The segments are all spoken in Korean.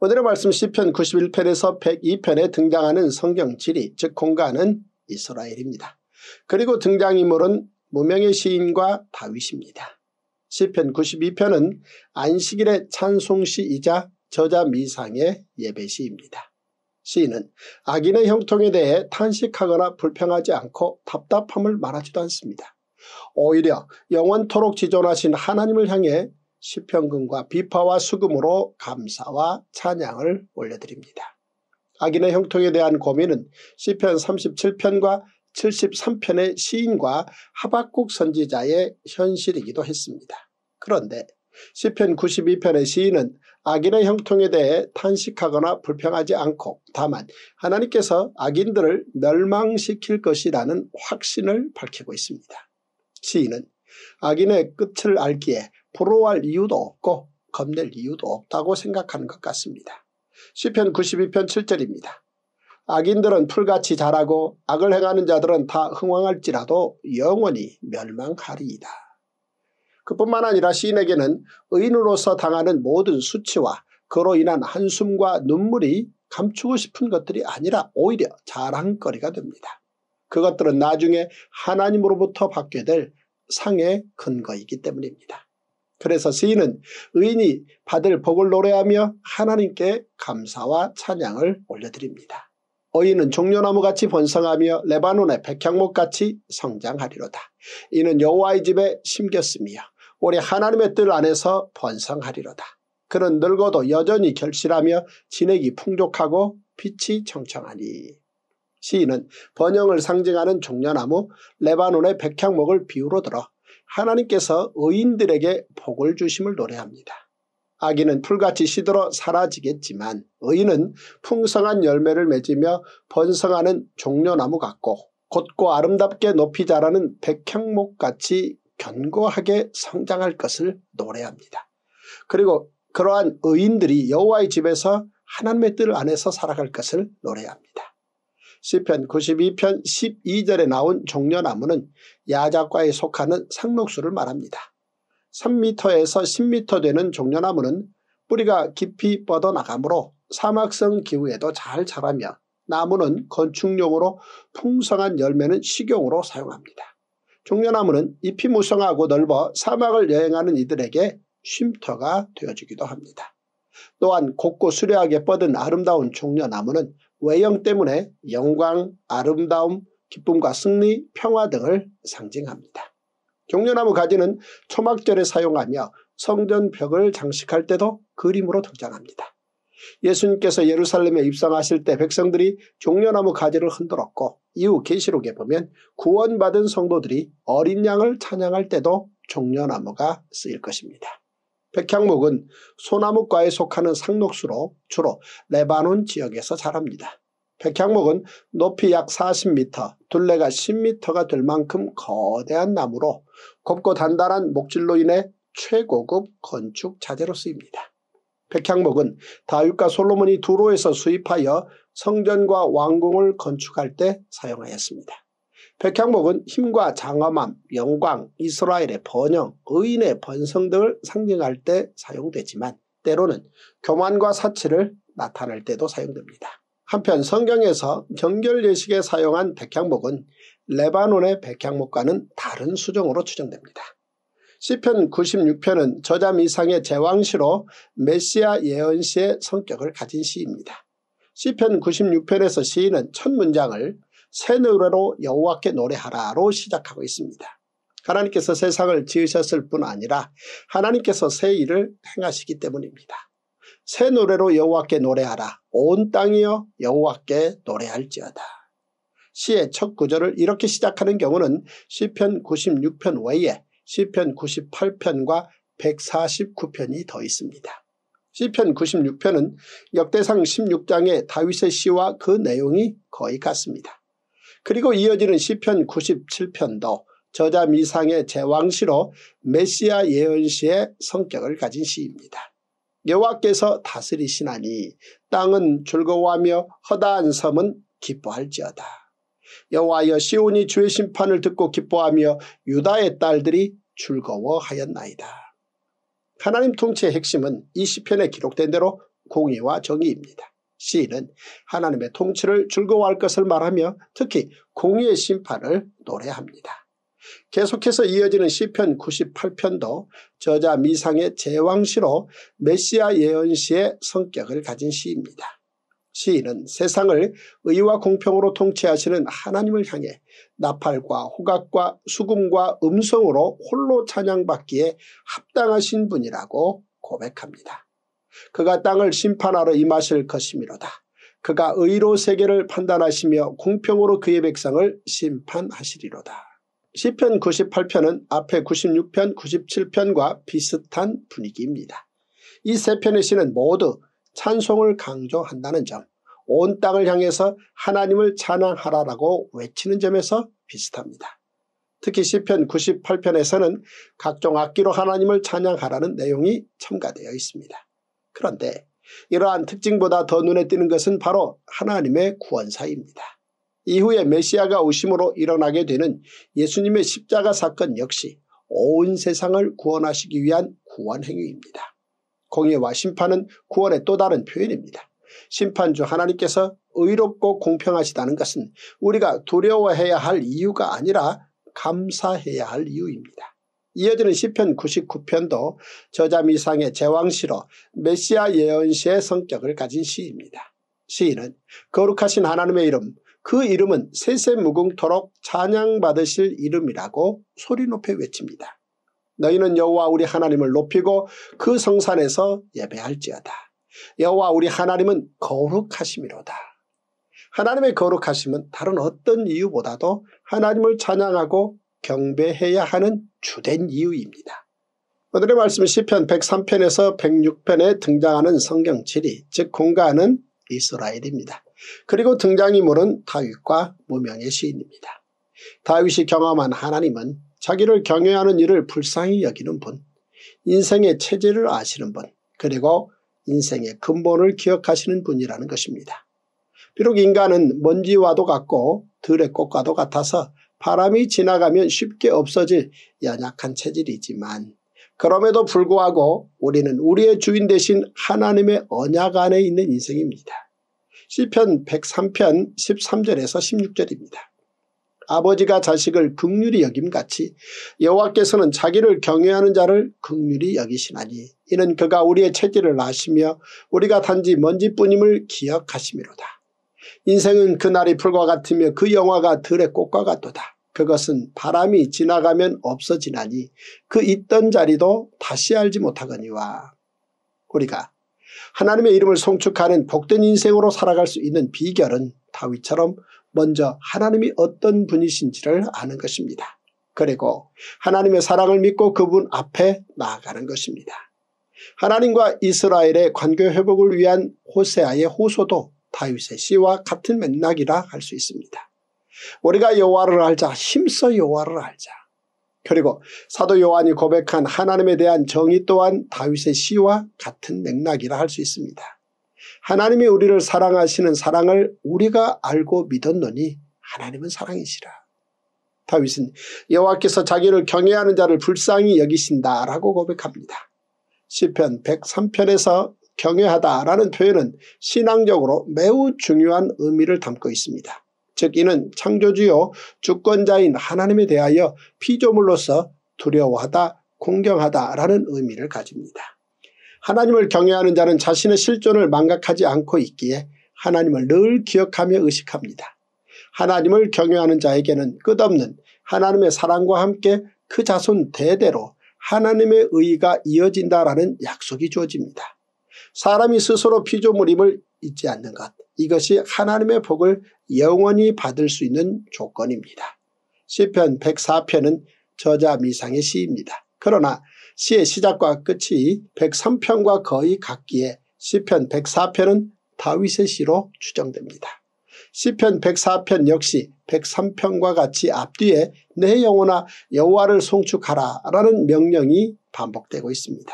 오늘의 말씀 시편 91편에서 102편에 등장하는 성경 지리 즉 공간은 이스라엘입니다. 그리고 등장인물은 무명의 시인과 다윗입니다. 시편 92편은 안식일의 찬송시이자 저자 미상의 예배시입니다. 시인은 악인의 형통에 대해 탄식하거나 불평하지 않고 답답함을 말하지도 않습니다. 오히려 영원토록 지존하신 하나님을 향해 시편금과 비파와 수금으로 감사와 찬양을 올려드립니다. 악인의 형통에 대한 고민은 시편 37편과 73편의 시인과 하박국 선지자의 현실이기도 했습니다. 그런데 시편 92편의 시인은 악인의 형통에 대해 탄식하거나 불평하지 않고 다만 하나님께서 악인들을 멸망시킬 것이라는 확신을 밝히고 있습니다. 시인은 악인의 끝을 알기에 부러워할 이유도 없고 겁낼 이유도 없다고 생각하는 것 같습니다. 시편 92편 7절입니다. 악인들은 풀같이 자라고 악을 행하는 자들은 다 흥황할지라도 영원히 멸망하리이다. 그뿐만 아니라 시인에게는 의인으로서 당하는 모든 수치와 그로 인한 한숨과 눈물이 감추고 싶은 것들이 아니라 오히려 자랑거리가 됩니다. 그것들은 나중에 하나님으로부터 받게 될 상의 근거이기 때문입니다. 그래서 시인은 의인이 받을 복을 노래하며 하나님께 감사와 찬양을 올려드립니다. 어인은 종려나무같이 번성하며 레바논의 백향목같이 성장하리로다. 이는 여호와의 집에 심겼으며 올해 하나님의 뜰 안에서 번성하리로다. 그는 늙어도 여전히 결실하며 진액이 풍족하고 빛이 청청하니. 시인은 번영을 상징하는 종려나무 레바논의 백향목을 비유로 들어 하나님께서 의인들에게 복을 주심을 노래합니다. 악인은 풀같이 시들어 사라지겠지만 의인은 풍성한 열매를 맺으며 번성하는 종려나무 같고 곧고 아름답게 높이 자라는 백향목같이 견고하게 성장할 것을 노래합니다. 그리고 그러한 의인들이 여호와의 집에서 하나님의 뜰 안에서 살아갈 것을 노래합니다. 시편 92편 12절에 나온 종려나무는 야자과에 속하는 상록수를 말합니다. 3미터에서 10미터 되는 종려나무는 뿌리가 깊이 뻗어나가므로 사막성 기후에도 잘 자라며 나무는 건축용으로 풍성한 열매는 식용으로 사용합니다. 종려나무는 잎이 무성하고 넓어 사막을 여행하는 이들에게 쉼터가 되어주기도 합니다. 또한 곧고 수려하게 뻗은 아름다운 종려나무는 외형 때문에 영광, 아름다움, 기쁨과 승리, 평화 등을 상징합니다. 경려나무 가지는 초막절에 사용하며 성전 벽을 장식할 때도 그림으로 등장합니다. 예수님께서 예루살렘에 입성하실 때 백성들이 종려나무 가지를 흔들었고 이후 계시록에 보면 구원받은 성도들이 어린 양을 찬양할 때도 종려나무가 쓰일 것입니다. 백향목은 소나무과에 속하는 상록수로 주로 레바논 지역에서 자랍니다. 백향목은 높이 약 40m, 둘레가 10m가 될 만큼 거대한 나무로 곱고 단단한 목질로 인해 최고급 건축 자재로 쓰입니다. 백향목은 다윗과 솔로몬이 두로에서 수입하여 성전과 왕궁을 건축할 때 사용하였습니다. 백향목은 힘과 장엄함, 영광, 이스라엘의 번영, 의인의 번성 등을 상징할 때 사용되지만 때로는 교만과 사치를 나타낼 때도 사용됩니다. 한편 성경에서 정결예식에 사용한 백향목은 레바논의 백향목과는 다른 수종으로 추정됩니다. 시편 96편은 저자 미상의 제왕시로 메시아 예언시의 성격을 가진 시입니다. 시편 96편에서 시인은 첫 문장을 새 노래로 여호와께 노래하라로 시작하고 있습니다. 하나님께서 세상을 지으셨을 뿐 아니라 하나님께서 새 일을 행하시기 때문입니다. 새 노래로 여호와께 노래하라. 온 땅이여 여호와께 노래할지어다. 시의 첫 구절을 이렇게 시작하는 경우는 시편 96편 외에 시편 98편과 149편이 더 있습니다. 시편 96편은 역대상 16장의 다윗의 시와 그 내용이 거의 같습니다. 그리고 이어지는 시편 97편도 저자 미상의 제왕시로 메시아 예언시의 성격을 가진 시입니다. 여호와께서 다스리시나니 땅은 즐거워하며 허다한 섬은 기뻐할지어다. 여호와여 시온이 주의 심판을 듣고 기뻐하며 유다의 딸들이 즐거워하였나이다. 하나님 통치의 핵심은 이 시편에 기록된 대로 공의와 정의입니다. 시인은 하나님의 통치를 즐거워할 것을 말하며 특히 공의의 심판을 노래합니다. 계속해서 이어지는 시편 98편도 저자 미상의 제왕시로 메시아 예언시의 성격을 가진 시입니다. 시인은 세상을 의와 공평으로 통치하시는 하나님을 향해 나팔과 호각과 수금과 음성으로 홀로 찬양받기에 합당하신 분이라고 고백합니다. 그가 땅을 심판하러 임하실 것이미로다. 그가 의로 세계를 판단하시며 공평으로 그의 백성을 심판하시리로다. 시편 98편은 앞에 96편, 97편과 비슷한 분위기입니다. 이 세 편의 시는 모두 찬송을 강조한다는 점, 온 땅을 향해서 하나님을 찬양하라라고 외치는 점에서 비슷합니다. 특히 시편 98편에서는 각종 악기로 하나님을 찬양하라는 내용이 첨가되어 있습니다. 그런데 이러한 특징보다 더 눈에 띄는 것은 바로 하나님의 구원사입니다. 이후에 메시아가 오심으로 일어나게 되는 예수님의 십자가 사건 역시 온 세상을 구원하시기 위한 구원 행위입니다. 공의와 심판은 구원의 또 다른 표현입니다. 심판주 하나님께서 의롭고 공평하시다는 것은 우리가 두려워해야 할 이유가 아니라 감사해야 할 이유입니다. 이어지는 시편 99편도 저자 미상의 제왕시로 메시아 예언시의 성격을 가진 시입니다. 시인은 거룩하신 하나님의 이름 그 이름은 세세무궁토록 찬양받으실 이름이라고 소리 높여 외칩니다. 너희는 여호와 우리 하나님을 높이고 그 성산에서 예배할지어다. 여호와 우리 하나님은 거룩하심이로다. 하나님의 거룩하심은 다른 어떤 이유보다도 하나님을 찬양하고 경배해야 하는 주된 이유입니다. 오늘의 말씀은 시편 103편에서 106편에 등장하는 성경칠이 즉 공간은 이스라엘입니다. 그리고 등장인물은 다윗과 무명의 시인입니다. 다윗이 경험한 하나님은 자기를 경외하는 일을 불쌍히 여기는 분, 인생의 체질을 아시는 분, 그리고 인생의 근본을 기억하시는 분이라는 것입니다. 비록 인간은 먼지와도 같고 들의 꽃과도 같아서 바람이 지나가면 쉽게 없어질 연약한 체질이지만 그럼에도 불구하고 우리는 우리의 주인 대신 하나님의 언약 안에 있는 인생입니다. 시편 103편 13절에서 16절입니다. 아버지가 자식을 극률이 여김같이 여호와께서는 자기를 경외하는 자를 극률이 여기시나니 이는 그가 우리의 체질을 아시며 우리가 단지 먼지뿐임을 기억하시미로다. 인생은 그날이 풀과 같으며 그 영화가 들의 꽃과 같도다. 그것은 바람이 지나가면 없어지나니 그 있던 자리도 다시 알지 못하거니와 우리가 하나님의 이름을 송축하는 복된 인생으로 살아갈 수 있는 비결은 다윗처럼 먼저 하나님이 어떤 분이신지를 아는 것입니다. 그리고 하나님의 사랑을 믿고 그분 앞에 나아가는 것입니다. 하나님과 이스라엘의 관계 회복을 위한 호세아의 호소도 다윗의 시와 같은 맥락이라 할 수 있습니다. 우리가 여호와를 알자 힘써 여호와를 알자. 그리고 사도 요한이 고백한 하나님에 대한 정의 또한 다윗의 시와 같은 맥락이라 할 수 있습니다. 하나님이 우리를 사랑하시는 사랑을 우리가 알고 믿었노니 하나님은 사랑이시라. 다윗은 여호와께서 자기를 경외하는 자를 불쌍히 여기신다라고 고백합니다. 시편 103편에서 경외하다라는 표현은 신앙적으로 매우 중요한 의미를 담고 있습니다. 즉 이는 창조주요 주권자인 하나님에 대하여 피조물로서 두려워하다 공경하다라는 의미를 가집니다. 하나님을 경외하는 자는 자신의 실존을 망각하지 않고 있기에 하나님을 늘 기억하며 의식합니다. 하나님을 경외하는 자에게는 끝없는 하나님의 사랑과 함께 그 자손 대대로 하나님의 의의가 이어진다라는 약속이 주어집니다. 사람이 스스로 피조물임을 잊지 않는 것. 이것이 하나님의 복을 영원히 받을 수 있는 조건입니다. 시편 104편은 저자 미상의 시입니다. 그러나 시의 시작과 끝이 103편과 거의 같기에 시편 104편은 다윗의 시로 추정됩니다. 시편 104편 역시 103편과 같이 앞뒤에 내 영혼아 여호와를 송축하라 라는 명령이 반복되고 있습니다.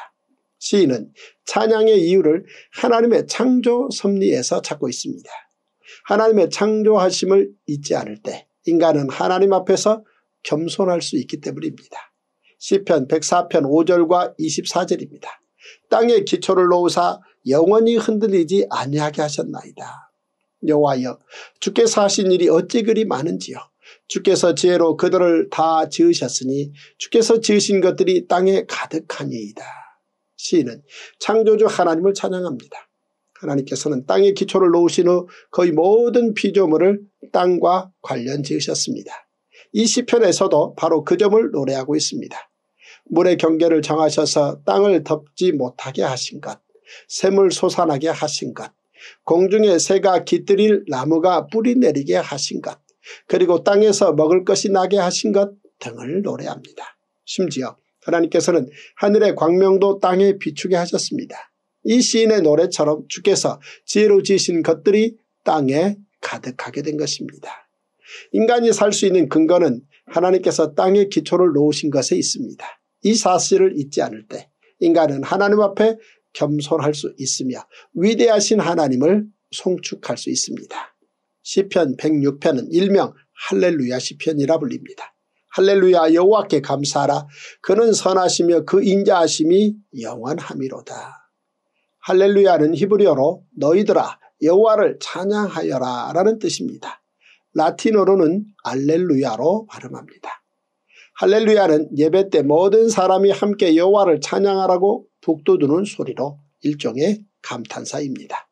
시인은 찬양의 이유를 하나님의 창조 섭리에서 찾고 있습니다. 하나님의 창조하심을 잊지 않을 때 인간은 하나님 앞에서 겸손할 수 있기 때문입니다. 시편 104편 5절과 24절입니다. 땅에 기초를 놓으사 영원히 흔들리지 아니하게 하셨나이다. 여호와여 주께서 하신 일이 어찌 그리 많은지요. 주께서 지혜로 그들을 다 지으셨으니 주께서 지으신 것들이 땅에 가득하니이다. 시인은 창조주 하나님을 찬양합니다. 하나님께서는 땅의 기초를 놓으신 후 거의 모든 피조물을 땅과 관련 지으셨습니다. 이 시편에서도 바로 그 점을 노래하고 있습니다. 물의 경계를 정하셔서 땅을 덮지 못하게 하신 것, 샘을 솟아나게 하신 것, 공중에 새가 깃들일 나무가 뿌리 내리게 하신 것, 그리고 땅에서 먹을 것이 나게 하신 것 등을 노래합니다. 심지어 하나님께서는 하늘의 광명도 땅에 비추게 하셨습니다. 이 시인의 노래처럼 주께서 지혜로 지으신 것들이 땅에 가득하게 된 것입니다. 인간이 살 수 있는 근거는 하나님께서 땅에 기초를 놓으신 것에 있습니다. 이 사실을 잊지 않을 때 인간은 하나님 앞에 겸손할 수 있으며 위대하신 하나님을 송축할 수 있습니다. 시편 106편은 일명 할렐루야 시편이라 불립니다. 할렐루야 여호와께 감사하라. 그는 선하시며 그 인자하심이 영원함이로다. 할렐루야는 히브리어로 너희들아 여호와를 찬양하여라 라는 뜻입니다. 라틴어로는 알렐루야로 발음합니다. 할렐루야는 예배 때 모든 사람이 함께 여호와를 찬양하라고 북돋우는 소리로 일종의 감탄사입니다.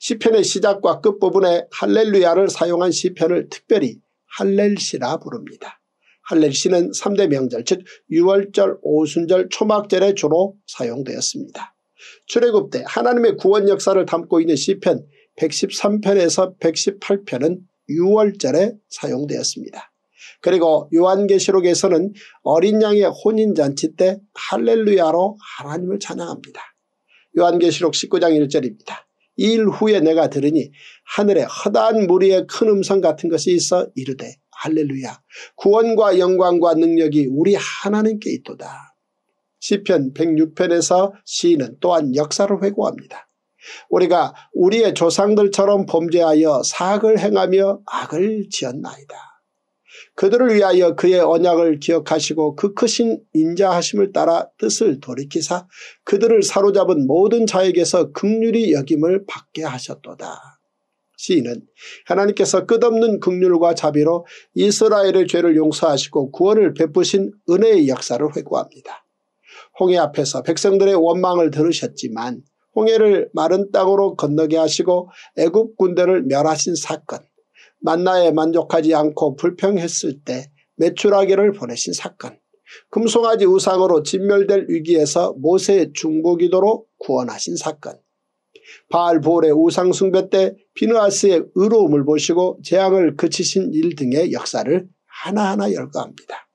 시편의 시작과 끝부분에 할렐루야를 사용한 시편을 특별히 할렐시라 부릅니다. 할렐시는 3대 명절 즉6월절 오순절, 초막절에 주로 사용되었습니다. 출애굽 때 하나님의 구원 역사를 담고 있는 시편 113편에서 118편은 6월절에 사용되었습니다. 그리고 요한계시록에서는 어린 양의 혼인잔치 때 할렐루야로 하나님을 찬양합니다. 요한계시록 19장 1절입니다. 이 일 후에 내가 들으니 하늘에 허다한 무리의 큰 음성 같은 것이 있어 이르되 할렐루야. 구원과 영광과 능력이 우리 하나님께 있도다. 시편 106편에서 시인은 또한 역사를 회고합니다. 우리가 우리의 조상들처럼 범죄하여 사악을 행하며 악을 지었나이다. 그들을 위하여 그의 언약을 기억하시고 그 크신 인자하심을 따라 뜻을 돌이키사 그들을 사로잡은 모든 자에게서 극률이 여김을 받게 하셨도다. 시인은 하나님께서 끝없는 극률과 자비로 이스라엘의 죄를 용서하시고 구원을 베푸신 은혜의 역사를 회고합니다. 홍해 앞에서 백성들의 원망을 들으셨지만 홍해를 마른 땅으로 건너게 하시고 애굽 군대를 멸하신 사건, 만나에 만족하지 않고 불평했을 때매출하기를 보내신 사건, 금송아지 우상으로 진멸될 위기에서 모세의 중보기도로 구원하신 사건, 바알볼의 우상숭배 때 비누아스의 의로움을 보시고 재앙을 그치신 일 등의 역사를 하나하나 열거합니다.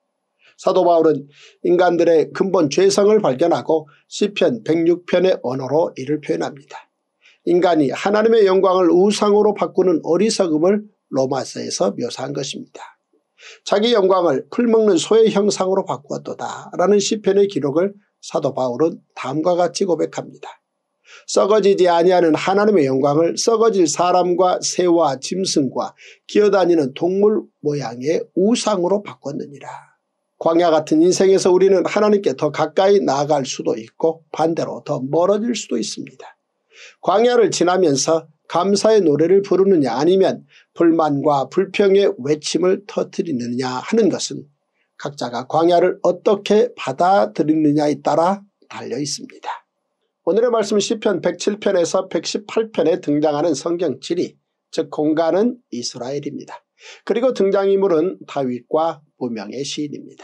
사도 바울은 인간들의 근본 죄성을 발견하고 시편 106편의 언어로 이를 표현합니다. 인간이 하나님의 영광을 우상으로 바꾸는 어리석음을 로마서에서 묘사한 것입니다. 자기 영광을 풀먹는 소의 형상으로 바꾸었도다 라는 시편의 기록을 사도 바울은 다음과 같이 고백합니다. 썩어지지 아니하는 하나님의 영광을 썩어질 사람과 새와 짐승과 기어다니는 동물 모양의 우상으로 바꿨느니라. 광야 같은 인생에서 우리는 하나님께 더 가까이 나아갈 수도 있고 반대로 더 멀어질 수도 있습니다. 광야를 지나면서 감사의 노래를 부르느냐 아니면 불만과 불평의 외침을 터뜨리느냐 하는 것은 각자가 광야를 어떻게 받아들이느냐에 따라 달려 있습니다. 오늘의 말씀 시편 107편에서 118편에 등장하는 성경 지리 즉 공간은 이스라엘입니다. 그리고 등장인물은 다윗과 무명의 시인입니다.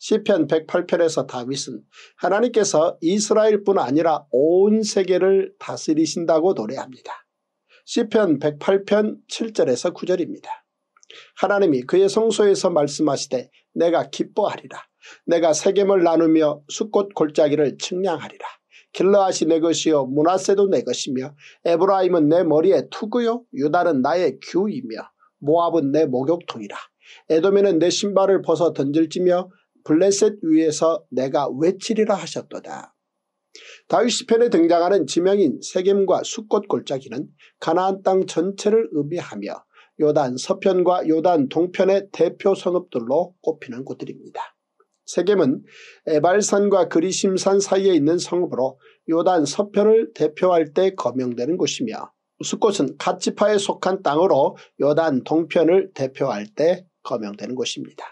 시편 108편에서 다윗은 하나님께서 이스라엘뿐 아니라 온 세계를 다스리신다고 노래합니다. 시편 108편 7절에서 9절입니다. 하나님이 그의 성소에서 말씀하시되 내가 기뻐하리라. 내가 세겜을 나누며 숫꽃 골짜기를 측량하리라. 길러앗이 내 것이요 문하세도 내 것이며 에브라임은 내 머리에 투구요 유다는 나의 규이며 모압은 내 목욕통이라 에돔에는 내 신발을 벗어 던질지며 블레셋 위에서 내가 외치리라 하셨도다. 다윗시편에 등장하는 지명인 세겜과 수꽃 골짜기는 가나안 땅 전체를 의미하며 요단 서편과 요단 동편의 대표 성읍들로 꼽히는 곳들입니다. 세겜은 에발산과 그리심산 사이에 있는 성읍으로 요단 서편을 대표할 때 거명되는 곳이며 수꽃은 갓지파에 속한 땅으로 요단 동편을 대표할 때 거명되는 곳입니다.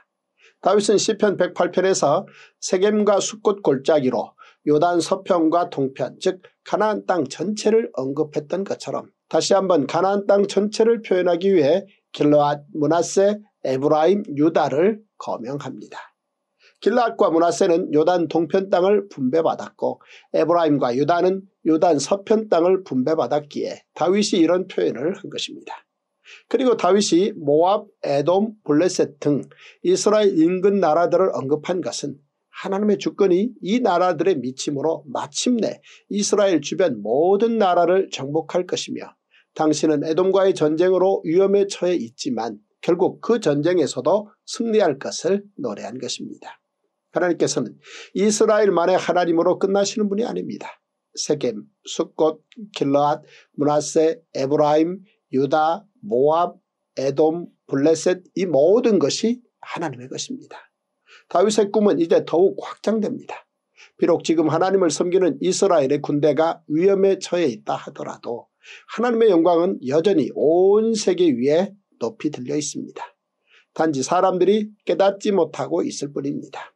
다윗은 시편 108편에서 세겜과 수꽃 골짜기로 요단 서편과 동편 즉 가나안 땅 전체를 언급했던 것처럼 다시 한번 가나안 땅 전체를 표현하기 위해 길로앗 문하세 에브라임 유다를 거명합니다. 길라앗과 문하세는 요단 동편 땅을 분배받았고 에브라임과 유다는 요단 서편 땅을 분배받았기에 다윗이 이런 표현을 한 것입니다. 그리고 다윗이 모압, 에돔, 블레셋 등 이스라엘 인근 나라들을 언급한 것은 하나님의 주권이 이나라들의 미침으로 마침내 이스라엘 주변 모든 나라를 정복할 것이며 당신은 에돔과의 전쟁으로 위험에 처해 있지만 결국 그 전쟁에서도 승리할 것을 노래한 것입니다. 하나님께서는 이스라엘만의 하나님으로 끝나시는 분이 아닙니다. 세겜, 숫꽃, 길러앗, 문하세, 에브라임, 유다, 모압, 에돔, 블레셋 이 모든 것이 하나님의 것입니다. 다윗의 꿈은 이제 더욱 확장됩니다. 비록 지금 하나님을 섬기는 이스라엘의 군대가 위험에 처해 있다 하더라도 하나님의 영광은 여전히 온 세계 위에 높이 들려 있습니다. 단지 사람들이 깨닫지 못하고 있을 뿐입니다.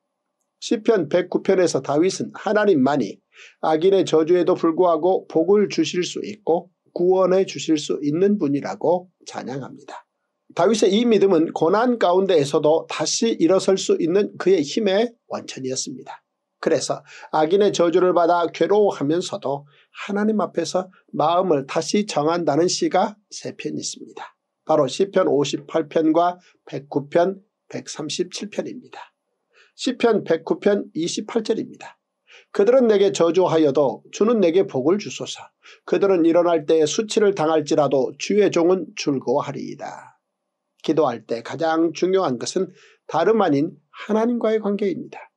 시편 109편에서 다윗은 하나님만이 악인의 저주에도 불구하고 복을 주실 수 있고 구원해 주실 수 있는 분이라고 찬양합니다. 다윗의 이 믿음은 고난 가운데에서도 다시 일어설 수 있는 그의 힘의 원천이었습니다. 그래서 악인의 저주를 받아 괴로워하면서도 하나님 앞에서 마음을 다시 정한다는 시가 세 편 있습니다. 바로 시편 58편과 109편, 137편입니다. 시편 109편 28절입니다. 그들은 내게 저주하여도 주는 내게 복을 주소서. 그들은 일어날 때에 수치를 당할지라도 주의 종은 즐거워하리이다. 기도할 때 가장 중요한 것은 다름 아닌 하나님과의 관계입니다.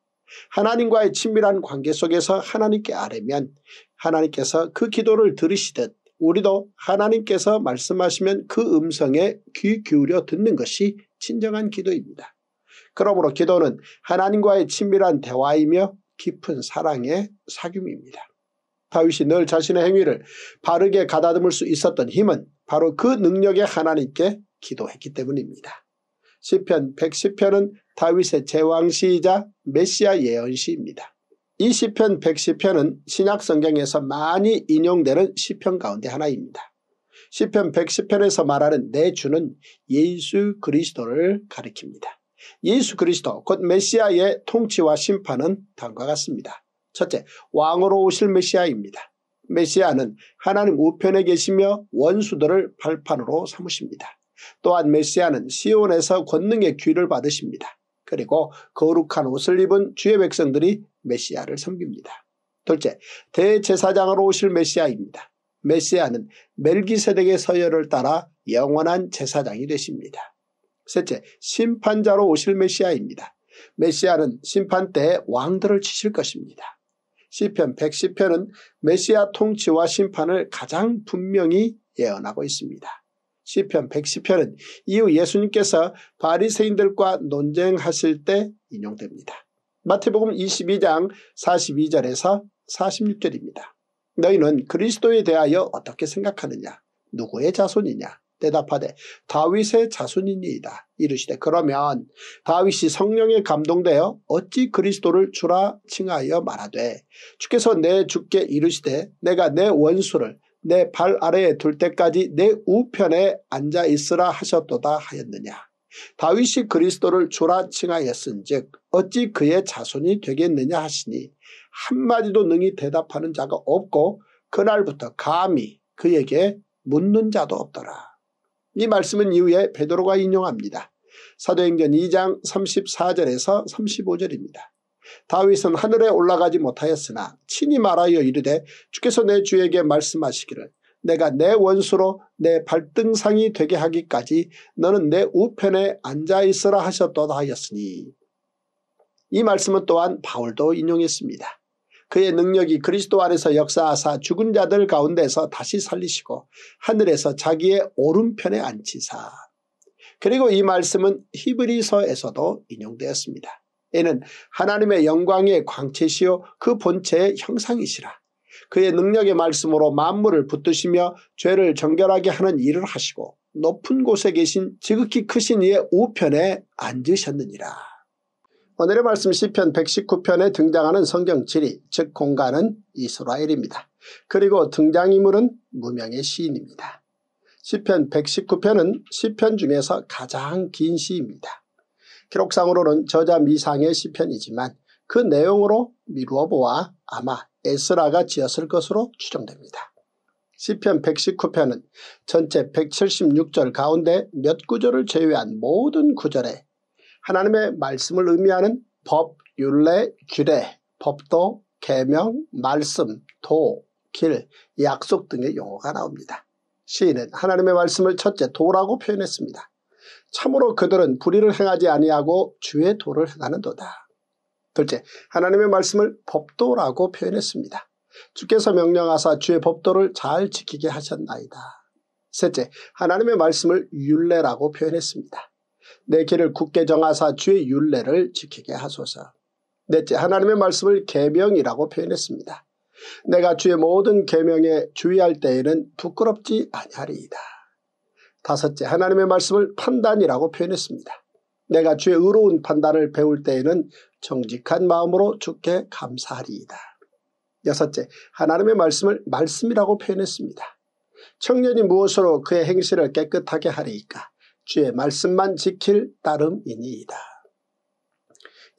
하나님과의 친밀한 관계 속에서 하나님께 아뢰면 하나님께서 그 기도를 들으시듯 우리도 하나님께서 말씀하시면 그 음성에 귀 기울여 듣는 것이 진정한 기도입니다. 그러므로 기도는 하나님과의 친밀한 대화이며 깊은 사랑의 사귐입니다. 다윗이 늘 자신의 행위를 바르게 가다듬을 수 있었던 힘은 바로 그 능력에 하나님께 기도했기 때문입니다. 시편 110편은 다윗의 제왕시이자 메시아 예언시입니다. 이0편 110편은 신약 성경에서 많이 인용되는 시편 가운데 하나입니다. 시편 110편에서 말하는 내 주는 예수 그리스도를 가리킵니다. 예수 그리스도 곧 메시아의 통치와 심판은 다음과 같습니다. 첫째, 왕으로 오실 메시아입니다. 메시아는 하나님 우편에 계시며 원수들을 발판으로 삼으십니다. 또한 메시아는 시온에서 권능의 귀를 받으십니다. 그리고 거룩한 옷을 입은 주의 백성들이 메시아를 섬깁니다. 둘째, 대제사장으로 오실 메시아입니다. 메시아는 멜기세덱의 서열을 따라 영원한 제사장이 되십니다. 셋째, 심판자로 오실 메시아입니다. 메시아는 심판 때에 왕들을 치실 것입니다. 시편 110편은 메시아 통치와 심판을 가장 분명히 예언하고 있습니다. 시편 110편은 이후 예수님께서 바리새인들과 논쟁하실 때 인용됩니다. 마태복음 22장 42절에서 46절입니다. 너희는 그리스도에 대하여 어떻게 생각하느냐? 누구의 자손이냐? 대답하되 다윗의 자손이니이다. 이르시되 그러면 다윗이 성령에 감동되어 어찌 그리스도를 주라 칭하여 말하되 주께서 내 주께 이르시되 내가 내 원수를 내 발 아래에 둘 때까지 내 우편에 앉아 있으라 하셨도다 하였느냐. 다윗이 그리스도를 주라 칭하였은즉 어찌 그의 자손이 되겠느냐 하시니 한마디도 능히 대답하는 자가 없고 그날부터 감히 그에게 묻는 자도 없더라. 이 말씀은 이후에 베드로가 인용합니다. 사도행전 2장 34절에서 35절입니다. 다윗은 하늘에 올라가지 못하였으나 친히 말하여 이르되 주께서 내 주에게 말씀하시기를 내가 내 원수로 내 발등상이 되게 하기까지 너는 내 우편에 앉아있으라 하셨도다 하였으니 이 말씀은 또한 바울도 인용했습니다. 그의 능력이 그리스도 안에서 역사하사 죽은 자들 가운데서 다시 살리시고 하늘에서 자기의 오른편에 앉히사. 그리고 이 말씀은 히브리서에서도 인용되었습니다. 이는 하나님의 영광의 광채시요 그 본체의 형상이시라. 그의 능력의 말씀으로 만물을 붙드시며 죄를 정결하게 하는 일을 하시고 높은 곳에 계신 지극히 크신 이의 우편에 앉으셨느니라. 오늘의 말씀 시편 119편에 등장하는 성경 지리 즉 공간은 이스라엘입니다. 그리고 등장인물은 무명의 시인입니다. 시편 119편은 시편 중에서 가장 긴 시입니다. 기록상으로는 저자 미상의 시편이지만 그 내용으로 미루어 보아 아마 에스라가 지었을 것으로 추정됩니다. 시편 119편은 전체 176절 가운데 몇 구절을 제외한 모든 구절에 하나님의 말씀을 의미하는 법, 율례, 규례, 법도, 계명, 말씀, 도, 길, 약속 등의 용어가 나옵니다. 시인은 하나님의 말씀을 첫째 도라고 표현했습니다. 참으로 그들은 불의를 행하지 아니하고 주의 도를 행하는 도다. 둘째, 하나님의 말씀을 법도라고 표현했습니다. 주께서 명령하사 주의 법도를 잘 지키게 하셨나이다. 셋째, 하나님의 말씀을 율례라고 표현했습니다. 내 길을 굳게 정하사 주의 윤례를 지키게 하소서. 넷째 하나님의 말씀을 계명이라고 표현했습니다. 내가 주의 모든 계명에 주의할 때에는 부끄럽지 아니하리이다. 다섯째 하나님의 말씀을 판단이라고 표현했습니다. 내가 주의 의로운 판단을 배울 때에는 정직한 마음으로 주께 감사하리이다. 여섯째 하나님의 말씀을 말씀이라고 표현했습니다. 청년이 무엇으로 그의 행실을 깨끗하게 하리이까 주의 말씀만 지킬 따름이니이다.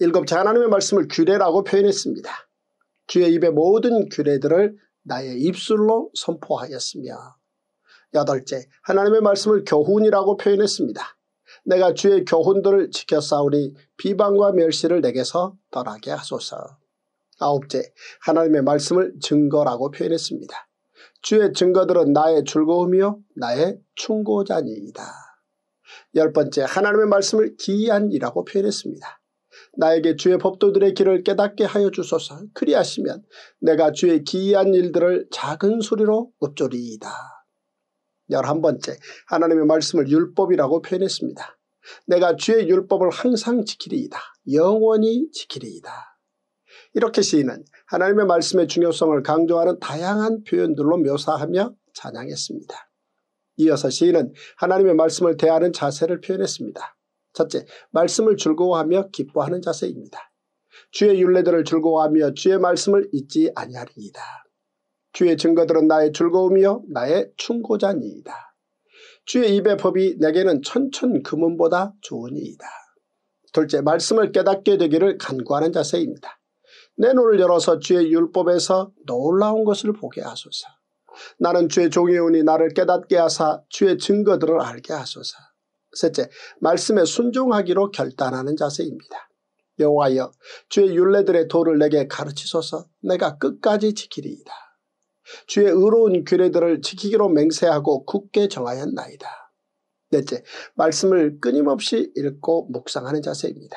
일곱째 하나님의 말씀을 규례라고 표현했습니다. 주의 입의 모든 규례들을 나의 입술로 선포하였으며 여덟째 하나님의 말씀을 교훈이라고 표현했습니다. 내가 주의 교훈들을 지켜싸우니 비방과 멸시를 내게서 떠나게 하소서. 아홉째 하나님의 말씀을 증거라고 표현했습니다. 주의 증거들은 나의 즐거움이요 나의 충고자니이다. 열 번째 하나님의 말씀을 기이한이라고 표현했습니다. 나에게 주의 법도들의 길을 깨닫게 하여 주소서 그리하시면 내가 주의 기이한 일들을 작은 소리로 읊조리이다. 열한 번째 하나님의 말씀을 율법이라고 표현했습니다. 내가 주의 율법을 항상 지키리이다. 영원히 지키리이다. 이렇게 시인은 하나님의 말씀의 중요성을 강조하는 다양한 표현들로 묘사하며 찬양했습니다. 이어서 시인은 하나님의 말씀을 대하는 자세를 표현했습니다. 첫째, 말씀을 즐거워하며 기뻐하는 자세입니다. 주의 윤례들을 즐거워하며 주의 말씀을 잊지 아니하리이다. 주의 증거들은 나의 즐거움이요 나의 충고자니이다. 주의 입의 법이 내게는 천천 금은보다 좋으니이다. 둘째, 말씀을 깨닫게 되기를 간구하는 자세입니다. 내 눈을 열어서 주의 율법에서 놀라운 것을 보게 하소서. 나는 주의 종이오니 나를 깨닫게 하사 주의 증거들을 알게 하소서. 셋째, 말씀에 순종하기로 결단하는 자세입니다. 여호와여 주의 윤례들의 도를 내게 가르치소서 내가 끝까지 지키리이다. 주의 의로운 규례들을 지키기로 맹세하고 굳게 정하였나이다. 넷째, 말씀을 끊임없이 읽고 묵상하는 자세입니다.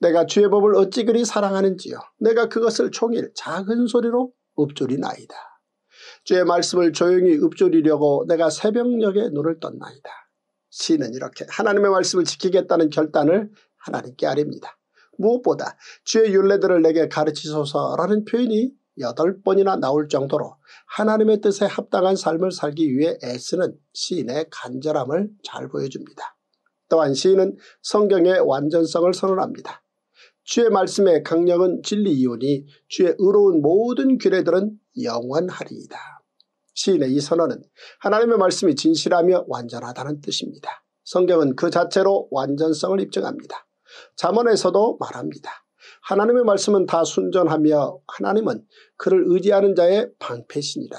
내가 주의 법을 어찌 그리 사랑하는지요. 내가 그것을 종일 작은 소리로 읊조리나이다. 주의 말씀을 조용히 읊조리려고 내가 새벽녘에 눈을 떴나이다. 시인은 이렇게 하나님의 말씀을 지키겠다는 결단을 하나님께 아립니다. 무엇보다 주의 윤례들을 내게 가르치소서라는 표현이 8번이나 나올 정도로 하나님의 뜻에 합당한 삶을 살기 위해 애쓰는 시인의 간절함을 잘 보여줍니다. 또한 시인은 성경의 완전성을 선언합니다. 주의 말씀의 강력은 진리이오니 주의 의로운 모든 규례들은 영원하리이다. 시인의 이 선언은 하나님의 말씀이 진실하며 완전하다는 뜻입니다. 성경은 그 자체로 완전성을 입증합니다. 자언에서도 말합니다. 하나님의 말씀은 다 순전하며 하나님은 그를 의지하는 자의 방패신이라.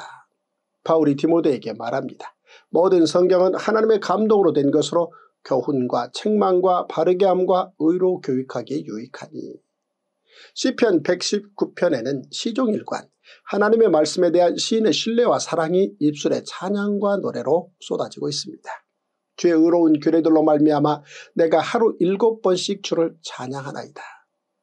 바울이 디모데에게 말합니다. 모든 성경은 하나님의 감동으로 된 것으로 교훈과 책망과 바르게함과 의로 교육하기에 유익하니. 시편 119편에는 시종일관, 하나님의 말씀에 대한 시인의 신뢰와 사랑이 입술의 찬양과 노래로 쏟아지고 있습니다. 주의 의로운 규례들로 말미암아 내가 하루 일곱 번씩 주를 찬양하나이다.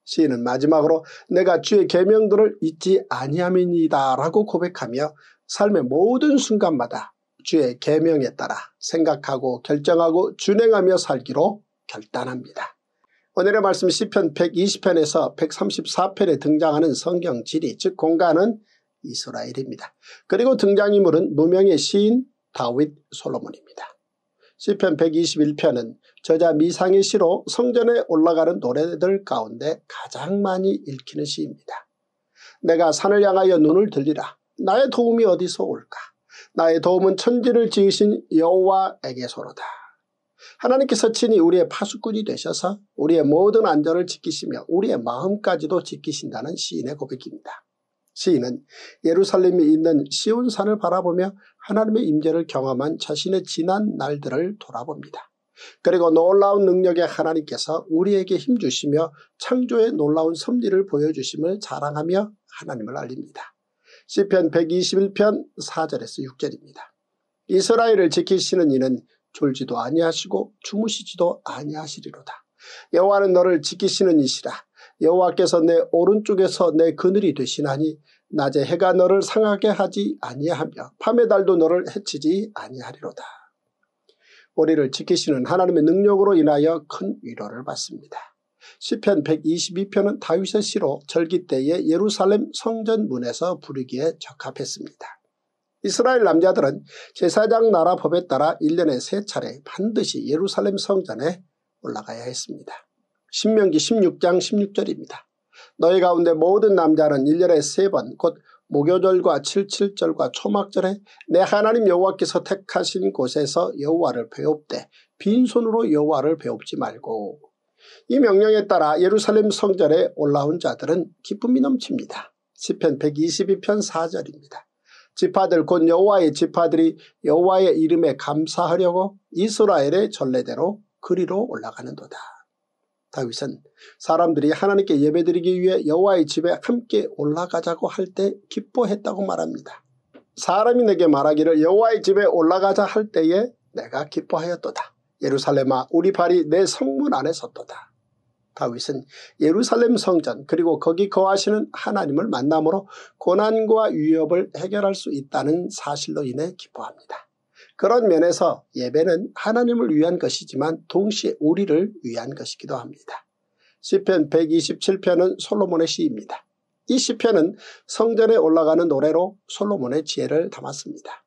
시인은 마지막으로 내가 주의 계명들을 잊지 아니함이니이다 라고 고백하며 삶의 모든 순간마다 주의 계명에 따라 생각하고 결정하고 준행하며 살기로 결단합니다. 오늘의 말씀 시편 120편에서 134편에 등장하는 성경 지리 즉 공간은 이스라엘입니다. 그리고 등장인물은 무명의 시인 다윗 솔로몬입니다. 시편 121편은 저자 미상의 시로 성전에 올라가는 노래들 가운데 가장 많이 읽히는 시입니다. 내가 산을 향하여 눈을 들리라. 나의 도움이 어디서 올까? 나의 도움은 천지를 지으신 여호와에게서로다. 하나님께서 친히 우리의 파수꾼이 되셔서 우리의 모든 안전을 지키시며 우리의 마음까지도 지키신다는 시인의 고백입니다. 시인은 예루살렘이 있는 시온산을 바라보며 하나님의 임재를 경험한 자신의 지난 날들을 돌아봅니다. 그리고 놀라운 능력의 하나님께서 우리에게 힘주시며 창조의 놀라운 섭리를 보여주심을 자랑하며 하나님을 알립니다. 시편 121편 4절에서 6절입니다. 이스라엘을 지키시는 이는 졸지도 아니하시고 주무시지도 아니하시리로다. 여호와는 너를 지키시는 이시라. 여호와께서 내 오른쪽에서 내 그늘이 되시나니 낮에 해가 너를 상하게 하지 아니하며 밤의 달도 너를 해치지 아니하리로다. 우리를 지키시는 하나님의 능력으로 인하여 큰 위로를 받습니다. 시편 122편은 다윗의 시로 절기 때에 예루살렘 성전 문에서 부르기에 적합했습니다. 이스라엘 남자들은 제사장 나라 법에 따라 1년에 세 차례 반드시 예루살렘 성전에 올라가야 했습니다. 신명기 16장 16절입니다. 너희 가운데 모든 남자는 1년에 세번곧 목요절과 칠칠절과 초막절에 내 하나님 여호와께서 택하신 곳에서 여호와를 배웁되 빈손으로 여호와를 배웁지 말고 이 명령에 따라 예루살렘 성전에 올라온 자들은 기쁨이 넘칩니다. 1 0편 122편 4절입니다. 지파들 곧 여호와의 지파들이 여호와의 이름에 감사하려고 이스라엘의 전례대로 그리로 올라가는도다. 다윗은 사람들이 하나님께 예배드리기 위해 여호와의 집에 함께 올라가자고 할 때 기뻐했다고 말합니다. 사람이 내게 말하기를 여호와의 집에 올라가자 할 때에 내가 기뻐하였도다. 예루살렘아 우리 발이 내 성문 안에 섰도다. 다윗은 예루살렘 성전 그리고 거기 거하시는 하나님을 만남으로 고난과 위협을 해결할 수 있다는 사실로 인해 기뻐합니다. 그런 면에서 예배는 하나님을 위한 것이지만 동시에 우리를 위한 것이기도 합니다. 시편 127편은 솔로몬의 시입니다. 이 시편은 성전에 올라가는 노래로 솔로몬의 지혜를 담았습니다.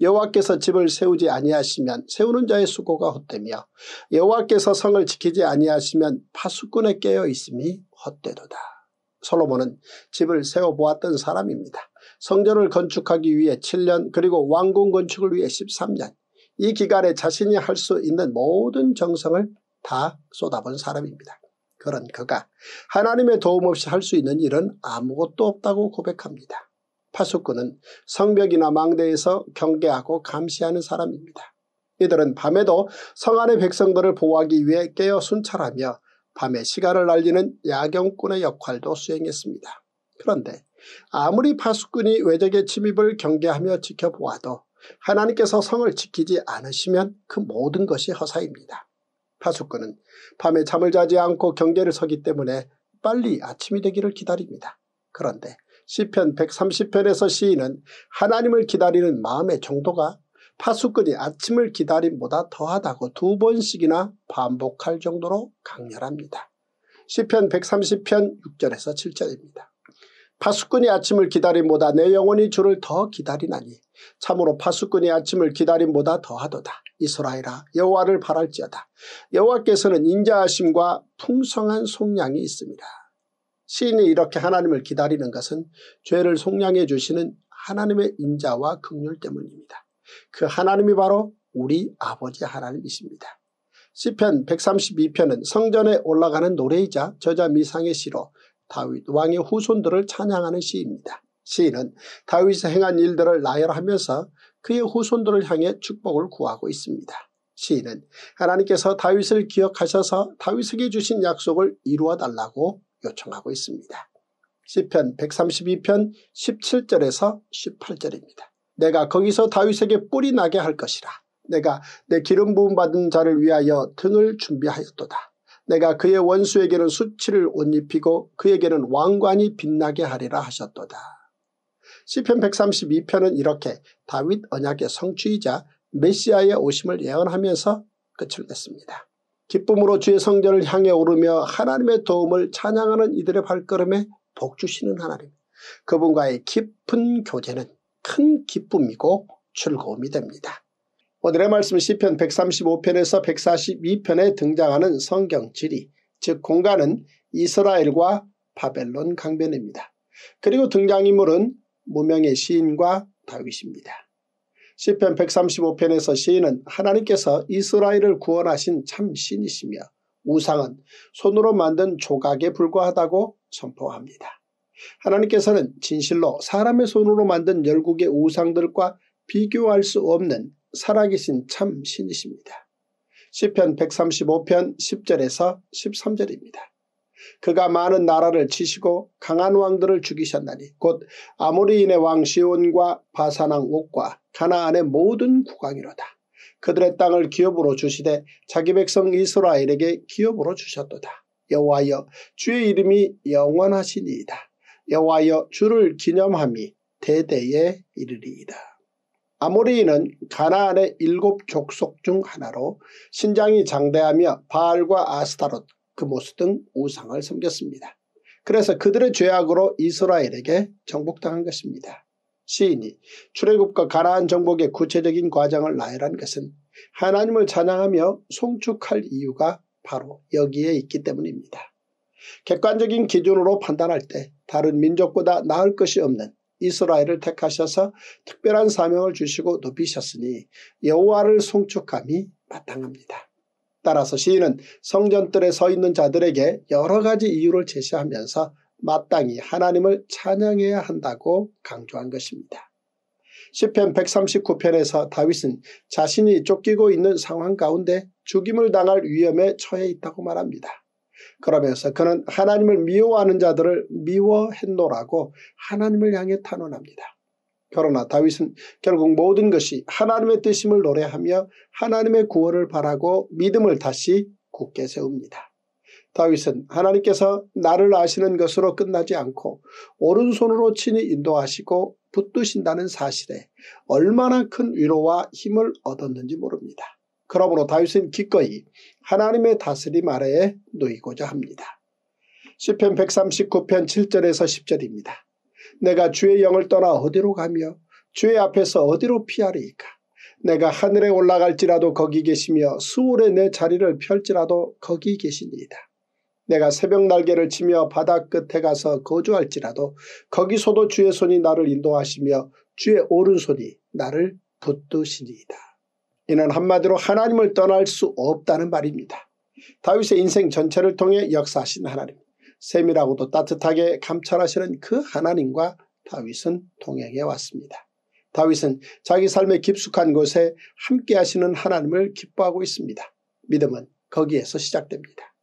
여호와께서 집을 세우지 아니하시면 세우는 자의 수고가 헛되며 여호와께서 성을 지키지 아니하시면 파수꾼에 깨어 있음이 헛되도다. 솔로몬은 집을 세워보았던 사람입니다. 성전을 건축하기 위해 7년 그리고 왕궁 건축을 위해 13년 이 기간에 자신이 할 수 있는 모든 정성을 다 쏟아본 사람입니다. 그런 그가 하나님의 도움 없이 할 수 있는 일은 아무것도 없다고 고백합니다. 파수꾼은 성벽이나 망대에서 경계하고 감시하는 사람입니다. 이들은 밤에도 성 안의 백성들을 보호하기 위해 깨어 순찰하며 밤에 시간을 날리는 야경꾼의 역할도 수행했습니다. 그런데 아무리 파수꾼이 외적의 침입을 경계하며 지켜보아도 하나님께서 성을 지키지 않으시면 그 모든 것이 허사입니다. 파수꾼은 밤에 잠을 자지 않고 경계를 서기 때문에 빨리 아침이 되기를 기다립니다. 그런데 시편 130편에서 시인은 하나님을 기다리는 마음의 정도가 파수꾼이 아침을 기다림보다 더하다고 두 번씩이나 반복할 정도로 강렬합니다. 시편 130편 6절에서 7절입니다. 파수꾼이 아침을 기다림보다 내 영혼이 주를 더 기다리나니 참으로 파수꾼이 아침을 기다림보다 더하도다. 이스라엘아 여호와를 바랄지어다. 여호와께서는 인자하심과 풍성한 속량이 있습니다. 시인이 이렇게 하나님을 기다리는 것은 죄를 속량해 주시는 하나님의 인자와 극률 때문입니다. 그 하나님이 바로 우리 아버지 하나님이십니다. 시편 132편은 성전에 올라가는 노래이자 저자 미상의 시로 다윗 왕의 후손들을 찬양하는 시입니다. 시인은 다윗이 행한 일들을 나열하면서 그의 후손들을 향해 축복을 구하고 있습니다. 시인은 하나님께서 다윗을 기억하셔서 다윗에게 주신 약속을 이루어 달라고 요청하고 있습니다. 시편 132편 17절에서 18절입니다. 내가 거기서 다윗에게 뿔이 나게 할 것이라. 내가 내 기름 부음 받은 자를 위하여 등을 준비하였도다. 내가 그의 원수에게는 수치를 옷 입히고 그에게는 왕관이 빛나게 하리라 하셨도다. 시편 132편은 이렇게 다윗 언약의 성취이자 메시아의 오심을 예언하면서 끝을 냈습니다. 기쁨으로 주의 성전을 향해 오르며 하나님의 도움을 찬양하는 이들의 발걸음에 복주시는 하나님 그분과의 깊은 교제는 큰 기쁨이고 즐거움이 됩니다. 오늘의 말씀 시편 135편에서 142편에 등장하는 성경지리 즉 공간은 이스라엘과 바벨론 강변입니다. 그리고 등장인물은 무명의 시인과 다윗입니다. 시편 135편에서 시인은 하나님께서 이스라엘을 구원하신 참 신이시며 우상은 손으로 만든 조각에 불과하다고 선포합니다. 하나님께서는 진실로 사람의 손으로 만든 열국의 우상들과 비교할 수 없는 살아계신 참 신이십니다. 시편 135편 10절에서 13절입니다. 그가 많은 나라를 치시고 강한 왕들을 죽이셨나니 곧 아모리인의 왕 시온과 바산왕 옥과 가나안의 모든 국왕이로다. 그들의 땅을 기업으로 주시되 자기 백성 이스라엘에게 기업으로 주셨도다. 여호와여 주의 이름이 영원하시니이다. 여호와여 주를 기념함이 대대에 이르리이다. 아모리인은 가나안의 일곱 족속 중 하나로 신장이 장대하며 바알과 아스타롯 그모습등 우상을 섬겼습니다. 그래서 그들의 죄악으로 이스라엘에게 정복당한 것입니다. 시인이 출애굽과 가나안 정복의 구체적인 과정을 나열한 것은 하나님을 찬양하며 송축할 이유가 바로 여기에 있기 때문입니다. 객관적인 기준으로 판단할 때 다른 민족보다 나을 것이 없는 이스라엘을 택하셔서 특별한 사명을 주시고 높이셨으니 여호와를 송축함이 마땅합니다. 따라서 시인은 성전들에서 있는 자들에게 여러 가지 이유를 제시하면서 마땅히 하나님을 찬양해야 한다고 강조한 것입니다. 1 0편 139편에서 다윗은 자신이 쫓기고 있는 상황 가운데 죽임을 당할 위험에 처해 있다고 말합니다. 그러면서 그는 하나님을 미워하는 자들을 미워했노라고 하나님을 향해 탄원합니다. 그러나 다윗은 결국 모든 것이 하나님의 뜻임을 노래하며 하나님의 구원을 바라고 믿음을 다시 굳게 세웁니다. 다윗은 하나님께서 나를 아시는 것으로 끝나지 않고 오른손으로 친히 인도하시고 붙드신다는 사실에 얼마나 큰 위로와 힘을 얻었는지 모릅니다. 그러므로 다윗은 기꺼이 하나님의 다스림 아래에 놓이고자 합니다. 시편 139편 7절에서 10절입니다. 내가 주의 영을 떠나 어디로 가며 주의 앞에서 어디로 피하리이까. 내가 하늘에 올라갈지라도 거기 계시며 수월에 내 자리를 펼지라도 거기 계시니이다. 내가 새벽 날개를 치며 바다 끝에 가서 거주할지라도 거기서도 주의 손이 나를 인도하시며 주의 오른손이 나를 붙드시니이다. 이는 한마디로 하나님을 떠날 수 없다는 말입니다. 다윗의 인생 전체를 통해 역사하신 하나님. 세밀하고도 따뜻하게 감찰하시는 그 하나님과 다윗은 동행해 왔습니다. 다윗은 자기 삶의 깊숙한 곳에 함께 하시는 하나님을 기뻐하고 있습니다. 믿음은 거기에서 시작됩니다.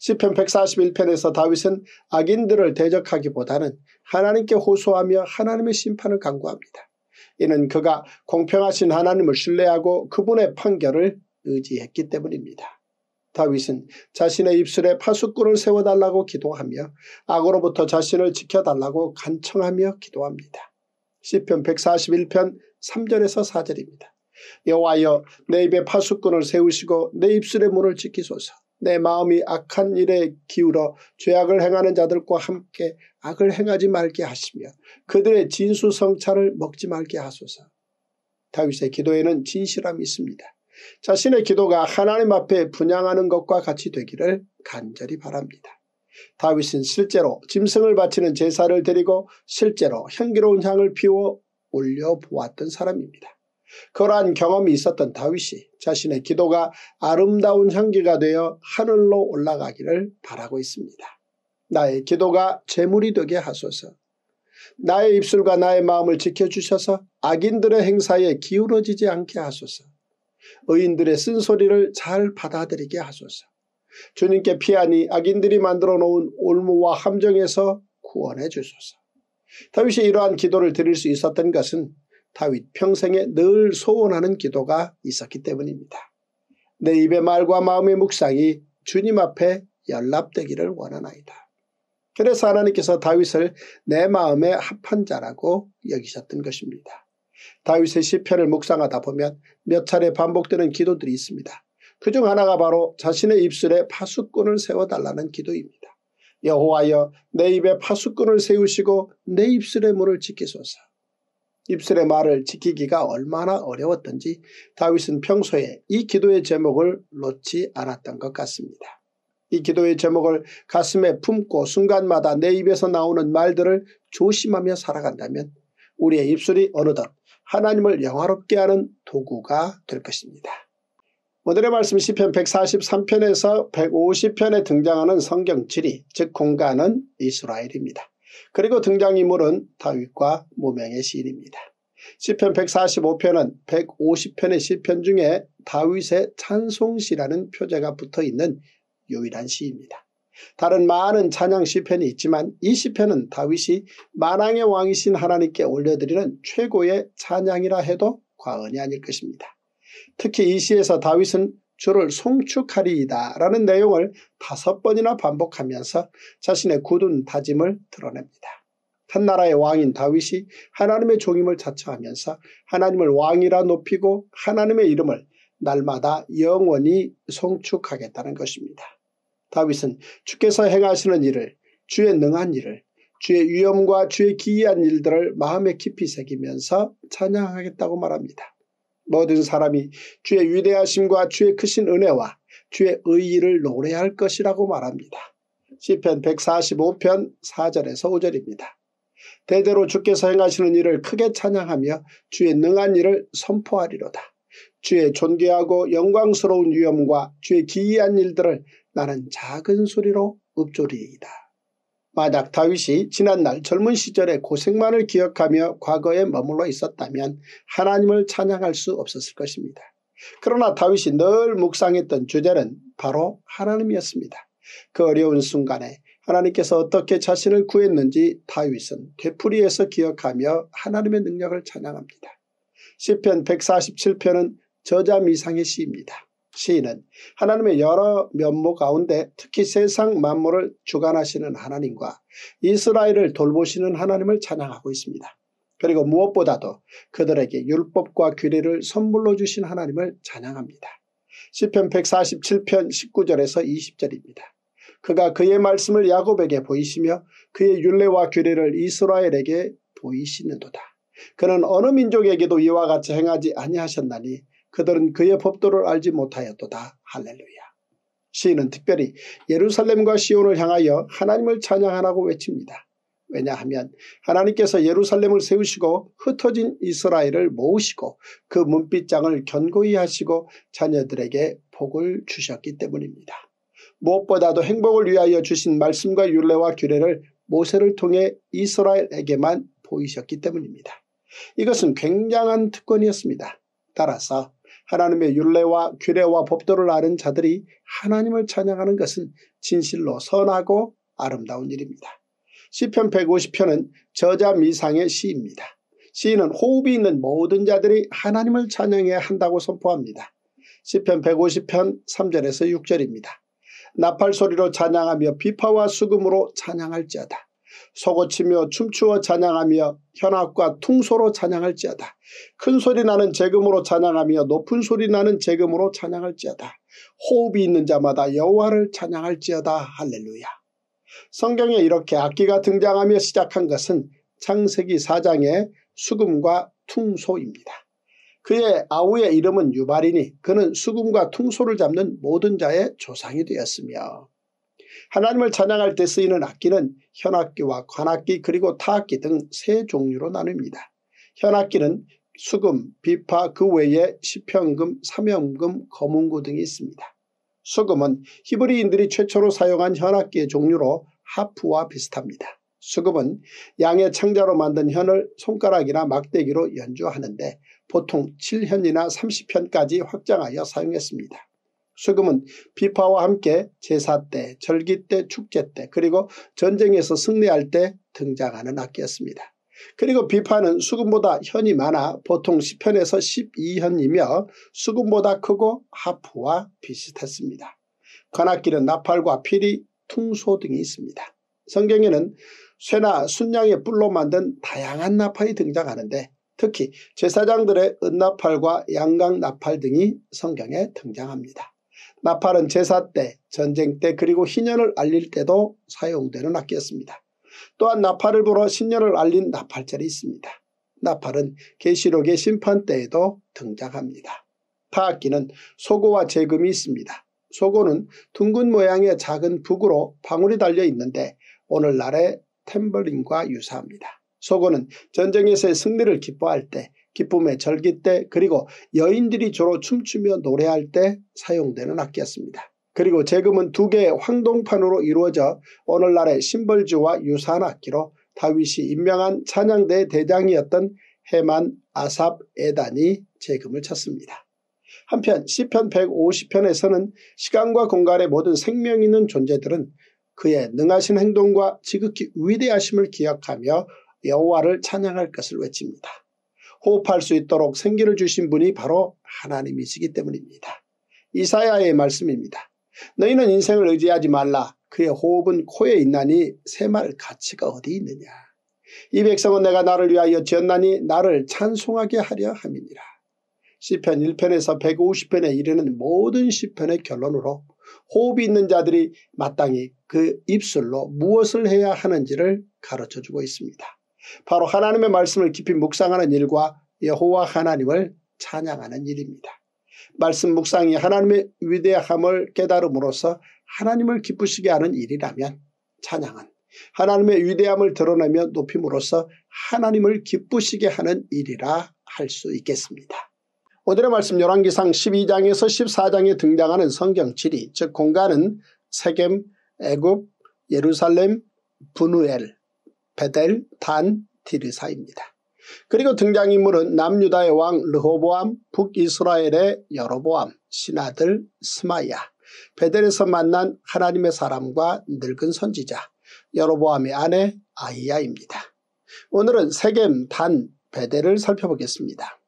시편 141편에서 다윗은 악인들을 대적하기보다는 하나님께 호소하며 하나님의 심판을 강구합니다. 이는 그가 공평하신 하나님을 신뢰하고 그분의 판결을 의지했기 때문입니다. 다윗은 자신의 입술에 파수꾼을 세워달라고 기도하며 악으로부터 자신을 지켜달라고 간청하며 기도합니다. 1 0편 141편 3절에서 4절입니다. 여호와여 내 입에 파수꾼을 세우시고 내입술에 문을 지키소서 내 마음이 악한 일에 기울어 죄악을 행하는 자들과 함께 악을 행하지 말게 하시며 그들의 진수성찰을 먹지 말게 하소서. 다윗의 기도에는 진실함이 있습니다. 자신의 기도가 하나님 앞에 분양하는 것과 같이 되기를 간절히 바랍니다. 다윗은 실제로 짐승을 바치는 제사를 드리고 실제로 향기로운 향을 피워 올려보았던 사람입니다. 그러한 경험이 있었던 다윗이 자신의 기도가 아름다운 향기가 되어 하늘로 올라가기를 바라고 있습니다. 나의 기도가 재물이 되게 하소서. 나의 입술과 나의 마음을 지켜주셔서 악인들의 행사에 기울어지지 않게 하소서. 의인들의 쓴소리를 잘 받아들이게 하소서. 주님께 피하니 악인들이 만들어 놓은 올무와 함정에서 구원해 주소서. 다윗이 이러한 기도를 드릴 수 있었던 것은 다윗 평생에 늘 소원하는 기도가 있었기 때문입니다. 내 입의 말과 마음의 묵상이 주님 앞에 연락되기를 원하나이다. 그래서 하나님께서 다윗을 내 마음에 합한 자라고 여기셨던 것입니다. 다윗의 시편을 묵상하다 보면 몇 차례 반복되는 기도들이 있습니다. 그 중 하나가 바로 자신의 입술에 파수꾼을 세워달라는 기도입니다. 여호와여 내 입에 파수꾼을 세우시고 내 입술의 문을 지키소서. 입술의 말을 지키기가 얼마나 어려웠던지 다윗은 평소에 이 기도의 제목을 놓지 않았던 것 같습니다. 이 기도의 제목을 가슴에 품고 순간마다 내 입에서 나오는 말들을 조심하며 살아간다면 우리의 입술이 어느덧 하나님을 영화롭게 하는 도구가 될 것입니다. 오늘의 말씀 시편 143편에서 150편에 등장하는 성경 지리 즉 공간은 이스라엘입니다. 그리고 등장인물은 다윗과 모명의 시인입니다. 시편 145편은 150편의 시편 중에 다윗의 찬송시라는 표제가 붙어있는 유일한 시입니다. 다른 많은 찬양 시편이 있지만 이 시편은 다윗이 만왕의 왕이신 하나님께 올려드리는 최고의 찬양이라 해도 과언이 아닐 것입니다. 특히 이 시에서 다윗은 주를 송축하리이다 라는 내용을 다섯 번이나 반복하면서 자신의 굳은 다짐을 드러냅니다. 한 나라의 왕인 다윗이 하나님의 종임을 자처하면서 하나님을 왕이라 높이고 하나님의 이름을 날마다 영원히 송축하겠다는 것입니다. 다윗은 주께서 행하시는 일을 주의 능한 일을 주의 위엄과 주의 기이한 일들을 마음에 깊이 새기면서 찬양하겠다고 말합니다. 모든 사람이 주의 위대하심과 주의 크신 은혜와 주의 의의를 노래할 것이라고 말합니다. 시편 145편 4절에서 5절입니다. 대대로 주께서 행하시는 일을 크게 찬양하며 주의 능한 일을 선포하리로다. 주의 존귀하고 영광스러운 위엄과 주의 기이한 일들을 나는 작은 소리로 읊조리이다. 만약 다윗이 지난날 젊은 시절의 고생만을 기억하며 과거에 머물러 있었다면 하나님을 찬양할 수 없었을 것입니다. 그러나 다윗이 늘 묵상했던 주제는 바로 하나님이었습니다. 그 어려운 순간에 하나님께서 어떻게 자신을 구했는지 다윗은 되풀이해서 기억하며 하나님의 능력을 찬양합니다. 시편 147편은 저자 미상의 시입니다. 시인은 하나님의 여러 면모 가운데 특히 세상 만물을 주관하시는 하나님과 이스라엘을 돌보시는 하나님을 찬양하고 있습니다. 그리고 무엇보다도 그들에게 율법과 규례를 선물로 주신 하나님을 찬양합니다. 시편 147편 19절에서 20절입니다. 그가 그의 말씀을 야곱에게 보이시며 그의 율례와 규례를 이스라엘에게 보이시는도다. 그는 어느 민족에게도 이와 같이 행하지 아니하셨나니 그들은 그의 법도를 알지 못하였도다. 할렐루야. 시인은 특별히 예루살렘과 시온을 향하여 하나님을 찬양하라고 외칩니다. 왜냐하면 하나님께서 예루살렘을 세우시고 흩어진 이스라엘을 모으시고 그 문빛장을 견고히 하시고 자녀들에게 복을 주셨기 때문입니다. 무엇보다도 행복을 위하여 주신 말씀과 율례와 규례를 모세를 통해 이스라엘에게만 보이셨기 때문입니다. 이것은 굉장한 특권이었습니다. 따라서 하나님의 윤례와 규례와 법도를 아는 자들이 하나님을 찬양하는 것은 진실로 선하고 아름다운 일입니다. 시편 150편은 저자 미상의 시입니다. 시인은 호흡이 있는 모든 자들이 하나님을 찬양해야 한다고 선포합니다. 시편 150편 3절에서 6절입니다. 나팔 소리로 찬양하며 비파와 수금으로 찬양할지어다. 속어치며 춤추어 찬양하며 현악과 퉁소로 찬양할지어다. 큰 소리 나는 재금으로 찬양하며 높은 소리 나는 재금으로 찬양할지어다. 호흡이 있는 자마다 여호와를 찬양할지어다. 할렐루야. 성경에 이렇게 악기가 등장하며 시작한 것은 창세기 4장의 수금과 퉁소입니다. 그의 아우의 이름은 유발이니 그는 수금과 퉁소를 잡는 모든 자의 조상이 되었으며 하나님을 찬양할 때 쓰이는 악기는 현악기와 관악기 그리고 타악기 등 세 종류로 나눕니다. 현악기는 수금, 비파 그 외에 시평금, 삼연금, 거문구 등이 있습니다. 수금은 히브리인들이 최초로 사용한 현악기의 종류로 하프와 비슷합니다. 수금은 양의 창자로 만든 현을 손가락이나 막대기로 연주하는데 보통 7현이나 30현까지 확장하여 사용했습니다. 수금은 비파와 함께 제사 때, 절기 때, 축제 때, 그리고 전쟁에서 승리할 때 등장하는 악기였습니다. 그리고 비파는 수금보다 현이 많아 보통 1 0편에서 12현이며 수금보다 크고 하프와 비슷했습니다. 관악기는 나팔과 피리, 퉁소 등이 있습니다. 성경에는 쇠나 순양의 뿔로 만든 다양한 나팔이 등장하는데 특히 제사장들의 은나팔과 양강나팔 등이 성경에 등장합니다. 나팔은 제사 때, 전쟁 때 그리고 희년을 알릴 때도 사용되는 악기였습니다. 또한 나팔을 불어 신년을 알린 나팔절이 있습니다. 나팔은 계시록의 심판 때에도 등장합니다. 타악기는 소고와 재금이 있습니다. 소고는 둥근 모양의 작은 북으로 방울이 달려 있는데 오늘날의 템버린과 유사합니다. 소고는 전쟁에서의 승리를 기뻐할 때 기쁨의 절기 때 그리고 여인들이 주로 춤추며 노래할 때 사용되는 악기였습니다. 그리고 제금은 두 개의 황동판으로 이루어져 오늘날의 심벌주와 유사한 악기로 다윗이 임명한 찬양대 대장이었던 해만 아삽 에단이 제금을 쳤습니다. 한편 시편 150편에서는 시간과 공간의 모든 생명 있는 존재들은 그의 능하신 행동과 지극히 위대하심을 기억하며 여호와를 찬양할 것을 외칩니다. 호흡할 수 있도록 생기를 주신 분이 바로 하나님이시기 때문입니다. 이사야의 말씀입니다. 너희는 인생을 의지하지 말라. 그의 호흡은 코에 있나니 새 말 가치가 어디 있느냐. 이 백성은 내가 나를 위하여 지었나니 나를 찬송하게 하려 함이니라. 시편 1편에서 150편에 이르는 모든 시편의 결론으로 호흡이 있는 자들이 마땅히 그 입술로 무엇을 해야 하는지를 가르쳐주고 있습니다. 바로 하나님의 말씀을 깊이 묵상하는 일과 여호와 하나님을 찬양하는 일입니다. 말씀 묵상이 하나님의 위대함을 깨달음으로써 하나님을 기쁘시게 하는 일이라면 찬양은 하나님의 위대함을 드러내며 높임으로써 하나님을 기쁘시게 하는 일이라 할 수 있겠습니다. 오늘의 말씀 1 1기상 12장에서 14장에 등장하는 성경지리 즉 공간은 세겜, 애굽, 예루살렘, 분우엘, 베델, 단, 디르사입니다. 그리고 등장인물은 남유다의 왕 르호보암, 북이스라엘의 여로보암, 신하들 스마야, 베델에서 만난 하나님의 사람과 늙은 선지자, 여로보암의 아내 아이야입니다. 오늘은 세겜, 단, 베델을 살펴보겠습니다.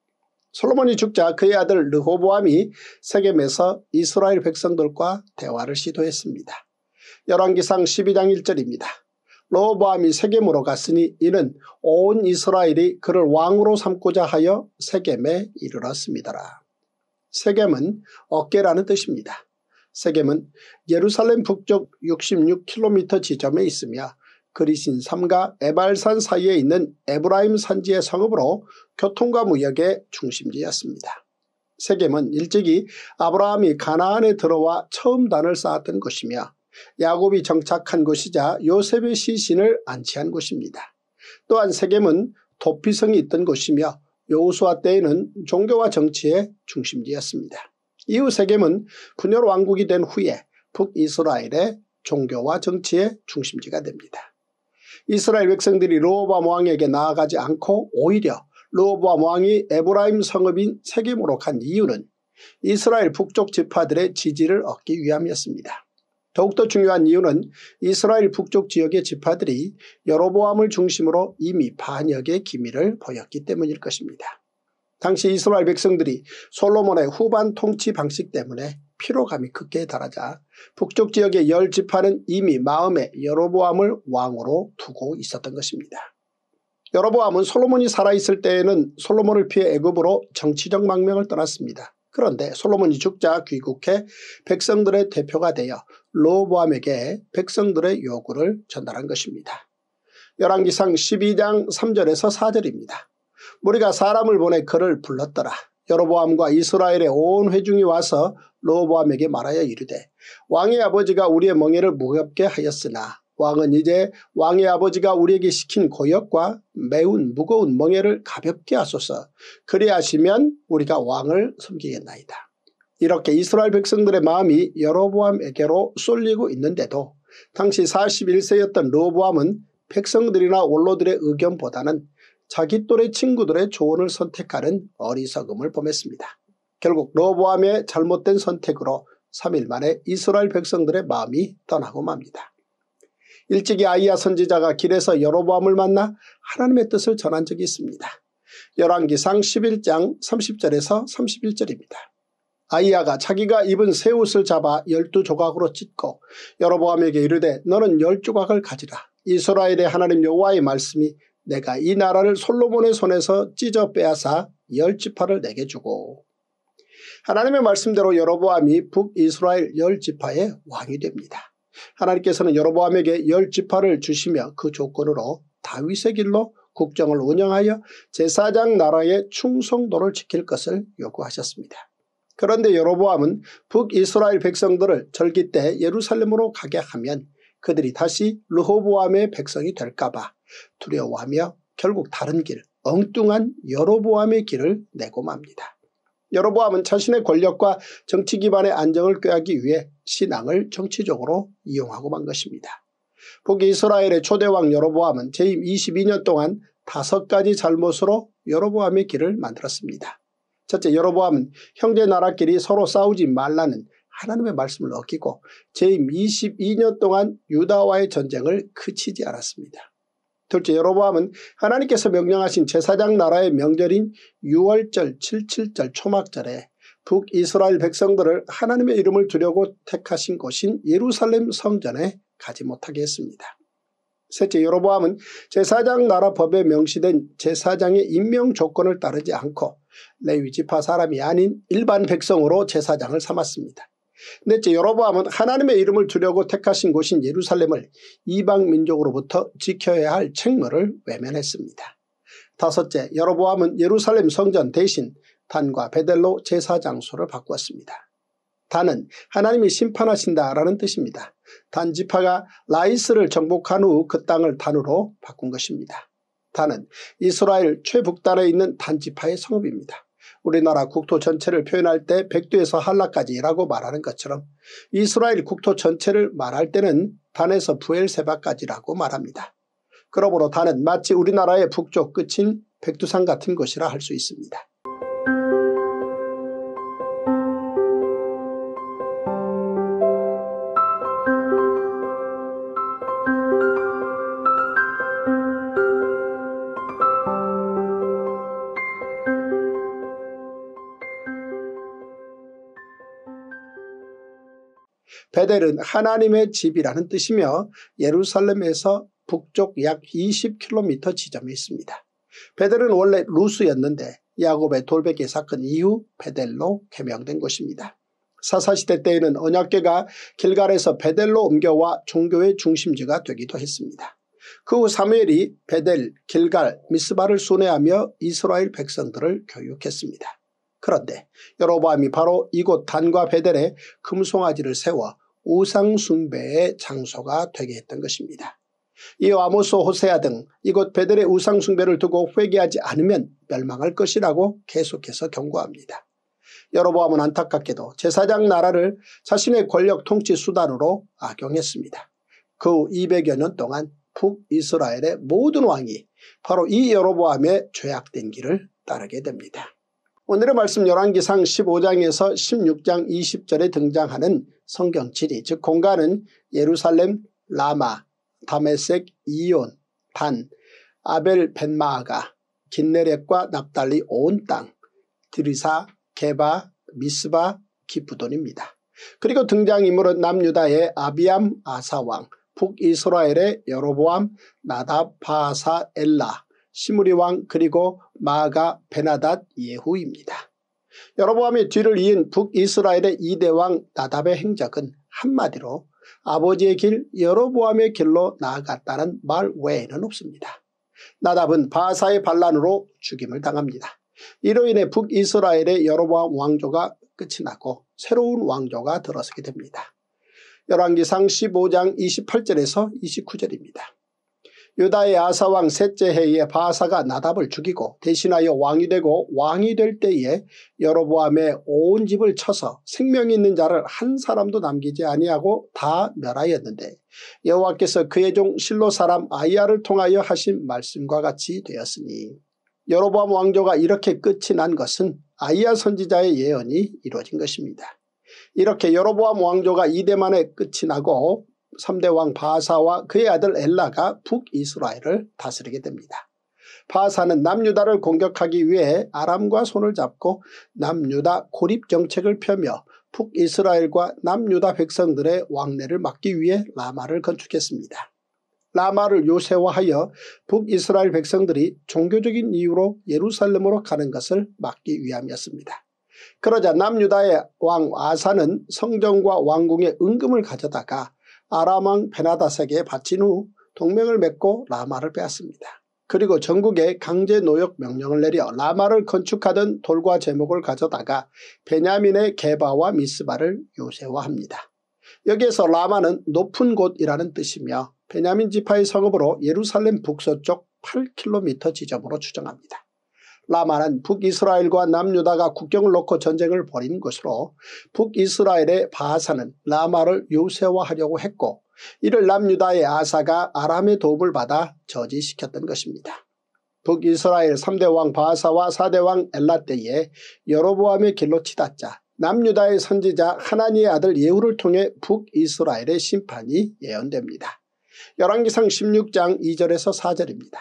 솔로몬이 죽자 그의 아들 르호보암이 세겜에서 이스라엘 백성들과 대화를 시도했습니다. 열왕기상 12장 1절입니다. 로보암이 세겜으로 갔으니 이는 온 이스라엘이 그를 왕으로 삼고자 하여 세겜에 이르렀습니다라. 세겜은 어깨라는 뜻입니다. 세겜은 예루살렘 북쪽 66km 지점에 있으며 그리신 삼과 에발산 사이에 있는 에브라임 산지의 성읍으로 교통과 무역의 중심지였습니다. 세겜은 일찍이 아브라함이 가나안에 들어와 처음 단을 쌓았던 것이며 야곱이 정착한 곳이자 요셉의 시신을 안치한 곳입니다. 또한 세겜은 도피성이 있던 곳이며 여호수와 때에는 종교와 정치의 중심지였습니다. 이후 세겜은 분열 왕국이 된 후에 북이스라엘의 종교와 정치의 중심지가 됩니다. 이스라엘 백성들이 르호모 왕에게 나아가지 않고 오히려 르호모 왕이 에브라임 성읍인 세겜으로 간 이유는 이스라엘 북쪽 지파들의 지지를 얻기 위함이었습니다. 더욱더 중요한 이유는 이스라엘 북쪽 지역의 지파들이 여로보암을 중심으로 이미 반역의 기미를 보였기 때문일 것입니다. 당시 이스라엘 백성들이 솔로몬의 후반 통치 방식 때문에 피로감이 극게 달하자 북쪽 지역의 열 지파는 이미 마음에 여로보암을 왕으로 두고 있었던 것입니다. 여로보암은 솔로몬이 살아있을 때에는 솔로몬을 피해 애굽으로 정치적 망명을 떠났습니다. 그런데 솔로몬이 죽자 귀국해 백성들의 대표가 되어 로보암에게 백성들의 요구를 전달한 것입니다. 열왕기상 12장 3절에서 4절입니다. 우리가 사람을 보내 그를 불렀더라. 여로보암과 이스라엘의 온 회중이 와서 로보암에게 말하여 이르되 왕의 아버지가 우리의 멍에를 무겁게 하였으나 왕은 이제 왕의 아버지가 우리에게 시킨 고역과 매운 무거운 멍에를 가볍게 하소서 그리하시면 우리가 왕을 섬기겠나이다. 이렇게 이스라엘 백성들의 마음이 여로보암에게로 쏠리고 있는데도 당시 41세였던 로보암은 백성들이나 원로들의 의견보다는 자기 또래 친구들의 조언을 선택하는 어리석음을 범했습니다. 결국 로보암의 잘못된 선택으로 3일 만에 이스라엘 백성들의 마음이 떠나고 맙니다. 일찍이 아이야 선지자가 길에서 여로보암을 만나 하나님의 뜻을 전한 적이 있습니다. 열왕기상 11장 30절에서 31절입니다. 아이야가 자기가 입은 새 옷을 잡아 열두 조각으로 찢고 여로보암에게 이르되 너는 열 조각을 가지라. 이스라엘의 하나님 여호와의 말씀이 내가 이 나라를 솔로몬의 손에서 찢어 빼앗아 열 지파를 내게 주고 하나님의 말씀대로 여로보암이 북이스라엘 열 지파의 왕이 됩니다. 하나님께서는 여로보암에게 열 지파를 주시며 그 조건으로 다윗의 길로 국정을 운영하여 제사장 나라의 충성도를 지킬 것을 요구하셨습니다. 그런데 여로보암은 북이스라엘 백성들을 절기 때 예루살렘으로 가게 하면 그들이 다시 르호보암의 백성이 될까봐 두려워하며 결국 다른 길, 엉뚱한 여로보암의 길을 내고 맙니다. 여로보암은 자신의 권력과 정치 기반의 안정을 꾀하기 위해 신앙을 정치적으로 이용하고 만 것입니다. 북이 스라엘의 초대왕 여로보암은 재임 22년 동안 다섯 가지 잘못으로 여로보암의 길을 만들었습니다. 첫째 여로보암은 형제 나라끼리 서로 싸우지 말라는 하나님의 말씀을 어기고 재임 22년 동안 유다와의 전쟁을 그치지 않았습니다. 둘째 여로보암은 하나님께서 명령하신 제사장 나라의 명절인 6월절, 77절, 초막절에 북이스라엘 백성들을 하나님의 이름을 두려고 택하신 곳인 예루살렘 성전에 가지 못하게 했습니다. 셋째 여로보암은 제사장 나라 법에 명시된 제사장의 임명 조건을 따르지 않고 레위지파 사람이 아닌 일반 백성으로 제사장을 삼았습니다. 넷째 여로보암은 하나님의 이름을 두려고 택하신 곳인 예루살렘을 이방 민족으로부터 지켜야 할 책무를 외면했습니다. 다섯째 여로보암은 예루살렘 성전 대신 단과 베델로 제사 장소를 바꾸었습니다. 단은 하나님이 심판하신다라는 뜻입니다. 단 지파가 라이스를 정복한 후 그 땅을 단으로 바꾼 것입니다. 단은 이스라엘 최북단에 있는 단 지파의 성읍입니다. 우리나라 국토 전체를 표현할 때 백두에서 한라까지라고 말하는 것처럼 이스라엘 국토 전체를 말할 때는 단에서 부엘세바까지라고 말합니다. 그러므로 단은 마치 우리나라의 북쪽 끝인 백두산 같은 곳이라 할 수 있습니다. 베델은 하나님의 집이라는 뜻이며 예루살렘에서 북쪽 약 20km 지점에 있습니다. 베델은 원래 루스였는데 야곱의 돌베개 사건 이후 베델로 개명된 것입니다 사사시대 때에는 언약계가 길갈에서 베델로 옮겨와 종교의 중심지가 되기도 했습니다. 그 후 사무엘이 베델, 길갈, 미스바를 순회하며 이스라엘 백성들을 교육했습니다. 그런데 여로보암이 바로 이곳 단과 베델에 금송아지를 세워 우상숭배의 장소가 되게 했던 것입니다. 이 아모스 호세아 등 이곳 베델의 우상숭배를 두고 회개하지 않으면 멸망할 것이라고 계속해서 경고합니다. 여로보암은 안타깝게도 제사장 나라를 자신의 권력 통치 수단으로 악용했습니다. 그 후 200여 년 동안 북이스라엘의 모든 왕이 바로 이 여로보암의 죄악된 길을 따르게 됩니다. 오늘의 말씀 1 1기상 15장에서 16장 20절에 등장하는 성경 지리 즉 공간은 예루살렘 라마 다메섹 이온 단 아벨 벤마아가 긴네렛과 납달리 온땅 드리사 개바 미스바 기프돈입니다. 그리고 등장인물은 남유다의 아비암 아사왕 북이스라엘의 여로보암 나답바사 엘라 시무리왕 그리고 마가 베나닷 예후입니다. 여러보암이 뒤를 이은 북이스라엘의 이대왕 나답의 행적은 한마디로 아버지의 길 여로보암의 길로 나아갔다는 말 외에는 없습니다. 나답은 바사의 반란으로 죽임을 당합니다. 이로 인해 북이스라엘의 여로보암 왕조가 끝이 나고 새로운 왕조가 들어서게 됩니다. 열왕기상 15장 28절에서 29절입니다. 유다의 아사왕 셋째 해에 바사가 나답을 죽이고 대신하여 왕이 되고 왕이 될 때에 여로보암의 온 집을 쳐서 생명이 있는 자를 한 사람도 남기지 아니하고 다 멸하였는데 여호와께서 그의 종 실로 사람 아이야를 통하여 하신 말씀과 같이 되었으니 여로보암 왕조가 이렇게 끝이 난 것은 아이야 선지자의 예언이 이루어진 것입니다. 이렇게 여로보암 왕조가 이대만의 끝이 나고 3대 왕 바사와 그의 아들 엘라가 북이스라엘을 다스리게 됩니다. 바사는 남유다를 공격하기 위해 아람과 손을 잡고 남유다 고립 정책을 펴며 북이스라엘과 남유다 백성들의 왕래를 막기 위해 라마를 건축했습니다. 라마를 요새화하여 북이스라엘 백성들이 종교적인 이유로 예루살렘으로 가는 것을 막기 위함이었습니다. 그러자 남유다의 왕 아사는 성전과 왕궁의 은금을 가져다가 아람왕 베나다색에 바친 후 동맹을 맺고 라마를 빼앗습니다. 그리고 전국에 강제 노역 명령을 내려 라마를 건축하던 돌과 제목을 가져다가 베냐민의 개바와 미스바를 요새화합니다. 여기에서 라마는 높은 곳이라는 뜻이며 베냐민 지파의 성읍으로 예루살렘 북서쪽 8km 지점으로 추정합니다. 라마는 북이스라엘과 남유다가 국경을 놓고 전쟁을 벌인 것으로 북이스라엘의 바사는 하 라마를 유세화하려고 했고 이를 남유다의 아사가 아람의 도움을 받아 저지시켰던 것입니다. 북이스라엘 3대 왕 바사와 하 4대 왕 엘라 때에 여로보암의 길로 치닫자 남유다의 선지자 하나니의 아들 예후를 통해 북이스라엘의 심판이 예언됩니다. 열왕기상 16장 2절에서 4절입니다.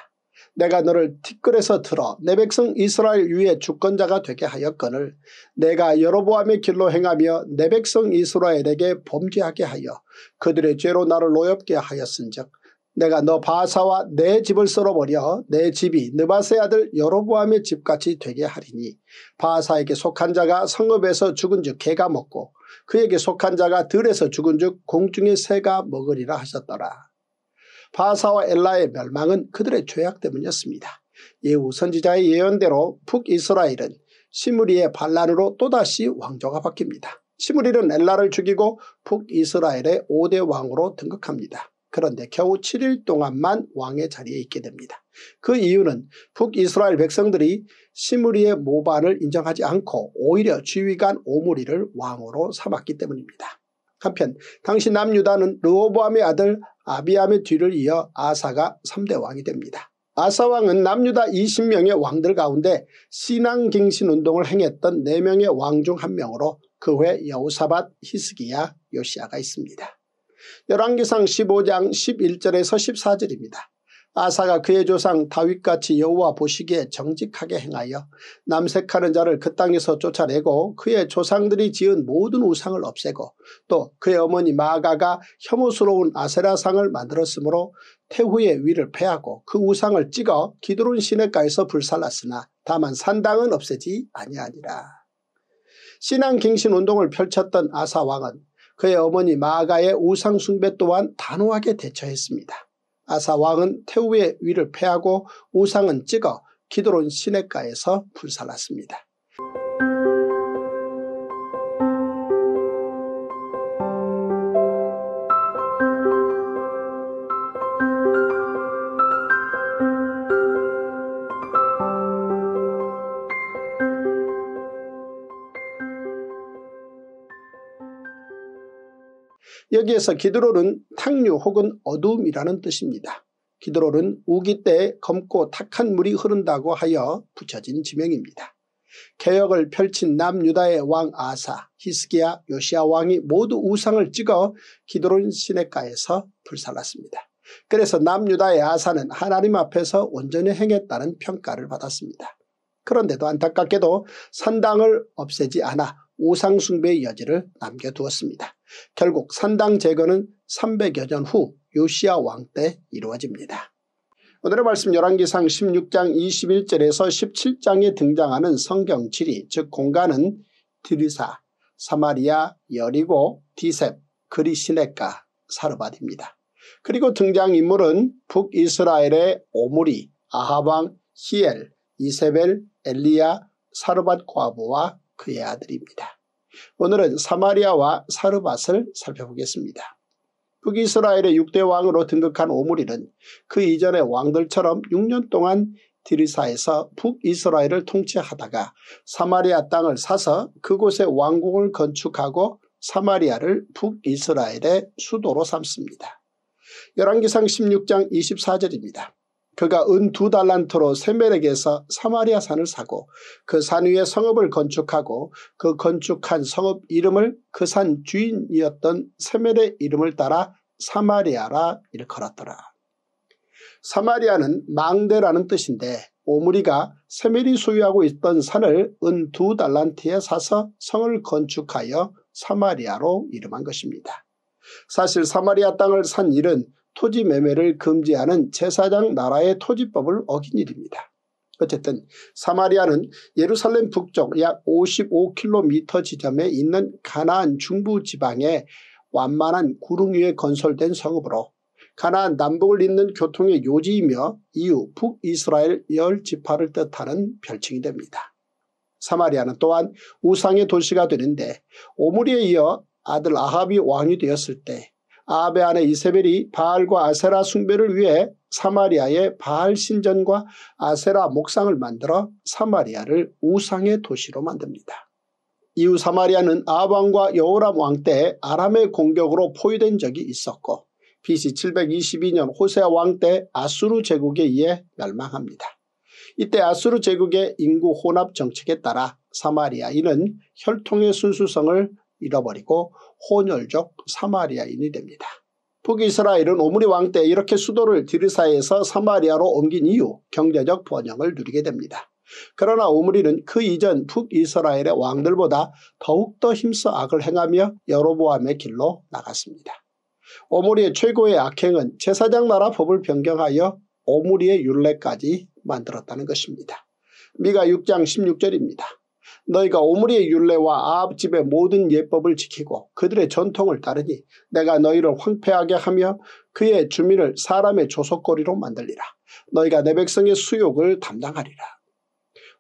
내가 너를 티끌에서 들어 내 백성 이스라엘 위에 주권자가 되게 하였거늘 내가 여로보암의 길로 행하며 내 백성 이스라엘에게 범죄하게 하여 그들의 죄로 나를 노엽게 하였은즉 내가 너 바사와 내 집을 썰어버려 내 집이 느바세 아들 여로보암의 집같이 되게 하리니 바사에게 속한 자가 성읍에서 죽은 즉 개가 먹고 그에게 속한 자가 들에서 죽은 즉 공중의 새가 먹으리라 하셨더라. 바사와 엘라의 멸망은 그들의 죄악 때문이었습니다. 예후 선지자의 예언대로 북이스라엘은 시무리의 반란으로 또다시 왕조가 바뀝니다. 시무리는 엘라를 죽이고 북이스라엘의 5대 왕으로 등극합니다. 그런데 겨우 7일 동안만 왕의 자리에 있게 됩니다. 그 이유는 북이스라엘 백성들이 시무리의 모반을 인정하지 않고 오히려 지휘관 오므리를 왕으로 삼았기 때문입니다. 한편 당시 남유다는 르호보암의 아들 아비암의 뒤를 이어 아사가 3대 왕이 됩니다. 아사왕은 남유다 20명의 왕들 가운데 신앙갱신운동을 행했던 4명의 왕 중 한 명으로 그외 여우사밧, 히스기야, 요시아가 있습니다. 열왕기상 15장 11절에서 14절입니다. 아사가 그의 조상 다윗같이 여호와 보시기에 정직하게 행하여 남색하는 자를 그 땅에서 쫓아내고 그의 조상들이 지은 모든 우상을 없애고 또 그의 어머니 마가가 혐오스러운 아세라상을 만들었으므로 태후의 위를 패하고 그 우상을 찍어 기드론 시내가에서 불살랐으나 다만 산당은 없애지 아니하니라. 신앙갱신운동을 펼쳤던 아사왕은 그의 어머니 마아가의 우상숭배 또한 단호하게 대처했습니다. 아사 왕은 태우의 위를 패하고 우상은 찍어 기도론 시내가에서 불살랐습니다. 여기에서 기드롤은 탕류 혹은 어둠이라는 뜻입니다. 기드롤은 우기 때 검고 탁한 물이 흐른다고 하여 붙여진 지명입니다. 개혁을 펼친 남유다의 왕 아사, 히스기야, 요시아 왕이 모두 우상을 찍어 기드론 시내가에서 불살랐습니다. 그래서 남유다의 아사는 하나님 앞에서 온전히 행했다는 평가를 받았습니다. 그런데도 안타깝게도 산당을 없애지 않아 우상숭배의 여지를 남겨두었습니다. 결국 산당 제거는 300여 년후 요시아 왕 때 이루어집니다. 오늘의 말씀 11기상 16장 21절에서 17장에 등장하는 성경 지리 즉 공간은 디리사, 사마리아, 여리고, 디셉, 그리시네가, 사르바디입니다 그리고 등장인물은 북이스라엘의 오므리, 아하방, 히엘, 이세벨, 엘리야, 사르밧 과부와 그의 아들입니다. 오늘은 사마리아와 사르밧을 살펴보겠습니다. 북이스라엘의 6대 왕으로 등극한 오므리는 그 이전의 왕들처럼 6년 동안 디리사에서 북이스라엘을 통치하다가 사마리아 땅을 사서 그곳에 왕궁을 건축하고 사마리아를 북이스라엘의 수도로 삼습니다. 열왕기상 16장 24절입니다. 그가 은 두 달란트로 세멜에게서 사마리아 산을 사고 그 산 위에 성읍을 건축하고 그 건축한 성읍 이름을 그 산 주인이었던 세멜의 이름을 따라 사마리아라 일컬었더라. 사마리아는 망대라는 뜻인데 오므리가 세멜이 소유하고 있던 산을 은 두 달란트에 사서 성을 건축하여 사마리아로 이름한 것입니다. 사실 사마리아 땅을 산 일은 토지 매매를 금지하는 제사장 나라의 토지법을 어긴 일입니다. 어쨌든 사마리아는 예루살렘 북쪽 약 55km 지점에 있는 가나안 중부 지방에 완만한 구릉 위에 건설된 성읍으로 가나안 남북을 잇는 교통의 요지이며 이후 북이스라엘 열 지파를 뜻하는 별칭이 됩니다. 사마리아는 또한 우상의 도시가 되는데 오므리에 이어 아들 아합이 왕이 되었을 때 아베 아에 이세벨이 바알과 아세라 숭배를 위해 사마리아의 바알 신전과 아세라 목상을 만들어 사마리아를 우상의 도시로 만듭니다. 이후 사마리아는 아방과 여호람 왕 때 아람의 공격으로 포위된 적이 있었고 BC 722년 호세아 왕 때 아수르 제국에 의해 멸망합니다. 이때 아수르 제국의 인구 혼합 정책에 따라 사마리아인은 혈통의 순수성을 잃어버리고 혼혈족 사마리아인이 됩니다. 북이스라엘은 오므리 왕 때 이렇게 수도를 디르사에서 사마리아로 옮긴 이후 경제적 번영을 누리게 됩니다. 그러나 오므리는 그 이전 북이스라엘의 왕들보다 더욱더 힘써 악을 행하며 여로보암의 길로 나갔습니다. 오므리의 최고의 악행은 제사장 나라 법을 변경하여 오므리의 율례까지 만들었다는 것입니다. 미가 6장 16절입니다. 너희가 오므리의 율례와 아합집의 모든 예법을 지키고 그들의 전통을 따르니 내가 너희를 황폐하게 하며 그의 주민을 사람의 조석거리로 만들리라. 너희가 내 백성의 수욕을 담당하리라.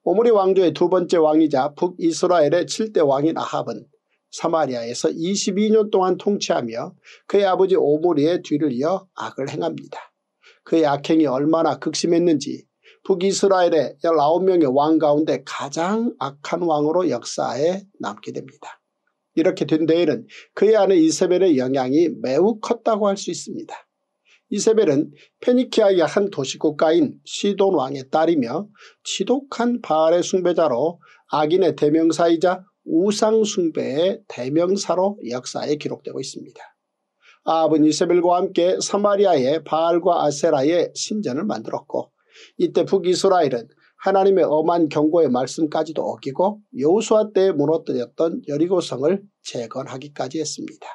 오므리 왕조의 두 번째 왕이자 북이스라엘의 7대 왕인 아합은 사마리아에서 22년 동안 통치하며 그의 아버지 오므리의 뒤를 이어 악을 행합니다. 그의 악행이 얼마나 극심했는지 북이스라엘의 19명의 왕 가운데 가장 악한 왕으로 역사에 남게 됩니다. 이렇게 된 데에는 그의 아내 이세벨의 영향이 매우 컸다고 할 수 있습니다. 이세벨은 페니키아의 한 도시국가인 시돈 왕의 딸이며 지독한 바알의 숭배자로 악인의 대명사이자 우상 숭배의 대명사로 역사에 기록되고 있습니다. 아합은 이세벨과 함께 사마리아의 바알과 아세라의 신전을 만들었고 이때 북이스라엘은 하나님의 엄한 경고의 말씀까지도 어기고 여호수아 때에 무너뜨렸던 여리고성을 재건하기까지 했습니다.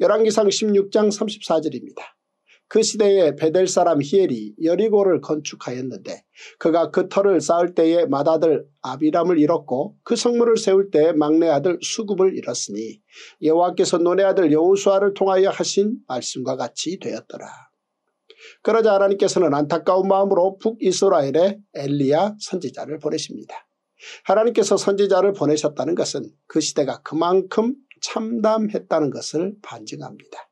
열왕기상 16장 34절입니다. 그 시대에 베델 사람 히엘이 여리고를 건축하였는데 그가 그 터를 쌓을 때에 맏아들 아비람을 잃었고 그성물을 세울 때에 막내 아들 수급을 잃었으니 여호와께서 노의 아들 여호수아를 통하여 하신 말씀과 같이 되었더라. 그러자 하나님께서는 안타까운 마음으로 북이스라엘에 엘리야 선지자를 보내십니다. 하나님께서 선지자를 보내셨다는 것은 그 시대가 그만큼 참담했다는 것을 반증합니다.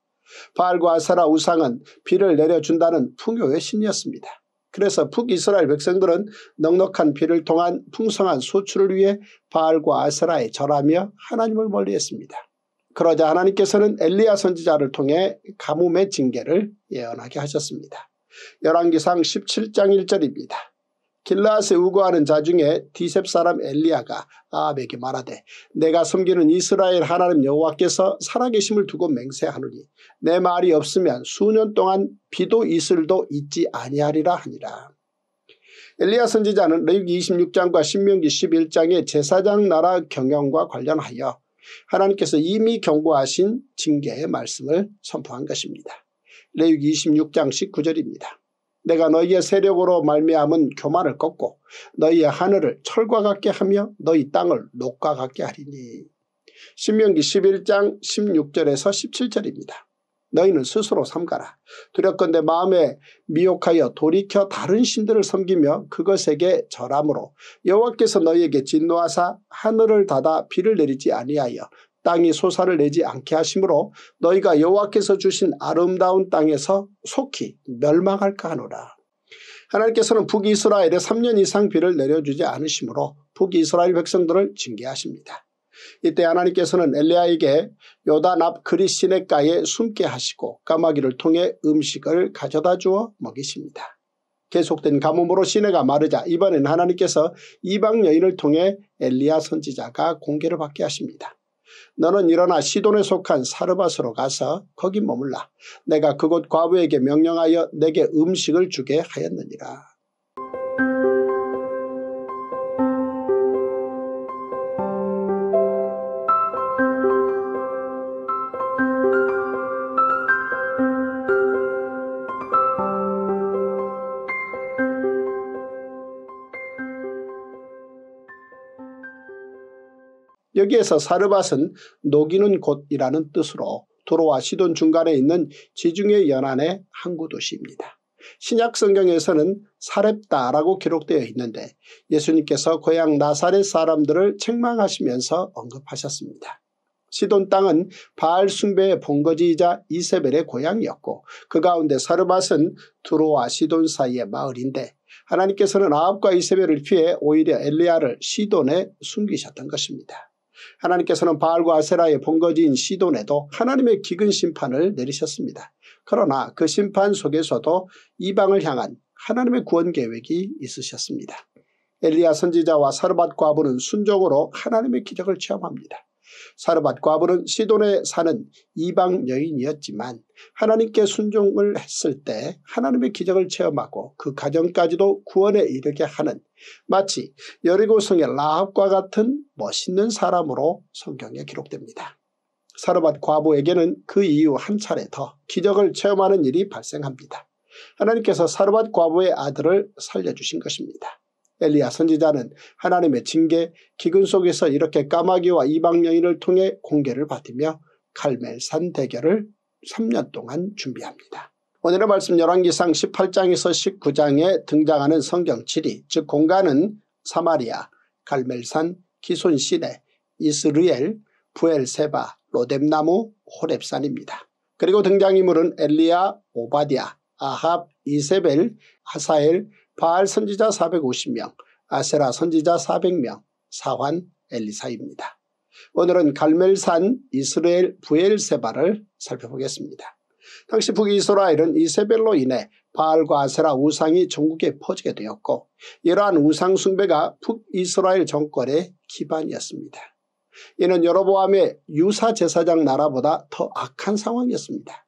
바알과 아세라 우상은 비를 내려준다는 풍요의 신이었습니다. 그래서 북이스라엘 백성들은 넉넉한 비를 통한 풍성한 소출을 위해 바알과 아세라에 절하며 하나님을 멀리했습니다. 그러자 하나님께서는 엘리야 선지자를 통해 가뭄의 징계를 예언하게 하셨습니다. 열왕기상 17장 1절입니다. 길라앗에 우거하는 자 중에 디셉 사람 엘리야가 아합에게 말하되 내가 섬기는 이스라엘 하나님 여호와께서 살아계심을 두고 맹세하노니 내 말이 없으면 수년 동안 비도 이슬도 있지 아니하리라 하니라. 엘리야 선지자는 레위기 26장과 신명기 11장의 제사장 나라 경영과 관련하여 하나님께서 이미 경고하신 징계의 말씀을 선포한 것입니다. 레위기 26장 19절입니다. 내가 너희의 세력으로 말미암은 교만을 꺾고 너희의 하늘을 철과 같게 하며 너희 땅을 녹과 같게 하리니. 신명기 11장 16절에서 17절입니다. 너희는 스스로 삼가라. 두렵건대 마음에 미혹하여 돌이켜 다른 신들을 섬기며 그것에게 절함으로 여호와께서 너희에게 진노하사 하늘을 닫아 비를 내리지 아니하여 땅이 소사를 내지 않게 하심으로 너희가 여호와께서 주신 아름다운 땅에서 속히 멸망할까 하노라. 하나님께서는 북이스라엘에 3년 이상 비를 내려주지 않으심으로 북이스라엘 백성들을 징계하십니다. 이때 하나님께서는 엘리야에게 요단앞 그리시네가에 숨게 하시고 까마귀를 통해 음식을 가져다 주어 먹이십니다. 계속된 가뭄으로 시내가 마르자 이번엔 하나님께서 이방 여인을 통해 엘리야 선지자가 공개를 받게 하십니다. 너는 일어나 시돈에 속한 사르밧으로 가서 거기 머물라. 내가 그곳 과부에게 명령하여 내게 음식을 주게 하였느니라. 여기에서 사르밧은 녹이는 곳이라는 뜻으로 도로와 시돈 중간에 있는 지중해 연안의 항구 도시입니다. 신약 성경에서는 사렙다라고 기록되어 있는데 예수님께서 고향 나사렛 사람들을 책망하시면서 언급하셨습니다. 시돈 땅은 바알 숭배의 본거지이자 이세벨의 고향이었고 그 가운데 사르밧은 두로와 시돈 사이의 마을인데 하나님께서는 아합과 이세벨을 피해 오히려 엘리야를 시돈에 숨기셨던 것입니다. 하나님께서는 바알과 아세라의 본거지인 시돈에도 하나님의 기근 심판을 내리셨습니다. 그러나 그 심판 속에서도 이방을 향한 하나님의 구원 계획이 있으셨습니다. 엘리야 선지자와 사르밧 과부는 순종으로 하나님의 기적을 체험합니다. 사르밧과 부는 시돈에 사는 이방 여인이었지만 하나님께 순종을 했을 때 하나님의 기적을 체험하고 그 가정까지도 구원에 이르게 하는 마치 여리고성의 라합과 같은 멋있는 사람으로 성경에 기록됩니다. 사르밧 과부에게는 그 이후 한 차례 더 기적을 체험하는 일이 발생합니다. 하나님께서 사르밧 과부의 아들을 살려주신 것입니다. 엘리야 선지자는 하나님의 징계, 기근 속에서 이렇게 까마귀와 이방여인을 통해 공개를 받으며 갈멜산 대결을 3년 동안 준비합니다. 오늘의 말씀 열왕기상 18장에서 19장에 등장하는 성경 지리, 즉 공간은 사마리아, 갈멜산, 기손 시내, 이스루엘, 부엘세바, 로뎀나무, 호랩산입니다 그리고 등장인물은 엘리야, 오바디아, 아합, 이세벨, 하사엘, 바알 선지자 450명, 아세라 선지자 400명, 사환 엘리사입니다. 오늘은 갈멜산 이스라엘 부엘세바를 살펴보겠습니다. 당시 북이스라엘은 이세벨로 인해 바알과 아세라 우상이 전국에 퍼지게 되었고 이러한 우상 숭배가 북이스라엘 정권의 기반이었습니다. 이는 여로보암의 유사 제사장 나라보다 더 악한 상황이었습니다.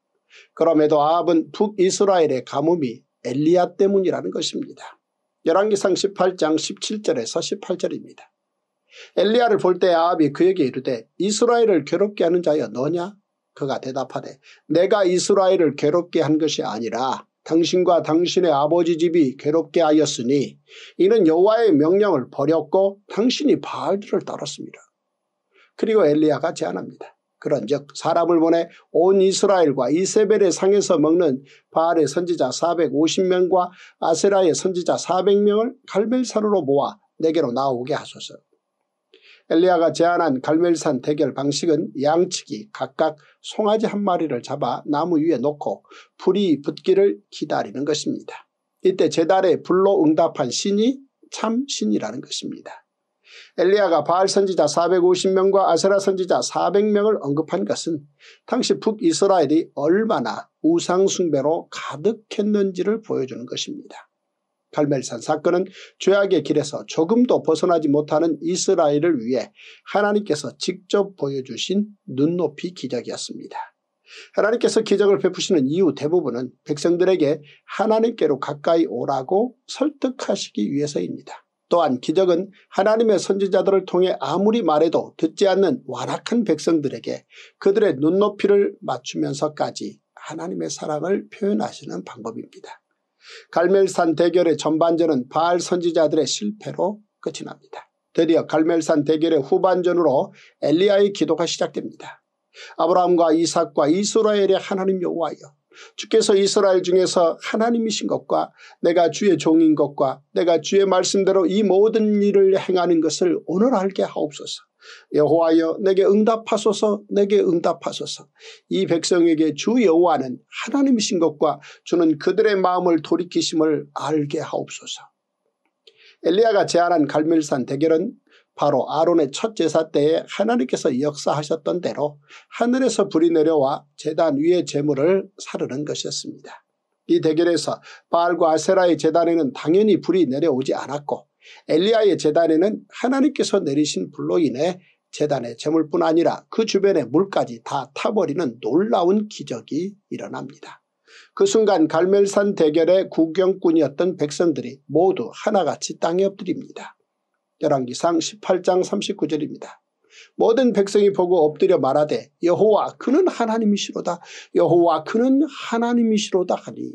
그럼에도 아합은 북이스라엘의 가뭄이 엘리야 때문이라는 것입니다. 열왕기상 18장 17절에서 18절입니다. 엘리야를 볼 때 아합이 그에게 이르되 이스라엘을 괴롭게 하는 자여 너냐? 그가 대답하되 내가 이스라엘을 괴롭게 한 것이 아니라 당신과 당신의 아버지 집이 괴롭게 하였으니 이는 여호와의 명령을 버렸고 당신이 바알들을 따랐습니다. 그리고 엘리야가 제안합니다. 그런즉 사람을 보내 온 이스라엘과 이세벨의 상에서 먹는 바알의 선지자 450명과 아세라의 선지자 400명을 갈멜산으로 모아 내게로 나오게 하소서. 엘리야가 제안한 갈멜산 대결 방식은 양측이 각각 송아지 한 마리를 잡아 나무 위에 놓고 불이 붙기를 기다리는 것입니다. 이때 제달에 불로 응답한 신이 참 신이라는 것입니다. 엘리야가 바알 선지자 450명과 아세라 선지자 400명을 언급한 것은 당시 북이스라엘이 얼마나 우상숭배로 가득했는지를 보여주는 것입니다. 갈멜산 사건은 죄악의 길에서 조금도 벗어나지 못하는 이스라엘을 위해 하나님께서 직접 보여주신 눈높이 기적이었습니다. 하나님께서 기적을 베푸시는 이유 대부분은 백성들에게 하나님께로 가까이 오라고 설득하시기 위해서입니다. 또한 기적은 하나님의 선지자들을 통해 아무리 말해도 듣지 않는 완악한 백성들에게 그들의 눈높이를 맞추면서까지 하나님의 사랑을 표현하시는 방법입니다. 갈멜산 대결의 전반전은 바알 선지자들의 실패로 끝이 납니다. 드디어 갈멜산 대결의 후반전으로 엘리야의 기도가 시작됩니다. 아브라함과 이삭과 이스라엘의 하나님 여호와여 주께서 이스라엘 중에서 하나님이신 것과 내가 주의 종인 것과 내가 주의 말씀대로 이 모든 일을 행하는 것을 오늘 알게 하옵소서. 여호와여 내게 응답하소서 내게 응답하소서 이 백성에게 주 여호와는 하나님이신 것과 주는 그들의 마음을 돌이키심을 알게 하옵소서. 엘리야가 제안한 갈멜산 대결은 바로 아론의 첫 제사 때에 하나님께서 역사하셨던 대로 하늘에서 불이 내려와 재단 위의 재물을 사르는 것이었습니다. 이 대결에서 바알과 아세라의 재단에는 당연히 불이 내려오지 않았고 엘리야의 재단에는 하나님께서 내리신 불로 인해 재단의 재물뿐 아니라 그 주변의 물까지 다 타버리는 놀라운 기적이 일어납니다. 그 순간 갈멜산 대결의 구경꾼이었던 백성들이 모두 하나같이 땅에 엎드립니다. 열왕기상 18장 39절입니다. 모든 백성이 보고 엎드려 말하되 여호와 그는 하나님이시로다 여호와 그는 하나님이시로다 하니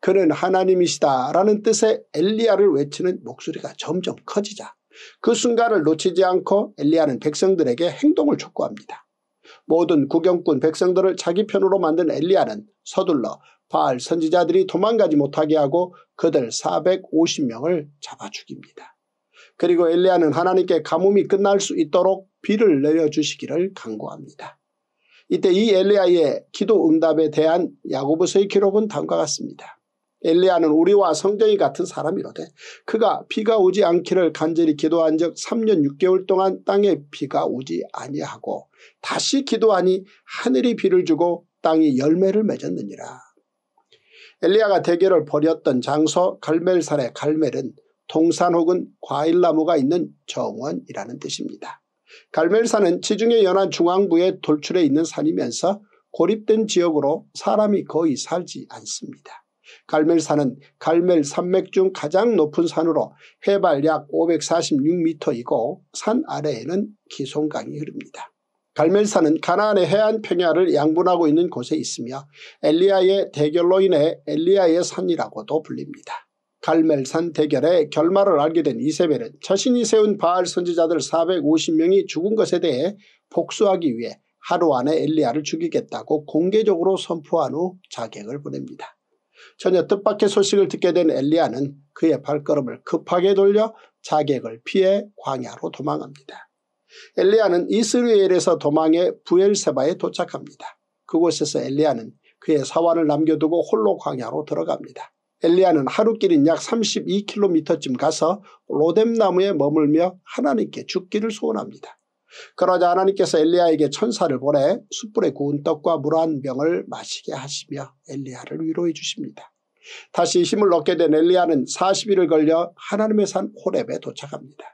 그는 하나님이시다라는 뜻의 엘리야를 외치는 목소리가 점점 커지자 그 순간을 놓치지 않고 엘리야는 백성들에게 행동을 촉구합니다. 모든 구경꾼 백성들을 자기 편으로 만든 엘리야는 서둘러 바알 선지자들이 도망가지 못하게 하고 그들 450명을 잡아 죽입니다. 그리고 엘리야는 하나님께 가뭄이 끝날 수 있도록 비를 내려주시기를 간구합니다. 이때 이 엘리야의 기도 응답에 대한 야고보서의 기록은 다음과 같습니다. 엘리야는 우리와 성정이 같은 사람이로되 그가 비가 오지 않기를 간절히 기도한 즉 3년 6개월 동안 땅에 비가 오지 아니하고 다시 기도하니 하늘이 비를 주고 땅이 열매를 맺었느니라. 엘리야가 대결을 벌였던 장소 갈멜산의 갈멜은 통산 혹은 과일나무가 있는 정원이라는 뜻입니다. 갈멜산은 지중해 연안 중앙부의 돌출에 있는 산이면서 고립된 지역으로 사람이 거의 살지 않습니다. 갈멜산은 갈멜 산맥 중 가장 높은 산으로 해발 약 546m이고 산 아래에는 기송강이 흐릅니다. 갈멜산은 가나안의 해안 평야를 양분하고 있는 곳에 있으며 엘리야의 대결로 인해 엘리야의 산이라고도 불립니다. 갈멜산 대결의 결말을 알게 된 이세벨은 자신이 세운 바알 선지자들 450명이 죽은 것에 대해 복수하기 위해 하루 안에 엘리야를 죽이겠다고 공개적으로 선포한 후 자객을 보냅니다. 전혀 뜻밖의 소식을 듣게 된 엘리야는 그의 발걸음을 급하게 돌려 자객을 피해 광야로 도망합니다. 엘리야는 이스라엘에서 도망해 부엘세바에 도착합니다. 그곳에서 엘리야는 그의 사환을 남겨두고 홀로 광야로 들어갑니다. 엘리야는 하루 길인 약 32km쯤 가서 로뎀나무에 머물며 하나님께 죽기를 소원합니다. 그러자 하나님께서 엘리야에게 천사를 보내 숯불에 구운 떡과 물 한 병을 마시게 하시며 엘리야를 위로해 주십니다. 다시 힘을 얻게 된 엘리야는 40일을 걸려 하나님의 산호랩에 도착합니다.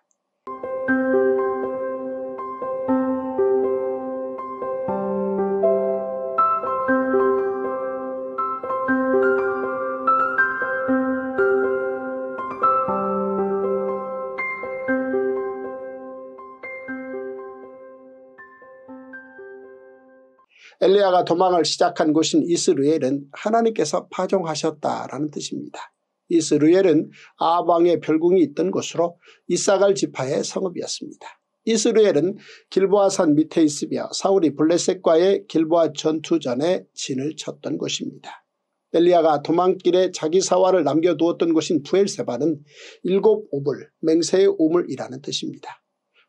히스야가 도망을 시작한 곳인 이스루엘은 하나님께서 파종하셨다라는 뜻입니다. 이스루엘은 아방의 별궁이 있던 곳으로 이사갈 지파의 성읍이었습니다. 이스루엘은 길보아산 밑에 있으며 사울이 블레셋과의 길보아 전투전에 진을 쳤던 곳입니다. 엘리야가 도망길에 자기 사화를 남겨두었던 곳인 부엘세바는 일곱 오물, 맹세의 오물이라는 뜻입니다.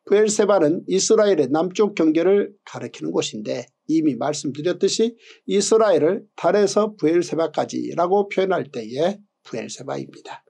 브엘세바는 이스라엘의 남쪽 경계를 가리키는 곳인데 이미 말씀드렸듯이 이스라엘을 달에서 브엘세바까지라고 표현할 때의 브엘세바입니다.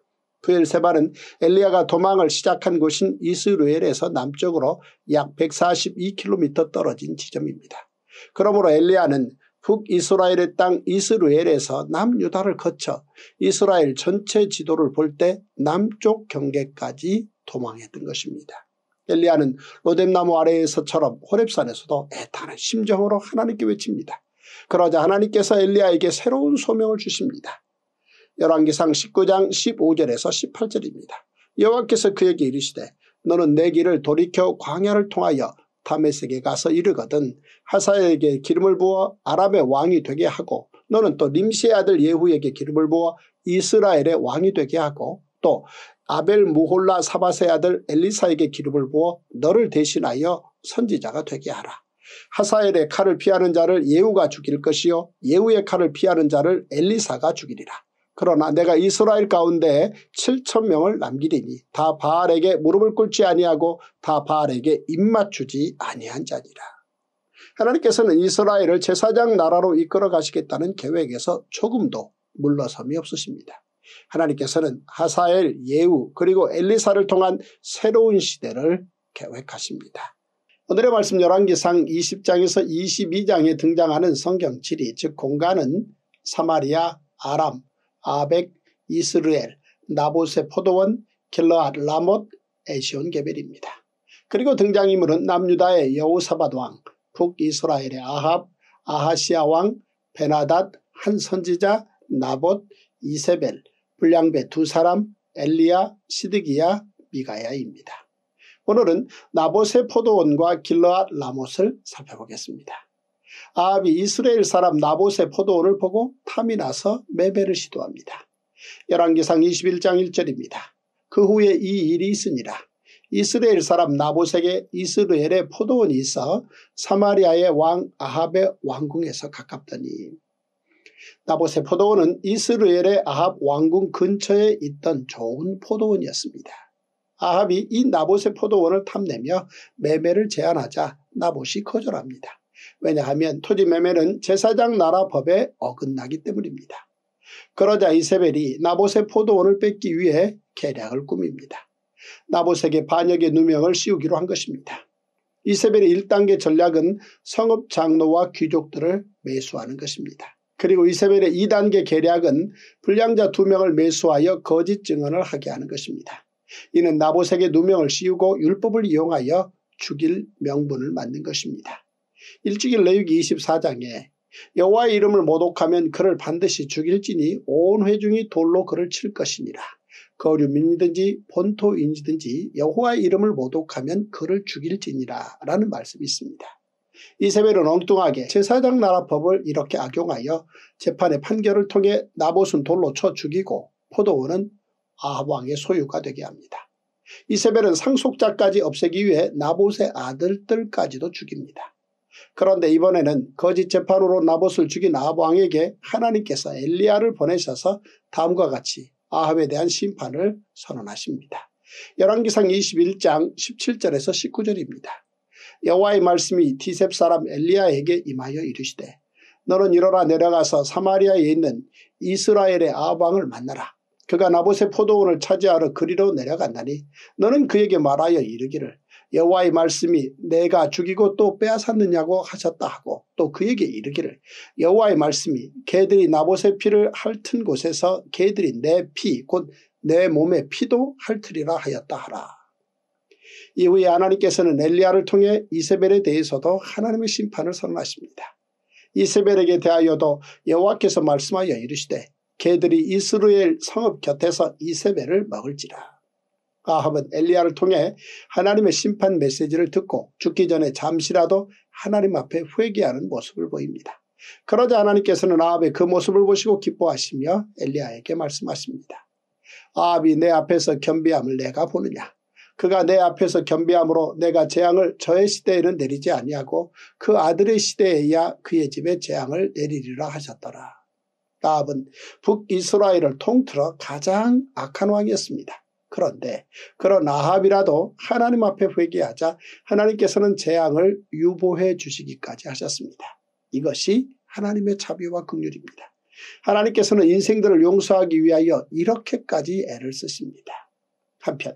브엘세바는 엘리야가 도망을 시작한 곳인 이스루엘에서 남쪽으로 약 142km 떨어진 지점입니다. 그러므로 엘리야는 북이스라엘의 땅 이스루엘에서 남유다를 거쳐 이스라엘 전체 지도를 볼 때 남쪽 경계까지 도망했던 것입니다. 엘리야는 로뎀나무 아래에서처럼 호랩산에서도 애타는 심정으로 하나님께 외칩니다. 그러자 하나님께서 엘리야에게 새로운 소명을 주십니다. 열왕기상 19장 15절에서 18절입니다. 여호와께서 그에게 이르시되 너는 내 길을 돌이켜 광야를 통하여 다메섹에 가서 이르거든 하사에게 기름을 부어 아람의 왕이 되게 하고 너는 또 림시의 아들 예후에게 기름을 부어 이스라엘의 왕이 되게 하고 또 아벨 무홀라 사바세 아들 엘리사에게 기름을 부어 너를 대신하여 선지자가 되게 하라. 하사엘의 칼을 피하는 자를 예우가 죽일 것이요 예우의 칼을 피하는 자를 엘리사가 죽이리라. 그러나 내가 이스라엘 가운데 7천명을 남기리니 다 바알에게 무릎을 꿇지 아니하고 다 바알에게 입맞추지 아니한 자니라. 하나님께서는 이스라엘을 제사장 나라로 이끌어 가시겠다는 계획에서 조금도 물러섬이 없으십니다. 하나님께서는 하사엘, 예우 그리고 엘리사를 통한 새로운 시대를 계획하십니다. 오늘의 말씀 11기상 20장에서 22장에 등장하는 성경 지리 즉 공간은 사마리아, 아람, 아벡, 이스루엘, 나보세 포도원, 길러앗 라못, 에시온 개별입니다. 그리고 등장인물은 남유다의 여우사밧 왕, 북이스라엘의 아합, 아하시아 왕, 베나닷, 한 선지자, 나봇, 이세벨, 불량배 두 사람 엘리야, 시드기야, 미가야입니다. 오늘은 나봇의 포도원과 길러앗 라못을 살펴보겠습니다. 아합이 이스라엘 사람 나봇의 포도원을 보고 탐이 나서 매매를 시도합니다. 열왕기상 21장 1절입니다. 그 후에 이 일이 있으니라. 이스라엘 사람 나봇에게 이스라엘의 포도원이 있어 사마리아의 왕 아합의 왕궁에서 가깝더니 나봇의 포도원은 이스라엘의 아합 왕궁 근처에 있던 좋은 포도원이었습니다. 아합이 이 나봇의 포도원을 탐내며 매매를 제안하자 나봇이 거절합니다. 왜냐하면 토지 매매는 제사장 나라 법에 어긋나기 때문입니다. 그러자 이세벨이 나봇의 포도원을 뺏기 위해 계략을 꾸밉니다. 나봇에게 반역의 누명을 씌우기로 한 것입니다. 이세벨의 1단계 전략은 성읍 장로와 귀족들을 매수하는 것입니다. 그리고 이세벨의 2단계 계략은 불량자 2명을 매수하여 거짓 증언을 하게 하는 것입니다. 이는 나보색의 누명을 씌우고 율법을 이용하여 죽일 명분을 만든 것입니다. 일주일 레위기 24장에 여호와의 이름을 모독하면 그를 반드시 죽일지니 온 회중이 돌로 그를 칠 것이니라. 거류민이든지 본토인지든지 여호와의 이름을 모독하면 그를 죽일지니라 라는 말씀이 있습니다. 이세벨은 엉뚱하게 제사장 나라법을 이렇게 악용하여 재판의 판결을 통해 나봇은 돌로 쳐 죽이고 포도원은 아합왕의 소유가 되게 합니다. 이세벨은 상속자까지 없애기 위해 나봇의 아들들까지도 죽입니다. 그런데 이번에는 거짓 재판으로 나봇을 죽인 아합왕에게 하나님께서 엘리야를 보내셔서 다음과 같이 아합에 대한 심판을 선언하십니다. 열왕기상 21장 17절에서 19절입니다. 여호와의 말씀이 티셉 사람 엘리야에게 임하여 이르시되 너는 일어나 내려가서 사마리아에 있는 이스라엘의 아방을 만나라. 그가 나봇의 포도원을 차지하러 그리로 내려간다니 너는 그에게 말하여 이르기를 여호와의 말씀이 내가 죽이고 또 빼앗았느냐고 하셨다 하고 또 그에게 이르기를 여호와의 말씀이 개들이 나봇의 피를 핥은 곳에서 개들이 내 피 곧 내 몸의 피도 핥으리라 하였다 하라. 이후에 하나님께서는 엘리야를 통해 이세벨에 대해서도 하나님의 심판을 선언하십니다. 이세벨에게 대하여도 여호와께서 말씀하여 이르시되 개들이 이스루엘 성읍 곁에서 이세벨을 먹을지라. 아합은 엘리야를 통해 하나님의 심판 메시지를 듣고 죽기 전에 잠시라도 하나님 앞에 회개하는 모습을 보입니다. 그러자 하나님께서는 아합의 그 모습을 보시고 기뻐하시며 엘리야에게 말씀하십니다. 아합이 내 앞에서 겸비함을 내가 보느냐. 그가 내 앞에서 겸비함으로 내가 재앙을 저의 시대에는 내리지 아니하고 그 아들의 시대에야 그의 집에 재앙을 내리리라 하셨더라. 나압은 북이스라엘을 통틀어 가장 악한 왕이었습니다. 그런데 그런 아합이라도 하나님 앞에 회개하자 하나님께서는 재앙을 유보해 주시기까지 하셨습니다. 이것이 하나님의 자비와 극휼입니다 하나님께서는 인생들을 용서하기 위하여 이렇게까지 애를 쓰십니다. 한편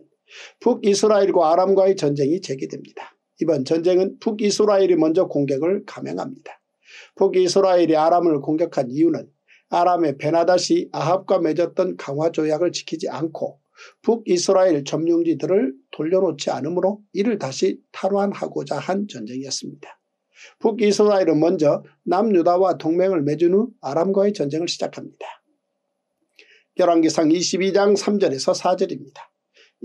북이스라엘과 아람과의 전쟁이 제기됩니다. 이번 전쟁은 북이스라엘이 먼저 공격을 감행합니다. 북이스라엘이 아람을 공격한 이유는 아람의 베나다시 아합과 맺었던 강화 조약을 지키지 않고 북이스라엘 점령지들을 돌려놓지 않으므로 이를 다시 탈환하고자 한 전쟁이었습니다. 북이스라엘은 먼저 남유다와 동맹을 맺은 후 아람과의 전쟁을 시작합니다. 열왕기상 22장 3절에서 4절입니다.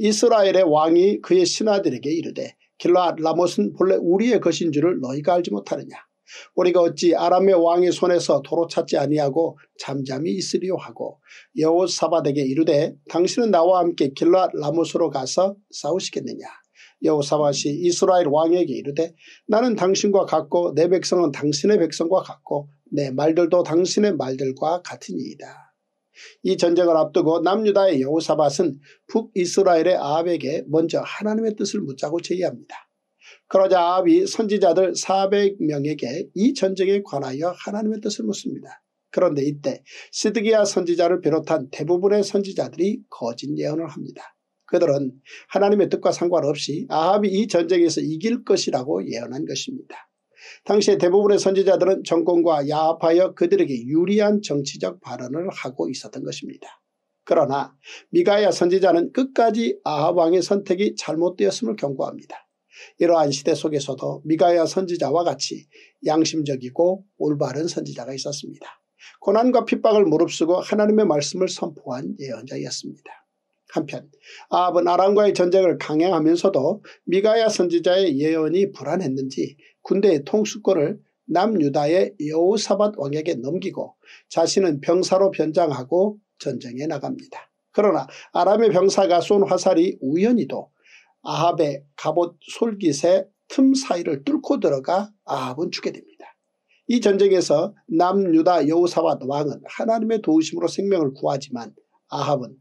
이스라엘의 왕이 그의 신하들에게 이르되 길라앗 라못은 본래 우리의 것인 줄을 너희가 알지 못하느냐. 우리가 어찌 아람의 왕의 손에서 도로 찾지 아니하고 잠잠히 있으리요 하고 여호사밧에게 이르되 당신은 나와 함께 길라앗 라못으로 가서 싸우시겠느냐. 여호사밧이 이스라엘 왕에게 이르되 나는 당신과 같고 내 백성은 당신의 백성과 같고 내 말들도 당신의 말들과 같으니이다. 이 전쟁을 앞두고 남유다의 여호사밧은 북이스라엘의 아합에게 먼저 하나님의 뜻을 묻자고 제의합니다. 그러자 아합이 선지자들 400명에게 이 전쟁에 관하여 하나님의 뜻을 묻습니다. 그런데 이때 시드기야 선지자를 비롯한 대부분의 선지자들이 거짓 예언을 합니다. 그들은 하나님의 뜻과 상관없이 아합이 이 전쟁에서 이길 것이라고 예언한 것입니다. 당시에 대부분의 선지자들은 정권과 야합하여 그들에게 유리한 정치적 발언을 하고 있었던 것입니다. 그러나 미가야 선지자는 끝까지 아합 왕의 선택이 잘못되었음을 경고합니다. 이러한 시대 속에서도 미가야 선지자와 같이 양심적이고 올바른 선지자가 있었습니다. 고난과 핍박을 무릅쓰고 하나님의 말씀을 선포한 예언자였습니다. 한편 아합은 아람과의 전쟁을 강행하면서도 미가야 선지자의 예언이 불안했는지 군대의 통수권을 남유다의 여우사밧 왕에게 넘기고 자신은 병사로 변장하고 전쟁에 나갑니다. 그러나 아람의 병사가 쏜 화살이 우연히도 아합의 갑옷 솔깃의 틈 사이를 뚫고 들어가 아합은 죽게 됩니다. 이 전쟁에서 남유다 여우사밧 왕은 하나님의 도우심으로 생명을 구하지만 아합은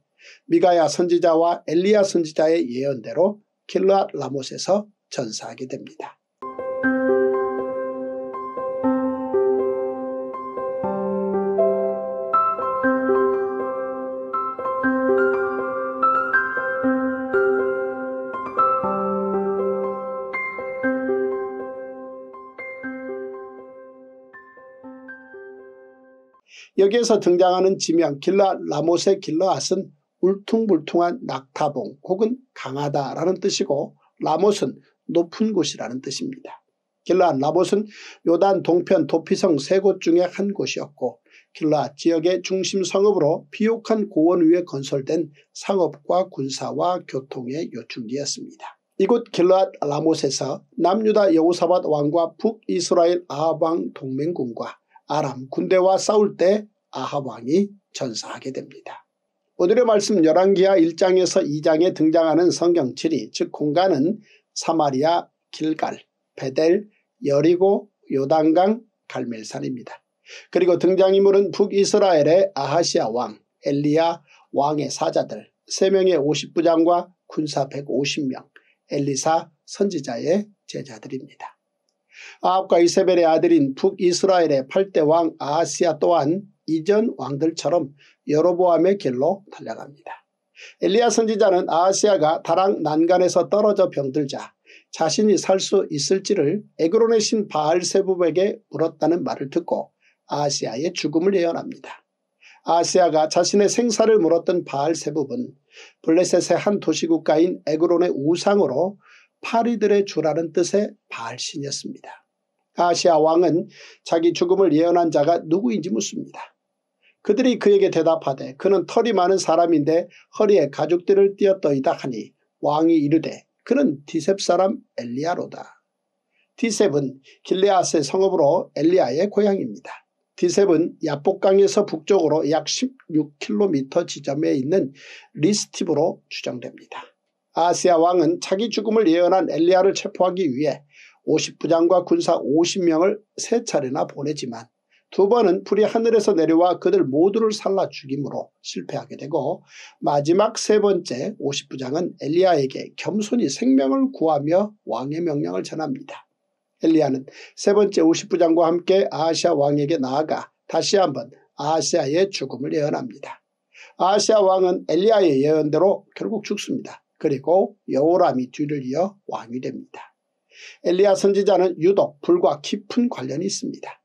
미가야 선지자와 엘리야 선지자의 예언대로 길라 라못에서 전사하게 됩니다. 여기에서 등장하는 지명 길라 라모의길라앗은 울퉁불퉁한 낙타봉 혹은 강하다라는 뜻이고 라못은 높은 곳이라는 뜻입니다. 길라 라못은 요단 동편 도피성 세 곳 중에 한 곳이었고 길라 지역의 중심 성읍으로 비옥한 고원 위에 건설된 상업과 군사와 교통의 요충지였습니다. 이곳 길라 라못에서 남유다 여호사밧 왕과 북이스라엘 아합 왕 동맹군과 아람 군대와 싸울 때 아합 왕이 전사하게 됩니다. 오늘의 말씀 열왕기하 1장에서 2장에 등장하는 성경칠이 즉 공간은 사마리아, 길갈, 베델, 여리고, 요단강, 갈멜산입니다. 그리고 등장인물은 북이스라엘의 아하시아 왕, 엘리야 왕의 사자들, 3명의 50부장과 군사 150명, 엘리사 선지자의 제자들입니다. 아합과 이세벨의 아들인 북이스라엘의 8대 왕 아하시아 또한 이전 왕들처럼 여로보암의 길로 달려갑니다. 엘리야 선지자는 아하시아가 다락 난간에서 떨어져 병들자 자신이 살 수 있을지를 에그론의 신 바알세부백에 물었다는 말을 듣고 아시아의 죽음을 예언합니다. 아시아가 자신의 생사를 물었던 바알세부분 블레셋의 한 도시국가인 에그론의 우상으로 파리들의 주라는 뜻의 발신이었습니다 아시아 왕은 자기 죽음을 예언한 자가 누구인지 묻습니다. 그들이 그에게 대답하되 그는 털이 많은 사람인데 허리에 가죽들을 띄어떠이다 하니 왕이 이르되 그는 디셉 사람 엘리아로다 디셉은 길레아스의 성읍으로 엘리아의 고향입니다. 디셉은 야복강에서 북쪽으로 약 16km 지점에 있는 리스티브로 추정됩니다. 아시아 왕은 자기 죽음을 예언한 엘리야를 체포하기 위해 50부장과 군사 50명을 세 차례나 보내지만 두 번은 불이 하늘에서 내려와 그들 모두를 살라 죽임으로 실패하게 되고 마지막 세 번째 50부장은 엘리야에게 겸손히 생명을 구하며 왕의 명령을 전합니다. 엘리야는 세 번째 50부장과 함께 아시아 왕에게 나아가 다시 한번 아시아의 죽음을 예언합니다. 아시아 왕은 엘리야의 예언대로 결국 죽습니다. 그리고 여호람이 뒤를 이어 왕이 됩니다. 엘리야 선지자는 유독 불과 깊은 관련이 있습니다.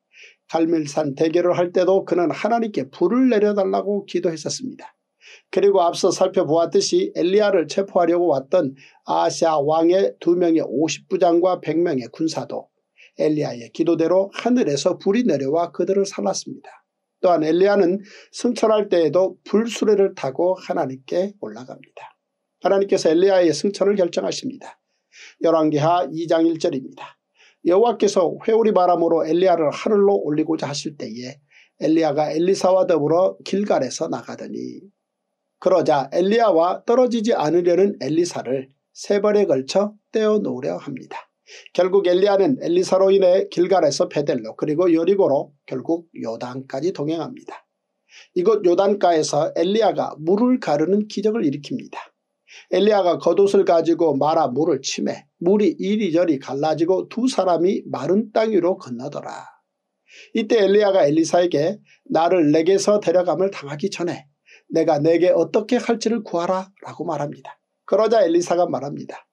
갈멜산 대결을 할 때도 그는 하나님께 불을 내려달라고 기도했었습니다. 그리고 앞서 살펴보았듯이 엘리야를 체포하려고 왔던 아시아 왕의 두 명의 50부장과 100명의 군사도 엘리야의 기도대로 하늘에서 불이 내려와 그들을 살랐습니다. 또한 엘리야는 승천할 때에도 불수레를 타고 하나님께 올라갑니다. 하나님께서 엘리야의 승천을 결정하십니다. 열왕기하 2장 1절입니다. 여호와께서 회오리 바람으로 엘리야를 하늘로 올리고자 하실 때에 엘리야가 엘리사와 더불어 길갈에서 나가더니 그러자 엘리야와 떨어지지 않으려는 엘리사를 세 번에 걸쳐 떼어 놓으려 합니다. 결국 엘리야는 엘리사로 인해 길갈에서 베델로 그리고 여리고로 결국 요단까지 동행합니다. 이곳 요단가에서 엘리야가 물을 가르는 기적을 일으킵니다. 엘리야가 겉옷을 가지고 말아 물을 치매 물이 이리저리 갈라지고 두 사람이 마른 땅 위로 건너더라. 이때 엘리야가 엘리사에게 나를 내게서 데려감을 당하기 전에 내가 내게 어떻게 할지를 구하라 라고 말합니다. 그러자 엘리사가 말합니다.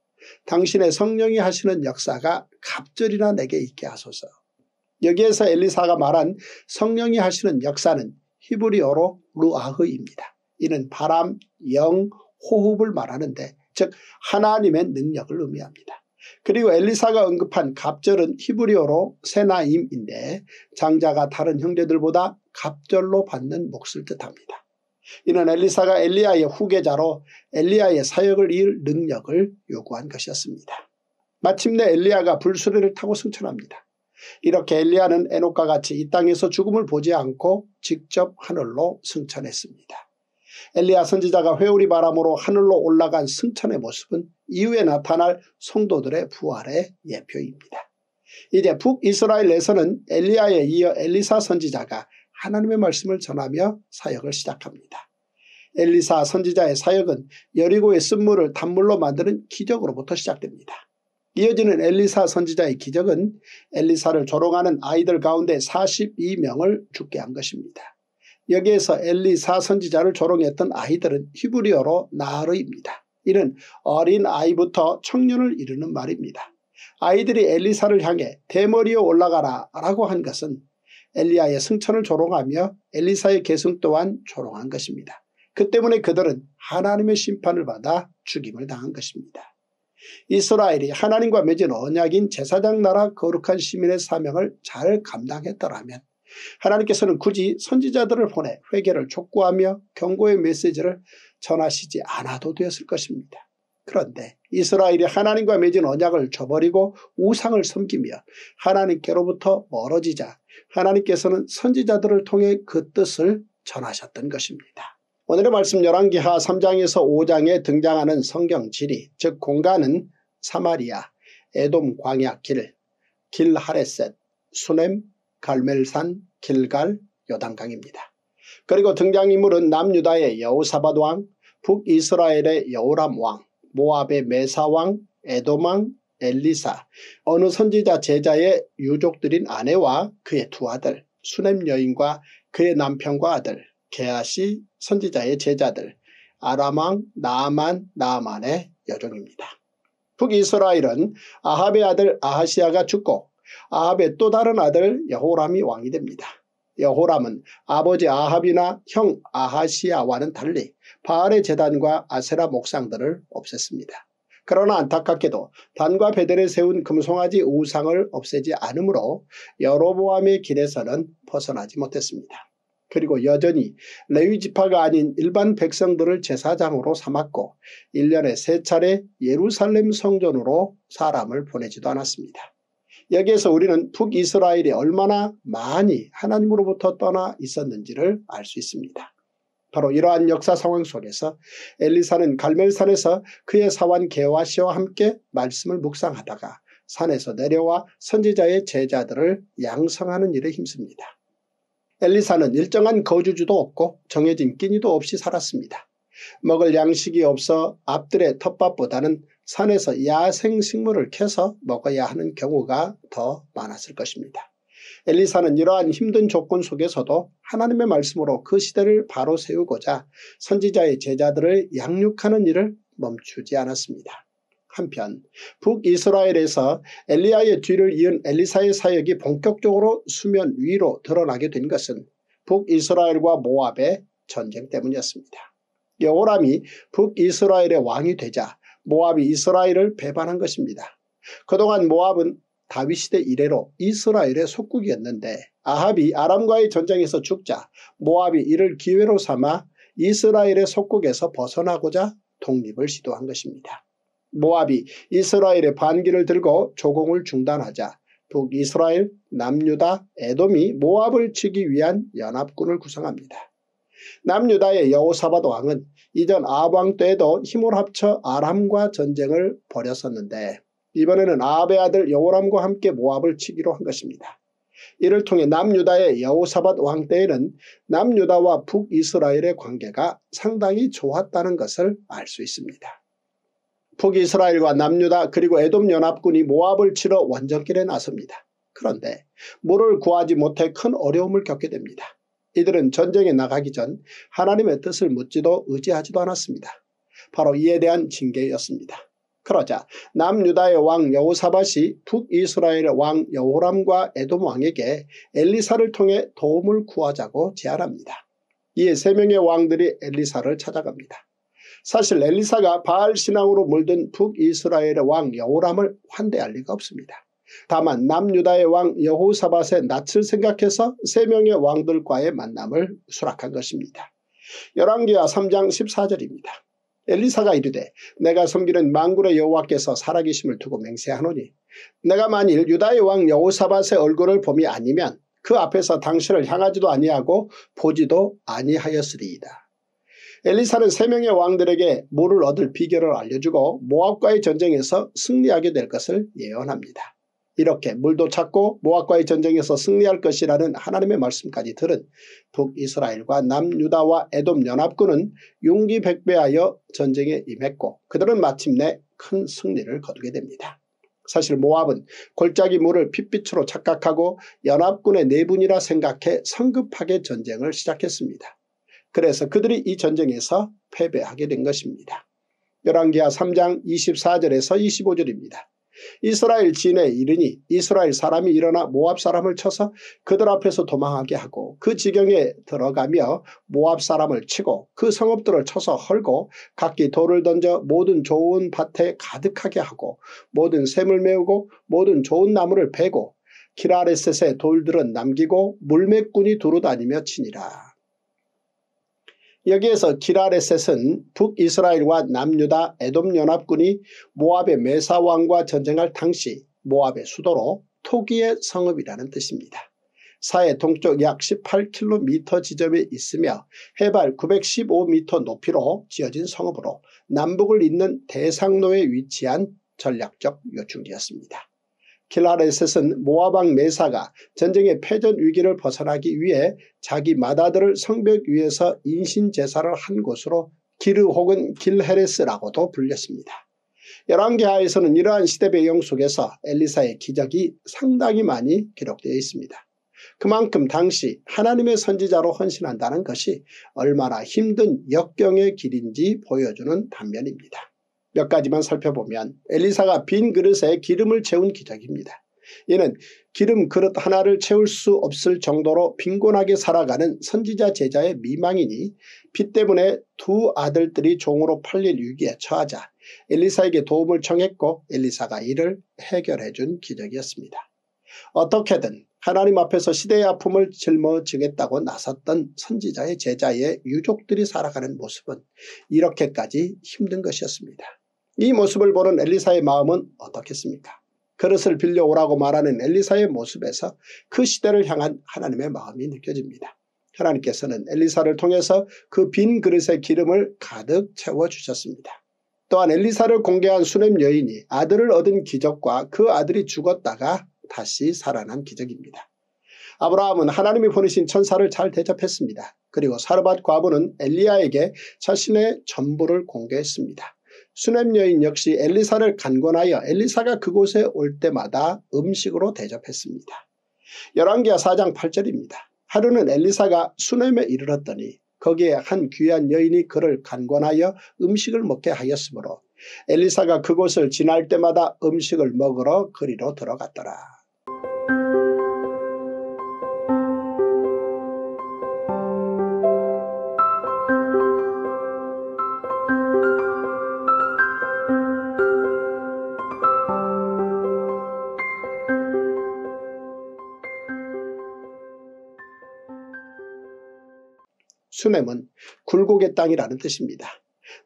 당신의 성령이 하시는 역사가 갑절이나 내게 있게 하소서. 여기에서 엘리사가 말한 성령이 하시는 역사는 히브리어로 루아흐입니다. 이는 바람, 영, 호흡을 말하는데 즉 하나님의 능력을 의미합니다. 그리고 엘리사가 언급한 갑절은 히브리어로 세나임인데 장자가 다른 형제들보다 갑절로 받는 몫을 뜻합니다. 이는 엘리사가 엘리야의 후계자로 엘리야의 사역을 이을 능력을 요구한 것이었습니다. 마침내 엘리야가 불수레를 타고 승천합니다. 이렇게 엘리야는 에녹과 같이 이 땅에서 죽음을 보지 않고 직접 하늘로 승천했습니다. 엘리야 선지자가 회오리 바람으로 하늘로 올라간 승천의 모습은 이후에 나타날 성도들의 부활의 예표입니다. 이제 북이스라엘에서는 엘리야에 이어 엘리사 선지자가 하나님의 말씀을 전하며 사역을 시작합니다. 엘리사 선지자의 사역은 여리고의 쓴물을 단물로 만드는 기적으로부터 시작됩니다. 이어지는 엘리사 선지자의 기적은 엘리사를 조롱하는 아이들 가운데 42명을 죽게 한 것입니다. 여기에서 엘리사 선지자를 조롱했던 아이들은 히브리어로 나르입니다. 이는 어린 아이부터 청년을 이루는 말입니다. 아이들이 엘리사를 향해 대머리에 올라가라 라고 한 것은 엘리야의 승천을 조롱하며 엘리사의 계승 또한 조롱한 것입니다. 그 때문에 그들은 하나님의 심판을 받아 죽임을 당한 것입니다. 이스라엘이 하나님과 맺은 언약인 제사장 나라 거룩한 시민의 사명을 잘 감당했더라면 하나님께서는 굳이 선지자들을 보내 회개를 촉구하며 경고의 메시지를 전하시지 않아도 되었을 것입니다. 그런데 이스라엘이 하나님과 맺은 언약을 저버리고 우상을 섬기며 하나님께로부터 멀어지자 하나님께서는 선지자들을 통해 그 뜻을 전하셨던 것입니다. 오늘의 말씀 11기하 3장에서 5장에 등장하는 성경 지리 즉 공간은 사마리아, 에돔 광야 길, 길 하레셋, 수넴, 갈멜산, 길갈, 요단강입니다. 그리고 등장인물은 남유다의 여우사밧 왕, 북이스라엘의 여우람 왕, 모압의 메사왕, 에도망, 엘리사, 어느 선지자 제자의 유족들인 아내와 그의 두 아들, 수넴 여인과 그의 남편과 아들, 게아시 선지자의 제자들, 아람왕, 나만나만의 여종입니다. 북이스라엘은 아합의 아들 아하시아가 죽고 아합의 또 다른 아들 여호람이 왕이 됩니다. 여호람은 아버지 아합이나 형아하시아와는 달리 바알의 재단과 아세라 목상들을 없앴습니다. 그러나 안타깝게도 단과 베델에 세운 금송아지 우상을 없애지 않으므로 여로보암의 길에서는 벗어나지 못했습니다. 그리고 여전히 레위지파가 아닌 일반 백성들을 제사장으로 삼았고 1년에 세 차례 예루살렘 성전으로 사람을 보내지도 않았습니다. 여기에서 우리는 북이스라엘이 얼마나 많이 하나님으로부터 떠나 있었는지를 알 수 있습니다. 바로 이러한 역사 상황 속에서 엘리사는 갈멜산에서 그의 사원 게와시와 함께 말씀을 묵상하다가 산에서 내려와 선지자의 제자들을 양성하는 일에 힘씁니다. 엘리사는 일정한 거주지도 없고 정해진 끼니도 없이 살았습니다. 먹을 양식이 없어 앞들의 텃밭보다는 산에서 야생 식물을 캐서 먹어야 하는 경우가 더 많았을 것입니다. 엘리사는 이러한 힘든 조건 속에서도 하나님의 말씀으로 그 시대를 바로 세우고자 선지자의 제자들을 양육하는 일을 멈추지 않았습니다. 한편 북이스라엘에서 엘리야의 뒤를 이은 엘리사의 사역이 본격적으로 수면 위로 드러나게 된 것은 북이스라엘과 모압의 전쟁 때문이었습니다. 여호람이 북이스라엘의 왕이 되자 모압이 이스라엘을 배반한 것입니다. 그동안 모압은 다윗시대 이래로 이스라엘의 속국이었는데 아합이 아람과의 전쟁에서 죽자 모압이 이를 기회로 삼아 이스라엘의 속국에서 벗어나고자 독립을 시도한 것입니다. 모압이 이스라엘의 반기를 들고 조공을 중단하자 북이스라엘, 남유다, 에돔이 모압을 치기 위한 연합군을 구성합니다. 남유다의 여호사밧 왕은 이전 아왕 때에도 힘을 합쳐 아람과 전쟁을 벌였었는데 이번에는 아합의 아들 여호람과 함께 모압을 치기로 한 것입니다. 이를 통해 남유다의 여호사밧 왕 때에는 남유다와 북이스라엘의 관계가 상당히 좋았다는 것을 알 수 있습니다. 북이스라엘과 남유다 그리고 에돔 연합군이 모압을 치러 원정길에 나섭니다. 그런데 물을 구하지 못해 큰 어려움을 겪게 됩니다. 이들은 전쟁에 나가기 전 하나님의 뜻을 묻지도 의지하지도 않았습니다. 바로 이에 대한 징계였습니다. 그러자 남유다의 왕 여호사밧이 북이스라엘의 왕 여호람과 에돔 왕에게 엘리사를 통해 도움을 구하자고 제안합니다. 이에 세 명의 왕들이 엘리사를 찾아갑니다. 사실 엘리사가 바알 신앙으로 물든 북이스라엘의 왕 여호람을 환대할 리가 없습니다. 다만 남유다의 왕 여호사밧의 낯을 생각해서 세 명의 왕들과의 만남을 수락한 것입니다. 열왕기와 3장 14절입니다. 엘리사가 이르되 내가 섬기는 망굴의 여호와께서 살아계심을 두고 맹세하노니 내가 만일 유다의 왕 여호사밧의 얼굴을 봄이 아니면 그 앞에서 당신을 향하지도 아니하고 보지도 아니하였으리이다. 엘리사는 세 명의 왕들에게 물을 얻을 비결을 알려주고 모압과의 전쟁에서 승리하게 될 것을 예언합니다. 이렇게 물도 찾고 모압과의 전쟁에서 승리할 것이라는 하나님의 말씀까지 들은 북이스라엘과 남유다와 에돔 연합군은 용기 백배하여 전쟁에 임했고 그들은 마침내 큰 승리를 거두게 됩니다. 사실 모압은 골짜기 물을 핏빛으로 착각하고 연합군의 내분이라 네 생각해 성급하게 전쟁을 시작했습니다. 그래서 그들이 이 전쟁에서 패배하게 된 것입니다. 열왕기하 3장 24절에서 25절입니다. 이스라엘 진에 이르니 이스라엘 사람이 일어나 모압 사람을 쳐서 그들 앞에서 도망하게 하고 그 지경에 들어가며 모압 사람을 치고 그 성읍들을 쳐서 헐고 각기 돌을 던져 모든 좋은 밭에 가득하게 하고 모든 샘을 메우고 모든 좋은 나무를 베고 기라레셋의 돌들은 남기고 물맥꾼이 두루 다니며 치니라. 여기에서 기라레셋은 북이스라엘과 남유다 에돔연합군이 모압의 메사왕과 전쟁할 당시 모압의 수도로 토기의 성읍이라는 뜻입니다. 사해 동쪽 약 18km 지점에 있으며 해발 915m 높이로 지어진 성읍으로 남북을 잇는 대상로에 위치한 전략적 요충지였습니다. 길라레셋은 모아방 메사가 전쟁의 패전 위기를 벗어나기 위해 자기 마다들을 성벽 위에서 인신제사를 한 곳으로 기르 혹은 길헤레스라고도 불렸습니다. 열왕기하에서는 이러한 시대 배경 속에서 엘리사의 기적이 상당히 많이 기록되어 있습니다. 그만큼 당시 하나님의 선지자로 헌신한다는 것이 얼마나 힘든 역경의 길인지 보여주는 단면입니다. 몇 가지만 살펴보면 엘리사가 빈 그릇에 기름을 채운 기적입니다. 이는 기름 그릇 하나를 채울 수 없을 정도로 빈곤하게 살아가는 선지자 제자의 미망이니 빚 때문에 두 아들들이 종으로 팔릴 위기에 처하자 엘리사에게 도움을 청했고 엘리사가 이를 해결해준 기적이었습니다. 어떻게든 하나님 앞에서 시대의 아픔을 짊어지겠다고 나섰던 선지자의 제자의 유족들이 살아가는 모습은 이렇게까지 힘든 것이었습니다. 이 모습을 보는 엘리사의 마음은 어떻겠습니까? 그릇을 빌려오라고 말하는 엘리사의 모습에서 그 시대를 향한 하나님의 마음이 느껴집니다. 하나님께서는 엘리사를 통해서 그 빈 그릇에 기름을 가득 채워주셨습니다. 또한 엘리사를 공개한 수냄 여인이 아들을 얻은 기적과 그 아들이 죽었다가 다시 살아난 기적입니다. 아브라함은 하나님이 보내신 천사를 잘 대접했습니다. 그리고 사르밧 과부는 엘리야에게 자신의 전부를 공개했습니다. 수넴 여인 역시 엘리사를 간건하여 엘리사가 그곳에 올 때마다 음식으로 대접했습니다. 열왕기하 4장 8절입니다. 하루는 엘리사가 수넴에 이르렀더니 거기에 한 귀한 여인이 그를 간관하여 음식을 먹게 하였으므로 엘리사가 그곳을 지날 때마다 음식을 먹으러 그리로 들어갔더라. 수넴은 굴곡의 땅이라는 뜻입니다.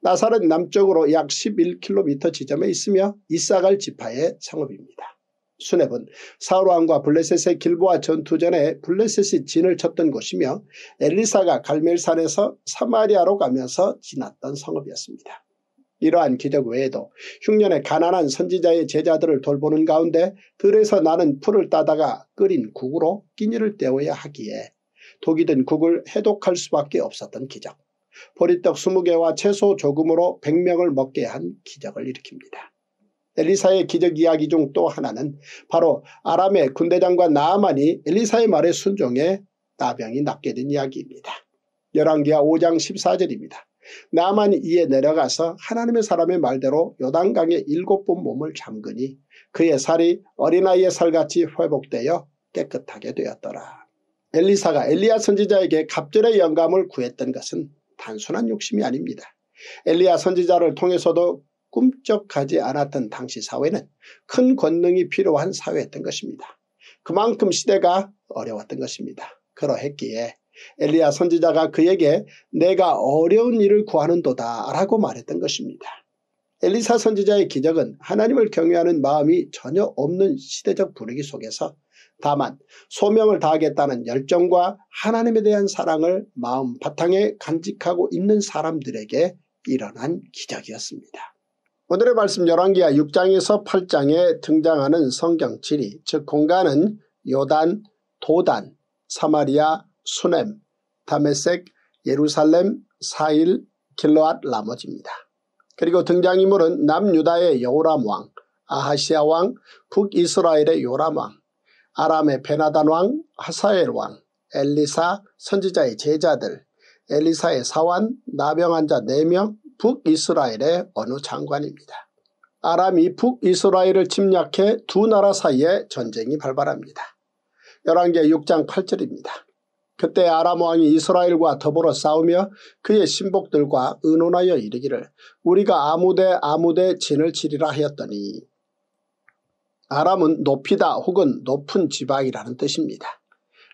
나사렛 남쪽으로 약 11km 지점에 있으며 이사갈 지파의 성읍입니다 수넵은 사울왕과 블레셋의 길보아 전투 전에 블레셋이 진을 쳤던 곳이며 엘리사가 갈멜산에서 사마리아로 가면서 지났던 성읍이었습니다. 이러한 기적 외에도 흉년의 가난한 선지자의 제자들을 돌보는 가운데 들에서 나는 풀을 따다가 끓인 국으로 끼니를 때워야 하기에 독이 든 국을 해독할 수밖에 없었던 기적. 보리떡 20개와 채소 조금으로 100명을 먹게 한 기적을 일으킵니다. 엘리사의 기적 이야기 중 또 하나는 바로 아람의 군대장과 나아만이 엘리사의 말에 순종해 나병이 낫게 된 이야기입니다. 열왕기하 5장 14절입니다. 나만이 이에 내려가서 하나님의 사람의 말대로 요단강에 일곱 번 몸을 잠그니 그의 살이 어린아이의 살같이 회복되어 깨끗하게 되었더라. 엘리사가 엘리야 선지자에게 갑절의 영감을 구했던 것은 단순한 욕심이 아닙니다. 엘리야 선지자를 통해서도 꿈쩍하지 않았던 당시 사회는 큰 권능이 필요한 사회였던 것입니다. 그만큼 시대가 어려웠던 것입니다. 그러했기에 엘리야 선지자가 그에게 내가 어려운 일을 구하는도다 라고 말했던 것입니다. 엘리사 선지자의 기적은 하나님을 경외하는 마음이 전혀 없는 시대적 분위기 속에서 다만 소명을 다하겠다는 열정과 하나님에 대한 사랑을 마음 바탕에 간직하고 있는 사람들에게 일어난 기적이었습니다. 오늘의 말씀 1 1기하 6장에서 8장에 등장하는 성경 지리 즉 공간은 요단, 도단, 사마리아, 수넴, 다메섹, 예루살렘, 사일, 길로앗 라머지입니다. 그리고 등장인물은 남유다의 여호람 왕, 아하시아 왕, 북이스라엘의 요람 왕, 아람의 베나단 왕, 하사엘 왕, 엘리사 선지자의 제자들, 엘리사의 사환, 나병환 자 4명, 북이스라엘의 어느 장관입니다. 아람이 북이스라엘을 침략해 두 나라 사이에 전쟁이 발발합니다. 11개 6장 8절입니다. 그때 아람 왕이 이스라엘과 더불어 싸우며 그의 신복들과 의논하여 이르기를 우리가 아무데 아무데 진을 치리라 하였더니 아람은 높이다 혹은 높은 지방이라는 뜻입니다.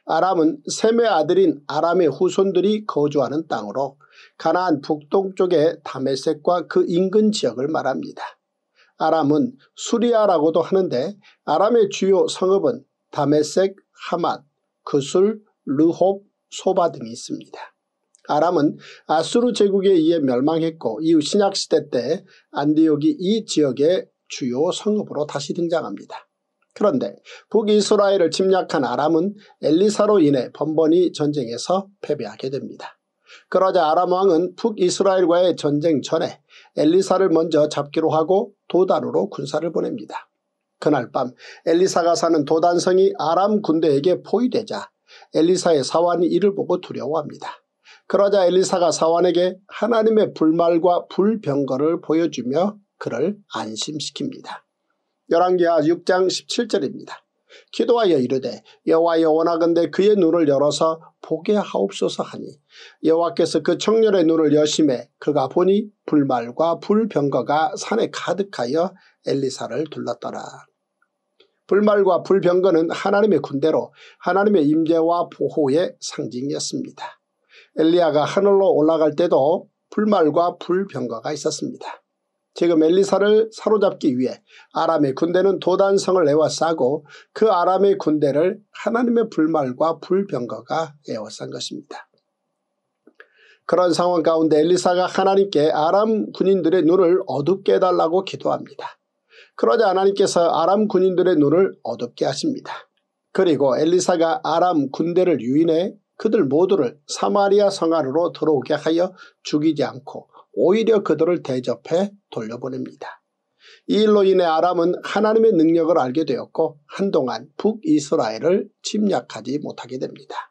아람은 셈의 아들인 아람의 후손들이 거주하는 땅으로 가나안 북동쪽의 다메섹과 그 인근 지역을 말합니다. 아람은 수리아라고도 하는데 아람의 주요 성읍은 다메섹, 하맛, 그술, 르홉, 소바 등이 있습니다. 아람은 아수르 제국에 의해 멸망했고 이후 신약시대 때 안디옥이 이 지역에 주요 성읍으로 다시 등장합니다. 그런데 북이스라엘을 침략한 아람은 엘리사로 인해 번번이 전쟁에서 패배하게 됩니다. 그러자 아람 왕은 북이스라엘과의 전쟁 전에 엘리사를 먼저 잡기로 하고 도단으로 군사를 보냅니다. 그날 밤 엘리사가 사는 도단성이 아람 군대에게 포위되자 엘리사의 사환이 이를 보고 두려워합니다. 그러자 엘리사가 사환에게 하나님의 불말과 불병거를 보여주며 그를 안심시킵니다. 열왕기하 6장 17절입니다. 기도하여 이르되 여호와여 원하건대 그의 눈을 열어서 보게 하옵소서 하니 여호와께서 그 청년의 눈을 여심해 그가 보니 불말과 불병거가 산에 가득하여 엘리사를 둘렀더라. 불말과 불병거는 하나님의 군대로 하나님의 임재와 보호의 상징이었습니다. 엘리야가 하늘로 올라갈 때도 불말과 불병거가 있었습니다. 지금 엘리사를 사로잡기 위해 아람의 군대는 도단성을 에워싸고 그 아람의 군대를 하나님의 불말과 불병거가 에워싼 것입니다. 그런 상황 가운데 엘리사가 하나님께 아람 군인들의 눈을 어둡게 해달라고 기도합니다. 그러자 하나님께서 아람 군인들의 눈을 어둡게 하십니다. 그리고 엘리사가 아람 군대를 유인해 그들 모두를 사마리아 성 안으로 들어오게 하여 죽이지 않고 오히려 그들을 대접해 돌려보냅니다. 이 일로 인해 아람은 하나님의 능력을 알게 되었고 한동안 북이스라엘을 침략하지 못하게 됩니다.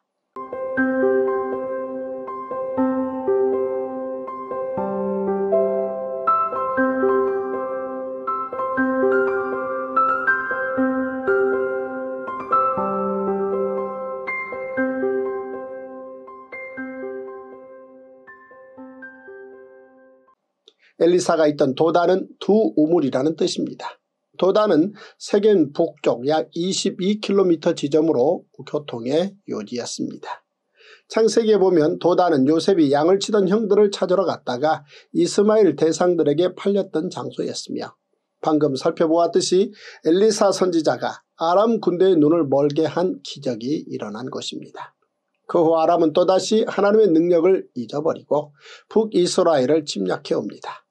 엘리사가 있던 도단은 두 우물이라는 뜻입니다. 도단은 세겐 북쪽 약 22km 지점으로 교통의 요지였습니다. 창세기에 보면 도단은 요셉이 양을 치던 형들을 찾으러 갔다가 이스마엘 대상들에게 팔렸던 장소였으며 방금 살펴보았듯이 엘리사 선지자가 아람 군대의 눈을 멀게 한 기적이 일어난 것입니다. 그 후 아람은 또다시 하나님의 능력을 잊어버리고 북이스라엘을 침략해옵니다.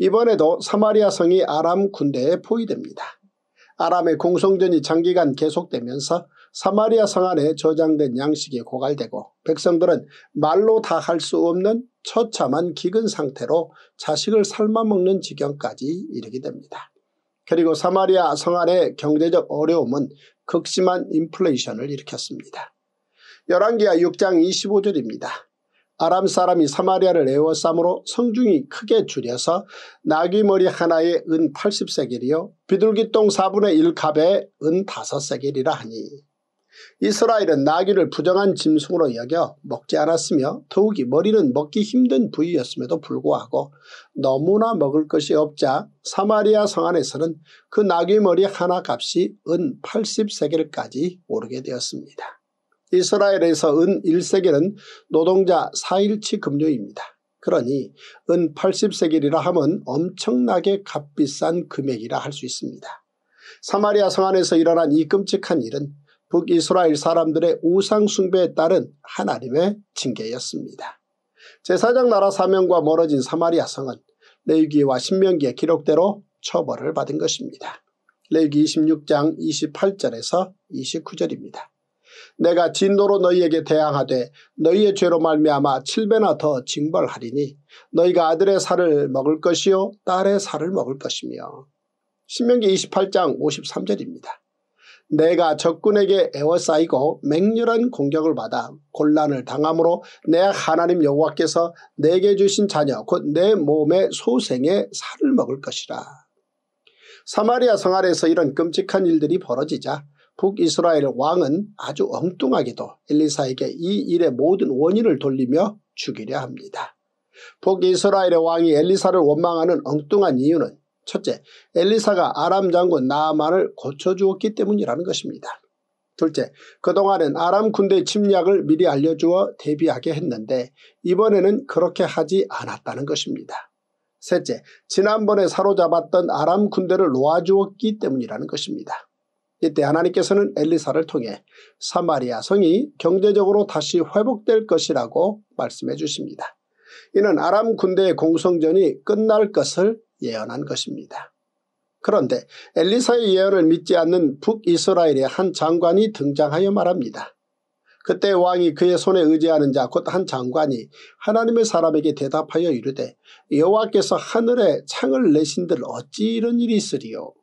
이번에도 사마리아 성이 아람 군대에 포위됩니다. 아람의 공성전이 장기간 계속되면서 사마리아 성 안에 저장된 양식이 고갈되고 백성들은 말로 다 할 수 없는 처참한 기근 상태로 자식을 삶아먹는 지경까지 이르게 됩니다. 그리고 사마리아 성 안의 경제적 어려움은 극심한 인플레이션을 일으켰습니다. 열왕기하 6장 25절입니다. 아람 사람이 사마리아를 에워싸므로 성중이 크게 줄여서 나귀머리 하나에 은 80세겔이요 비둘기똥 4분의 1갑에은 5세겔이라 하니 이스라엘은 나귀를 부정한 짐승으로 여겨 먹지 않았으며 더욱이 머리는 먹기 힘든 부위였음에도 불구하고 너무나 먹을 것이 없자 사마리아 성 안에서는 그 나귀 머리 하나 값이 은 80세겔까지 오르게 되었습니다. 이스라엘에서 은 1세겔은 노동자 4일치 급료입니다. 그러니 은 80세겔이라 함은 엄청나게 값비싼 금액이라 할 수 있습니다. 사마리아 성 안에서 일어난 이 끔찍한 일은 북이스라엘 사람들의 우상 숭배에 따른 하나님의 징계였습니다. 제사장 나라 사명과 멀어진 사마리아 성은 레위기와 신명기의 기록대로 처벌을 받은 것입니다. 레위기 26장 28절에서 29절입니다. 내가 진노로 너희에게 대항하되 너희의 죄로 말미암아 7배나 더 징벌하리니 너희가 아들의 살을 먹을 것이요 딸의 살을 먹을 것이며 신명기 28장 53절입니다. 내가 적군에게 애워싸이고 맹렬한 공격을 받아 곤란을 당함으로 내 하나님 여호와께서 내게 주신 자녀 곧 내 몸의 소생의 살을 먹을 것이라. 사마리아 성 아래에서 이런 끔찍한 일들이 벌어지자 북이스라엘 왕은 아주 엉뚱하게도 엘리사에게 이 일의 모든 원인을 돌리며 죽이려 합니다. 북이스라엘의 왕이 엘리사를 원망하는 엉뚱한 이유는 첫째, 엘리사가 아람 장군 나아만을 고쳐주었기 때문이라는 것입니다. 둘째, 그동안은 아람 군대 침략을 미리 알려주어 대비하게 했는데 이번에는 그렇게 하지 않았다는 것입니다. 셋째, 지난번에 사로잡았던 아람 군대를 놓아주었기 때문이라는 것입니다. 이때 하나님께서는 엘리사를 통해 사마리아 성이 경제적으로 다시 회복될 것이라고 말씀해 주십니다. 이는 아람 군대의 공성전이 끝날 것을 예언한 것입니다. 그런데 엘리사의 예언을 믿지 않는 북이스라엘의 한 장관이 등장하여 말합니다. 그때 왕이 그의 손에 의지하는 자 곧 한 장관이 하나님의 사람에게 대답하여 이르되 여호와께서 하늘에 창을 내신들 어찌 이런 일이 있으리요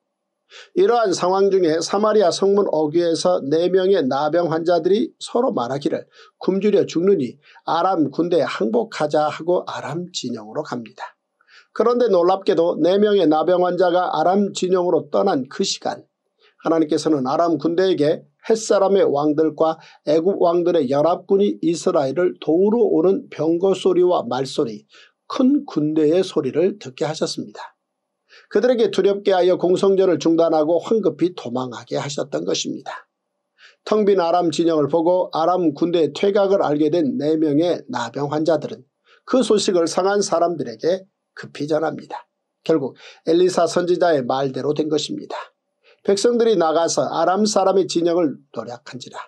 이러한 상황 중에 사마리아 성문 어귀에서 네 명의 나병 환자들이 서로 말하기를 굶주려 죽느니 아람 군대에 항복하자 하고 아람 진영으로 갑니다. 그런데 놀랍게도 네 명의 나병 환자가 아람 진영으로 떠난 그 시간 하나님께서는 아람 군대에게 햇사람의 왕들과 애굽 왕들의 연합군이 이스라엘을 도우러 오는 병거 소리와 말소리, 큰 군대의 소리를 듣게 하셨습니다. 그들에게 두렵게 하여 공성전을 중단하고 황급히 도망하게 하셨던 것입니다. 텅 빈 아람 진영을 보고 아람 군대의 퇴각을 알게 된 4명의 나병 환자들은 그 소식을 상한 사람들에게 급히 전합니다. 결국 엘리사 선지자의 말대로 된 것입니다. 백성들이 나가서 아람 사람의 진영을 노략한지라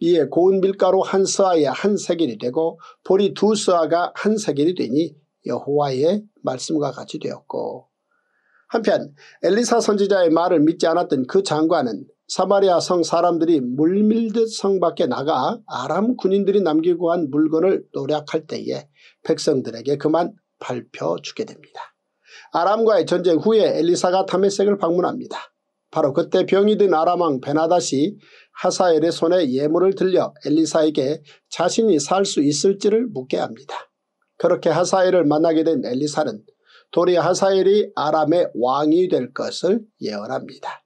이에 고운 밀가루 한 서아에 한 세겔이 되고 보리 두 서아가 한 세겔이 되니 여호와의 말씀과 같이 되었고 한편 엘리사 선지자의 말을 믿지 않았던 그 장관은 사마리아 성 사람들이 물밀듯 성 밖에 나가 아람 군인들이 남기고 한 물건을 노략할 때에 백성들에게 그만 밟혀주게 됩니다. 아람과의 전쟁 후에 엘리사가 타메색을 방문합니다. 바로 그때 병이 든 아람왕 베나다시 하사엘의 손에 예물을 들려 엘리사에게 자신이 살 수 있을지를 묻게 합니다. 그렇게 하사엘을 만나게 된 엘리사는 도리 하사엘이 아람의 왕이 될 것을 예언합니다.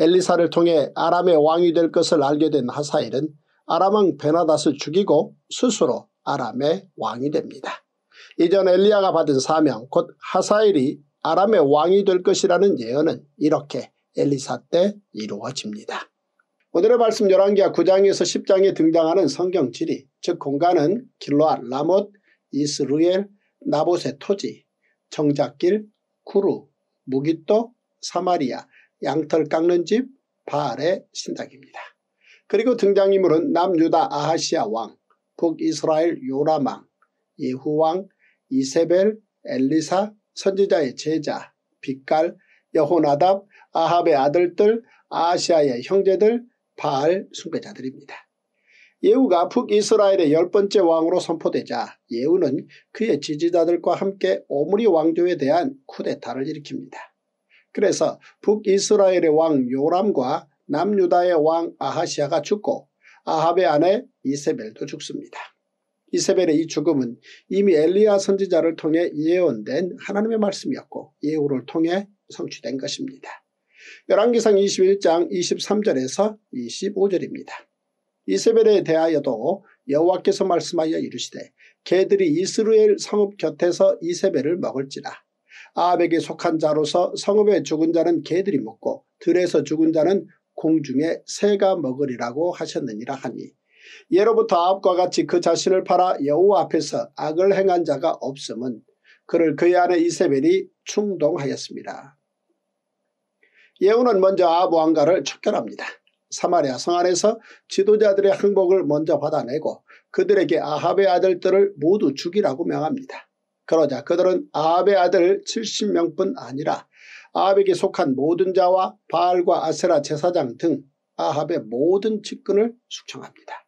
엘리사를 통해 아람의 왕이 될 것을 알게 된 하사엘은 아람왕 베나닷을 죽이고 스스로 아람의 왕이 됩니다. 이전 엘리야가 받은 사명 곧 하사엘이 아람의 왕이 될 것이라는 예언은 이렇게 엘리사 때 이루어집니다. 오늘의 말씀 11기와 9장에서 10장에 등장하는 성경 지리 즉 공간은 길로아, 라못, 이스루엘, 나봇의 토지, 정작길쿠루 무기또, 사마리아, 양털 깎는 집, 바알의 신작입니다 그리고 등장인물은 남유다 아하시아 왕, 북이스라엘 요라망, 예후왕, 이세벨, 엘리사, 선지자의 제자, 빛깔, 여호나답, 아합의 아들들, 아시아의 형제들, 바알 숭배자들입니다. 예후가 북이스라엘의 열 번째 왕으로 선포되자 예후는 그의 지지자들과 함께 오므리 왕조에 대한 쿠데타를 일으킵니다. 그래서 북이스라엘의 왕 요람과 남유다의 왕 아하시아가 죽고 아합의 아내 이세벨도 죽습니다. 이세벨의 이 죽음은 이미 엘리야 선지자를 통해 예언된 하나님의 말씀이었고 예후를 통해 성취된 것입니다. 열왕기상 21장 23절에서 25절입니다. 이세벨에 대하여도 여호와께서 말씀하여 이르시되 개들이 이스루엘 성읍 곁에서 이세벨을 먹을지라. 아합에게 속한 자로서 성읍에 죽은 자는 개들이 먹고 들에서 죽은 자는 공중에 새가 먹으리라고 하셨느니라 하니 예로부터 아합과 같이 그 자신을 팔아 여호와 앞에서 악을 행한 자가 없음은 그를 그의 아내 이세벨이 충동하였습니다. 예후는 먼저 아합 왕가를 척결합니다. 사마리아 성 안에서 지도자들의 항복을 먼저 받아내고 그들에게 아합의 아들들을 모두 죽이라고 명합니다. 그러자 그들은 아합의 아들 70명뿐 아니라 아합에게 속한 모든 자와 바알과 아세라 제사장 등 아합의 모든 측근을 숙청합니다.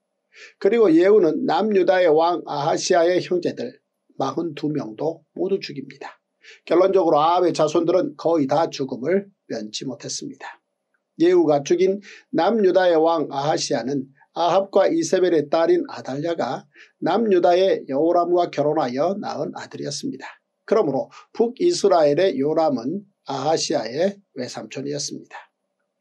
그리고 예후는 남유다의 왕 아하시아의 형제들 42명도 모두 죽입니다. 결론적으로 아합의 자손들은 거의 다 죽음을 면치 못했습니다. 예후가 죽인 남유다의 왕 아하시아는 아합과 이세벨의 딸인 아달랴가 남유다의 여호람과 결혼하여 낳은 아들이었습니다. 그러므로 북이스라엘의 요람은 아하시아의 외삼촌이었습니다.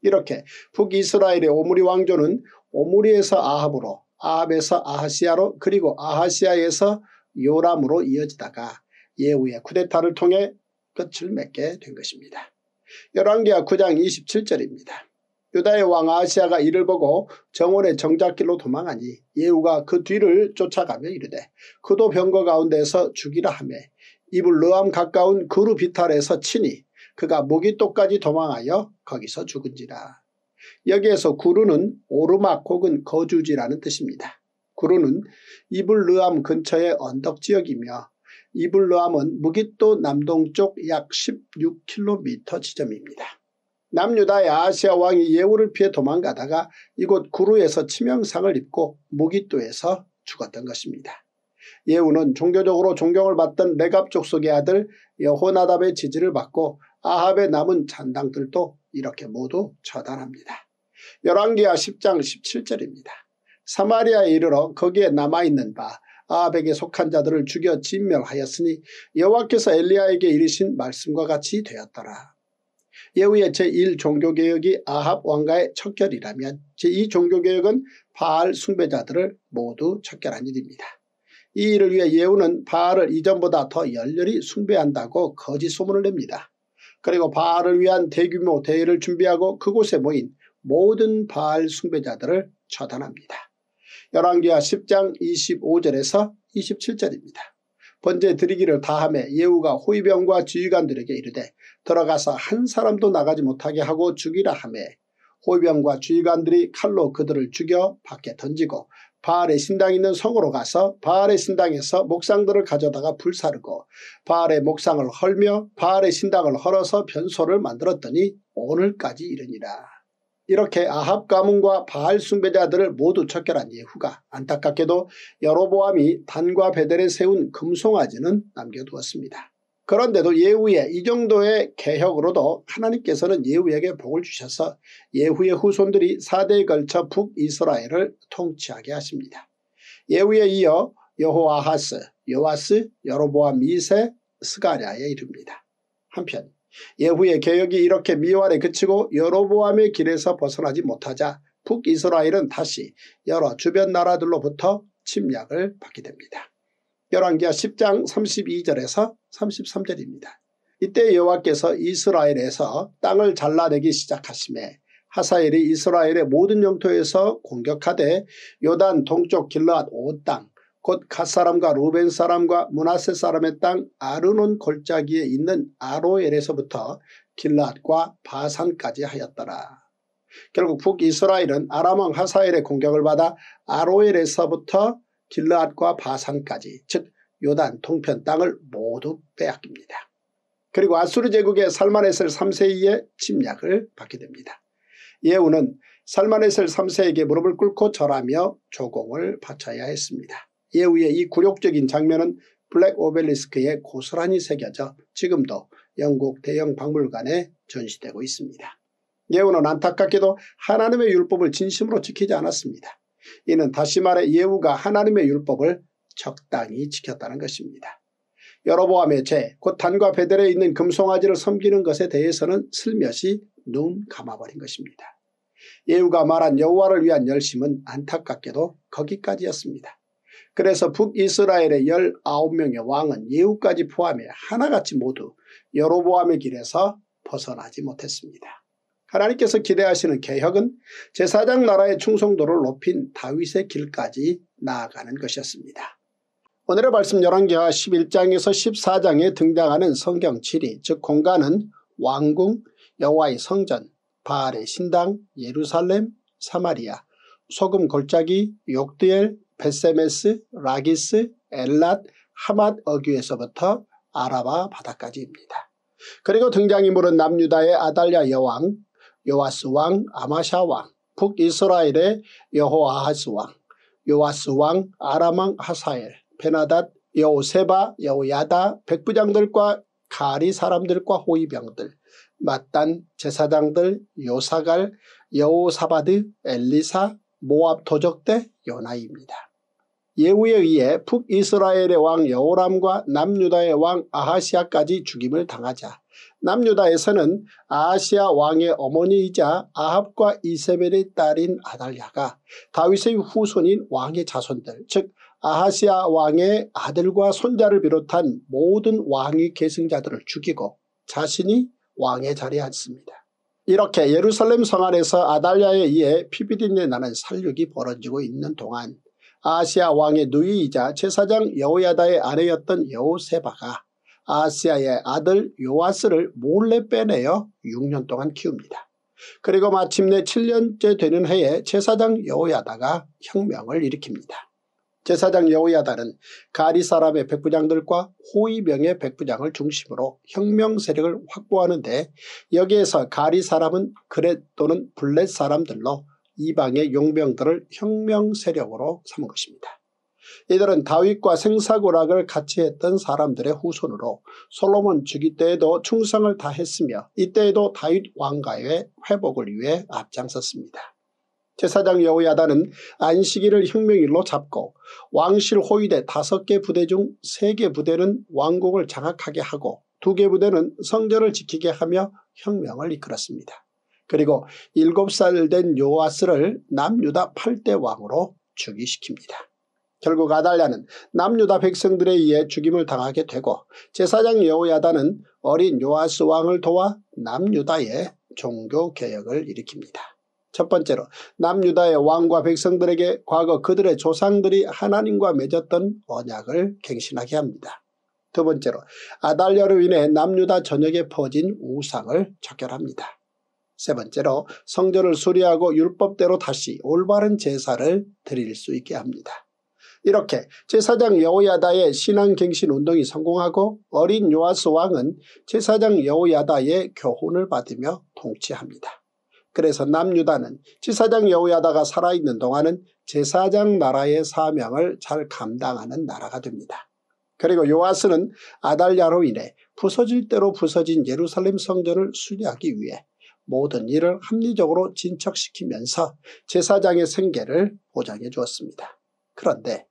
이렇게 북이스라엘의 오므리 왕조는 오므리에서 아합으로 아합에서 아하시아로 그리고 아하시아에서 요람으로 이어지다가 예후의 쿠데타를 통해 끝을 맺게 된 것입니다. 열왕기하 9장 27절입니다. 유다의 왕 아시아가 이를 보고 정원의 정작길로 도망하니 예후가 그 뒤를 쫓아가며 이르되 그도 병거 가운데서 죽이라 하며 이불 르암 가까운 그루 비탈에서 치니 그가 모기또까지 도망하여 거기서 죽은지라. 여기에서 구루는 오르막 혹은 거주지라는 뜻입니다. 구루는 이불 르암 근처의 언덕 지역이며 이블로암은 무기또 남동쪽 약 16km 지점입니다. 남유다의 아시아 왕이 예우를 피해 도망가다가 이곳 구루에서 치명상을 입고 무기또에서 죽었던 것입니다. 예우는 종교적으로 존경을 받던 레갑족 속의 아들 여호나답의 지지를 받고 아합의 남은 잔당들도 이렇게 모두 처단합니다. 열왕기하 10장 17절입니다. 사마리아에 이르러 거기에 남아있는 바 아합에게 속한 자들을 죽여 진멸하였으니 여호와께서 엘리야에게 이르신 말씀과 같이 되었더라. 예후의 제1 종교개혁이 아합 왕가의 척결이라면 제2 종교개혁은 바알 숭배자들을 모두 척결한 일입니다. 이 일을 위해 예후는 바알을 이전보다 더 열렬히 숭배한다고 거짓 소문을 냅니다. 그리고 바알을 위한 대규모 대회를 준비하고 그곳에 모인 모든 바알 숭배자들을 처단합니다. 열왕기와 10장 25절에서 27절입니다. 번제 드리기를 다함에 예후가 호위병과 지휘관들에게 이르되 들어가서 한 사람도 나가지 못하게 하고 죽이라 함에 호위병과 주의관들이 칼로 그들을 죽여 밖에 던지고 바알의 신당 있는 성으로 가서 바알의 신당에서 목상들을 가져다가 불사르고 바알의 목상을 헐며 바알의 신당을 헐어서 변소를 만들었더니 오늘까지 이르니라. 이렇게 아합 가문과 바알 숭배자들을 모두 척결한 예후가 안타깝게도 여로보암이 단과 베델에 세운 금송아지는 남겨두었습니다. 그런데도 예후의 이 정도의 개혁으로도 하나님께서는 예후에게 복을 주셔서 예후의 후손들이 4대에 걸쳐 북이스라엘을 통치하게 하십니다. 예후에 이어 여호아하스, 여와스, 여로보암 2세, 스가랴에 이릅니다. 한편 예후의 개혁이 이렇게 미완에 그치고 여로보암의 길에서 벗어나지 못하자 북이스라엘은 다시 여러 주변 나라들로부터 침략을 받게 됩니다. 열왕기하 10장 32절에서 33절입니다. 이때 여호와께서 이스라엘에서 땅을 잘라내기 시작하심에 하사엘이 이스라엘의 모든 영토에서 공격하되 요단 동쪽 길라앗 온땅 곧 갓사람과 루벤 사람과 문하세 사람의 땅 아르논 골짜기에 있는 아로엘에서부터 길랏과 바산까지 하였더라. 결국 북이스라엘은 아람왕 하사엘의 공격을 받아 아로엘에서부터 길랏과 바산까지 즉 요단 동편 땅을 모두 빼앗깁니다. 그리고 아수르 제국의 살마네셀 3세의 침략을 받게 됩니다. 예우는 살마네셀 3세에게 무릎을 꿇고 절하며 조공을 바쳐야 했습니다. 예후의이 굴욕적인 장면은 블랙 오벨리스크에 고스란히 새겨져 지금도 영국 대형 박물관에 전시되고 있습니다. 예후는 안타깝게도 하나님의 율법을 진심으로 지키지 않았습니다. 이는 다시 말해 예후가 하나님의 율법을 적당히 지켰다는 것입니다. 여로보암의 죄, 곧 단과 베델에 있는 금송아지를 섬기는 것에 대해서는 슬며시 눈 감아버린 것입니다. 예후가 말한 여호와를 위한 열심은 안타깝게도 거기까지였습니다. 그래서 북이스라엘의 19명의 왕은 예후까지 포함해 하나같이 모두 여로보암의 길에서 벗어나지 못했습니다. 하나님께서 기대하시는 개혁은 제사장 나라의 충성도를 높인 다윗의 길까지 나아가는 것이었습니다. 오늘의 말씀 11개와 11장에서 14장에 등장하는 성경 7위 즉 공간은 왕궁, 여와의 성전, 바알의 신당, 예루살렘, 사마리아, 소금 골짜기, 욕드엘, 베세메스, 라기스, 엘랏, 하맛 어귀에서부터 아라바 바다까지입니다. 그리고 등장인물은 남유다의 아달랴 여왕, 요아스 왕, 아마샤 왕, 북이스라엘의 여호아하스 왕, 요아스 왕, 아람왕 하사엘, 베나닷, 여호세바, 여호야다, 백부장들과 가리 사람들과 호위병들, 마단 제사장들, 요사갈, 여호사바드, 엘리사, 모압 도적대, 요나이입니다. 예후에 의해 북이스라엘의 왕 여호람과 남유다의 왕 아하시아까지 죽임을 당하자 남유다에서는 아시아 왕의 어머니이자 아합과 이세벨의 딸인 아달리아가 다윗의 후손인 왕의 자손들 즉 아하시아 왕의 아들과 손자를 비롯한 모든 왕위 계승자들을 죽이고 자신이 왕의 자리에 앉습니다. 이렇게 예루살렘 성 안에서 아달리아에 의해 피비딘내 나는 살육이 벌어지고 있는 동안 아시아 왕의 누이이자 제사장 여호야다의 아내였던 여호세바가 아시아의 아들 요아스를 몰래 빼내어 6년 동안 키웁니다. 그리고 마침내 7년째 되는 해에 제사장 여호야다가 혁명을 일으킵니다. 제사장 여호야다는 가리 사람의 백부장들과 호위병의 백부장을 중심으로 혁명 세력을 확보하는데 여기에서 가리 사람은 그렛 또는 블렛 사람들로 이방의 용병들을 혁명 세력으로 삼은 것입니다. 이들은 다윗과 생사고락을 같이 했던 사람들의 후손으로 솔로몬 주기 때에도 충성을 다했으며 이때에도 다윗 왕가의 회복을 위해 앞장섰습니다. 제사장 여호야다는 안식일을 혁명일로 잡고 왕실 호위대 다섯 개 부대 중 세 개 부대는 왕국을 장악하게 하고 두 개 부대는 성전을 지키게 하며 혁명을 이끌었습니다. 그리고 7살 된 요아스를 남유다 8대 왕으로 즉위시킵니다. 결국 아달랴는 남유다 백성들에 의해 죽임을 당하게 되고 제사장 여호야다는 어린 요아스 왕을 도와 남유다의 종교개혁을 일으킵니다. 첫 번째로 남유다의 왕과 백성들에게 과거 그들의 조상들이 하나님과 맺었던 언약을 갱신하게 합니다. 두 번째로 아달랴로 인해 남유다 전역에 퍼진 우상을척결합니다. 세 번째로 성전을 수리하고 율법대로 다시 올바른 제사를 드릴 수 있게 합니다. 이렇게 제사장 여호야다의 신앙갱신 운동이 성공하고 어린 요아스 왕은 제사장 여호야다의 교훈을 받으며 통치합니다. 그래서 남유다는 제사장 여호야다가 살아있는 동안은 제사장 나라의 사명을 잘 감당하는 나라가 됩니다. 그리고 요아스는 아달랴로 인해 부서질 대로 부서진 예루살렘 성전을 수리하기 위해 모든 일을 합리적으로 진척시키면서 제사장의 생계를 보장해 주었습니다. 그런데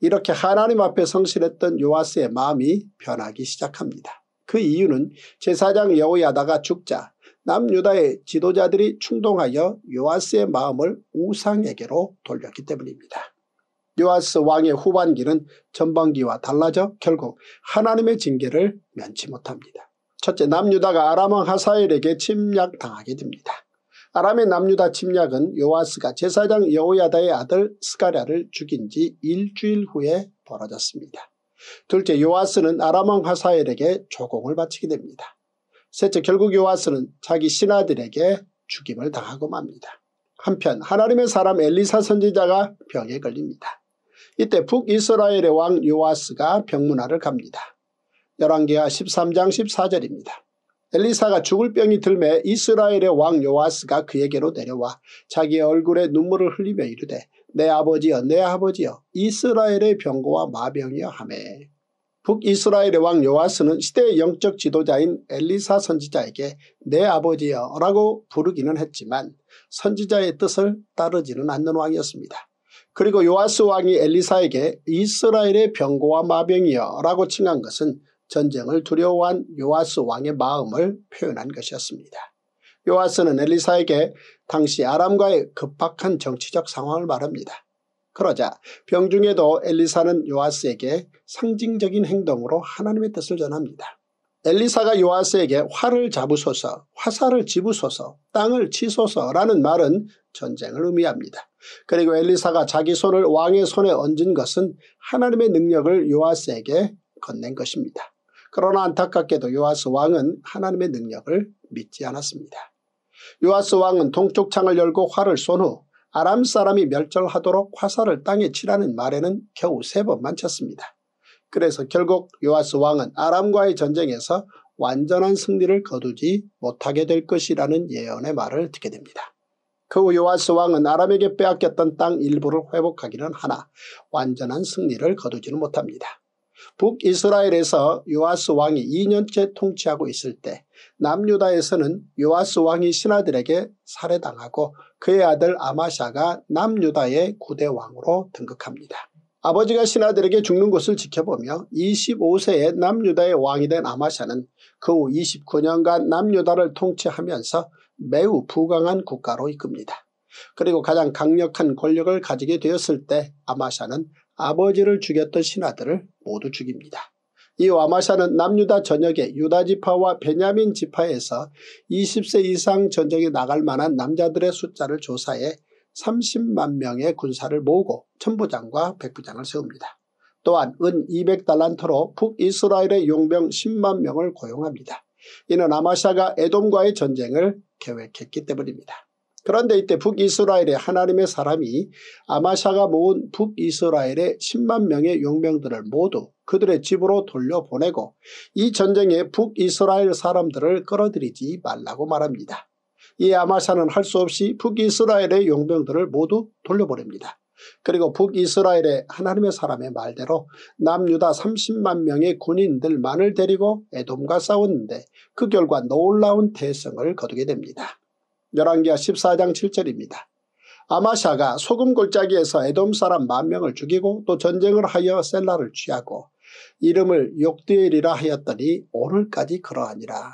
이렇게 하나님 앞에 성실했던 요아스의 마음이 변하기 시작합니다. 그 이유는 제사장 여호야다가 죽자 남유다의 지도자들이 충동하여 요아스의 마음을 우상에게로 돌렸기 때문입니다. 요아스 왕의 후반기는 전반기와 달라져 결국 하나님의 징계를 면치 못합니다. 첫째 남유다가 아람왕 하사엘에게 침략당하게 됩니다. 아람의 남유다 침략은 요아스가 제사장 여호야다의 아들 스가랴를 죽인 지 일주일 후에 벌어졌습니다. 둘째 요아스는 아람왕 하사엘에게 조공을 바치게 됩니다. 셋째 결국 요아스는 자기 신하들에게 죽임을 당하고 맙니다. 한편 하나님의 사람 엘리사 선지자가 병에 걸립니다. 이때 북이스라엘의 왕 요아스가 병문안을 갑니다. 열왕기하 13장 14절입니다. 엘리사가 죽을 병이 들매 이스라엘의 왕 요아스가 그에게로 내려와 자기 의 얼굴에 눈물을 흘리며 이르되 내 아버지여 내 아버지여 이스라엘의 병고와 마병이여 하매 북이스라엘의 왕 요아스는 시대의 영적 지도자인 엘리사 선지자에게 내 아버지여 라고 부르기는 했지만 선지자의 뜻을 따르지는 않는 왕이었습니다. 그리고 요아스 왕이 엘리사에게 이스라엘의 병고와 마병이여 라고 칭한 것은 전쟁을 두려워한 요아스 왕의 마음을 표현한 것이었습니다. 요아스는 엘리사에게 당시 아람과의 급박한 정치적 상황을 말합니다. 그러자 병중에도 엘리사는 요아스에게 상징적인 행동으로 하나님의 뜻을 전합니다. 엘리사가 요아스에게 활을 잡으소서, 화살을 집으소서, 땅을 치소서라는 말은 전쟁을 의미합니다. 그리고 엘리사가 자기 손을 왕의 손에 얹은 것은 하나님의 능력을 요아스에게 건넨 것입니다. 그러나 안타깝게도 요하스 왕은 하나님의 능력을 믿지 않았습니다. 요하스 왕은 동쪽 창을 열고 활을 쏜 후 아람 사람이 멸절하도록 화살을 땅에 치라는 말에는 겨우 세 번만 쳤습니다. 그래서 결국 요하스 왕은 아람과의 전쟁에서 완전한 승리를 거두지 못하게 될 것이라는 예언의 말을 듣게 됩니다. 그 후 요하스 왕은 아람에게 빼앗겼던 땅 일부를 회복하기는 하나 완전한 승리를 거두지는 못합니다. 북이스라엘에서 요아스 왕이 2년째 통치하고 있을 때 남유다에서는 요아스 왕이 신하들에게 살해당하고 그의 아들 아마샤가 남유다의 구대 왕으로 등극합니다. 아버지가 신하들에게 죽는 것을 지켜보며 25세에 남유다의 왕이 된 아마샤는 그 후 29년간 남유다를 통치하면서 매우 부강한 국가로 이끕니다. 그리고 가장 강력한 권력을 가지게 되었을 때 아마샤는 아버지를 죽였던 신하들을 모두 죽입니다. 이 와마샤는 남유다 전역의 유다지파와 베냐민 지파에서 20세 이상 전쟁에 나갈 만한 남자들의 숫자를 조사해 30만 명의 군사를 모으고 천부장과 백부장을 세웁니다. 또한 은 200달란트로 북이스라엘의 용병 10만 명을 고용합니다. 이는 아마샤가 에돔과의 전쟁을 계획했기 때문입니다. 그런데 이때 북이스라엘의 하나님의 사람이 아마샤가 모은 북이스라엘의 10만 명의 용병들을 모두 그들의 집으로 돌려보내고 이 전쟁에 북이스라엘 사람들을 끌어들이지 말라고 말합니다. 이 아마샤는 할 수 없이 북이스라엘의 용병들을 모두 돌려보냅니다. 그리고 북이스라엘의 하나님의 사람의 말대로 남유다 30만 명의 군인들만을 데리고 에돔과 싸웠는데 그 결과 놀라운 대승을 거두게 됩니다. 열왕기하 14장 7절입니다. 아마샤가 소금 골짜기에서 에돔 사람 만 명을 죽이고 또 전쟁을 하여 셀라를 취하고 이름을 욕드엘이라 하였더니 오늘까지 그러하니라.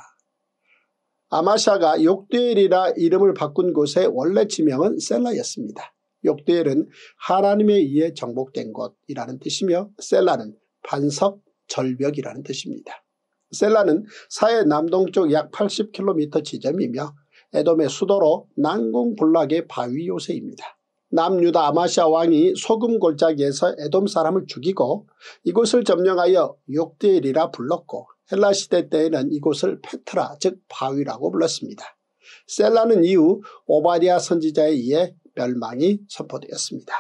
아마샤가 욕드엘이라 이름을 바꾼 곳의 원래 지명은 셀라였습니다. 욕드엘은 하나님에 의해 정복된 곳이라는 뜻이며 셀라는 반석, 절벽이라는 뜻입니다. 셀라는 사해 남동쪽 약 80km 지점이며 에돔의 수도로 난공불락의 바위 요새입니다. 남유다 아마시아 왕이 소금 골짜기에서 에돔 사람을 죽이고 이곳을 점령하여 욕대일이라 불렀고 헬라 시대 때에는 이곳을 페트라 즉 바위라고 불렀습니다. 셀라는 이후 오바디아 선지자에 의해 멸망이 선포되었습니다.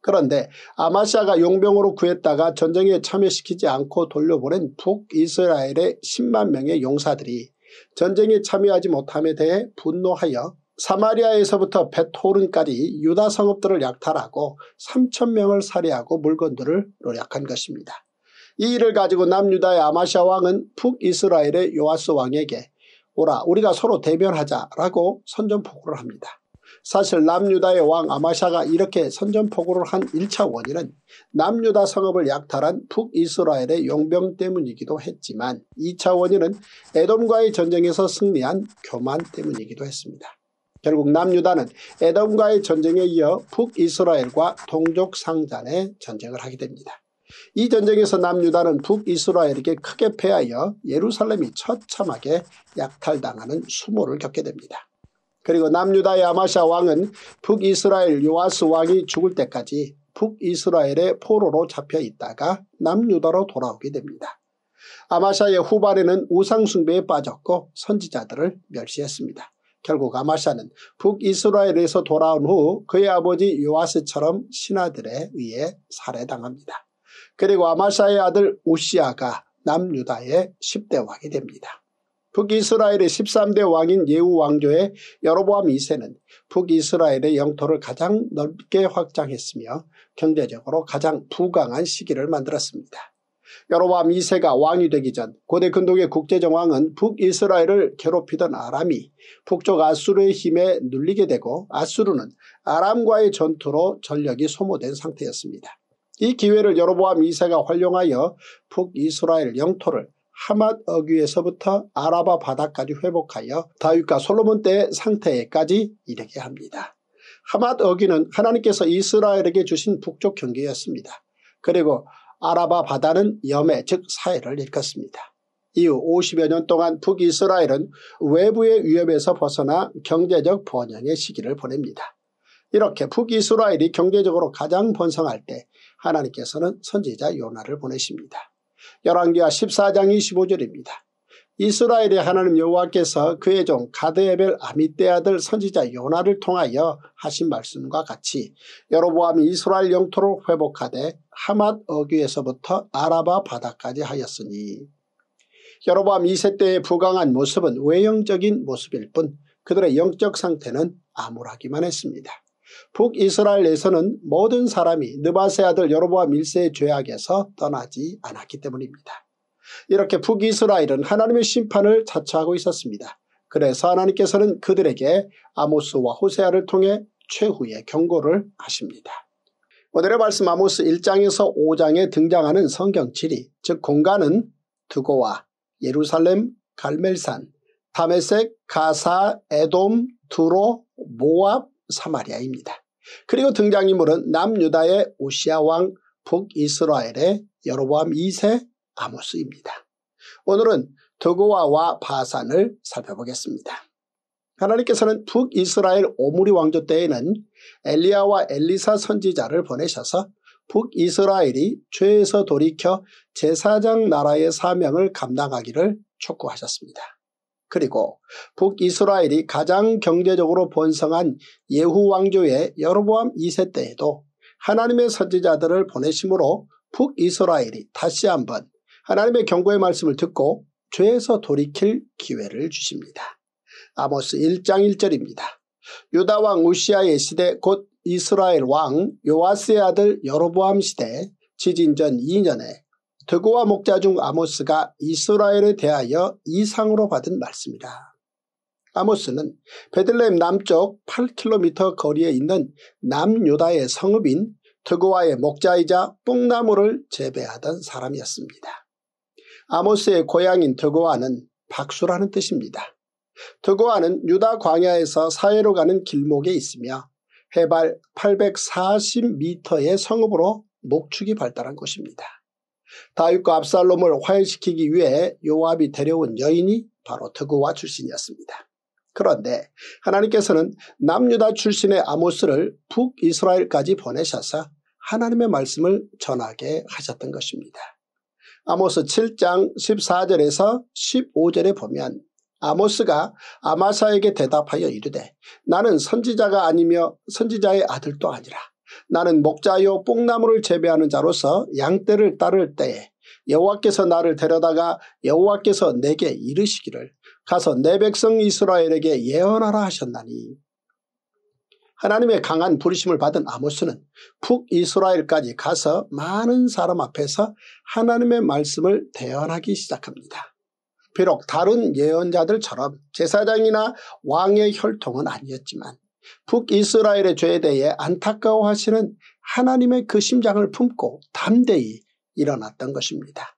그런데 아마시아가 용병으로 구했다가 전쟁에 참여시키지 않고 돌려보낸 북이스라엘의 10만 명의 용사들이 전쟁에 참여하지 못함에 대해 분노하여 사마리아에서부터 베토른까지 유다 성읍들을 약탈하고 3천명을 살해하고 물건들을 노략한 것입니다. 이 일을 가지고 남유다의 아마샤 왕은 북이스라엘의 요아스 왕에게 오라 우리가 서로 대면하자라고 선전포고를 합니다. 사실 남유다의 왕 아마샤가 이렇게 선전포고를 한 1차 원인은 남유다 성읍을 약탈한 북이스라엘의 용병 때문이기도 했지만 2차 원인은 에돔과의 전쟁에서 승리한 교만 때문이기도 했습니다. 결국 남유다는 에돔과의 전쟁에 이어 북이스라엘과 동족상잔의 전쟁을 하게 됩니다. 이 전쟁에서 남유다는 북이스라엘에게 크게 패하여 예루살렘이 처참하게 약탈당하는 수모를 겪게 됩니다. 그리고 남유다의 아마샤 왕은 북이스라엘 요아스 왕이 죽을 때까지 북이스라엘의 포로로 잡혀 있다가 남유다로 돌아오게 됩니다. 아마샤의 후발에는 우상숭배에 빠졌고 선지자들을 멸시했습니다. 결국 아마샤는 북이스라엘에서 돌아온 후 그의 아버지 요아스처럼 신하들에 의해 살해당합니다. 그리고 아마샤의 아들 우시아가 남유다의 10대 왕이 됩니다. 북이스라엘의 13대 왕인 예우 왕조의 여로보암 2세는 북이스라엘의 영토를 가장 넓게 확장했으며 경제적으로 가장 부강한 시기를 만들었습니다. 여로보암 2세가 왕이 되기 전 고대 근동의 국제정황은 북이스라엘을 괴롭히던 아람이 북쪽 아수르의 힘에 눌리게 되고 아수르는 아람과의 전투로 전력이 소모된 상태였습니다. 이 기회를 여로보암 2세가 활용하여 북이스라엘 영토를 하맛 어귀에서부터 아라바 바다까지 회복하여 다윗과 솔로몬 때의 상태까지 이르게 합니다. 하맛 어귀는 하나님께서 이스라엘에게 주신 북쪽 경계였습니다. 그리고 아라바 바다는 염해 즉 사해를 일컫습니다. 이후 50여 년 동안 북이스라엘은 외부의 위협에서 벗어나 경제적 번영의 시기를 보냅니다. 이렇게 북이스라엘이 경제적으로 가장 번성할 때 하나님께서는 선지자 요나를 보내십니다. 열왕기하 14장 25절입니다. 이스라엘의 하나님 여호와께서 그의 종 가드에벨 아미떼 아들 선지자 요나를 통하여 하신 말씀과 같이 여로보암이 이스라엘 영토를 회복하되 하맛 어귀에서부터 아라바 바다까지 하였으니 여로보암 2세 때의 부강한 모습은 외형적인 모습일 뿐 그들의 영적 상태는 암울하기만 했습니다. 북이스라엘에서는 모든 사람이 느바세 아들 여로보와 밀세의 죄악에서 떠나지 않았기 때문입니다. 이렇게 북이스라엘은 하나님의 심판을 자처하고 있었습니다. 그래서 하나님께서는 그들에게 아모스와 호세아를 통해 최후의 경고를 하십니다. 오늘의 말씀 아모스 1장에서 5장에 등장하는 성경 지리 즉 공간은 두고와 예루살렘, 갈멜산, 다메섹, 가사, 에돔, 두로, 모압, 사마리아입니다. 그리고 등장인물은 남유다의 우시아 왕, 북이스라엘의 여로보암 2세 아모스입니다. 오늘은 더고와와 바산을 살펴보겠습니다. 하나님께서는 북이스라엘 오므리 왕조 때에는 엘리야와 엘리사 선지자를 보내셔서 북이스라엘이 죄에서 돌이켜 제사장 나라의 사명을 감당하기를 촉구하셨습니다. 그리고 북이스라엘이 가장 경제적으로 번성한 예후 왕조의 여로보암 2세 때에도 하나님의 선지자들을 보내심으로 북이스라엘이 다시 한번 하나님의 경고의 말씀을 듣고 죄에서 돌이킬 기회를 주십니다. 아모스 1장 1절입니다. 유다왕 우시아의 시대 곧 이스라엘 왕 요아스의 아들 여로보암 시대 지진전 2년에 드고와 목자 중 아모스가 이스라엘에 대하여 이상으로 받은 말씀이다. 아모스는 베들레헴 남쪽 8km 거리에 있는 남유다의 성읍인 드고와의 목자이자 뽕나무를 재배하던 사람이었습니다. 아모스의 고향인 드고와는 박수라는 뜻입니다. 드고와는 유다 광야에서 사해로 가는 길목에 있으며 해발 840m의 성읍으로 목축이 발달한 곳입니다. 다윗과 압살롬을 화해시키기 위해 요압이 데려온 여인이 바로 드그와 출신이었습니다. 그런데 하나님께서는 남유다 출신의 아모스를 북이스라엘까지 보내셔서 하나님의 말씀을 전하게 하셨던 것입니다. 아모스 7장 14절에서 15절에 보면 아모스가 아마사에게 대답하여 이르되 나는 선지자가 아니며 선지자의 아들도 아니라 나는 목자요 뽕나무를 재배하는 자로서 양떼를 따를 때에 여호와께서 나를 데려다가 여호와께서 내게 이르시기를 가서 내 백성 이스라엘에게 예언하라 하셨나니 하나님의 강한 부르심을 받은 아모스는 북이스라엘까지 가서 많은 사람 앞에서 하나님의 말씀을 대언하기 시작합니다. 비록 다른 예언자들처럼 제사장이나 왕의 혈통은 아니었지만 북이스라엘의 죄에 대해 안타까워하시는 하나님의 그 심장을 품고 담대히 일어났던 것입니다.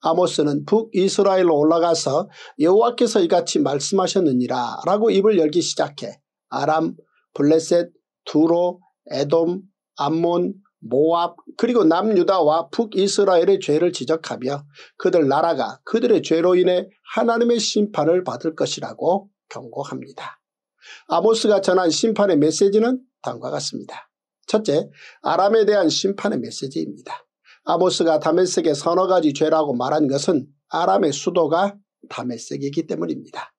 아모스는 북이스라엘로 올라가서 여호와께서 이같이 말씀하셨느니라 라고 입을 열기 시작해 아람, 블레셋, 두로, 에돔, 암몬, 모압 그리고 남유다와 북이스라엘의 죄를 지적하며 그들 나라가 그들의 죄로 인해 하나님의 심판을 받을 것이라고 경고합니다. 아모스가 전한 심판의 메시지는 다음과 같습니다. 첫째, 아람에 대한 심판의 메시지입니다. 아모스가 다메섹의 서너 가지 죄라고 말한 것은 아람의 수도가 다메섹이기 때문입니다.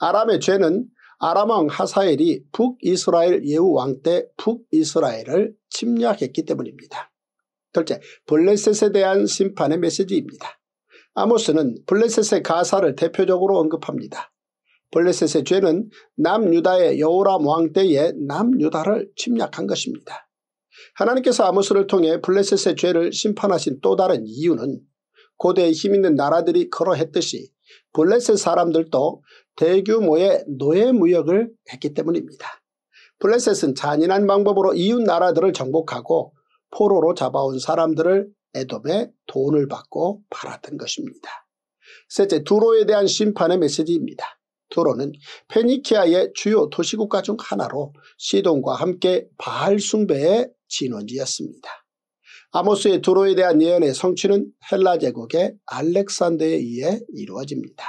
아람의 죄는 아람왕 하사엘이 북이스라엘 예후왕 때 북이스라엘을 침략했기 때문입니다. 둘째, 블레셋에 대한 심판의 메시지입니다. 아모스는 블레셋의 가사를 대표적으로 언급합니다. 블레셋의 죄는 남유다의 여호람 왕 때에 남유다를 침략한 것입니다. 하나님께서 아모스를 통해 블레셋의 죄를 심판하신 또 다른 이유는 고대의 힘있는 나라들이 그러했듯이 블레셋 사람들도 대규모의 노예무역을 했기 때문입니다. 블레셋은 잔인한 방법으로 이웃 나라들을 정복하고 포로로 잡아온 사람들을 애돔에 돈을 받고 팔았던 것입니다. 셋째, 두로에 대한 심판의 메시지입니다. 두로는 페니키아의 주요 도시국가 중 하나로 시돈과 함께 바알 숭배의 진원지였습니다. 아모스의 두로에 대한 예언의 성취는 헬라 제국의 알렉산더에 의해 이루어집니다.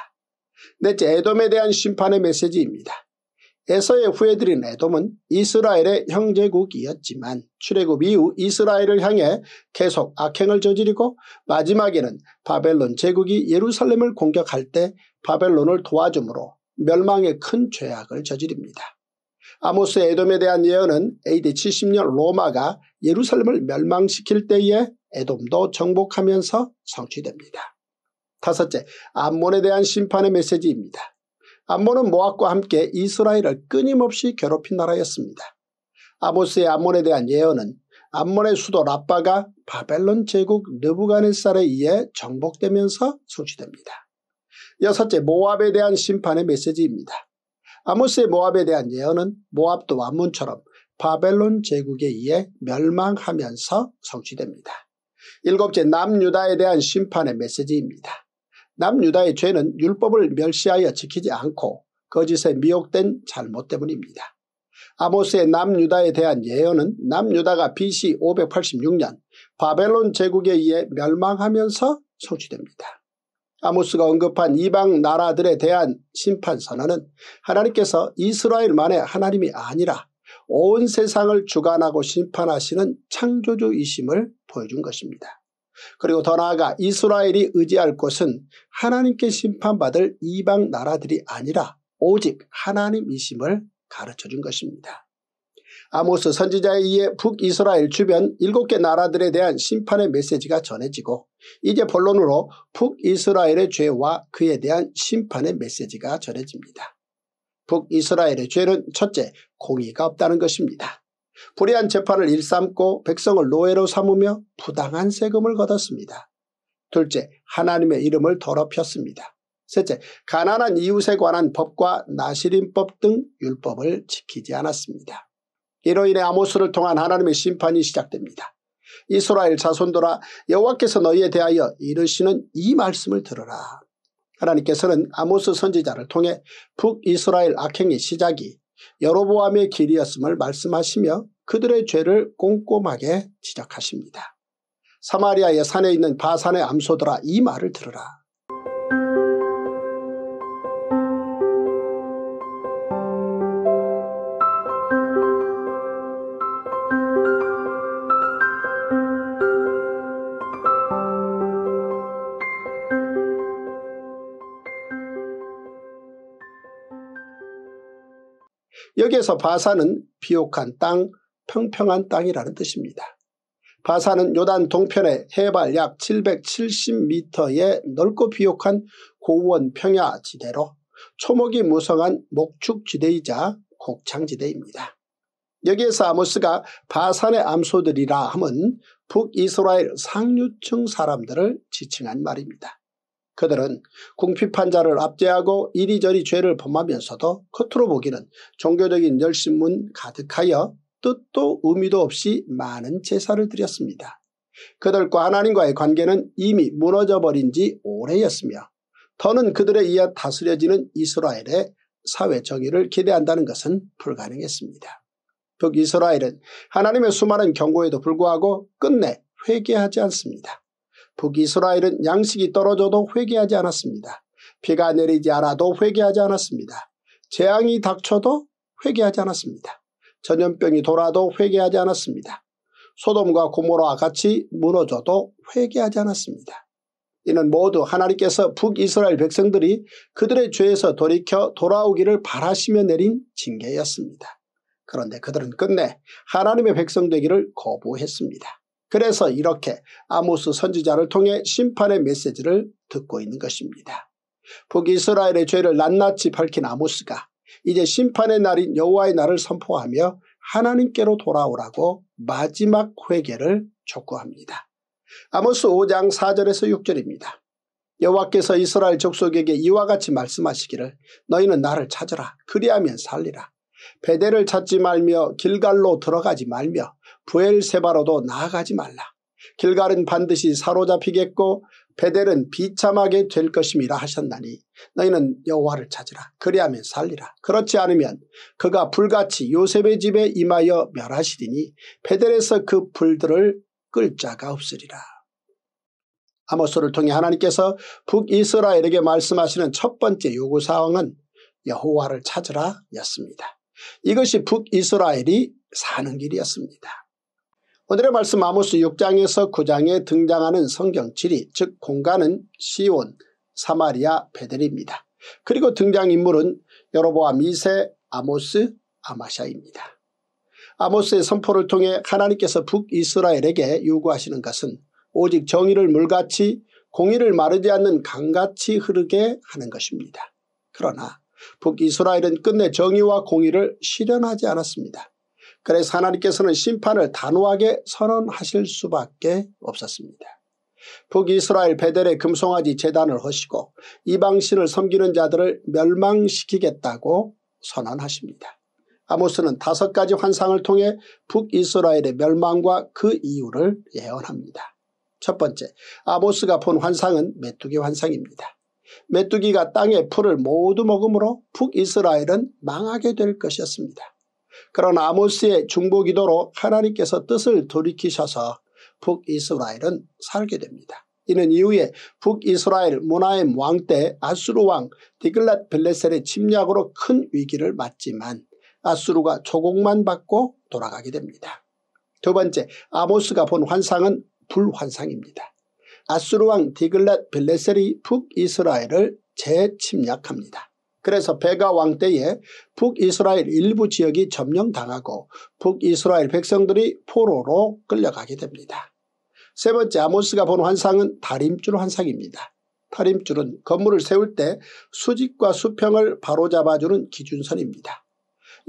넷째 에돔에 대한 심판의 메시지입니다. 에서의 후예들인 에돔은 이스라엘의 형제국이었지만 출애굽 이후 이스라엘을 향해 계속 악행을 저지르고 마지막에는 바벨론 제국이 예루살렘을 공격할 때 바벨론을 도와줌으로 멸망의 큰 죄악을 저지릅니다. 아모스 에돔에 대한 예언은 AD 70년 로마가 예루살렘을 멸망시킬 때에 에돔도 정복하면서 성취됩니다. 다섯째, 암몬에 대한 심판의 메시지입니다. 암몬은 모압과 함께 이스라엘을 끊임없이 괴롭힌 나라였습니다. 아모스의 암몬에 대한 예언은 암몬의 수도 라빠가 바벨론 제국 느부간네쌀에 의해 정복되면서 성취됩니다. 여섯째 모압에 대한 심판의 메시지입니다. 아모스의 모압에 대한 예언은 모압 도한 문처럼 바벨론 제국에 의해 멸망하면서 성취됩니다. 일곱째 남유다에 대한 심판의 메시지입니다. 남유다의 죄는 율법을 멸시하여 지키지 않고 거짓에 그 미혹된 잘못 때문입니다. 아모스의 남유다에 대한 예언은 남유다가 BC 586년 바벨론 제국에 의해 멸망하면서 성취됩니다. 아모스가 언급한 이방 나라들에 대한 심판 선언은 하나님께서 이스라엘만의 하나님이 아니라 온 세상을 주관하고 심판하시는 창조주이심을 보여준 것입니다. 그리고 더 나아가 이스라엘이 의지할 곳은 하나님께 심판받을 이방 나라들이 아니라 오직 하나님이심을 가르쳐준 것입니다. 아모스 선지자에 의해 북이스라엘 주변 7개 나라들에 대한 심판의 메시지가 전해지고 이제 본론으로 북이스라엘의 죄와 그에 대한 심판의 메시지가 전해집니다. 북이스라엘의 죄는 첫째 공의가 없다는 것입니다. 불의한 재판을 일삼고 백성을 노예로 삼으며 부당한 세금을 걷었습니다. 둘째 하나님의 이름을 더럽혔습니다. 셋째 가난한 이웃에 관한 법과 나시린법 등 율법을 지키지 않았습니다. 이로 인해 아모스를 통한 하나님의 심판이 시작됩니다. 이스라엘 자손들아 여호와께서 너희에 대하여 이르시는 이 말씀을 들으라. 하나님께서는 아모스 선지자를 통해 북이스라엘 악행의 시작이 여로보암의 길이었음을 말씀하시며 그들의 죄를 꼼꼼하게 지적하십니다. 사마리아의 산에 있는 바산의 암소들아 이 말을 들으라. 여기에서 바사는 비옥한 땅, 평평한 땅이라는 뜻입니다. 바사는 요단 동편의 해발 약 770m의 넓고 비옥한 고원 평야 지대로 초목이 무성한 목축지대이자 곡창지대입니다. 여기에서 아모스가 바산의 암소들이라 함은 북이스라엘 상류층 사람들을 지칭한 말입니다. 그들은 궁핍한자를 압제하고 이리저리 죄를 범하면서도 겉으로 보기는 종교적인 열심문 가득하여 뜻도 의미도 없이 많은 제사를 드렸습니다. 그들과 하나님과의 관계는 이미 무너져버린 지 오래였으며 더는 그들에 의해 다스려지는 이스라엘의 사회 정의를 기대한다는 것은 불가능했습니다. 북이스라엘은 하나님의 수많은 경고에도 불구하고 끝내 회개하지 않습니다. 북이스라엘은 양식이 떨어져도 회개하지 않았습니다. 비가 내리지 않아도 회개하지 않았습니다. 재앙이 닥쳐도 회개하지 않았습니다. 전염병이 돌아도 회개하지 않았습니다. 소돔과 고모라와 같이 무너져도 회개하지 않았습니다. 이는 모두 하나님께서 북이스라엘 백성들이 그들의 죄에서 돌이켜 돌아오기를 바라시며 내린 징계였습니다. 그런데 그들은 끝내 하나님의 백성 되기를 거부했습니다. 그래서 이렇게 아모스 선지자를 통해 심판의 메시지를 듣고 있는 것입니다. 북이스라엘의 죄를 낱낱이 밝힌 아모스가 이제 심판의 날인 여호와의 날을 선포하며 하나님께로 돌아오라고 마지막 회개를 촉구합니다. 아모스 5장 4절에서 6절입니다. 여호와께서 이스라엘 족속에게 이와 같이 말씀하시기를 너희는 나를 찾으라 그리하면 살리라 베대를 찾지 말며 길갈로 들어가지 말며 부엘세바로도 나아가지 말라. 길갈은 반드시 사로잡히겠고 베델은 비참하게 될 것임이라 하셨나니 너희는 여호와를 찾으라 그리하면 살리라 그렇지 않으면 그가 불같이 요셉의 집에 임하여 멸하시리니 베델에서 그 불들을 끌 자가 없으리라. 아모스를 통해 하나님께서 북이스라엘에게 말씀하시는 첫 번째 요구사항은 여호와를 찾으라 였습니다. 이것이 북이스라엘이 사는 길이었습니다. 오늘의 말씀 아모스 6장에서 9장에 등장하는 성경 지리 즉 공간은 시온, 사마리아, 베델입니다. 그리고 등장인물은 여로보아미세 아모스, 아마샤입니다. 아모스의 선포를 통해 하나님께서 북이스라엘에게 요구하시는 것은 오직 정의를 물같이 공의를 마르지 않는 강같이 흐르게 하는 것입니다. 그러나 북이스라엘은 끝내 정의와 공의를 실현하지 않았습니다. 그래서 하나님께서는 심판을 단호하게 선언하실 수밖에 없었습니다. 북이스라엘 베델의 금송아지 재단을 허시고 이방신을 섬기는 자들을 멸망시키겠다고 선언하십니다. 아모스는 다섯 가지 환상을 통해 북이스라엘의 멸망과 그 이유를 예언합니다. 첫 번째, 아모스가 본 환상은 메뚜기 환상입니다. 메뚜기가 땅의 풀을 모두 먹음으로 북이스라엘은 망하게 될 것이었습니다. 그런 아모스의 중보기도로 하나님께서 뜻을 돌이키셔서 북이스라엘은 살게 됩니다. 이는 이후에 북이스라엘 모나임 왕때 아수르 왕 디글랏 벨레셀의 침략으로 큰 위기를 맞지만 아수르가 조공만 받고 돌아가게 됩니다. 두 번째 아모스가 본 환상은 불환상입니다. 아수르 왕 디글랏 벨레셀이 북이스라엘을 재침략합니다. 그래서 베가 왕 때에 북이스라엘 일부 지역이 점령당하고 북이스라엘 백성들이 포로로 끌려가게 됩니다. 세 번째 아모스가 본 환상은 다림줄 환상입니다. 다림줄은 건물을 세울 때 수직과 수평을 바로잡아주는 기준선입니다.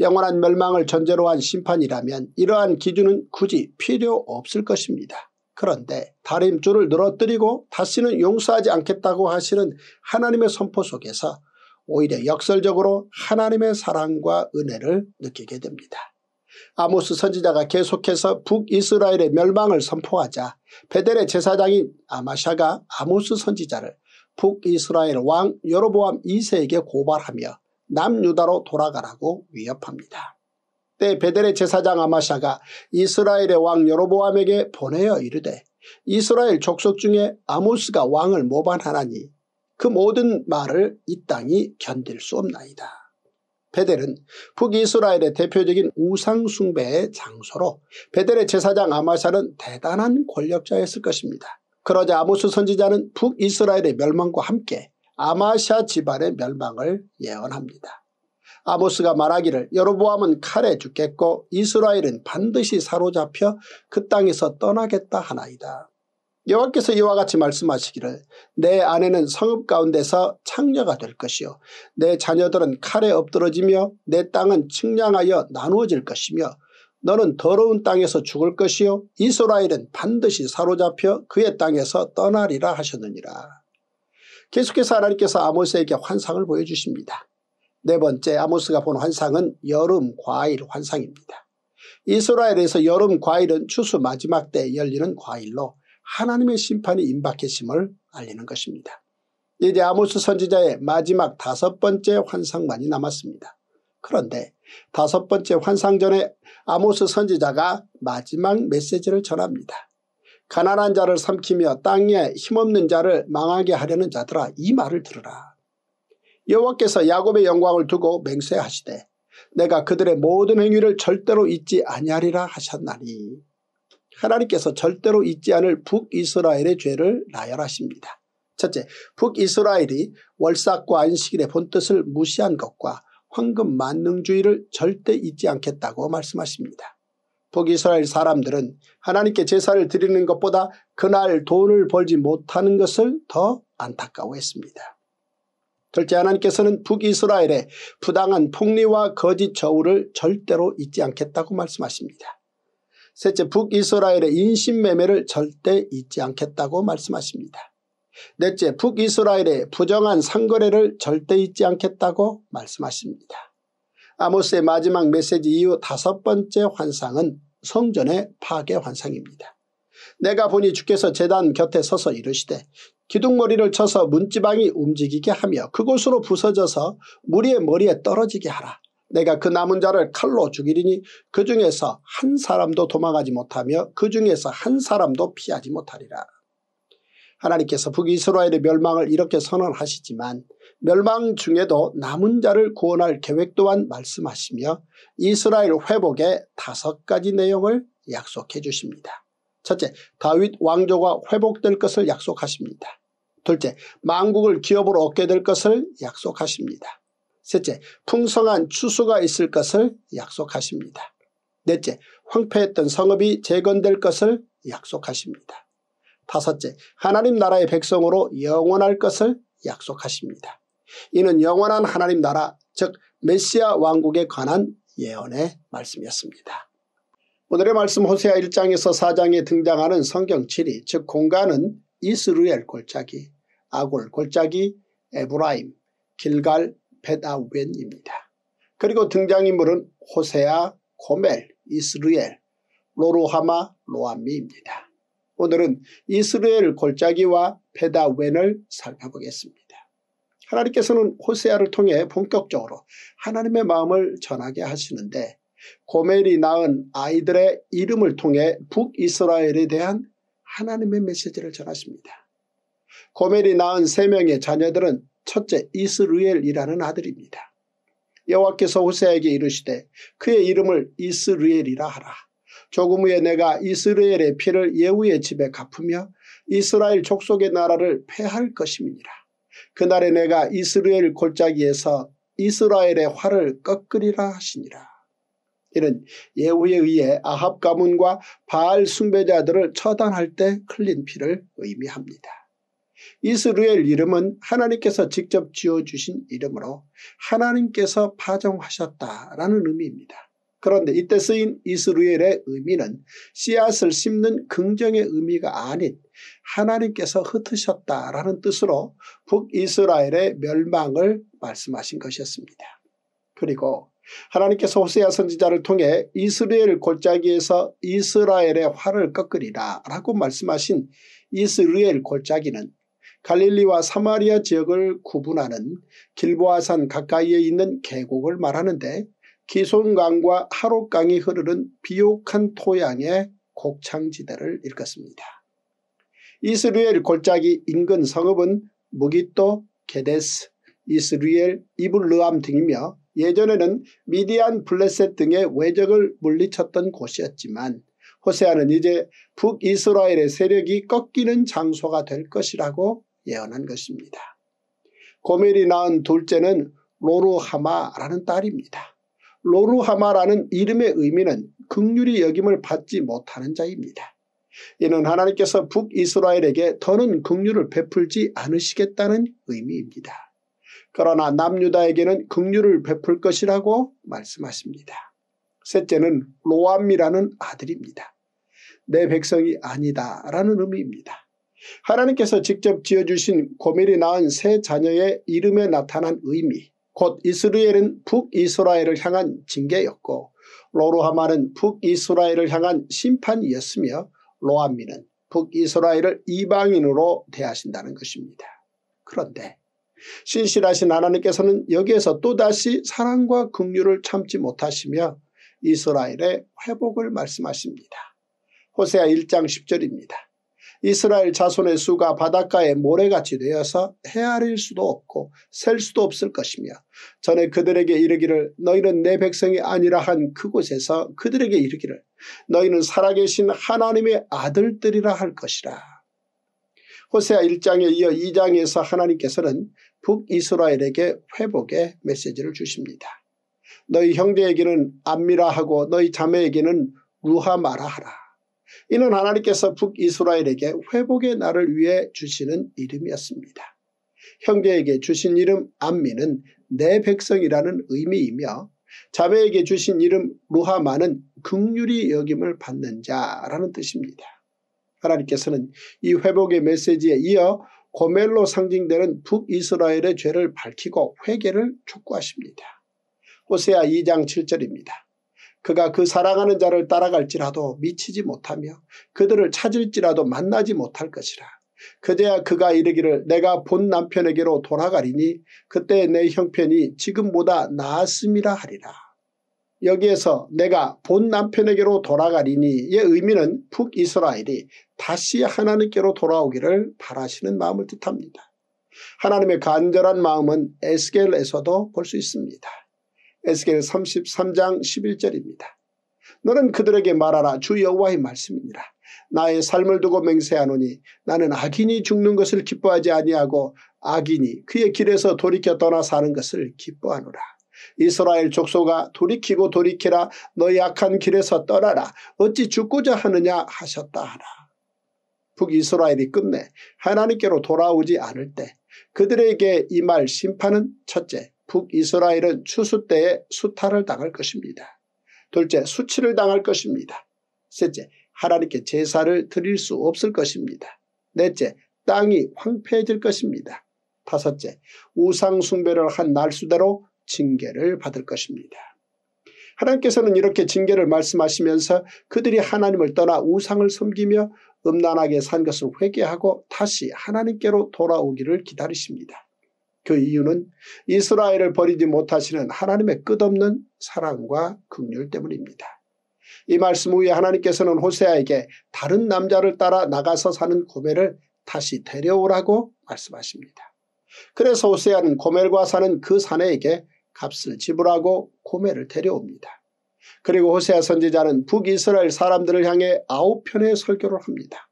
영원한 멸망을 전제로 한 심판이라면 이러한 기준은 굳이 필요 없을 것입니다. 그런데 다림줄을 늘어뜨리고 다시는 용서하지 않겠다고 하시는 하나님의 선포 속에서 오히려 역설적으로 하나님의 사랑과 은혜를 느끼게 됩니다. 아모스 선지자가 계속해서 북이스라엘의 멸망을 선포하자 베델의 제사장인 아마샤가 아모스 선지자를 북이스라엘 왕 여로보암 2세에게 고발하며 남유다로 돌아가라고 위협합니다. 때 베델의 제사장 아마샤가 이스라엘의 왕 여로보암에게 보내어 이르되 이스라엘 족속 중에 아모스가 왕을 모반하나니 그 모든 말을 이 땅이 견딜 수 없나이다. 베델은 북이스라엘의 대표적인 우상숭배의 장소로 베델의 제사장 아마샤는 대단한 권력자였을 것입니다. 그러자 아모스 선지자는 북이스라엘의 멸망과 함께 아마샤 집안의 멸망을 예언합니다. 아모스가 말하기를 여로보암은 칼에 죽겠고 이스라엘은 반드시 사로잡혀 그 땅에서 떠나겠다 하나이다. 여호와께서 이와 같이 말씀하시기를 내 아내는 성읍 가운데서 창녀가 될 것이요 내 자녀들은 칼에 엎드러지며 내 땅은 측량하여 나누어질 것이며 너는 더러운 땅에서 죽을 것이요 이스라엘은 반드시 사로잡혀 그의 땅에서 떠나리라 하셨느니라. 계속해서 하나님께서 아모스에게 환상을 보여주십니다. 네 번째 아모스가 본 환상은 여름 과일 환상입니다. 이스라엘에서 여름 과일은 추수 마지막 때 열리는 과일로 하나님의 심판이 임박해심을 알리는 것입니다. 이제 아모스 선지자의 마지막 다섯 번째 환상만이 남았습니다. 그런데 다섯 번째 환상 전에 아모스 선지자가 마지막 메시지를 전합니다. 가난한 자를 삼키며 땅에 힘없는 자를 망하게 하려는 자들아 이 말을 들으라. 여호와께서 야곱의 영광을 두고 맹세하시되 내가 그들의 모든 행위를 절대로 잊지 아니하리라 하셨나니 하나님께서 절대로 잊지 않을 북이스라엘의 죄를 나열하십니다. 첫째, 북이스라엘이 월삭과 안식일의 본뜻을 무시한 것과 황금 만능주의를 절대 잊지 않겠다고 말씀하십니다. 북이스라엘 사람들은 하나님께 제사를 드리는 것보다 그날 돈을 벌지 못하는 것을 더 안타까워했습니다. 둘째 하나님께서는 북이스라엘의 부당한 폭리와 거짓 저울을 절대로 잊지 않겠다고 말씀하십니다. 셋째 북이스라엘의 인신매매를 절대 잊지 않겠다고 말씀하십니다. 넷째 북이스라엘의 부정한 상거래를 절대 잊지 않겠다고 말씀하십니다. 아모스의 마지막 메시지 이후 다섯 번째 환상은 성전의 파괴 환상입니다. 내가 보니 주께서 재단 곁에 서서 이르시되 기둥머리를 쳐서 문지방이 움직이게 하며 그곳으로 부서져서 무리의 머리에 떨어지게 하라. 내가 그 남은 자를 칼로 죽이리니 그 중에서 한 사람도 도망하지 못하며 그 중에서 한 사람도 피하지 못하리라. 하나님께서 북이스라엘의 멸망을 이렇게 선언하시지만 멸망 중에도 남은 자를 구원할 계획 또한 말씀하시며 이스라엘 회복의 다섯 가지 내용을 약속해 주십니다. 첫째, 다윗 왕조가 회복될 것을 약속하십니다. 둘째, 망국을 기업으로 얻게 될 것을 약속하십니다. 셋째, 풍성한 추수가 있을 것을 약속하십니다. 넷째, 황폐했던 성읍이 재건될 것을 약속하십니다. 다섯째, 하나님 나라의 백성으로 영원할 것을 약속하십니다. 이는 영원한 하나님 나라 즉 메시아 왕국에 관한 예언의 말씀이었습니다. 오늘의 말씀 호세아 1장에서 4장에 등장하는 성경 7이 즉 공간은 이스루엘 골짜기, 아골 골짜기, 에브라임, 길갈 베다웬입니다. 그리고 등장인물은 호세아, 고멜, 이스루엘, 로로하마, 로암미입니다. 오늘은 이스루엘 골짜기와 베다웬을 살펴보겠습니다. 하나님께서는 호세아를 통해 본격적으로 하나님의 마음을 전하게 하시는데 고멜이 낳은 아이들의 이름을 통해 북이스라엘에 대한 하나님의 메시지를 전하십니다. 고멜이 낳은 세 명의 자녀들은 첫째 이스루엘이라는 아들입니다. 여호와께서 호세에게 이르시되 그의 이름을 이스루엘이라 하라. 조금 후에 내가 이스루엘의 피를 예후의 집에 갚으며 이스라엘 족속의 나라를 패할 것임이니라. 그날에 내가 이스루엘 골짜기에서 이스라엘의 활을 꺾으리라 하시니라. 이는 예후에 의해 아합 가문과 바알 숭배자들을 처단할 때 흘린 피를 의미합니다. 이스루엘 이름은 하나님께서 직접 지어주신 이름으로 하나님께서 파종하셨다라는 의미입니다. 그런데 이때 쓰인 이스루엘의 의미는 씨앗을 심는 긍정의 의미가 아닌 하나님께서 흩으셨다라는 뜻으로 북이스라엘의 멸망을 말씀하신 것이었습니다. 그리고 하나님께서 호세아 선지자를 통해 이스라엘 골짜기에서 이스라엘의 활을 꺾으리라 라고 말씀하신 이스라엘 골짜기는 갈릴리와 사마리아 지역을 구분하는 길보아산 가까이에 있는 계곡을 말하는데 기손강과 하롯강이 흐르는 비옥한 토양의 곡창지대를 일컫습니다. 이스루엘 골짜기 인근 성읍은 무기또, 게데스, 이스루엘, 이블르암 등이며 예전에는 미디안 블레셋 등의 외적을 물리쳤던 곳이었지만 호세아는 이제 북이스라엘의 세력이 꺾이는 장소가 될 것이라고 예언한 것입니다. 고멜이 낳은 둘째는 로루하마라는 딸입니다. 로루하마라는 이름의 의미는 극률이 여김을 받지 못하는 자입니다. 이는 하나님께서 북이스라엘에게 더는 극률을 베풀지 않으시겠다는 의미입니다. 그러나 남유다에게는 극률을 베풀 것이라고 말씀하십니다. 셋째는 로암이라는 아들입니다. 내 백성이 아니다 라는 의미입니다. 하나님께서 직접 지어주신 고멜이 낳은 세 자녀의 이름에 나타난 의미 곧 이스라엘은 북이스라엘을 향한 징계였고 로로하마는 북이스라엘을 향한 심판이었으며 로암미는 북이스라엘을 이방인으로 대하신다는 것입니다. 그런데 신실하신 하나님께서는 여기에서 또다시 사랑과 긍휼을 참지 못하시며 이스라엘의 회복을 말씀하십니다. 호세아 1장 10절입니다. 이스라엘 자손의 수가 바닷가에 모래같이 되어서 헤아릴 수도 없고 셀 수도 없을 것이며 전에 그들에게 이르기를 너희는 내 백성이 아니라 한 그곳에서 그들에게 이르기를 너희는 살아계신 하나님의 아들들이라 할 것이라. 호세아 1장에 이어 2장에서 하나님께서는 북이스라엘에게 회복의 메시지를 주십니다. 너희 형제에게는 안미라 하고 너희 자매에게는 루하마라 하라. 이는 하나님께서 북이스라엘에게 회복의 날을 위해 주시는 이름이었습니다. 형제에게 주신 이름 안미는 내 백성이라는 의미이며 자매에게 주신 이름 루하마는 극률이 여김을 받는 자라는 뜻입니다. 하나님께서는 이 회복의 메시지에 이어 고멜로 상징되는 북이스라엘의 죄를 밝히고 회개를 촉구하십니다. 호세아 2장 7절입니다. 그가 그 사랑하는 자를 따라갈지라도 미치지 못하며 그들을 찾을지라도 만나지 못할 것이라. 그제야 그가 이르기를 내가 본 남편에게로 돌아가리니 그때 내 형편이 지금보다 나았음이라 하리라. 여기에서 내가 본 남편에게로 돌아가리니의 의미는 북이스라엘이 다시 하나님께로 돌아오기를 바라시는 마음을 뜻합니다. 하나님의 간절한 마음은 에스겔에서도 볼 수 있습니다. 에스겔 33장 11절입니다. 너는 그들에게 말하라 주 여호와의 말씀이니라. 나의 삶을 두고 맹세하노니 나는 악인이 죽는 것을 기뻐하지 아니하고 악인이 그의 길에서 돌이켜 떠나 사는 것을 기뻐하노라. 이스라엘 족속아 돌이키고 돌이키라 너의 악한 길에서 떠나라 어찌 죽고자 하느냐 하셨다 하라. 북이스라엘이 끝내 하나님께로 돌아오지 않을 때 그들에게 임할 심판은 첫째 북이스라엘은 추수 때에 수탈을 당할 것입니다. 둘째 수치를 당할 것입니다. 셋째 하나님께 제사를 드릴 수 없을 것입니다. 넷째 땅이 황폐해질 것입니다. 다섯째 우상 숭배를 한 날수대로 징계를 받을 것입니다. 하나님께서는 이렇게 징계를 말씀하시면서 그들이 하나님을 떠나 우상을 섬기며 음란하게 산 것을 회개하고 다시 하나님께로 돌아오기를 기다리십니다. 그 이유는 이스라엘을 버리지 못하시는 하나님의 끝없는 사랑과 긍휼 때문입니다. 이 말씀 후에 하나님께서는 호세아에게 다른 남자를 따라 나가서 사는 고멜을 다시 데려오라고 말씀하십니다. 그래서 호세아는 고멜과 사는 그 사내에게 값을 지불하고 고멜을 데려옵니다. 그리고 호세아 선지자는 북이스라엘 사람들을 향해 아홉 편의 설교를 합니다.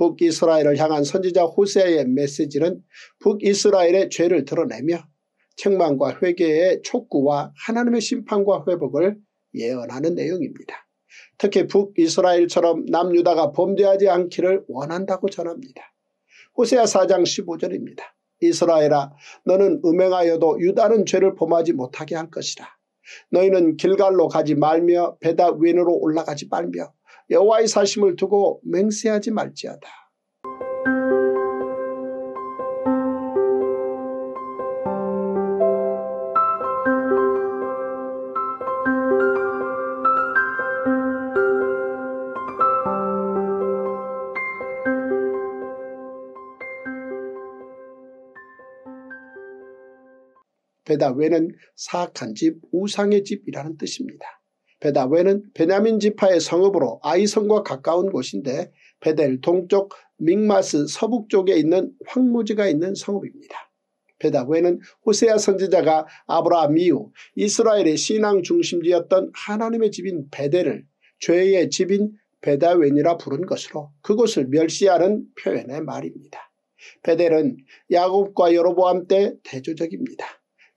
북이스라엘을 향한 선지자 호세의 메시지는 북이스라엘의 죄를 드러내며 책망과 회개의 촉구와 하나님의 심판과 회복을 예언하는 내용입니다. 특히 북이스라엘처럼 남유다가 범죄하지 않기를 원한다고 전합니다. 호세아 4장 15절입니다. 이스라엘아 너는 음행하여도 유다는 죄를 범하지 못하게 할 것이라. 너희는 길갈로 가지 말며 배다위으로 올라가지 말며 여호와의 사심을 두고 맹세하지 말지어다. 베다웨는 사악한 집, 우상의 집이라는 뜻입니다. 베다웨는 베냐민 지파의 성읍으로 아이성과 가까운 곳인데 베델 동쪽 믹마스 서북쪽에 있는 황무지가 있는 성읍입니다. 베다웨는 호세아 선지자가 아브라함 이후 이스라엘의 신앙 중심지였던 하나님의 집인 베델을 죄의 집인 베다웬이라 부른 것으로 그곳을 멸시하는 표현의 말입니다. 베델은 야곱과 여로보암 때 대조적입니다.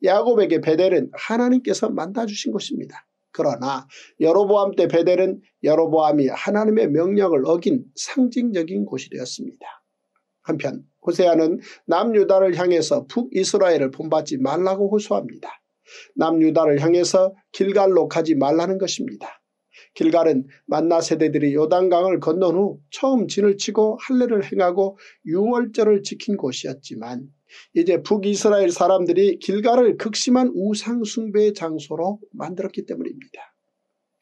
야곱에게 베델은 하나님께서 만나주신 곳입니다 그러나 여로보암 때 베델은 여로보암이 하나님의 명령을 어긴 상징적인 곳이 되었습니다. 한편 호세아는 남유다를 향해서 북이스라엘을 본받지 말라고 호소합니다. 남유다를 향해서 길갈로 가지 말라는 것입니다. 길갈은 만나 세대들이 요단강을 건넌 후 처음 진을 치고 할례를 행하고 유월절을 지킨 곳이었지만 이제 북이스라엘 사람들이 길가를 극심한 우상숭배의 장소로 만들었기 때문입니다.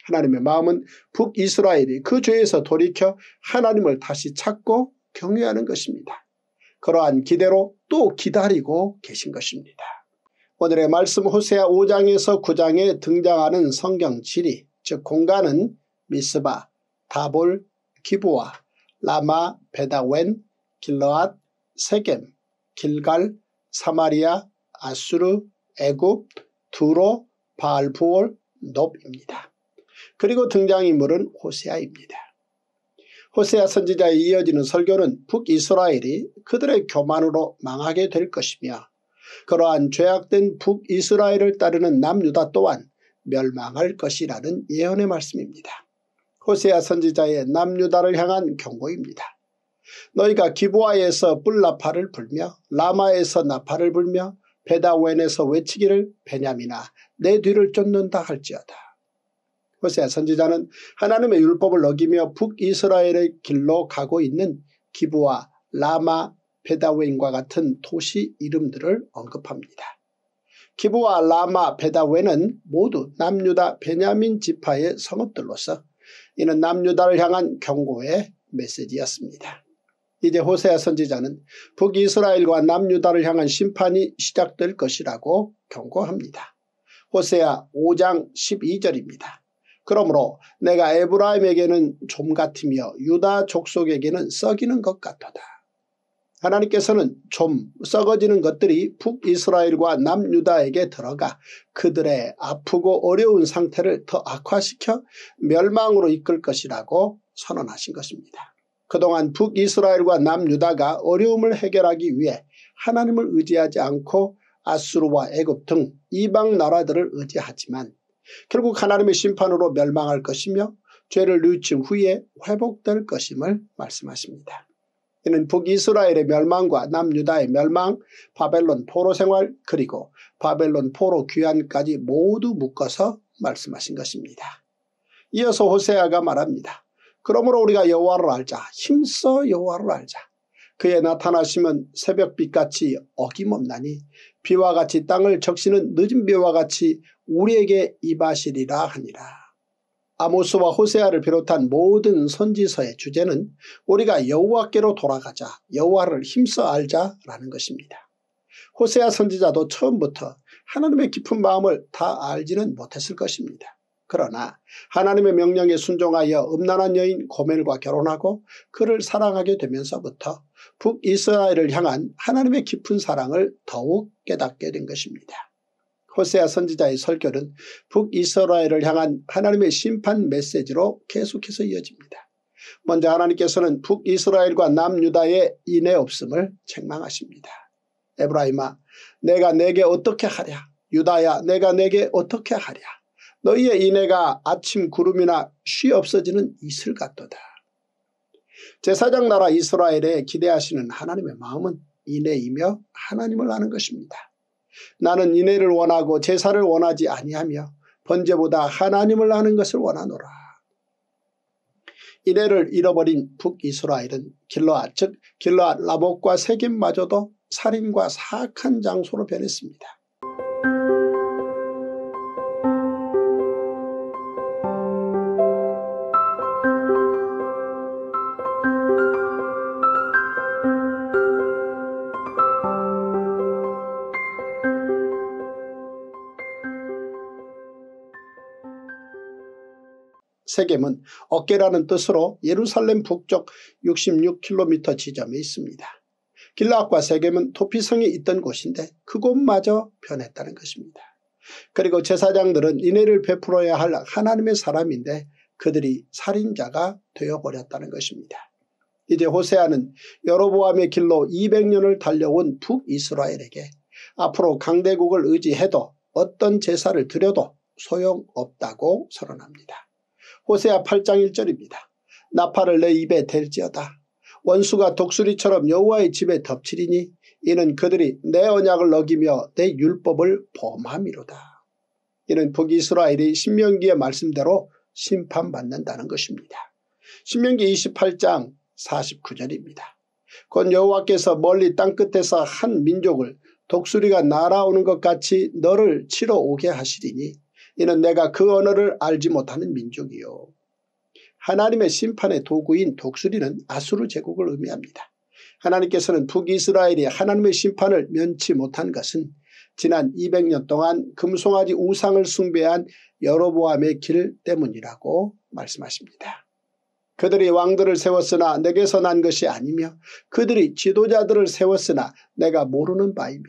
하나님의 마음은 북이스라엘이 그 죄에서 돌이켜 하나님을 다시 찾고 경외하는 것입니다. 그러한 기대로 또 기다리고 계신 것입니다. 오늘의 말씀 호세아 5장에서 9장에 등장하는 성경 지리즉 공간은 미스바, 다볼, 기부와 라마, 베다웬, 길러앗, 세겜, 길갈, 사마리아, 아수르, 애굽, 두로, 바알부올, 높입니다. 그리고 등장인물은 호세아입니다. 호세아 선지자에 이어지는 설교는 북이스라엘이 그들의 교만으로 망하게 될 것이며 그러한 죄악된 북이스라엘을 따르는 남유다 또한 멸망할 것이라는 예언의 말씀입니다. 호세아 선지자의 남유다를 향한 경고입니다. 너희가 기부하에서뿔나파를 불며 라마에서 나파를 불며 베다웬에서 외치기를 베냐미나 내 뒤를 쫓는다 할지어다. 호세 선지자는 하나님의 율법을 어기며 북이스라엘의 길로 가고 있는 기부와 라마, 베다웬과 같은 도시 이름들을 언급합니다. 기부와 라마, 베다웬은 모두 남유다 베냐민 지파의 성읍들로서 이는 남유다를 향한 경고의 메시지였습니다. 이제 호세아 선지자는 북이스라엘과 남유다를 향한 심판이 시작될 것이라고 경고합니다. 호세아 5장 12절입니다. 그러므로 내가 에브라임에게는 좀 같으며 유다 족속에게는 썩이는 것 같도다. 하나님께서는 좀 썩어지는 것들이 북이스라엘과 남유다에게 들어가 그들의 아프고 어려운 상태를 더 악화시켜 멸망으로 이끌 것이라고 선언하신 것입니다. 그동안 북이스라엘과 남유다가 어려움을 해결하기 위해 하나님을 의지하지 않고 아수르와 애굽 등 이방 나라들을 의지하지만 결국 하나님의 심판으로 멸망할 것이며 죄를 뉘친 후에 회복될 것임을 말씀하십니다. 이는 북이스라엘의 멸망과 남유다의 멸망, 바벨론 포로 생활 그리고 바벨론 포로 귀환까지 모두 묶어서 말씀하신 것입니다. 이어서 호세아가 말합니다. 그러므로 우리가 여호와를 알자. 힘써 여호와를 알자. 그의 나타나심은 새벽빛같이 어김없나니 비와 같이 땅을 적시는 늦은 비와 같이 우리에게 임하시리라 하니라. 아모스와 호세아를 비롯한 모든 선지서의 주제는 우리가 여호와께로 돌아가자 여호와를 힘써 알자라는 것입니다. 호세아 선지자도 처음부터 하나님의 깊은 마음을 다 알지는 못했을 것입니다. 그러나 하나님의 명령에 순종하여 음란한 여인 고멜과 결혼하고 그를 사랑하게 되면서부터 북이스라엘을 향한 하나님의 깊은 사랑을 더욱 깨닫게 된 것입니다. 호세아 선지자의 설교는 북이스라엘을 향한 하나님의 심판 메시지로 계속해서 이어집니다. 먼저 하나님께서는 북이스라엘과 남유다의 인해 없음을 책망하십니다. 에브라임아 내가 내게 어떻게 하랴 유다야 내가 내게 어떻게 하랴 너희의 인내가 아침 구름이나 쉬 없어지는 이슬 같도다. 제사장 나라 이스라엘에 기대하시는 하나님의 마음은 인내이며 하나님을 아는 것입니다. 나는 인내를 원하고 제사를 원하지 아니하며 번제보다 하나님을 아는 것을 원하노라. 인해를 잃어버린 북이스라엘은 길러앗즉길러앗 아, 라복과 세겜마저도 살인과 사악한 장소로 변했습니다. 세겜은 어깨라는 뜻으로 예루살렘 북쪽 66km 지점에 있습니다. 길라앗과 세겜은 토피성이 있던 곳인데 그곳마저 변했다는 것입니다. 그리고 제사장들은 인해를 베풀어야 할 하나님의 사람인데 그들이 살인자가 되어버렸다는 것입니다. 이제 호세아는 여로보암의 길로 200년을 달려온 북이스라엘에게 앞으로 강대국을 의지해도 어떤 제사를 드려도 소용없다고 선언합니다. 호세아 8장 1절입니다. 나팔을 내 입에 댈지어다. 원수가 독수리처럼 여호와의 집에 덮치리니 이는 그들이 내 언약을 어기며 내 율법을 범함이로다. 이는 북이스라엘이 신명기의 말씀대로 심판받는다는 것입니다. 신명기 28장 49절입니다. 곧 여호와께서 멀리 땅끝에서 한 민족을 독수리가 날아오는 것 같이 너를 치러 오게 하시리니 이는 내가 그 언어를 알지 못하는 민족이요. 하나님의 심판의 도구인 독수리는 아수르 제국을 의미합니다. 하나님께서는 북이스라엘이 하나님의 심판을 면치 못한 것은 지난 200년 동안 금송아지 우상을 숭배한 여로보암의 길 때문이라고 말씀하십니다. 그들이 왕들을 세웠으나 내게서 난 것이 아니며 그들이 지도자들을 세웠으나 내가 모르는 바이며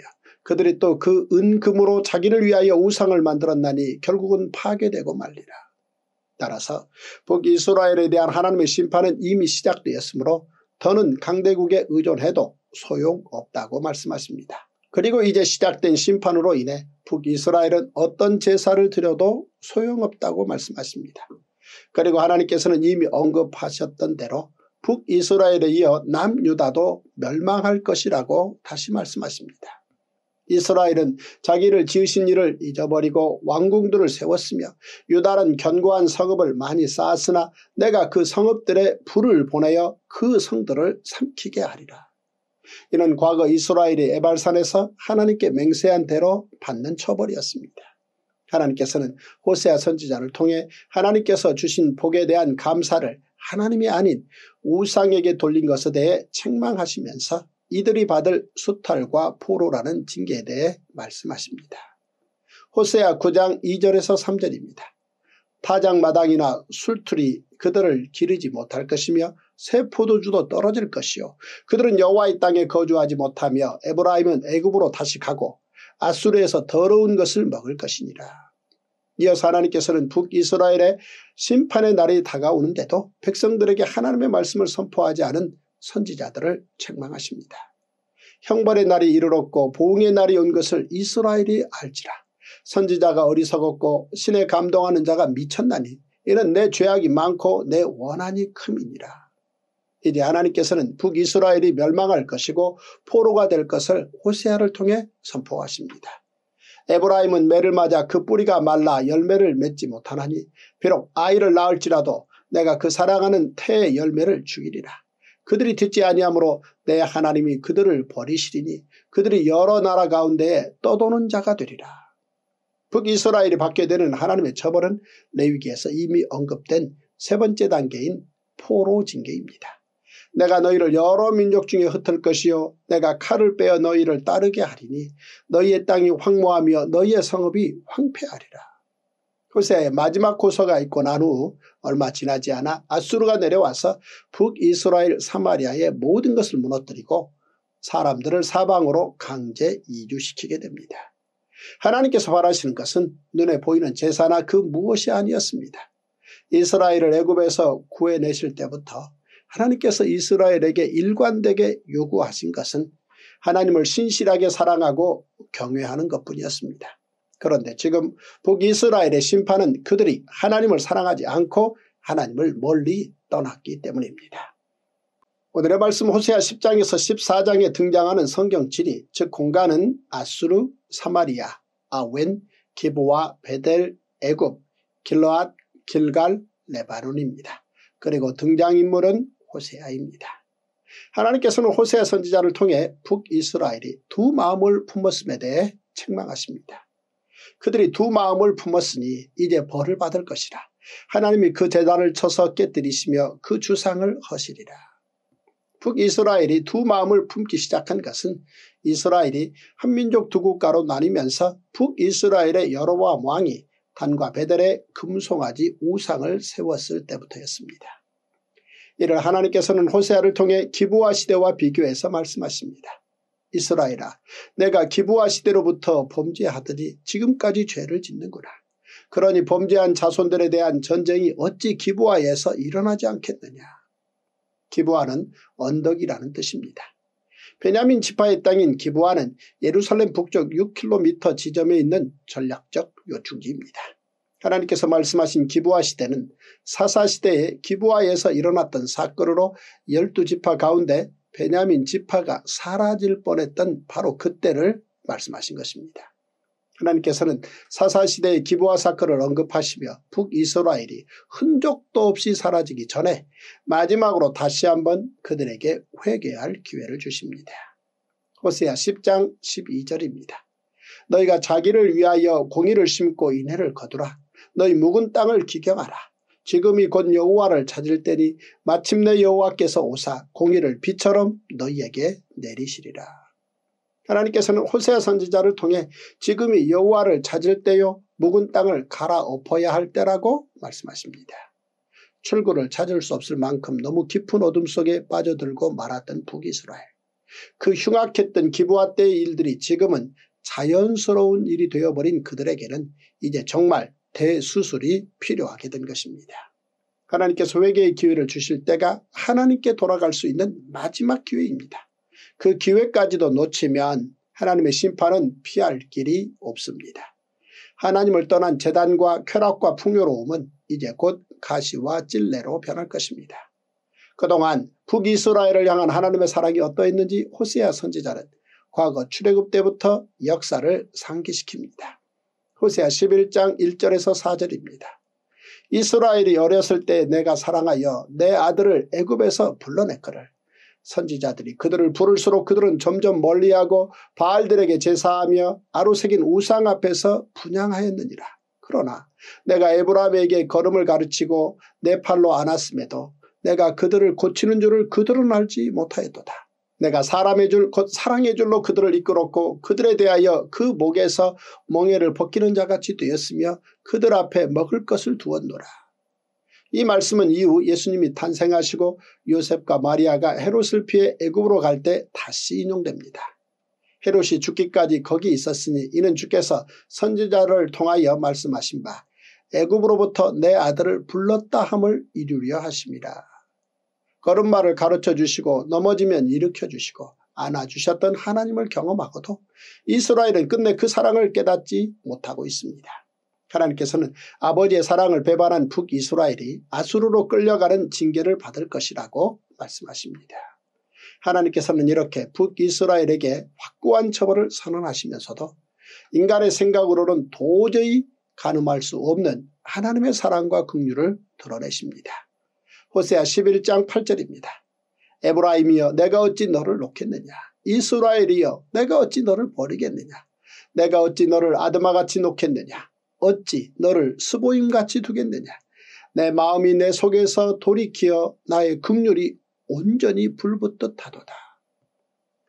그들이 또 그 은금으로 자기를 위하여 우상을 만들었나니 결국은 파괴되고 말리라. 따라서 북이스라엘에 대한 하나님의 심판은 이미 시작되었으므로 더는 강대국에 의존해도 소용없다고 말씀하십니다. 그리고 이제 시작된 심판으로 인해 북이스라엘은 어떤 제사를 드려도 소용없다고 말씀하십니다. 그리고 하나님께서는 이미 언급하셨던 대로 북이스라엘에 이어 남유다도 멸망할 것이라고 다시 말씀하십니다. 이스라엘은 자기를 지으신 일을 잊어버리고 왕궁들을 세웠으며 유다는 견고한 성읍을 많이 쌓았으나 내가 그 성읍들의 불을 보내어 그 성들을 삼키게 하리라. 이는 과거 이스라엘이 에발산에서 하나님께 맹세한 대로 받는 처벌이었습니다. 하나님께서는 호세아 선지자를 통해 하나님께서 주신 복에 대한 감사를 하나님이 아닌 우상에게 돌린 것에 대해 책망하시면서 이들이 받을 수탈과 포로라는 징계에 대해 말씀하십니다. 호세아 9장 2절에서 3절입니다. 타작마당이나 술틀이 그들을 기르지 못할 것이며 새 포도주도 떨어질 것이요 그들은 여호와의 땅에 거주하지 못하며 에브라임은 애굽으로 다시 가고 아수르에서 더러운 것을 먹을 것이니라. 이어서 하나님께서는 북이스라엘의 심판의 날이 다가오는데도 백성들에게 하나님의 말씀을 선포하지 않은 선지자들을 책망하십니다. 형벌의 날이 이르렀고 보응의 날이 온 것을 이스라엘이 알지라. 선지자가 어리석었고 신에 감동하는 자가 미쳤나니 이는 내 죄악이 많고 내 원한이 큼이니라. 이제 하나님께서는 북이스라엘이 멸망할 것이고 포로가 될 것을 호세아를 통해 선포하십니다. 에브라임은 매를 맞아 그 뿌리가 말라 열매를 맺지 못하나니 비록 아이를 낳을지라도 내가 그 사랑하는 태의 열매를 죽이리라. 그들이 듣지 아니하므로 내 하나님이 그들을 버리시리니 그들이 여러 나라 가운데 떠도는 자가 되리라. 북이스라엘이 받게 되는 하나님의 처벌은 레위기에서 이미 언급된 세 번째 단계인 포로 징계입니다. 내가 너희를 여러 민족 중에 흩을 것이요 내가 칼을 빼어 너희를 따르게 하리니 너희의 땅이 황무하며 너희의 성읍이 황폐하리라. 호세의 마지막 고소가 있고 난 후 얼마 지나지 않아 아수르가 내려와서 북이스라엘 사마리아의 모든 것을 무너뜨리고 사람들을 사방으로 강제 이주시키게 됩니다. 하나님께서 바라시는 것은 눈에 보이는 제사나 그 무엇이 아니었습니다. 이스라엘을 애굽에서 구해내실 때부터 하나님께서 이스라엘에게 일관되게 요구하신 것은 하나님을 신실하게 사랑하고 경외하는 것뿐이었습니다. 그런데 지금 북이스라엘의 심판은 그들이 하나님을 사랑하지 않고 하나님을 멀리 떠났기 때문입니다. 오늘의 말씀 호세아 10장에서 14장에 등장하는 성경지리 즉 공간은 아수르, 사마리아, 아웬, 기브와 베델, 애굽, 길로앗, 길갈, 레바논입니다. 그리고 등장인물은 호세아입니다. 하나님께서는 호세아 선지자를 통해 북이스라엘이 두 마음을 품었음에 대해 책망하십니다. 그들이 두 마음을 품었으니 이제 벌을 받을 것이라. 하나님이 그 재단을 쳐서 깨뜨리시며 그 주상을 허시리라. 북이스라엘이 두 마음을 품기 시작한 것은 이스라엘이 한민족 두 국가로 나뉘면서 북이스라엘의 여로보암 왕이 단과 베델에 금송아지 우상을 세웠을 때부터였습니다. 이를 하나님께서는 호세아를 통해 기부와 시대와 비교해서 말씀하십니다. 이스라엘아 내가 기부와 시대로부터 범죄하더니 지금까지 죄를 짓는구나. 그러니 범죄한 자손들에 대한 전쟁이 어찌 기부와에서 일어나지 않겠느냐. 기부와는 언덕이라는 뜻입니다. 베냐민 지파의 땅인 기부와는 예루살렘 북쪽 6km 지점에 있는 전략적 요충지입니다. 하나님께서 말씀하신 기부와 시대는 사사시대에 기부와에서 일어났던 사건으로 12지파 가운데 베냐민 지파가 사라질 뻔했던 바로 그때를 말씀하신 것입니다. 하나님께서는 사사시대의 기부화 사건을 언급하시며 북이스라엘이 흔적도 없이 사라지기 전에 마지막으로 다시 한번 그들에게 회개할 기회를 주십니다. 호세아 10장 12절입니다. 너희가 자기를 위하여 공의를 심고 인해를 거두라. 너희 묵은 땅을 기경하라. 지금이 곧 여호와를 찾을 때니 마침내 여호와께서 오사 공의를 비처럼 너희에게 내리시리라. 하나님께서는 호세 아 선지자를 통해 지금이 여호와를 찾을 때요 묵은 땅을 갈아엎어야 할 때라고 말씀하십니다. 출구를 찾을 수 없을 만큼 너무 깊은 어둠 속에 빠져들고 말았던 북이스라엘. 그 흉악했던 기부와 때의 일들이 지금은 자연스러운 일이 되어버린 그들에게는 이제 정말 대수술이 필요하게 된 것입니다. 하나님께서 회개의 기회를 주실 때가 하나님께 돌아갈 수 있는 마지막 기회입니다. 그 기회까지도 놓치면 하나님의 심판은 피할 길이 없습니다. 하나님을 떠난 재단과 쾌락과 풍요로움은 이제 곧 가시와 찔레로 변할 것입니다. 그동안 북이스라엘을 향한 하나님의 사랑이 어떠했는지 호세아 선지자는 과거 출애굽 때부터 역사를 상기시킵니다. 호세아 11장 1절에서 4절입니다. 이스라엘이 어렸을 때 내가 사랑하여 내 아들을 애굽에서 불러냈거를 선지자들이 그들을 부를수록 그들은 점점 멀리하고 바알들에게 제사하며 아로새긴 우상 앞에서 분양하였느니라. 그러나 내가 에브라임에게 걸음을 가르치고 내 팔로 안았음에도 내가 그들을 고치는 줄을 그들은 알지 못하였도다. 내가 사람의 줄곧 사랑의 줄로 그들을 이끌었고 그들에 대하여 그 목에서 멍에를 벗기는 자같이 되었으며 그들 앞에 먹을 것을 두었노라. 이 말씀은 이후 예수님이 탄생하시고 요셉과 마리아가 헤롯을 피해 애굽으로 갈 때 다시 인용됩니다. 헤롯이 죽기까지 거기 있었으니 이는 주께서 선지자를 통하여 말씀하신 바 애굽으로부터 내 아들을 불렀다 함을 이루려 하십니다. 걸음마를 가르쳐 주시고 넘어지면 일으켜 주시고 안아주셨던 하나님을 경험하고도 이스라엘은 끝내 그 사랑을 깨닫지 못하고 있습니다. 하나님께서는 아버지의 사랑을 배반한 북이스라엘이 아수르로 끌려가는 징계를 받을 것이라고 말씀하십니다. 하나님께서는 이렇게 북이스라엘에게 확고한 처벌을 선언하시면서도 인간의 생각으로는 도저히 가늠할 수 없는 하나님의 사랑과 긍휼을 드러내십니다. 호세아 11장 8절입니다. 에브라임이여 내가 어찌 너를 놓겠느냐. 이스라엘이여 내가 어찌 너를 버리겠느냐. 내가 어찌 너를 아드마같이 놓겠느냐. 어찌 너를 스보임같이 두겠느냐. 내 마음이 내 속에서 돌이키어 나의 긍휼이 온전히 불붙듯하도다.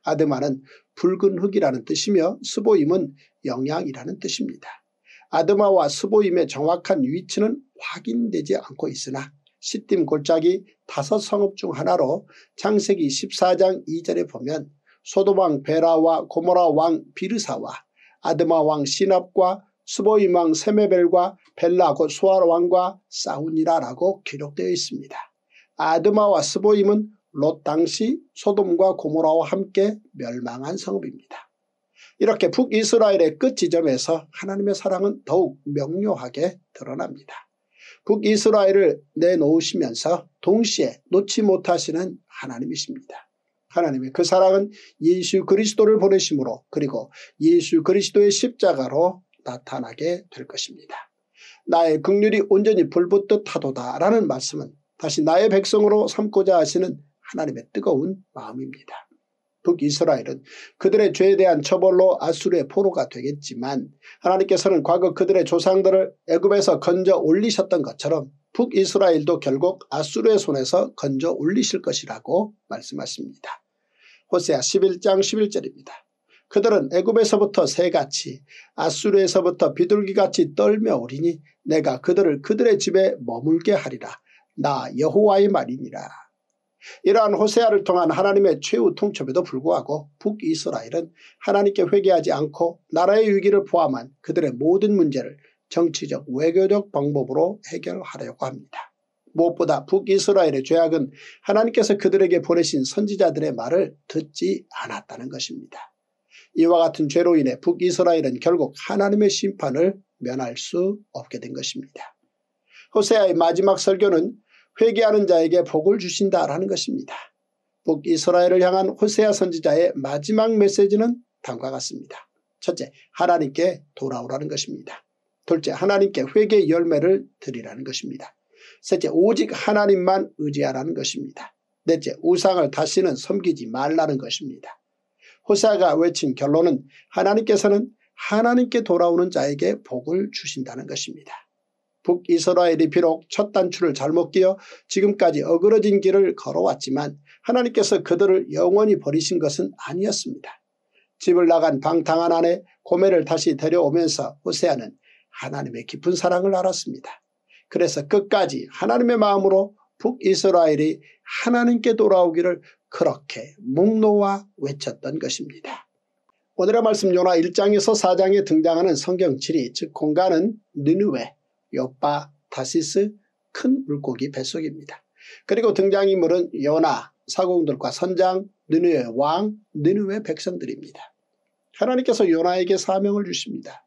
아드마는 붉은 흙이라는 뜻이며 스보임은 영양이라는 뜻입니다. 아드마와 스보임의 정확한 위치는 확인되지 않고 있으나 시딤 골짜기 다섯 성읍 중 하나로 창세기 14장 2절에 보면 소도왕 베라와 고모라 왕 비르사와 아드마 왕 시납과 스보임 왕 세메벨과 벨라 곧 소아르 왕과 싸우니라라고 기록되어 있습니다. 아드마와 스보임은 롯 당시 소돔과 고모라와 함께 멸망한 성읍입니다. 이렇게 북이스라엘의 끝 지점에서 하나님의 사랑은 더욱 명료하게 드러납니다. 북이스라엘을 내놓으시면서 동시에 놓지 못하시는 하나님이십니다. 하나님의 그 사랑은 예수 그리스도를 보내심으로 그리고 예수 그리스도의 십자가로 나타나게 될 것입니다. 나의 극률이 온전히 불붙듯 하도다 라는 말씀은 다시 나의 백성으로 삼고자 하시는 하나님의 뜨거운 마음입니다. 북이스라엘은 그들의 죄에 대한 처벌로 아수르의 포로가 되겠지만 하나님께서는 과거 그들의 조상들을 애굽에서 건져 올리셨던 것처럼 북이스라엘도 결국 아수르의 손에서 건져 올리실 것이라고 말씀하십니다. 호세아 11장 11절입니다. 그들은 애굽에서부터 새같이 아수르에서부터 비둘기같이 떨며 오리니 내가 그들을 그들의 집에 머물게 하리라. 나 여호와의 말이니라. 이러한 호세아를 통한 하나님의 최후 통첩에도 불구하고 북이스라엘은 하나님께 회개하지 않고 나라의 위기를 포함한 그들의 모든 문제를 정치적 외교적 방법으로 해결하려고 합니다. 무엇보다 북이스라엘의 죄악은 하나님께서 그들에게 보내신 선지자들의 말을 듣지 않았다는 것입니다. 이와 같은 죄로 인해 북이스라엘은 결국 하나님의 심판을 면할 수 없게 된 것입니다. 호세아의 마지막 설교는 회개하는 자에게 복을 주신다라는 것입니다. 북이스라엘을 향한 호세아 선지자의 마지막 메시지는 다음과 같습니다. 첫째, 하나님께 돌아오라는 것입니다. 둘째, 하나님께 회개 열매를 드리라는 것입니다. 셋째, 오직 하나님만 의지하라는 것입니다. 넷째, 우상을 다시는 섬기지 말라는 것입니다. 호세아가 외친 결론은 하나님께서는 하나님께 돌아오는 자에게 복을 주신다는 것입니다. 북이스라엘이 비록 첫 단추를 잘못 끼어 지금까지 어그러진 길을 걸어왔지만 하나님께서 그들을 영원히 버리신 것은 아니었습니다. 집을 나간 방탕한 아내 고매를 다시 데려오면서 호세아는 하나님의 깊은 사랑을 알았습니다. 그래서 끝까지 하나님의 마음으로 북이스라엘이 하나님께 돌아오기를 그렇게 목노와 외쳤던 것입니다. 오늘의 말씀 요나 1장에서 4장에 등장하는 성경질이 즉 공간은 느누웨 요빠, 다시스큰 물고기 뱃속입니다. 그리고 등장인물은 요나, 사공들과 선장, 느누의 왕, 느누의 백성들입니다. 하나님께서 요나에게 사명을 주십니다.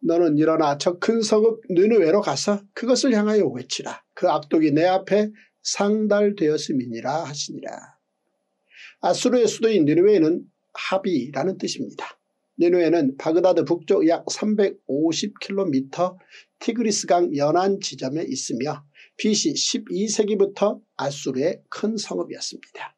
너는 일어나 저큰 성읍 느누웨로 가서 그것을 향하여 외치라. 그 악독이 내 앞에 상달되었음이니라 하시니라. 아수르의 수도인 느느웨는 합의라는 뜻입니다. 니누에는 바그다드 북쪽 약 350km 티그리스강 연안 지점에 있으며 BC 12세기부터 아수르의 큰 성읍이었습니다.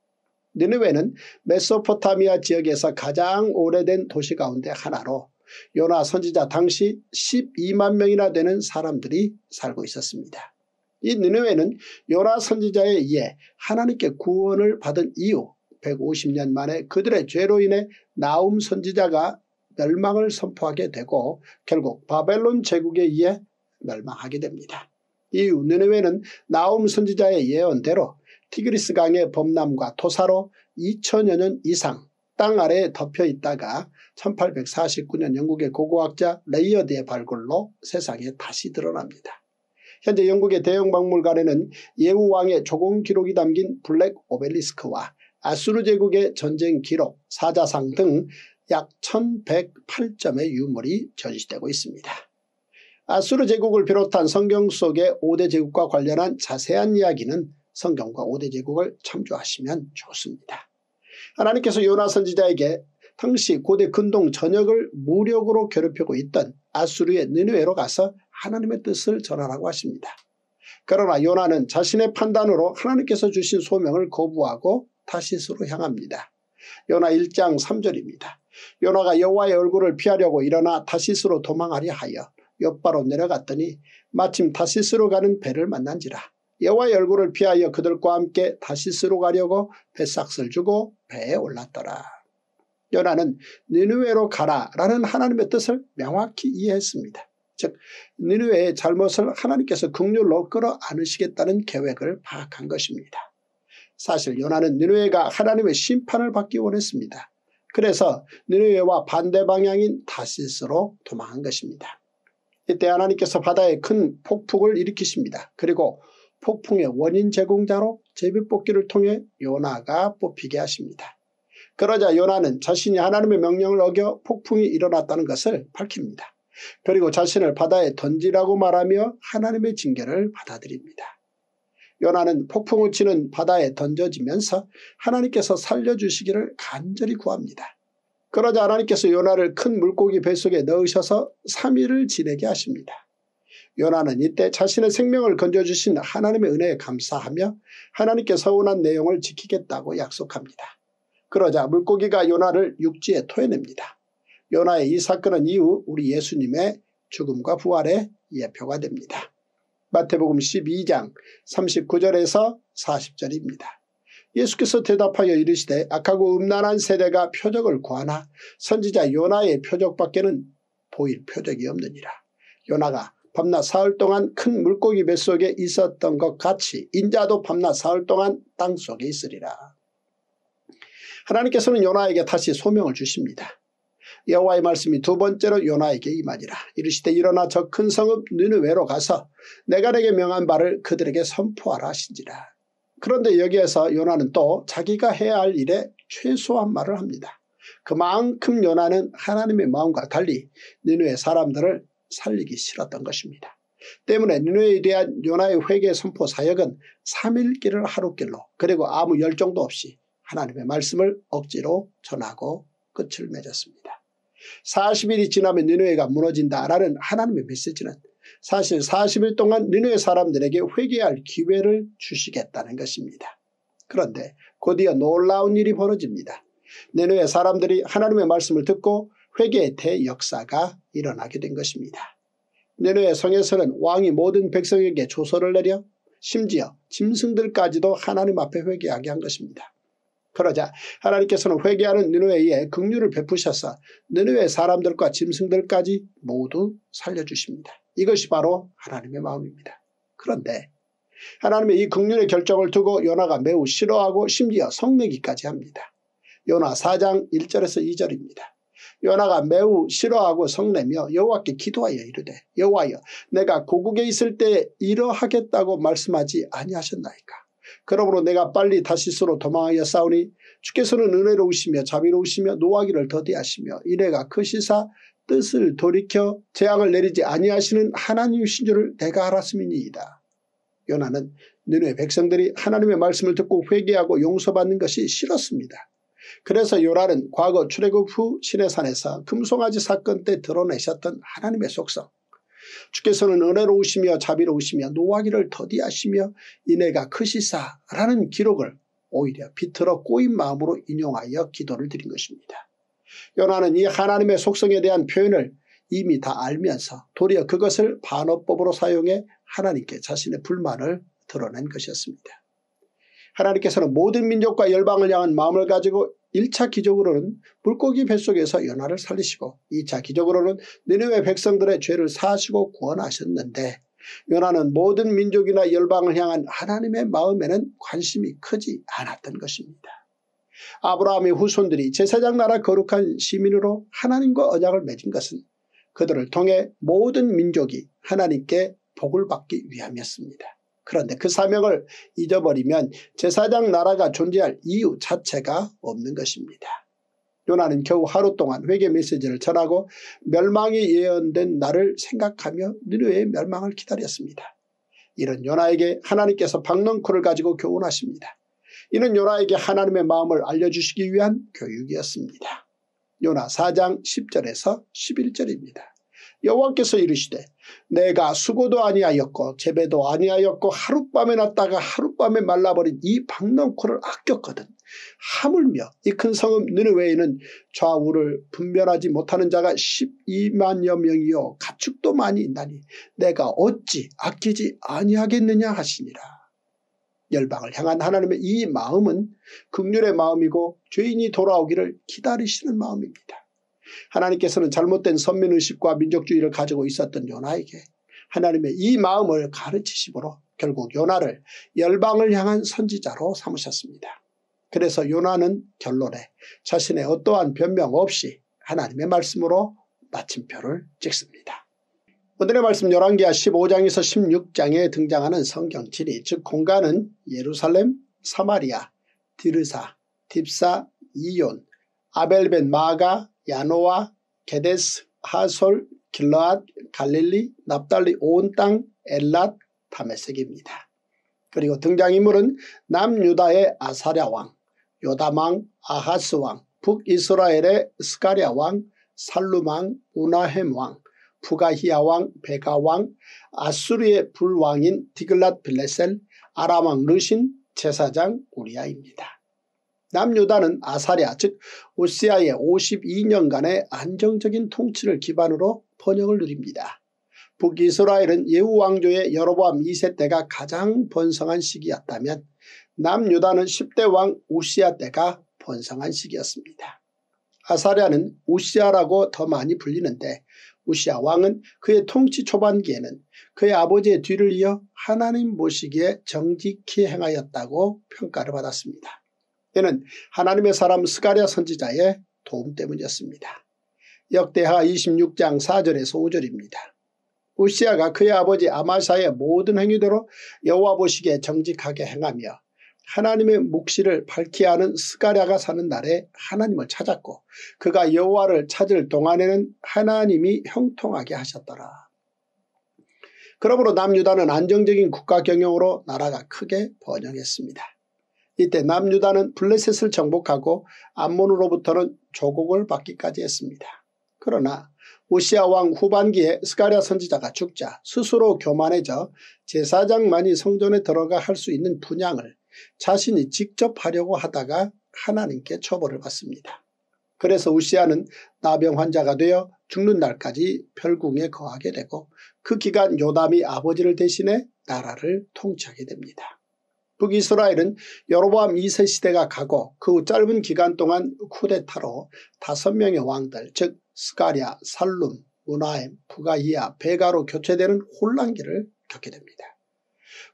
니누에는 메소포타미아 지역에서 가장 오래된 도시 가운데 하나로 요나 선지자 당시 12만 명이나 되는 사람들이 살고 있었습니다. 이 니누에는 요나 선지자에 의해 하나님께 구원을 받은 이후 150년 만에 그들의 죄로 인해 나움 선지자가 멸망을 선포하게 되고 결국 바벨론 제국에 의해 멸망하게 됩니다. 이 느네웨는 나움 선지자의 예언대로 티그리스 강의 범람과 토사로 2천여 년 이상 땅 아래에 덮여 있다가 1849년 영국의 고고학자 레이어드의 발굴로 세상에 다시 드러납니다. 현재 영국의 대형 박물관에는 예후왕의 조공 기록이 담긴 블랙 오벨리스크와 아수르 제국의 전쟁 기록, 사자상 등약 1108점의 유물이 전시되고 있습니다. 아수르 제국을 비롯한 성경 속의 5대 제국과 관련한 자세한 이야기는 성경과 5대 제국을 참조하시면 좋습니다. 하나님께서 요나 선지자에게 당시 고대 근동 전역을 무력으로 괴롭히고 있던 아수르의 느뉴에로 가서 하나님의 뜻을 전하라고 하십니다. 그러나 요나는 자신의 판단으로 하나님께서 주신 소명을 거부하고 다시스로 향합니다. 요나 1장 3절입니다. 요나가 여호와의 얼굴을 피하려고 일어나 다시스로 도망하려 하여 옆바로 내려갔더니 마침 다시스로 가는 배를 만난지라 여호와의 얼굴을 피하여 그들과 함께 다시스로 가려고 배삭을 주고 배에 올랐더라. 요나는 니누웨로 가라라는 하나님의 뜻을 명확히 이해했습니다. 즉 니누웨의 잘못을 하나님께서 극률로 끌어안으시겠다는 계획을 파악한 것입니다. 사실 요나는 니누웨가 하나님의 심판을 받기 원했습니다. 그래서 느네웨와 반대 방향인 다시스로 도망한 것입니다. 이때 하나님께서 바다에 큰 폭풍을 일으키십니다. 그리고 폭풍의 원인 제공자로 제비뽑기를 통해 요나가 뽑히게 하십니다. 그러자 요나는 자신이 하나님의 명령을 어겨 폭풍이 일어났다는 것을 밝힙니다. 그리고 자신을 바다에 던지라고 말하며 하나님의 징계를 받아들입니다. 연하는 폭풍을 치는 바다에 던져지면서 하나님께서 살려주시기를 간절히 구합니다. 그러자 하나님께서 요나를 큰 물고기 뱃속에 넣으셔서 3일을 지내게 하십니다. 요나는 이때 자신의 생명을 건져주신 하나님의 은혜에 감사하며 하나님께 서운한 내용을 지키겠다고 약속합니다. 그러자 물고기가 요나를 육지에 토해냅니다. 요나의 이 사건은 이후 우리 예수님의 죽음과 부활의 예표가 됩니다. 마태복음 12장 39절에서 40절입니다. 예수께서 대답하여 이르시되 악하고 음란한 세대가 표적을 구하나 선지자 요나의 표적밖에는 보일 표적이 없느니라. 요나가 밤낮 사흘 동안 큰 물고기 뱃속에 있었던 것 같이 인자도 밤낮 사흘 동안 땅속에 있으리라. 하나님께서는 요나에게 다시 소명을 주십니다. 여호와의 말씀이 두 번째로 요나에게 임하니라. 이르시되 일어나 저 큰 성읍 느느웨로 가서 내가 내게 명한 바를 그들에게 선포하라 하신지라. 그런데 여기에서 요나는 또 자기가 해야 할 일에 최소한 말을 합니다. 그만큼 요나는 하나님의 마음과 달리 느누의 사람들을 살리기 싫었던 것입니다. 때문에 느누에 대한 요나의 회개 선포 사역은 3일길을 하루길로 그리고 아무 열정도 없이 하나님의 말씀을 억지로 전하고 끝을 맺었습니다. 40일이 지나면 니누에가 무너진다라는 하나님의 메시지는 사실 40일 동안 니누의 사람들에게 회개할 기회를 주시겠다는 것입니다. 그런데 곧이어 놀라운 일이 벌어집니다. 니누의 사람들이 하나님의 말씀을 듣고 회개의 대역사가 일어나게 된 것입니다. 니누의 성에서는 왕이 모든 백성에게 조서를 내려 심지어 짐승들까지도 하나님 앞에 회개하게 한 것입니다. 그러자 하나님께서는 회개하는 느누웨에 긍휼을 베푸셔서 느누웨 사람들과 짐승들까지 모두 살려주십니다. 이것이 바로 하나님의 마음입니다. 그런데 하나님의 이 긍휼의 결정을 두고 요나가 매우 싫어하고 심지어 성내기까지 합니다. 요나 4장 1절에서 2절입니다. 요나가 매우 싫어하고 성내며 여호와께 기도하여 이르되 여호와여 내가 고국에 있을 때 이러하겠다고 말씀하지 아니하셨나이까 그러므로 내가 빨리 다시스로 도망하여 싸우니 주께서는 은혜로우시며 자비로우시며 노하기를 더디하시며 이래가 크시사 그 뜻을 돌이켜 재앙을 내리지 아니하시는 하나님이신 줄을 내가 알았음이니이다. 요나는 느누 백성들이 하나님의 말씀을 듣고 회개하고 용서받는 것이 싫었습니다. 그래서 요나는 과거 출애굽 후 시내산에서 금송아지 사건 때 드러내셨던 하나님의 속성 주께서는 은혜로우시며 자비로우시며 노하기를 더디하시며 인애가 크시사라는 기록을 오히려 비틀어 꼬인 마음으로 인용하여 기도를 드린 것입니다. 요나는 이 하나님의 속성에 대한 표현을 이미 다 알면서 도리어 그것을 반어법으로 사용해 하나님께 자신의 불만을 드러낸 것이었습니다. 하나님께서는 모든 민족과 열방을 향한 마음을 가지고 1차 기적으로는 물고기 뱃속에서 연화를 살리시고 2차 기적으로는 니느웨 백성들의 죄를 사시고 구원하셨는데 연화는 모든 민족이나 열방을 향한 하나님의 마음에는 관심이 크지 않았던 것입니다. 아브라함의 후손들이 제사장 나라 거룩한 시민으로 하나님과 언약을 맺은 것은 그들을 통해 모든 민족이 하나님께 복을 받기 위함이었습니다. 그런데 그 사명을 잊어버리면 제사장 나라가 존재할 이유 자체가 없는 것입니다. 요나는 겨우 하루 동안 회개 메시지를 전하고 멸망이 예언된 나를 생각하며 느느의 멸망을 기다렸습니다. 이런 요나에게 하나님께서 박넝쿨을 가지고 교훈하십니다. 이는 요나에게 하나님의 마음을 알려주시기 위한 교육이었습니다. 요나 4장 10절에서 11절입니다. 여호와께서 이르시되 내가 수고도 아니하였고 재배도 아니하였고 하룻밤에 났다가 하룻밤에 말라버린 이 박넝코를 아꼈거든. 하물며 이 큰 성읍 느느웨이는 좌우를 분별하지 못하는 자가 12만여 명이요 가축도 많이 있나니 내가 어찌 아끼지 아니하겠느냐 하시니라. 열방을 향한 하나님의 이 마음은 극률의 마음이고 죄인이 돌아오기를 기다리시는 마음입니다. 하나님께서는 잘못된 선민의식과 민족주의를 가지고 있었던 요나에게 하나님의 이 마음을 가르치심으로 결국 요나를 열방을 향한 선지자로 삼으셨습니다. 그래서 요나는 결론에 자신의 어떠한 변명 없이 하나님의 말씀으로 마침표를 찍습니다. 오늘의 말씀 11기와 15장에서 16장에 등장하는 성경 지리 즉 공간은 예루살렘, 사마리아, 디르사, 딥사, 이온, 아벨벤 마가, 야노와 게데스, 하솔, 길러앗, 갈릴리, 납달리 온 땅, 엘랏, 다메색입니다. 그리고 등장인물은 남유다의 아사랴 왕, 요다망, 아하스 왕, 북이스라엘의 스가랴 왕, 살루망, 우나헴 왕, 푸가히야 왕, 베가 왕, 아수르의 불왕인 디글랏 빌레셀, 아람 왕 르신, 제사장 우리아입니다. 남유다는 아사랴 즉 오시아의 52년간의 안정적인 통치를 기반으로 번영을 누립니다. 북이스라엘은 예후왕조의 여로보암 2세 때가 가장 번성한 시기였다면 남유다는 10대 왕 우시아 때가 번성한 시기였습니다. 아사랴는 우시아라고 더 많이 불리는데 우시아 왕은 그의 통치 초반기에는 그의 아버지의 뒤를 이어 하나님 모시기에 정직히 행하였다고 평가를 받았습니다. 이는 하나님의 사람 스가랴 선지자의 도움 때문이었습니다. 역대하 26장 4절에서 5절입니다. 우시아가 그의 아버지 아마사의 모든 행위대로 여호와 보시기에 정직하게 행하며 하나님의 묵시를 밝히 하는 스가랴가 사는 날에 하나님을 찾았고 그가 여호와를 찾을 동안에는 하나님이 형통하게 하셨더라. 그러므로 남유다는 안정적인 국가 경영으로 나라가 크게 번영했습니다. 이때 남유다는 블레셋을 정복하고 암몬으로부터는 조국을 받기까지 했습니다. 그러나 우시아 왕 후반기에 스가랴 선지자가 죽자 스스로 교만해져 제사장만이 성전에 들어가 할 수 있는 분양을 자신이 직접 하려고 하다가 하나님께 처벌을 받습니다. 그래서 우시아는 나병 환자가 되어 죽는 날까지 별궁에 거하게 되고 그 기간 요담이 아버지를 대신해 나라를 통치하게 됩니다. 북이스라엘은 여로보암 2세 시대가 가고 그 짧은 기간 동안 쿠데타로 다섯 명의 왕들 즉스가리아 살룸, 문하엠, 부가이아, 베가로 교체되는 혼란기를 겪게 됩니다.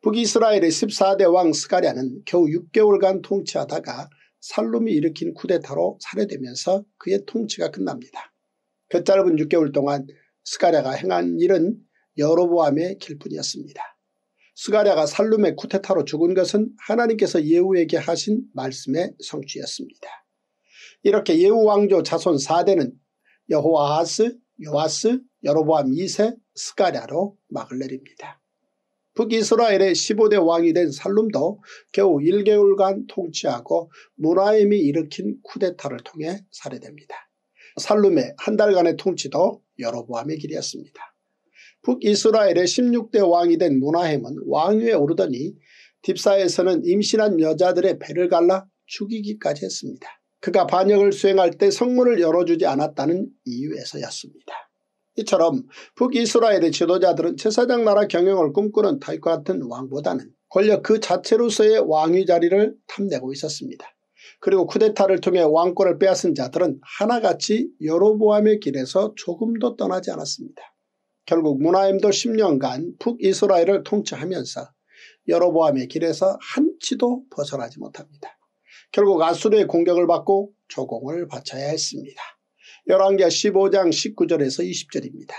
북이스라엘의 14대 왕스가리아는 겨우 6개월간 통치하다가 살룸이 일으킨 쿠데타로 살해되면서 그의 통치가 끝납니다. 그 짧은 6개월 동안 스가리아가 행한 일은 여로보암의 길뿐이었습니다. 스가랴가 살룸의 쿠데타로 죽은 것은 하나님께서 예후에게 하신 말씀의 성취였습니다. 이렇게 예후 왕조 자손 4대는 여호와아스 요아스, 여로보암 2세, 스가랴로 막을 내립니다. 북이스라엘의 15대 왕이 된 살룸도 겨우 1개월간 통치하고 무라임이 일으킨 쿠데타를 통해 살해됩니다. 살룸의 한 달간의 통치도 여로보암의 길이었습니다. 북이스라엘의 16대 왕이 된 문하햄은 왕위에 오르더니 딥사에서는 임신한 여자들의 배를 갈라 죽이기까지 했습니다. 그가 반역을 수행할 때 성문을 열어주지 않았다는 이유에서였습니다. 이처럼 북이스라엘의 지도자들은 제사장 나라 경영을 꿈꾸는 타입과 같은 왕보다는 권력 그 자체로서의 왕위 자리를 탐내고 있었습니다. 그리고 쿠데타를 통해 왕권을 빼앗은 자들은 하나같이 여로보암의 길에서 조금도 떠나지 않았습니다. 결국 문나임도 10년간 북이스라엘을 통치하면서 여로보암의 길에서 한치도 벗어나지 못합니다. 결국 아수르의 공격을 받고 조공을 바쳐야 했습니다. 11개 15장 19절에서 20절입니다.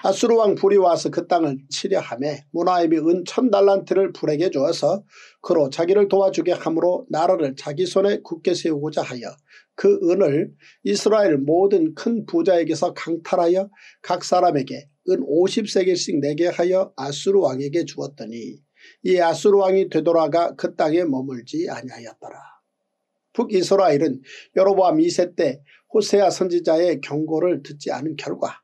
아수르 왕 불이 와서 그 땅을 치려 함에 문나입이 은 천 달란트를 불에게 주어서 그로 자기를 도와주게 함으로 나라를 자기 손에 굳게 세우고자 하여 그 은을 이스라엘 모든 큰 부자에게서 강탈하여 각 사람에게 은 50세겔씩 내게 하여 아수르 왕에게 주었더니 이 아수르 왕이 되돌아가 그 땅에 머물지 아니하였더라. 북이스라엘은 여로보암 2세 때 호세아 선지자의 경고를 듣지 않은 결과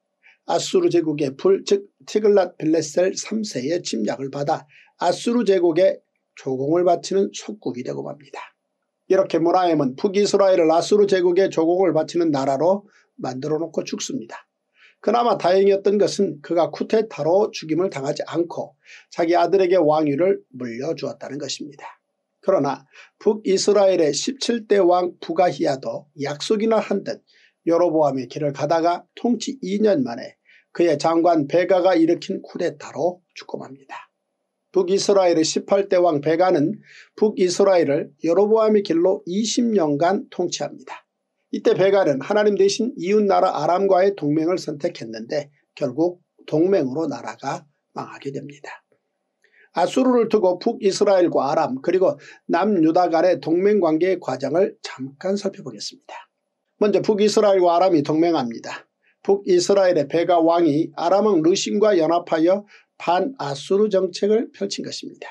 아수르 제국의 불, 즉 티글랏 빌레셀 3세의 침략을 받아 아수르 제국의 조공을 바치는 속국이 되고 맙니다. 이렇게 모라엠은 북이스라엘을 아수르 제국의 조공을 바치는 나라로 만들어 놓고 죽습니다. 그나마 다행이었던 것은 그가 쿠테타로 죽임을 당하지 않고 자기 아들에게 왕위를 물려주었다는 것입니다. 그러나 북이스라엘의 17대 왕 부가히야도 약속이나 한듯 여로보암의 길을 가다가 통치 2년 만에 그의 장관 베가가 일으킨 쿠데타로 죽고맙니다 북이스라엘의 18대 왕 베가는 북이스라엘을 여로보암의 길로 20년간 통치합니다. 이때 베가는 하나님 대신 이웃나라 아람과의 동맹을 선택했는데 결국 동맹으로 나라가 망하게 됩니다. 아수르를 두고 북이스라엘과 아람 그리고 남유다 간의 동맹관계의 과정을 잠깐 살펴보겠습니다. 먼저 북이스라엘과 아람이 동맹합니다. 북이스라엘의 베가 왕이 아람왕 르심과 연합하여 반아수르 정책을 펼친 것입니다.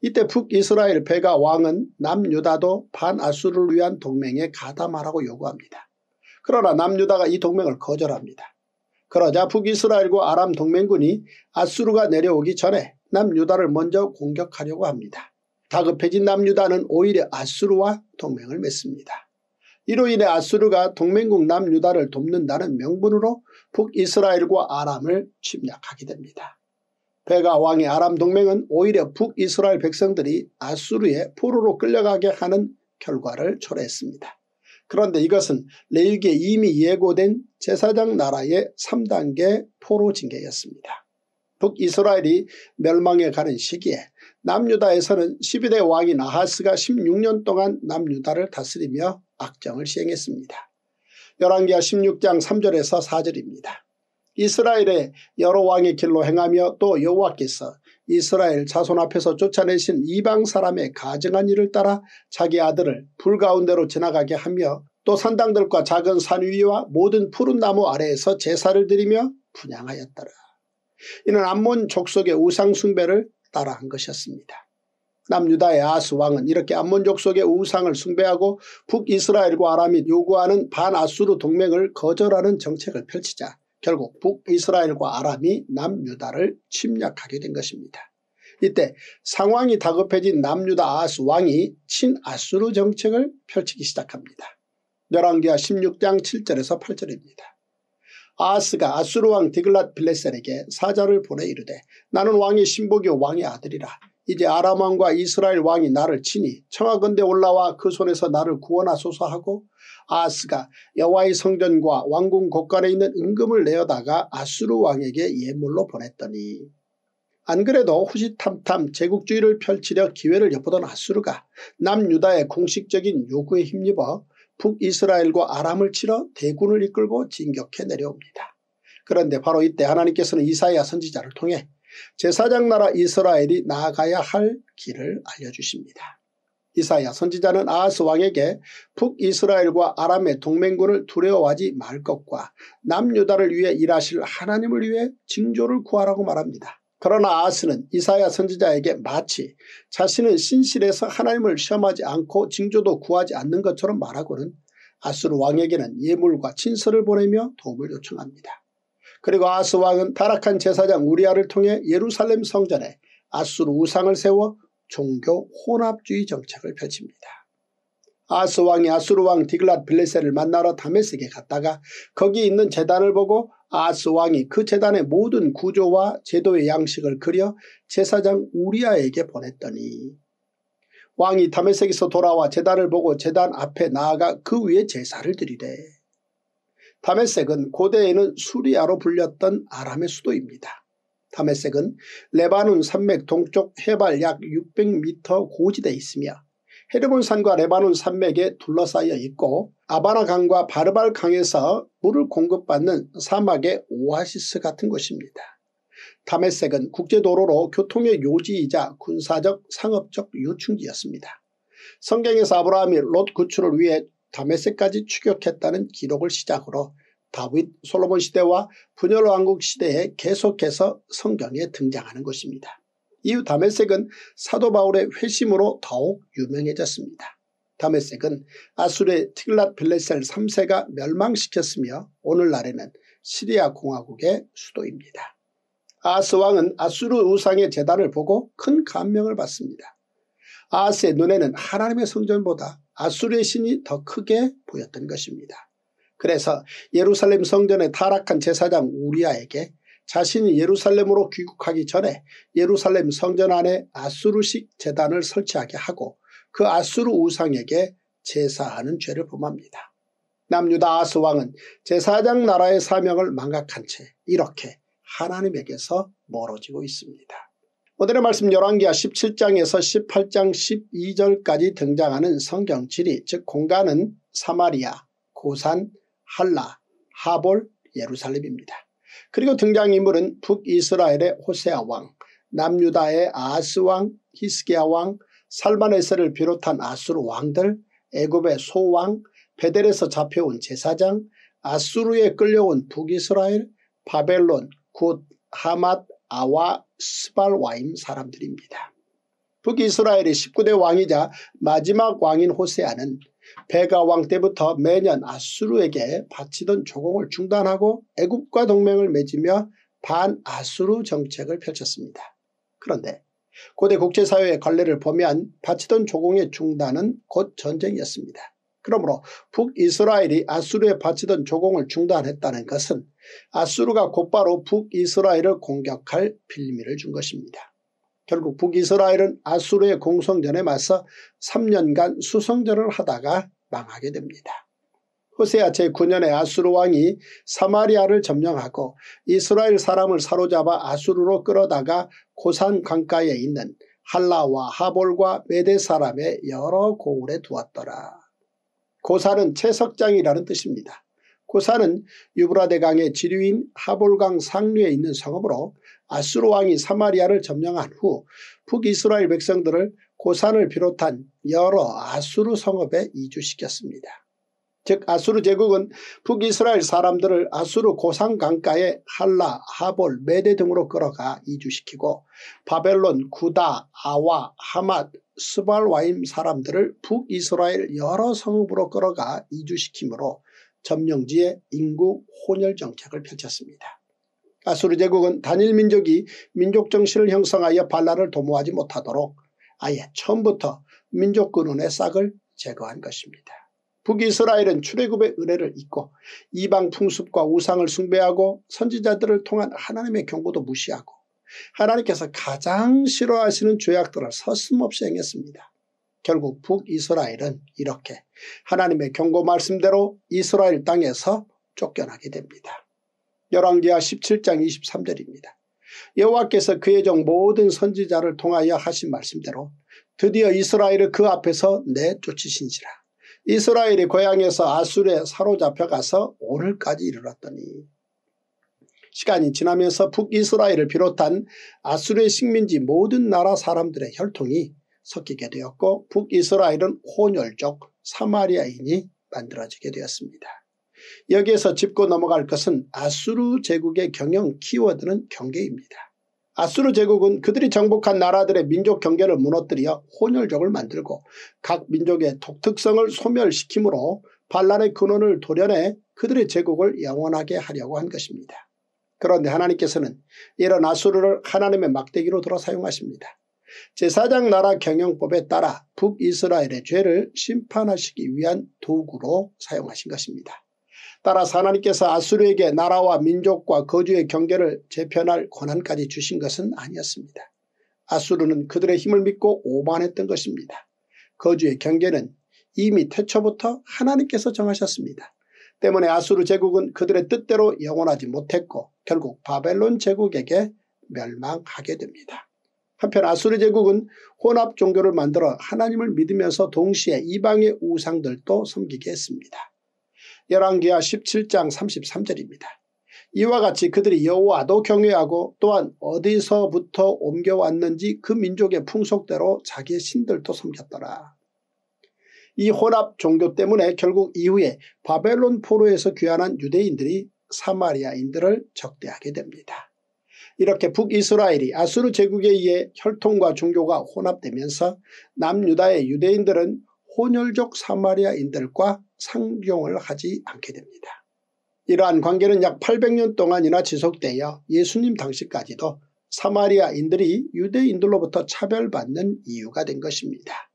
이때 북이스라엘 베가 왕은 남유다도 반아수르를 위한 동맹에 가담하라고 요구합니다. 그러나 남유다가 이 동맹을 거절합니다. 그러자 북이스라엘과 아람 동맹군이 아수르가 내려오기 전에 남유다를 먼저 공격하려고 합니다. 다급해진 남유다는 오히려 아수르와 동맹을 맺습니다. 이로 인해 아수르가 동맹국 남유다를 돕는다는 명분으로 북이스라엘과 아람을 침략하게 됩니다. 베가 왕의 아람 동맹은 오히려 북이스라엘 백성들이 아수르의 포로로 끌려가게 하는 결과를 초래했습니다. 그런데 이것은 레위기에 이미 예고된 제사장 나라의 3단계 포로 징계였습니다. 북이스라엘이 멸망에 가는 시기에 남유다에서는 12대 왕인 아하스가 16년 동안 남유다를 다스리며 악정을 시행했습니다. 열왕기하 16장 3절에서 4절입니다. 이스라엘의 여러 왕의 길로 행하며 또 여호와께서 이스라엘 자손 앞에서 쫓아내신 이방 사람의 가증한 일을 따라 자기 아들을 불 가운데로 지나가게 하며 또 산당들과 작은 산 위와 모든 푸른 나무 아래에서 제사를 드리며 분양하였더라. 이는 암몬 족속의 우상 숭배를 따라한 것이었습니다. 남유다의 아스 왕은 이렇게 암몬족 속의 우상을 숭배하고 북이스라엘과 아람이 요구하는 반아수르 동맹을 거절하는 정책을 펼치자 결국 북이스라엘과 아람이 남유다를 침략하게 된 것입니다. 이때 상황이 다급해진 남유다 아스 왕이 친아수르 정책을 펼치기 시작합니다. 열왕기하 16장 7절에서 8절입니다. 아스가 아수르 왕 디글랏 빌레셀에게 사자를 보내 이르되 나는 왕의 신복이요 왕의 아들이라 이제 아람 왕과 이스라엘 왕이 나를 치니 청하건대 올라와 그 손에서 나를 구원하소서 하고 아스가 여호와의 성전과 왕궁 곳간에 있는 은금을 내어다가 아수르 왕에게 예물로 보냈더니 안 그래도 후시탐탐 제국주의를 펼치려 기회를 엿보던 아수르가 남유다의 공식적인 요구에 힘입어 북이스라엘과 아람을 치러 대군을 이끌고 진격해 내려옵니다. 그런데 바로 이때 하나님께서는 이사야 선지자를 통해 제사장 나라 이스라엘이 나아가야 할 길을 알려주십니다. 이사야 선지자는 아하스 왕에게 북이스라엘과 아람의 동맹군을 두려워하지 말 것과 남유다를 위해 일하실 하나님을 위해 징조를 구하라고 말합니다. 그러나 아하스는 이사야 선지자에게 마치 자신은 신실해서 하나님을 시험하지 않고 징조도 구하지 않는 것처럼 말하고는 아수르 왕에게는 예물과 친서를 보내며 도움을 요청합니다. 그리고 아스 왕은 타락한 제사장 우리아를 통해 예루살렘 성전에 아수르 우상을 세워 종교 혼합주의 정책을 펼칩니다. 아스 왕이 아수르 왕 디글랏 빌레세를 만나러 다메섹에 갔다가 거기 있는 재단을 보고 아스 왕이 그 재단의 모든 구조와 제도의 양식을 그려 제사장 우리아에게 보냈더니 왕이 다메섹에서 돌아와 재단을 보고 재단 앞에 나아가 그 위에 제사를 드리래. 다메섹은 고대에는 수리아로 불렸던 아람의 수도입니다. 다메섹은 레바논 산맥 동쪽 해발 약 600m 고지대에 있으며 헤르몬산과 레바논 산맥에 둘러싸여 있고 아바나강과 바르발강에서 물을 공급받는 사막의 오아시스 같은 곳입니다. 다메섹은 국제도로로 교통의 요지이자 군사적 상업적 요충지였습니다. 성경에서 아브라함이 롯 구출을 위해 다메섹까지 추격했다는 기록을 시작으로 다윗 솔로몬 시대와 분열 왕국 시대에 계속해서 성경에 등장하는 것입니다. 이후 다메섹은 사도 바울의 회심으로 더욱 유명해졌습니다. 다메섹은 아수르의 틱랏 벨레셀 3세가 멸망시켰으며 오늘날에는 시리아 공화국의 수도입니다. 아스 왕은 아수르 우상의 재단을 보고 큰 감명을 받습니다. 아스의 눈에는 하나님의 성전보다 아수르의 신이 더 크게 보였던 것입니다. 그래서 예루살렘 성전에 타락한 제사장 우리아에게 자신이 예루살렘으로 귀국하기 전에 예루살렘 성전 안에 아수르식 재단을 설치하게 하고 그 아수르 우상에게 제사하는 죄를 범합니다. 남유다 아스 왕은 제사장 나라의 사명을 망각한 채 이렇게 하나님에게서 멀어지고 있습니다. 오늘의 말씀 1왕기하 17장에서 18장 12절까지 등장하는 성경 지리 즉 공간은 사마리아, 고산, 할라, 하볼, 예루살렘입니다. 그리고 등장인물은 북이스라엘의 호세아 왕, 남유다의 아스 왕, 히스기야 왕, 살만에서를 비롯한 아수르 왕들, 애굽의 소왕, 베델에서 잡혀온 제사장, 아수르에 끌려온 북이스라엘, 바벨론, 굿, 하맛, 아와 스발와임 사람들입니다. 북이스라엘의 19대 왕이자 마지막 왕인 호세아는 베가 왕 때부터 매년 아수르에게 바치던 조공을 중단하고 애굽과 동맹을 맺으며 반아수르 정책을 펼쳤습니다. 그런데 고대 국제사회의 관례를 보면 바치던 조공의 중단은 곧 전쟁이었습니다. 그러므로 북이스라엘이 아수르에 바치던 조공을 중단했다는 것은 아수르가 곧바로 북이스라엘을 공격할 빌미를준 것입니다. 결국 북이스라엘은 아수르의 공성전에 맞서 3년간 수성전을 하다가 망하게 됩니다. 호세아 제9년에 아수르 왕이 사마리아를 점령하고 이스라엘 사람을 사로잡아 아수르로 끌어다가 고산 강가에 있는 할라와 하볼과 메대 사람의 여러 고을에 두었더라. 고사는 채석장이라는 뜻입니다. 고사는 유브라데강의 지류인 하볼강 상류에 있는 성읍으로 아수르 왕이 사마리아를 점령한 후 북이스라엘 백성들을 고산을 비롯한 여러 아수르 성읍에 이주시켰습니다. 즉 아수르 제국은 북이스라엘 사람들을 아수르 고산 강가에 할라, 하볼, 메데 등으로 끌어가 이주시키고 바벨론, 구다, 아와, 하맛, 스발와임 사람들을 북이스라엘 여러 성읍으로 끌어가 이주시키므로 점령지에 인구 혼혈 정책을 펼쳤습니다. 아수르 제국은 단일 민족이 민족 정신을 형성하여 반란을 도모하지 못하도록 아예 처음부터 민족 근원의 싹을 제거한 것입니다. 북이스라엘은 출애굽의 은혜를 잊고 이방 풍습과 우상을 숭배하고 선지자들을 통한 하나님의 경고도 무시하고 하나님께서 가장 싫어하시는 죄악들을 서슴없이 행했습니다. 결국 북이스라엘은 이렇게 하나님의 경고 말씀대로 이스라엘 땅에서 쫓겨나게 됩니다. 열왕기하 17장 23절입니다. 여호와께서 그의 종 모든 선지자를 통하여 하신 말씀대로 드디어 이스라엘을 그 앞에서 내쫓으신지라. 이스라엘이 고향에서 아수르에 사로잡혀가서 오늘까지 이르렀더니 시간이 지나면서 북이스라엘을 비롯한 아수르의 식민지 모든 나라 사람들의 혈통이 섞이게 되었고 북이스라엘은 혼혈족 사마리아인이 만들어지게 되었습니다. 여기에서 짚고 넘어갈 것은 아수르 제국의 경영 키워드는 경계입니다. 아수르 제국은 그들이 정복한 나라들의 민족 경계를 무너뜨려 혼혈족을 만들고 각 민족의 독특성을 소멸시키므로 반란의 근원을 도려내 그들의 제국을 영원하게 하려고 한 것입니다. 그런데 하나님께서는 이런 아수르를 하나님의 막대기로 들어 사용하십니다. 제사장 나라 경영법에 따라 북이스라엘의 죄를 심판하시기 위한 도구로 사용하신 것입니다. 따라서 하나님께서 아수르에게 나라와 민족과 거주의 경계를 재편할 권한까지 주신 것은 아니었습니다. 아수르는 그들의 힘을 믿고 오만했던 것입니다. 거주의 경계는 이미 태초부터 하나님께서 정하셨습니다. 때문에 아수르 제국은 그들의 뜻대로 영원하지 못했고 결국 바벨론 제국에게 멸망하게 됩니다. 한편 아수르 제국은 혼합 종교를 만들어 하나님을 믿으면서 동시에 이방의 우상들도 섬기게 했습니다. 열왕기하 17장 33절입니다. 이와 같이 그들이 여호와도 경외하고 또한 어디서부터 옮겨왔는지 그 민족의 풍속대로 자기의 신들도 섬겼더라. 이 혼합 종교 때문에 결국 이후에 바벨론 포로에서 귀환한 유대인들이 사마리아인들을 적대하게 됩니다. 이렇게 북이스라엘이 아수르 제국에 의해 혈통과 종교가 혼합되면서 남유다의 유대인들은 혼혈족 사마리아인들과 상경을 하지 않게 됩니다. 이러한 관계는 약 800년 동안이나 지속되어 예수님 당시까지도 사마리아인들이 유대인들로부터 차별받는 이유가 된 것입니다.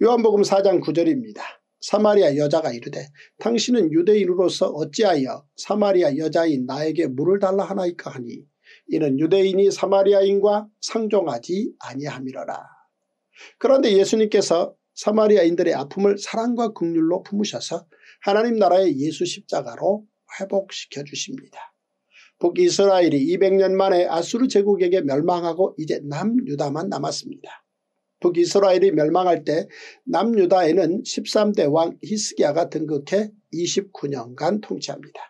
요한복음 4장 9절입니다. 사마리아 여자가 이르되 당신은 유대인으로서 어찌하여 사마리아 여자인 나에게 물을 달라 하나이까 하니 이는 유대인이 사마리아인과 상종하지 아니함이러라. 그런데 예수님께서 사마리아인들의 아픔을 사랑과 긍휼로 품으셔서 하나님 나라의 예수 십자가로 회복시켜 주십니다. 북이스라엘이 200년 만에 아수르 제국에게 멸망하고 이제 남유다만 남았습니다. 북이스라엘이 멸망할 때 남유다에는 13대 왕 히스기야가 등극해 29년간 통치합니다.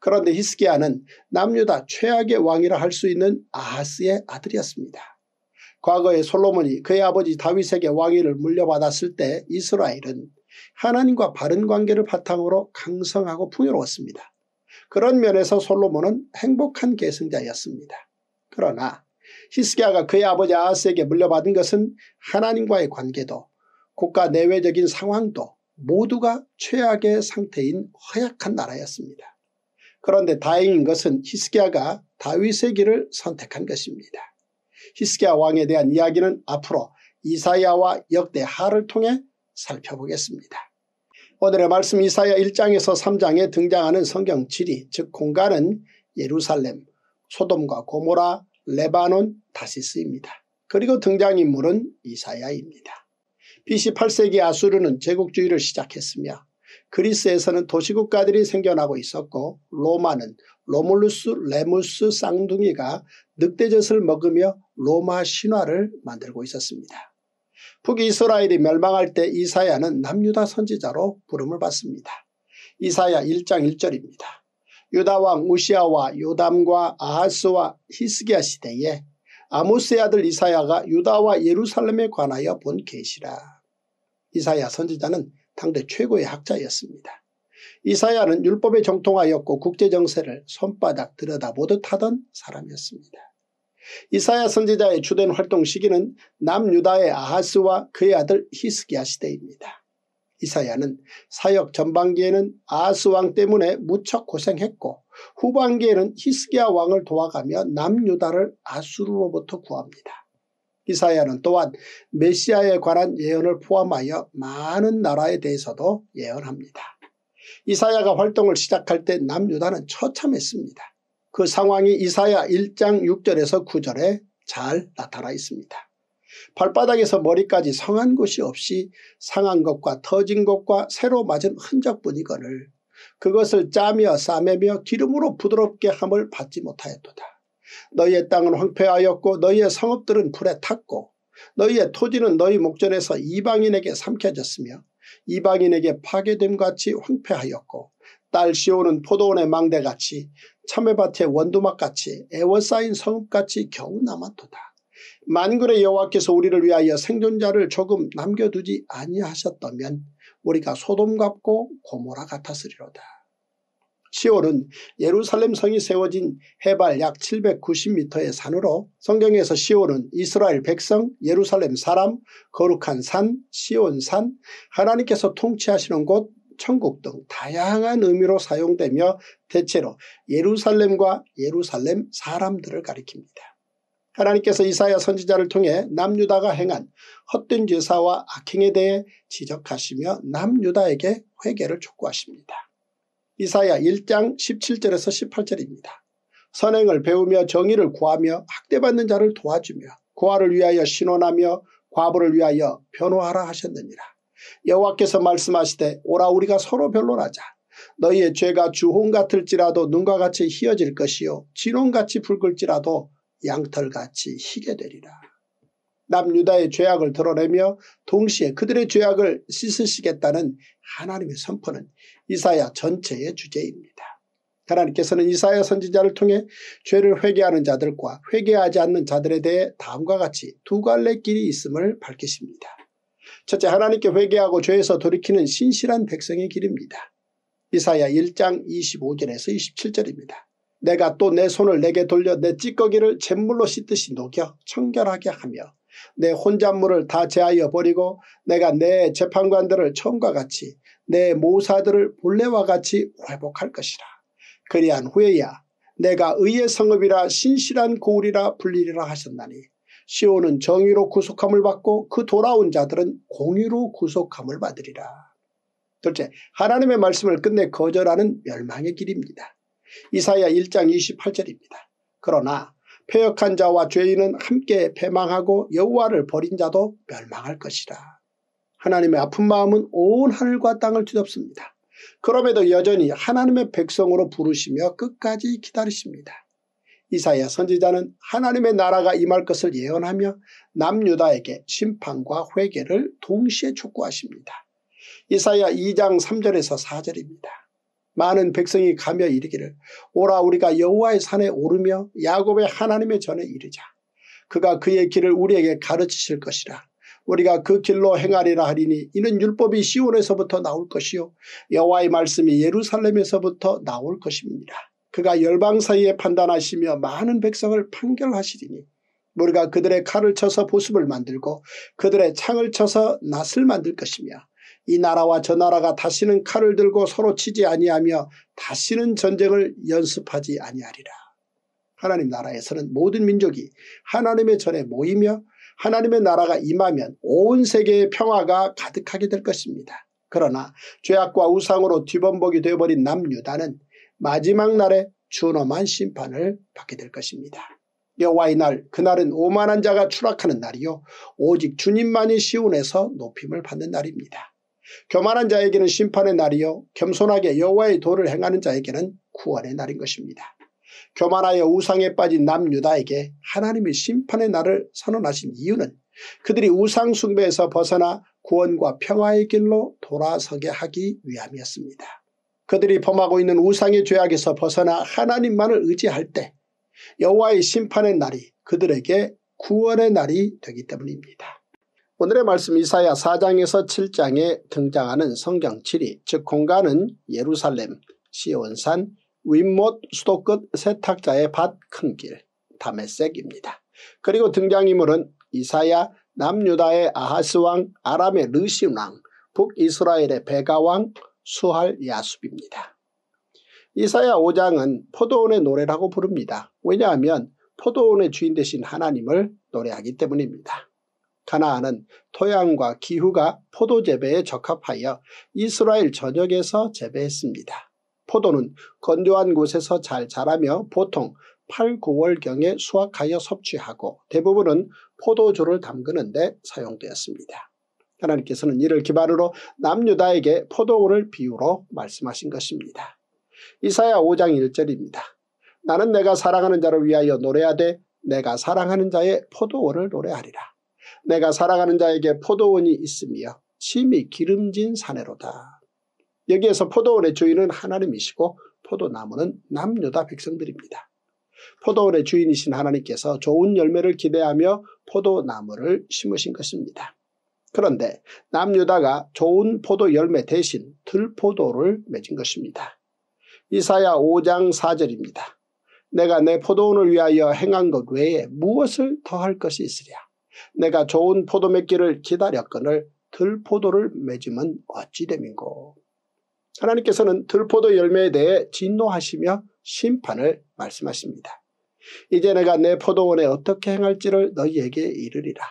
그런데 히스기야는 남유다 최악의 왕이라 할 수 있는 아하스의 아들이었습니다. 과거에 솔로몬이 그의 아버지 다윗에게 왕위를 물려받았을 때 이스라엘은 하나님과 바른 관계를 바탕으로 강성하고 풍요로웠습니다. 그런 면에서 솔로몬은 행복한 계승자였습니다. 그러나 히스기야가 그의 아버지 아하스에게 물려받은 것은 하나님과의 관계도 국가 내외적인 상황도 모두가 최악의 상태인 허약한 나라였습니다. 그런데 다행인 것은 히스기야가 다윗의 길을 선택한 것입니다. 히스기야 왕에 대한 이야기는 앞으로 이사야와 역대하를 통해 살펴보겠습니다. 오늘의 말씀 이사야 1장에서 3장에 등장하는 성경 지리 즉 공간은 예루살렘, 소돔과 고모라, 레바논 다시스입니다. 그리고 등장인물은 이사야입니다. BC 8세기 아수르는 제국주의를 시작했으며 그리스에서는 도시국가들이 생겨나고 있었고 로마는 로물루스 레무스 쌍둥이가 늑대젖을 먹으며 로마 신화를 만들고 있었습니다. 북이스라엘이 멸망할 때 이사야는 남유다 선지자로 부름을 받습니다. 이사야 1장 1절입니다. 유다 왕 우시아와 요담과 아하스와 히스기야 시대에 아모스의 아들 이사야가 유다와 예루살렘에 관하여 본 계시라. 이사야 선지자는 당대 최고의 학자였습니다. 이사야는 율법에 정통하였고 국제정세를 손바닥 들여다보듯 하던 사람이었습니다. 이사야 선지자의 주된 활동 시기는 남유다의 아하스와 그의 아들 히스기야 시대입니다. 이사야는 사역 전반기에는 아스 왕 때문에 무척 고생했고 후반기에는 히스기야 왕을 도와가며 남유다를 아수르로부터 구합니다. 이사야는 또한 메시아에 관한 예언을 포함하여 많은 나라에 대해서도 예언합니다. 이사야가 활동을 시작할 때 남유다는 처참했습니다. 그 상황이 이사야 1장 6절에서 9절에 잘 나타나 있습니다. 발바닥에서 머리까지 성한 곳이 없이 상한 것과 터진 것과 새로 맞은 흔적뿐이거늘 그것을 짜며 싸매며 기름으로 부드럽게 함을 받지 못하였도다. 너희의 땅은 황폐하였고 너희의 성읍들은 불에 탔고 너희의 토지는 너희 목전에서 이방인에게 삼켜졌으며 이방인에게 파괴됨같이 황폐하였고 딸 시오는 포도원의 망대같이 참외밭의 원두막같이 애워싸인 성읍같이 겨우 남았도다. 만군의 여호와께서 우리를 위하여 생존자를 조금 남겨두지 아니하셨다면 우리가 소돔 같고 고모라 같았으리로다. 시온은 예루살렘 성이 세워진 해발 약 790m의 산으로 성경에서 시온은 이스라엘 백성, 예루살렘 사람, 거룩한 산, 시온산, 하나님께서 통치하시는 곳, 천국 등 다양한 의미로 사용되며 대체로 예루살렘과 예루살렘 사람들을 가리킵니다. 하나님께서 이사야 선지자를 통해 남유다가 행한 헛된 죄사와 악행에 대해 지적하시며 남유다에게 회개를 촉구하십니다. 이사야 1장 17절에서 18절입니다. 선행을 배우며 정의를 구하며 학대받는 자를 도와주며 고아를 위하여 신원하며 과부를 위하여 변호하라 하셨느니라. 여호와께서 말씀하시되 오라 우리가 서로 변론하자. 너희의 죄가 주홍 같을지라도 눈과 같이 희어질 것이요 진홍같이 붉을지라도 양털같이 희게 되리라. 남유다의 죄악을 드러내며 동시에 그들의 죄악을 씻으시겠다는 하나님의 선포는 이사야 전체의 주제입니다. 하나님께서는 이사야 선지자를 통해 죄를 회개하는 자들과 회개하지 않는 자들에 대해 다음과 같이 두 갈래 길이 있음을 밝히십니다. 첫째 하나님께 회개하고 죄에서 돌이키는 신실한 백성의 길입니다. 이사야 1장 25절에서 27절입니다. 내가 또 내 손을 내게 돌려 내 찌꺼기를 잿물로 씻듯이 녹여 청결하게 하며 내 혼잣물을 다 제하여 버리고 내가 내 재판관들을 처음과 같이 내 모사들을 본래와 같이 회복할 것이라. 그리한 후에야 내가 의의 성읍이라 신실한 고울이라 불리리라 하셨나니 시온은 정의로 구속함을 받고 그 돌아온 자들은 공의로 구속함을 받으리라. 둘째 하나님의 말씀을 끝내 거절하는 멸망의 길입니다. 이사야 1장 28절입니다. 그러나 폐역한 자와 죄인은 함께 패망하고 여호와를 버린 자도 멸망할 것이라. 하나님의 아픈 마음은 온 하늘과 땅을 뒤덮습니다. 그럼에도 여전히 하나님의 백성으로 부르시며 끝까지 기다리십니다. 이사야 선지자는 하나님의 나라가 임할 것을 예언하며 남유다에게 심판과 회개를 동시에 촉구하십니다. 이사야 2장 3절에서 4절입니다. 많은 백성이 가며 이르기를 오라 우리가 여호와의 산에 오르며 야곱의 하나님의 전에 이르자. 그가 그의 길을 우리에게 가르치실 것이라. 우리가 그 길로 행하리라 하리니 이는 율법이 시온에서부터 나올 것이요 여호와의 말씀이 예루살렘에서부터 나올 것입니다. 그가 열방 사이에 판단하시며 많은 백성을 판결하시리니 우리가 그들의 칼을 쳐서 보습을 만들고 그들의 창을 쳐서 낫을 만들 것이며 이 나라와 저 나라가 다시는 칼을 들고 서로 치지 아니하며 다시는 전쟁을 연습하지 아니하리라. 하나님 나라에서는 모든 민족이 하나님의 전에 모이며 하나님의 나라가 임하면 온 세계의 평화가 가득하게 될 것입니다. 그러나 죄악과 우상으로 뒤범벅이 되어버린 남유다는 마지막 날에 준엄한 심판을 받게 될 것입니다. 여호와의 날 그날은 오만한 자가 추락하는 날이요 오직 주님만이 시온에서 높임을 받는 날입니다. 교만한 자에게는 심판의 날이요 겸손하게 여호와의 도를 행하는 자에게는 구원의 날인 것입니다. 교만하여 우상에 빠진 남유다에게 하나님의 심판의 날을 선언하신 이유는 그들이 우상 숭배에서 벗어나 구원과 평화의 길로 돌아서게 하기 위함이었습니다. 그들이 범하고 있는 우상의 죄악에서 벗어나 하나님만을 의지할 때 여호와의 심판의 날이 그들에게 구원의 날이 되기 때문입니다. 오늘의 말씀 이사야 4장에서 7장에 등장하는 성경 7위 즉 공간은 예루살렘, 시온산, 윗못 수도끝 세탁자의 밭큰길담메색입니다 그리고 등장인물은 이사야 남유다의 아하스왕, 아람의 르신왕, 북이스라엘의 베가왕, 수할 야숲입니다. 이사야 5장은 포도원의 노래라고 부릅니다. 왜냐하면 포도원의 주인 되신 하나님을 노래하기 때문입니다. 가나안은 토양과 기후가 포도 재배에 적합하여 이스라엘 전역에서 재배했습니다. 포도는 건조한 곳에서 잘 자라며 보통 8, 9월경에 수확하여 섭취하고 대부분은 포도주를 담그는데 사용되었습니다. 하나님께서는 이를 기반으로 남유다에게 포도원을 비유로 말씀하신 것입니다. 이사야 5장 1절입니다. 나는 내가 사랑하는 자를 위하여 노래하되 내가 사랑하는 자의 포도원을 노래하리라. 내가 살아가는 자에게 포도원이 있으며 심히 기름진 사내로다. 여기에서 포도원의 주인은 하나님이시고 포도나무는 남녀다 백성들입니다. 포도원의 주인이신 하나님께서 좋은 열매를 기대하며 포도나무를 심으신 것입니다. 그런데 남유다가 좋은 포도 열매 대신 들포도를 맺은 것입니다. 이사야 5장 4절입니다. 내가 내 포도원을 위하여 행한 것 외에 무엇을 더할 것이 있으랴. 내가 좋은 포도 맺기를 기다렸거늘 들포도를 맺으면 어찌 됨인고. 하나님께서는 들포도 열매에 대해 진노하시며 심판을 말씀하십니다. 이제 내가 내 포도원에 어떻게 행할지를 너희에게 이르리라.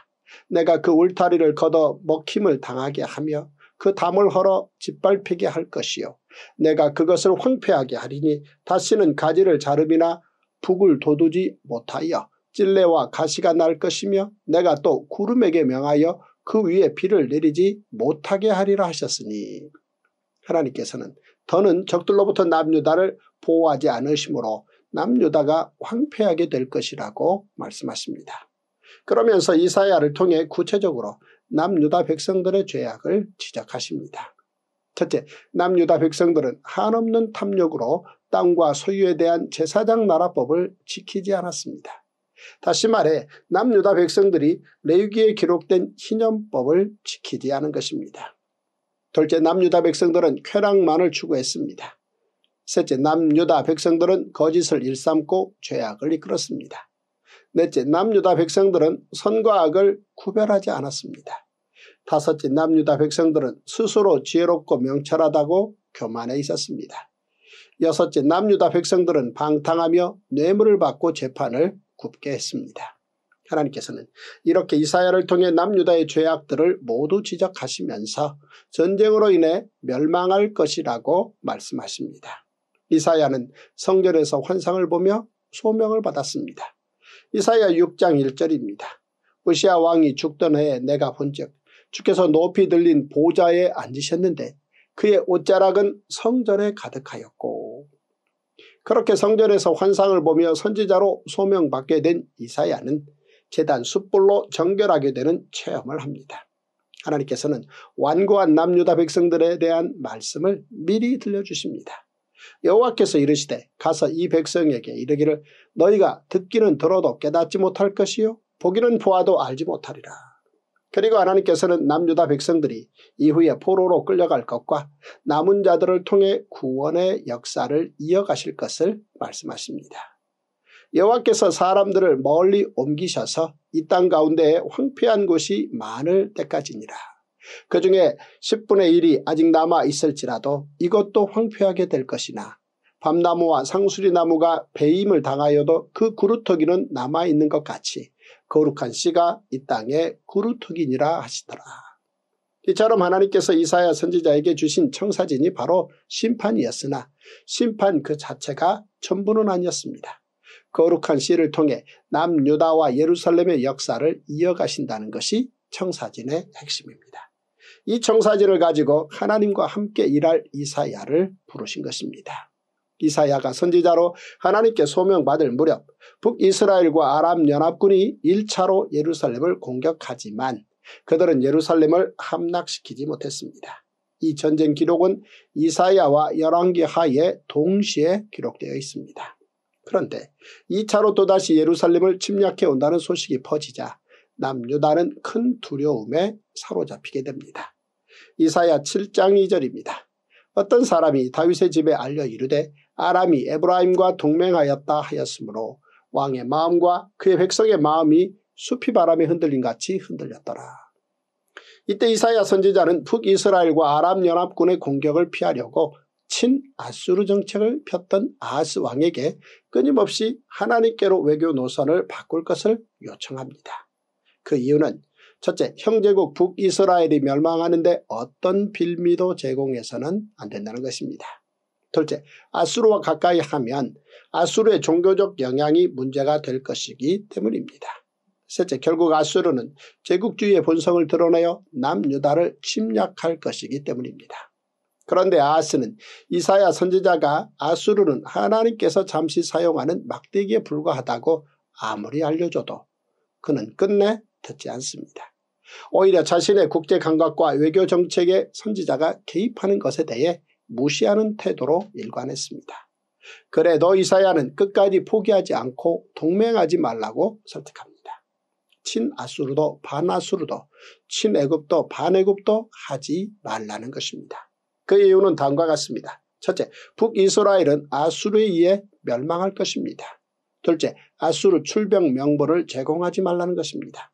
내가 그 울타리를 걷어 먹힘을 당하게 하며 그 담을 헐어 짓밟히게 할 것이요. 내가 그것을 황폐하게 하리니 다시는 가지를 자름이나 북을 도두지 못하여 찔레와 가시가 날 것이며 내가 또 구름에게 명하여 그 위에 비를 내리지 못하게 하리라 하셨으니 하나님께서는 더는 적들로부터 남유다를 보호하지 않으시므로 남유다가 황폐하게 될 것이라고 말씀하십니다. 그러면서 이사야를 통해 구체적으로 남유다 백성들의 죄악을 지적하십니다. 첫째, 남유다 백성들은 한없는 탐욕으로 땅과 소유에 대한 제사장 나라법을 지키지 않았습니다. 다시 말해 남유다 백성들이 레위기에 기록된 희년법을 지키지 않은 것입니다. 둘째 남유다 백성들은 쾌락만을 추구했습니다. 셋째 남유다 백성들은 거짓을 일삼고 죄악을 이끌었습니다. 넷째 남유다 백성들은 선과 악을 구별하지 않았습니다. 다섯째 남유다 백성들은 스스로 지혜롭고 명철하다고 교만해 있었습니다. 여섯째 남유다 백성들은 방탕하며 뇌물을 받고 재판을 굽게 했습니다. 하나님께서는 이렇게 이사야를 통해 남유다의 죄악들을 모두 지적하시면서 전쟁으로 인해 멸망할 것이라고 말씀하십니다. 이사야는 성전에서 환상을 보며 소명을 받았습니다. 이사야 6장 1절입니다. 우시아 왕이 죽던 해에 내가 본즉 주께서 높이 들린 보좌에 앉으셨는데 그의 옷자락은 성전에 가득하였고 그렇게 성전에서 환상을 보며 선지자로 소명받게 된 이사야는 재단 숯불로 정결하게 되는 체험을 합니다. 하나님께서는 완고한 남유다 백성들에 대한 말씀을 미리 들려주십니다. 여호와께서 이르시되 가서 이 백성에게 이르기를 너희가 듣기는 들어도 깨닫지 못할 것이요 보기는 보아도 알지 못하리라. 그리고 하나님께서는 남유다 백성들이 이후에 포로로 끌려갈 것과 남은 자들을 통해 구원의 역사를 이어가실 것을 말씀하십니다. 여호와께서 사람들을 멀리 옮기셔서 이 땅 가운데에 황폐한 곳이 많을 때까지니라. 그 중에 10분의 1이 아직 남아 있을지라도 이것도 황폐하게 될 것이나 밤나무와 상수리나무가 배임을 당하여도 그 구루터기는 남아있는 것 같이 거룩한 씨가 이 땅에 구루토기니라 하시더라. 이처럼 하나님께서 이사야 선지자에게 주신 청사진이 바로 심판이었으나 심판 그 자체가 전부는 아니었습니다. 거룩한 씨를 통해 남유다와 예루살렘의 역사를 이어가신다는 것이 청사진의 핵심입니다. 이 청사진을 가지고 하나님과 함께 일할 이사야를 부르신 것입니다. 이사야가 선지자로 하나님께 소명받을 무렵 북이스라엘과 아랍연합군이 1차로 예루살렘을 공격하지만 그들은 예루살렘을 함락시키지 못했습니다. 이 전쟁 기록은 이사야와 열왕기 하에 동시에 기록되어 있습니다. 그런데 2차로 또다시 예루살렘을 침략해 온다는 소식이 퍼지자 남유다는 큰 두려움에 사로잡히게 됩니다. 이사야 7장 2절입니다. 어떤 사람이 다윗의 집에 알려 이르되 아람이 에브라임과 동맹하였다 하였으므로 왕의 마음과 그의 백성의 마음이 숲이 바람에 흔들린 같이 흔들렸더라. 이때 이사야 선지자는 북이스라엘과 아람 연합군의 공격을 피하려고 친 아수르 정책을 폈던 아스 왕에게 끊임없이 하나님께로 외교 노선을 바꿀 것을 요청합니다. 그 이유는 첫째, 형제국 북이스라엘이 멸망하는데 어떤 빌미도 제공해서는 안 된다는 것입니다. 둘째, 아수르와 가까이 하면 아수르의 종교적 영향이 문제가 될 것이기 때문입니다. 셋째, 결국 아수르는 제국주의의 본성을 드러내어 남유다를 침략할 것이기 때문입니다. 그런데 아스는 이사야 선지자가 아수르는 하나님께서 잠시 사용하는 막대기에 불과하다고 아무리 알려줘도 그는 끝내 듣지 않습니다. 오히려 자신의 국제 감각과 외교 정책에 선지자가 개입하는 것에 대해 무시하는 태도로 일관했습니다. 그래도 이사야는 끝까지 포기하지 않고 동맹하지 말라고 설득합니다. 친아수르도 반아수르도 친애굽도 반애굽도 하지 말라는 것입니다. 그 이유는 다음과 같습니다. 첫째, 북이스라엘은 아수르에 의해 멸망할 것입니다. 둘째, 아수르 출병 명부를 제공하지 말라는 것입니다.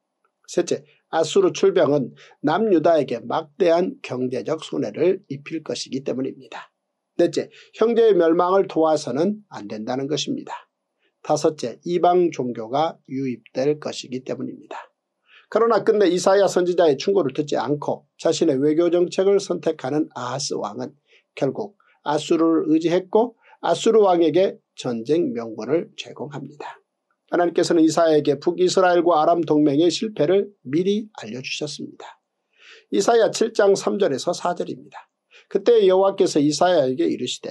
셋째, 아수르 출병은 남유다에게 막대한 경제적 손해를 입힐 것이기 때문입니다. 넷째, 형제의 멸망을 도와서는 안 된다는 것입니다. 다섯째, 이방 종교가 유입될 것이기 때문입니다. 그러나 근데 이사야 선지자의 충고를 듣지 않고 자신의 외교 정책을 선택하는 아하스 왕은 결국 아수르를 의지했고 아수르 왕에게 전쟁 명분을 제공합니다. 하나님께서는 이사야에게 북이스라엘과 아람 동맹의 실패를 미리 알려주셨습니다. 이사야 7장 3절에서 4절입니다. 그때 여호와께서 이사야에게 이르시되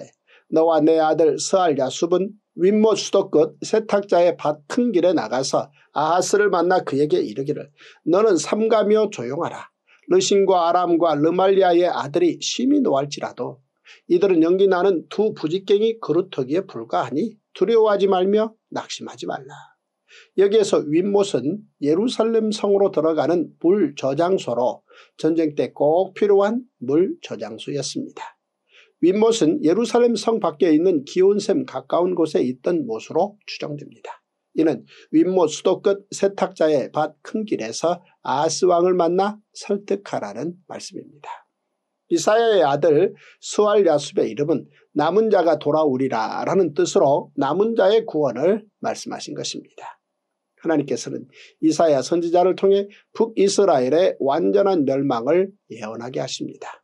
너와 내 아들 스알 야숲은 윗모 수도 끝 세탁자의 밭 큰 길에 나가서 아하스를 만나 그에게 이르기를 너는 삼가며 조용하라. 르신과 아람과 르말리아의 아들이 심히 노할지라도 이들은 연기 나는 두 부직갱이 그루터기에 불과하니 두려워하지 말며 낙심하지 말라. 여기에서 윗못은 예루살렘 성으로 들어가는 물 저장소로 전쟁 때 꼭 필요한 물 저장소였습니다. 윗못은 예루살렘 성 밖에 있는 기온샘 가까운 곳에 있던 못으로 추정됩니다. 이는 윗못 수도끝 세탁자의 밭 큰 길에서 아스왕을 만나 설득하라는 말씀입니다. 이사야의 아들 스왈야숲의 이름은 남은 자가 돌아오리라 라는 뜻으로 남은 자의 구원을 말씀하신 것입니다. 하나님께서는 이사야 선지자를 통해 북이스라엘의 완전한 멸망을 예언하게 하십니다.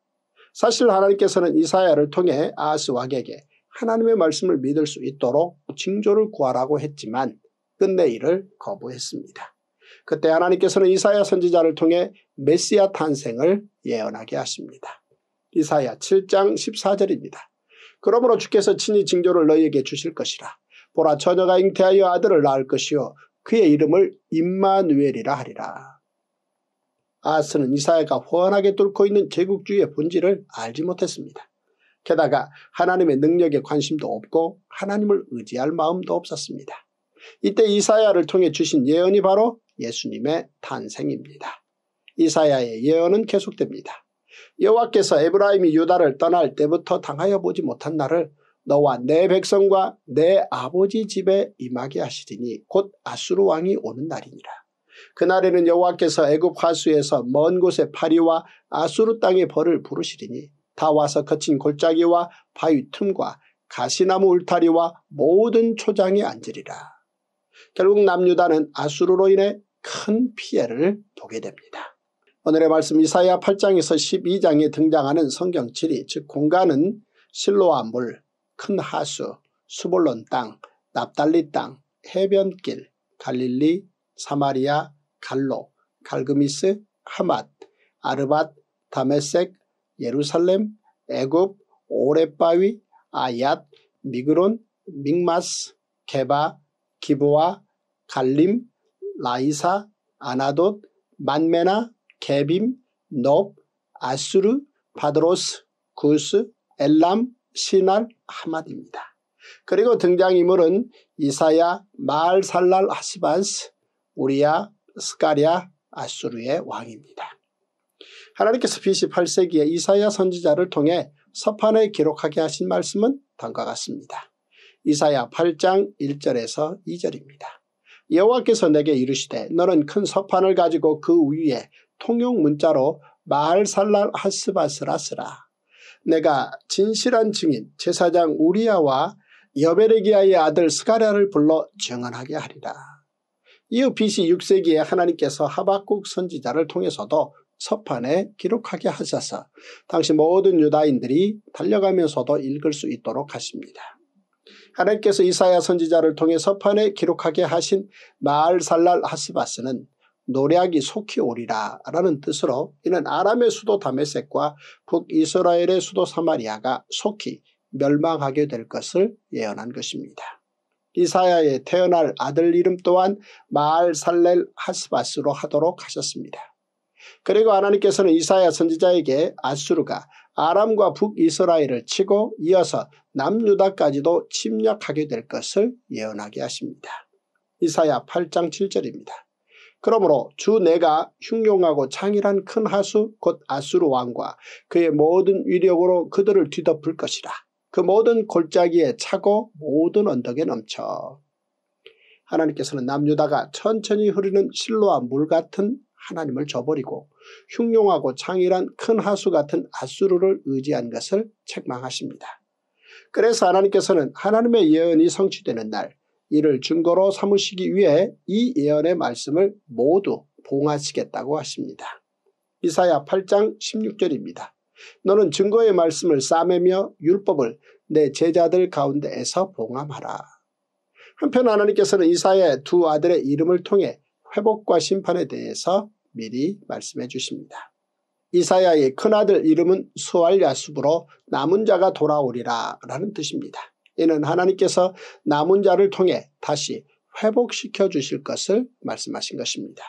사실 하나님께서는 이사야를 통해 아스 왕에게 하나님의 말씀을 믿을 수 있도록 징조를 구하라고 했지만 끝내 이를 거부했습니다. 그때 하나님께서는 이사야 선지자를 통해 메시아 탄생을 예언하게 하십니다. 이사야 7장 14절입니다. 그러므로 주께서 친히 징조를 너희에게 주실 것이라. 보라 처녀가 잉태하여 아들을 낳을 것이요 그의 이름을 임마누엘이라 하리라. 아스는 이사야가 훤하게 뚫고 있는 제국주의의 본질을 알지 못했습니다. 게다가 하나님의 능력에 관심도 없고 하나님을 의지할 마음도 없었습니다. 이때 이사야를 통해 주신 예언이 바로 예수님의 탄생입니다. 이사야의 예언은 계속됩니다. 여호와께서 에브라임이 유다를 떠날 때부터 당하여 보지 못한 나를 너와 내 백성과 내 아버지 집에 임하게 하시리니 곧 아수르 왕이 오는 날이니라. 그날에는 여호와께서 애굽 화수에서먼 곳의 파리와 아수르 땅의 벌을 부르시리니 다 와서 거친 골짜기와 바위 틈과 가시나무 울타리와 모든 초장에 앉으리라. 결국 남유다는 아수르로 인해 큰 피해를 보게 됩니다. 오늘의 말씀 이사야 8장에서 12장에 등장하는 성경칠이 즉 공간은 실로와 물, 큰 하수, 수볼론 땅, 납달리 땅, 해변길, 갈릴리, 사마리아, 갈로, 갈그미스, 하맛, 아르밧, 다메섹, 예루살렘, 애굽, 오레바위, 아얏, 미그론, 믹마스, 게바, 기보아, 갈림, 라이사, 아나돗, 만메나, 게빔, 높, 아수르, 바드로스 구스, 엘람, 신할 하마디입니다. 그리고 등장인물은 이사야, 마알살랄 하시반스, 우리야, 스카랴, 아수르의 왕입니다. 하나님께서 BC 8세기에 이사야 선지자를 통해 서판에 기록하게 하신 말씀은 다음과 같습니다. 이사야 8장 1절에서 2절입니다. 여호와께서 내게 이르시되 너는 큰 서판을 가지고 그 위에 통용 문자로 마알살랄 하스바스라 스라 내가 진실한 증인 제사장 우리아와여베레기아의 아들 스가랴를 불러 증언하게 하리라. 이후 BC 6세기에 하나님께서 하박국 선지자를 통해서도 서판에 기록하게 하셔서 당시 모든 유다인들이 달려가면서도 읽을 수 있도록 하십니다. 하나님께서 이사야 선지자를 통해 서판에 기록하게 하신 마을살랄 하스바스는 노략이 속히 오리라 라는 뜻으로 이는 아람의 수도 다메섹과 북이스라엘의 수도 사마리아가 속히 멸망하게 될 것을 예언한 것입니다. 이사야의 태어날 아들 이름 또한 마알살렐 하스바스로 하도록 하셨습니다. 그리고 하나님께서는 이사야 선지자에게 아수르가 아람과 북이스라엘을 치고 이어서 남유다까지도 침략하게 될 것을 예언하게 하십니다. 이사야 8장 7절입니다. 그러므로 주 내가 흉용하고 창일한 큰 하수 곧 아수르 왕과 그의 모든 위력으로 그들을 뒤덮을 것이라. 그 모든 골짜기에 차고 모든 언덕에 넘쳐. 하나님께서는 남유다가 천천히 흐르는 실로와 물 같은 하나님을 저버리고 흉용하고 창일한 큰 하수 같은 아수르를 의지한 것을 책망하십니다. 그래서 하나님께서는 하나님의 예언이 성취되는 날 이를 증거로 삼으시기 위해 이 예언의 말씀을 모두 봉하시겠다고 하십니다. 이사야 8장 16절입니다. 너는 증거의 말씀을 싸매며 율법을 내 제자들 가운데에서 봉함하라. 한편 하나님께서는 이사야의 두 아들의 이름을 통해 회복과 심판에 대해서 미리 말씀해 주십니다. 이사야의 큰아들 이름은 수알야숲으로 남은 자가 돌아오리라 라는 뜻입니다. 이는 하나님께서 남은 자를 통해 다시 회복시켜 주실 것을 말씀하신 것입니다.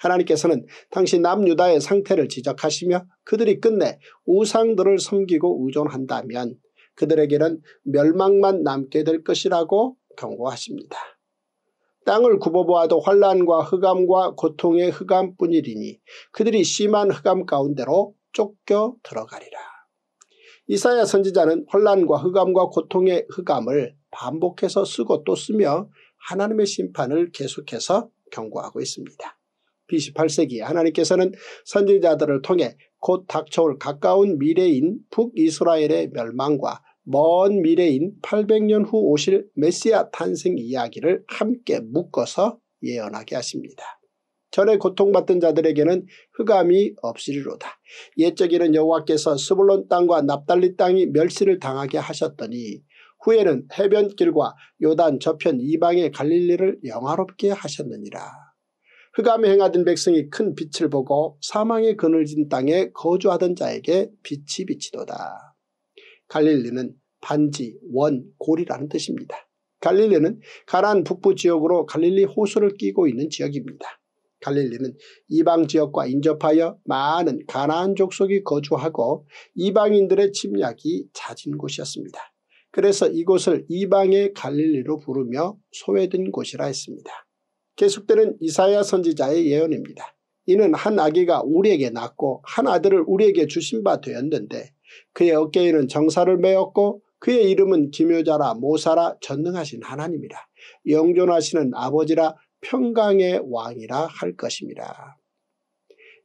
하나님께서는 당시 남유다의 상태를 지적하시며 그들이 끝내 우상들을 섬기고 의존한다면 그들에게는 멸망만 남게 될 것이라고 경고하십니다. 땅을 굽어보아도 환란과 흑암과 고통의 흑암뿐이리니 그들이 심한 흑암 가운데로 쫓겨 들어가리라. 이사야 선지자는 혼란과 흑암과 고통의 흑암을 반복해서 쓰고 또 쓰며 하나님의 심판을 계속해서 경고하고 있습니다. b 1 8세기 하나님께서는 선지자들을 통해 곧 닥쳐올 가까운 미래인 북이스라엘의 멸망과 먼 미래인 800년 후 오실 메시아 탄생 이야기를 함께 묶어서 예언하게 하십니다. 전에 고통받던 자들에게는 흑암이 없으리로다. 옛적에는 여호와께서 스불론 땅과 납달리 땅이 멸시를 당하게 하셨더니 후에는 해변길과 요단 저편 이방의 갈릴리를 영화롭게 하셨느니라. 흑암에 행하던 백성이 큰 빛을 보고 사망의 그늘진 땅에 거주하던 자에게 빛이 비치도다. 갈릴리는 반지, 원, 골이라는 뜻입니다. 갈릴리는 가란 북부 지역으로 갈릴리 호수를 끼고 있는 지역입니다. 갈릴리는 이방 지역과 인접하여 많은 가나안 족속이 거주하고 이방인들의 침략이 잦은 곳이었습니다. 그래서 이곳을 이방의 갈릴리로 부르며 소외된 곳이라 했습니다. 계속되는 이사야 선지자의 예언입니다. 이는 한 아기가 우리에게 낳고 한 아들을 우리에게 주신 바 되었는데 그의 어깨에는 정사를 메었고 그의 이름은 기묘자라 모사라 전능하신 하나님이라 영존하시는 아버지라 평강의 왕이라 할 것입니다.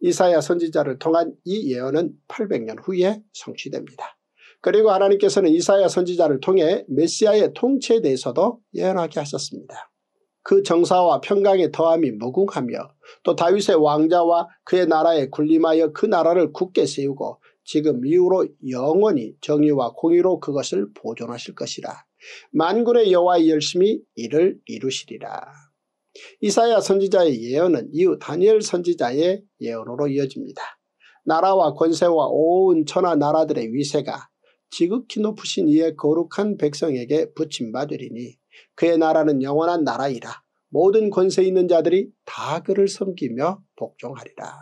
이사야 선지자를 통한 이 예언은 800년 후에 성취됩니다. 그리고 하나님께서는 이사야 선지자를 통해 메시아의 통치에 대해서도 예언하게 하셨습니다. 그 정사와 평강의 더함이 무궁하며 또 다윗의 왕자와 그의 나라에 군림하여 그 나라를 굳게 세우고 지금 이후로 영원히 정의와 공의로 그것을 보존하실 것이라. 만군의 여호와의 열심히 이를 이루시리라. 이사야 선지자의 예언은 이후 다니엘 선지자의 예언으로 이어집니다. 나라와 권세와 온 천하 나라들의 위세가 지극히 높으신 이의 거룩한 백성에게 붙임바 되리니 그의 나라는 영원한 나라이라 모든 권세 있는 자들이 다 그를 섬기며 복종하리라.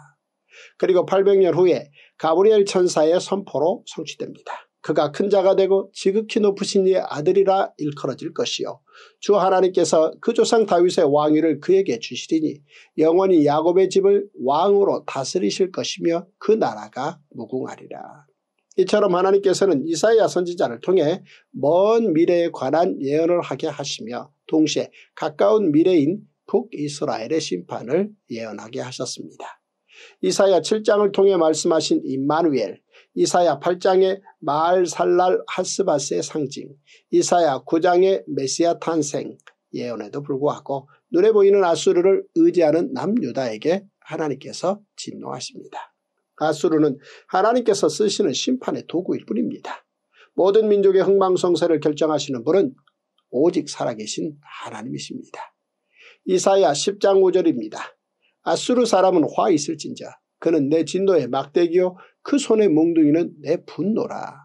그리고 800년 후에 가브리엘 천사의 선포로 성취됩니다. 그가 큰 자가 되고 지극히 높으신 이의 아들이라 일컬어질 것이요 주 하나님께서 그 조상 다윗의 왕위를 그에게 주시리니 영원히 야곱의 집을 왕으로 다스리실 것이며 그 나라가 무궁하리라. 이처럼 하나님께서는 이사야 선지자를 통해 먼 미래에 관한 예언을 하게 하시며 동시에 가까운 미래인 북이스라엘의 심판을 예언하게 하셨습니다. 이사야 7장을 통해 말씀하신 임마누엘, 이사야 8장에 마알살랄 하스바스의 상징, 이사야 9장의 메시아 탄생 예언에도 불구하고 눈에 보이는 아수르를 의지하는 남유다에게 하나님께서 진노하십니다. 아수르는 하나님께서 쓰시는 심판의 도구일 뿐입니다. 모든 민족의 흥망성쇠를 결정하시는 분은 오직 살아계신 하나님이십니다. 이사야 10장 5절입니다. 아수르 사람은 화있을진자 그는 내 진노의 막대기요 그 손의 몽둥이는 내 분노라.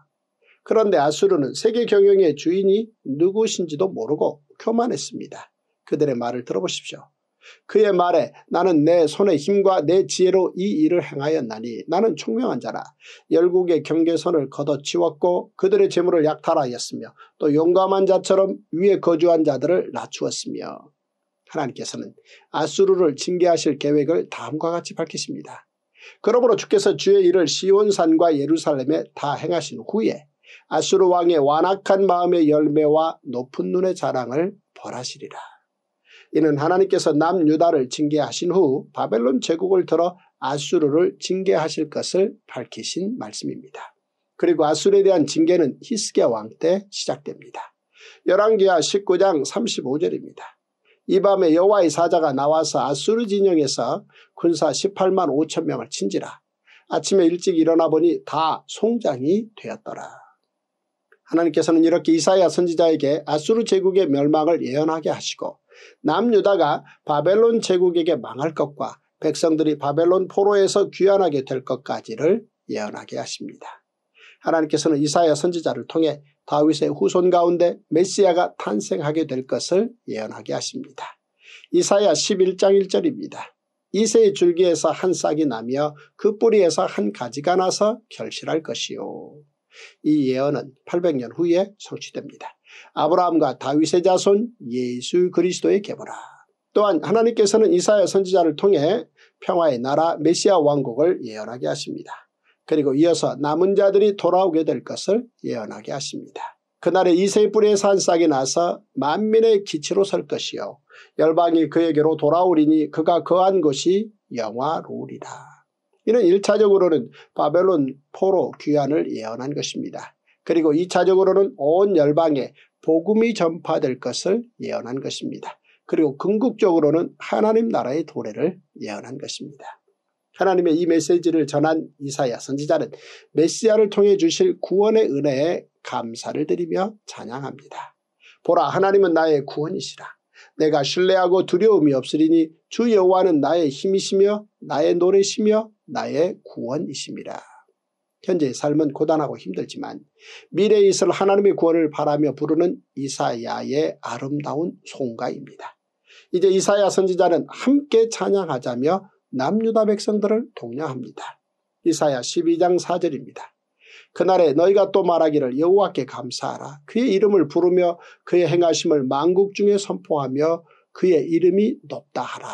그런데 아수르는 세계 경영의 주인이 누구신지도 모르고 교만했습니다. 그들의 말을 들어보십시오. 그의 말에 나는 내 손의 힘과 내 지혜로 이 일을 행하였나니 나는 총명한 자라 열국의 경계선을 걷어치웠고 그들의 재물을 약탈하였으며 또 용감한 자처럼 위에 거주한 자들을 낮추었으며 하나님께서는 아수르를 징계하실 계획을 다음과 같이 밝히십니다. 그러므로 주께서 주의 일을 시온산과 예루살렘에 다 행하신 후에 아수르 왕의 완악한 마음의 열매와 높은 눈의 자랑을 벌하시리라. 이는 하나님께서 남유다를 징계하신 후 바벨론 제국을 들어 아수르를 징계하실 것을 밝히신 말씀입니다. 그리고 아수르에 대한 징계는 히스기야 왕 때 시작됩니다. 열왕기하 19장 35절입니다. 이 밤에 여호와의 사자가 나와서 아수르 진영에서 군사 18만 5천 명을 친지라 아침에 일찍 일어나 보니 다 송장이 되었더라. 하나님께서는 이렇게 이사야 선지자에게 아수르 제국의 멸망을 예언하게 하시고 남유다가 바벨론 제국에게 망할 것과 백성들이 바벨론 포로에서 귀환하게 될 것까지를 예언하게 하십니다. 하나님께서는 이사야 선지자를 통해 다윗의 후손 가운데 메시아가 탄생하게 될 것을 예언하게 하십니다. 이사야 11장 1절입니다. 이새의 줄기에서 한 싹이 나며 그 뿌리에서 한 가지가 나서 결실할 것이요. 이 예언은 800년 후에 성취됩니다. 아브라함과 다윗의 자손 예수 그리스도의 계보라. 또한 하나님께서는 이사야 선지자를 통해 평화의 나라 메시아 왕국을 예언하게 하십니다. 그리고 이어서 남은 자들이 돌아오게 될 것을 예언하게 하십니다. 그날에 이세의 뿌리에 서한싹이 나서 만민의 기치로 설 것이요 열방이 그에게로 돌아오리니 그가 거한 것이 영화로우리라. 이는 1차적으로는 바벨론 포로 귀환을 예언한 것입니다. 그리고 2차적으로는 온 열방에 복음이 전파될 것을 예언한 것입니다. 그리고 궁극적으로는 하나님 나라의 도래를 예언한 것입니다. 하나님의 이 메시지를 전한 이사야 선지자는 메시아를 통해 주실 구원의 은혜에 감사를 드리며 찬양합니다. 보라 하나님은 나의 구원이시라. 내가 신뢰하고 두려움이 없으리니 주 여호와는 나의 힘이시며 나의 노래시며 나의 구원이십니다. 현재의 삶은 고단하고 힘들지만 미래에 있을 하나님의 구원을 바라며 부르는 이사야의 아름다운 송가입니다. 이제 이사야 선지자는 함께 찬양하자며 남유다 백성들을 독려합니다. 이사야 12장 4절입니다. 그날에 너희가 또 말하기를 여호와께 감사하라. 그의 이름을 부르며 그의 행하심을 만국 중에 선포하며 그의 이름이 높다 하라.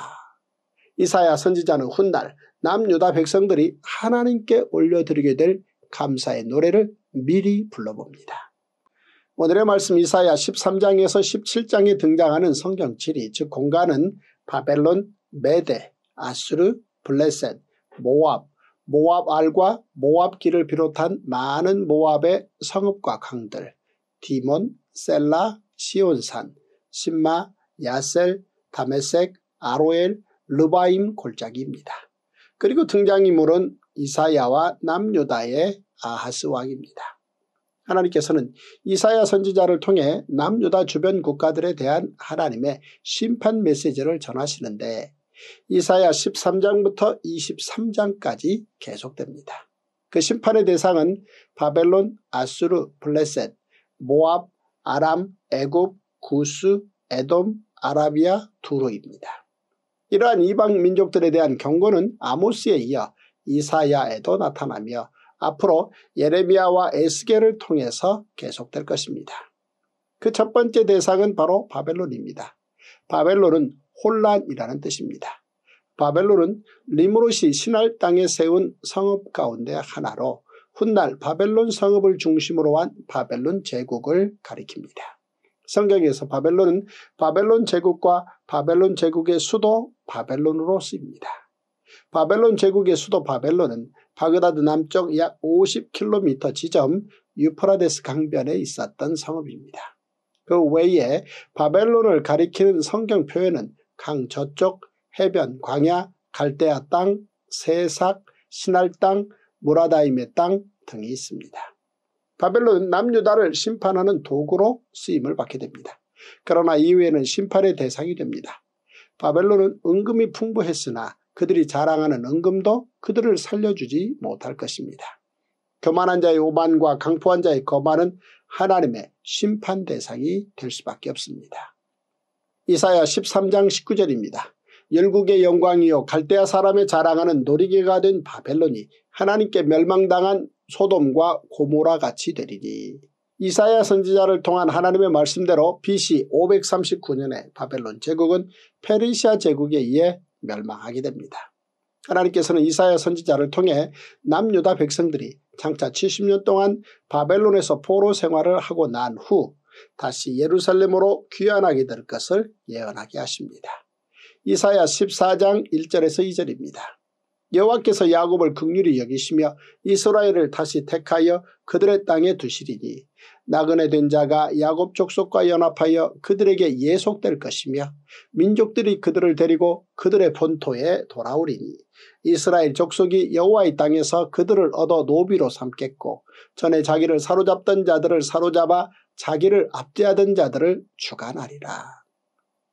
이사야 선지자는 훗날 남유다 백성들이 하나님께 올려드리게 될 감사의 노래를 미리 불러봅니다. 오늘의 말씀 이사야 13장에서 17장에 등장하는 성경 7이 즉 공간은 바벨론, 메데, 아수르, 블레셋, 모압, 모압 알과 모압 길을 비롯한 많은 모압의 성읍과 강들, 디몬, 셀라, 시온산, 신마, 야셀, 다메섹, 아로엘, 르바임 골짜기입니다. 그리고 등장인물은 이사야와 남유다의 아하스 왕입니다. 하나님께서는 이사야 선지자를 통해 남유다 주변 국가들에 대한 하나님의 심판 메시지를 전하시는데 이사야 13장부터 23장까지 계속됩니다. 그 심판의 대상은 바벨론, 아수르, 블레셋, 모압, 아람, 애굽, 구스, 에돔, 아라비아, 두루입니다. 이러한 이방 민족들에 대한 경고는 아모스에 이어 이사야에도 나타나며 앞으로 예레미야와 에스겔을 통해서 계속될 것입니다. 그 첫 번째 대상은 바로 바벨론입니다. 바벨론은 혼란이라는 뜻입니다. 바벨론은 리무롯이 신할 땅에 세운 성읍 가운데 하나로 훗날 바벨론 성읍을 중심으로 한 바벨론 제국을 가리킵니다. 성경에서 바벨론은 바벨론 제국과 바벨론 제국의 수도 바벨론으로 쓰입니다. 바벨론 제국의 수도 바벨론은 바그다드 남쪽 약 50km 지점 유프라데스 강변에 있었던 성읍입니다. 그 외에 바벨론을 가리키는 성경 표현은 강 저쪽 해변 광야 갈대아 땅 세삭 신할 땅 모라다임의 땅 등이 있습니다. 바벨론은 남유다를 심판하는 도구로 쓰임을 받게 됩니다. 그러나 이후에는 심판의 대상이 됩니다. 바벨론은 은금이 풍부했으나 그들이 자랑하는 은금도 그들을 살려주지 못할 것입니다. 교만한 자의 오만과 강포한 자의 거만은 하나님의 심판 대상이 될 수밖에 없습니다. 이사야 13장 19절입니다. 열국의 영광이요 갈대아 사람의 자랑하는 놀이개가 된 바벨론이 하나님께 멸망당한 소돔과 고모라 같이 되리니 이사야 선지자를 통한 하나님의 말씀대로 BC 539년에 바벨론 제국은 페르시아 제국에 의해 멸망하게 됩니다. 하나님께서는 이사야 선지자를 통해 남유다 백성들이 장차 70년 동안 바벨론에서 포로 생활을 하고 난후 다시 예루살렘으로 귀환하게 될 것을 예언하게 하십니다. 이사야 14장 1절에서 2절입니다. 여호와께서 야곱을 극률히 여기시며 이스라엘을 다시 택하여 그들의 땅에 두시리니 나그네 된 자가 야곱 족속과 연합하여 그들에게 예속될 것이며 민족들이 그들을 데리고 그들의 본토에 돌아오리니 이스라엘 족속이 여호와의 땅에서 그들을 얻어 노비로 삼겠고 전에 자기를 사로잡던 자들을 사로잡아 자기를 압제하던 자들을 주관하리라.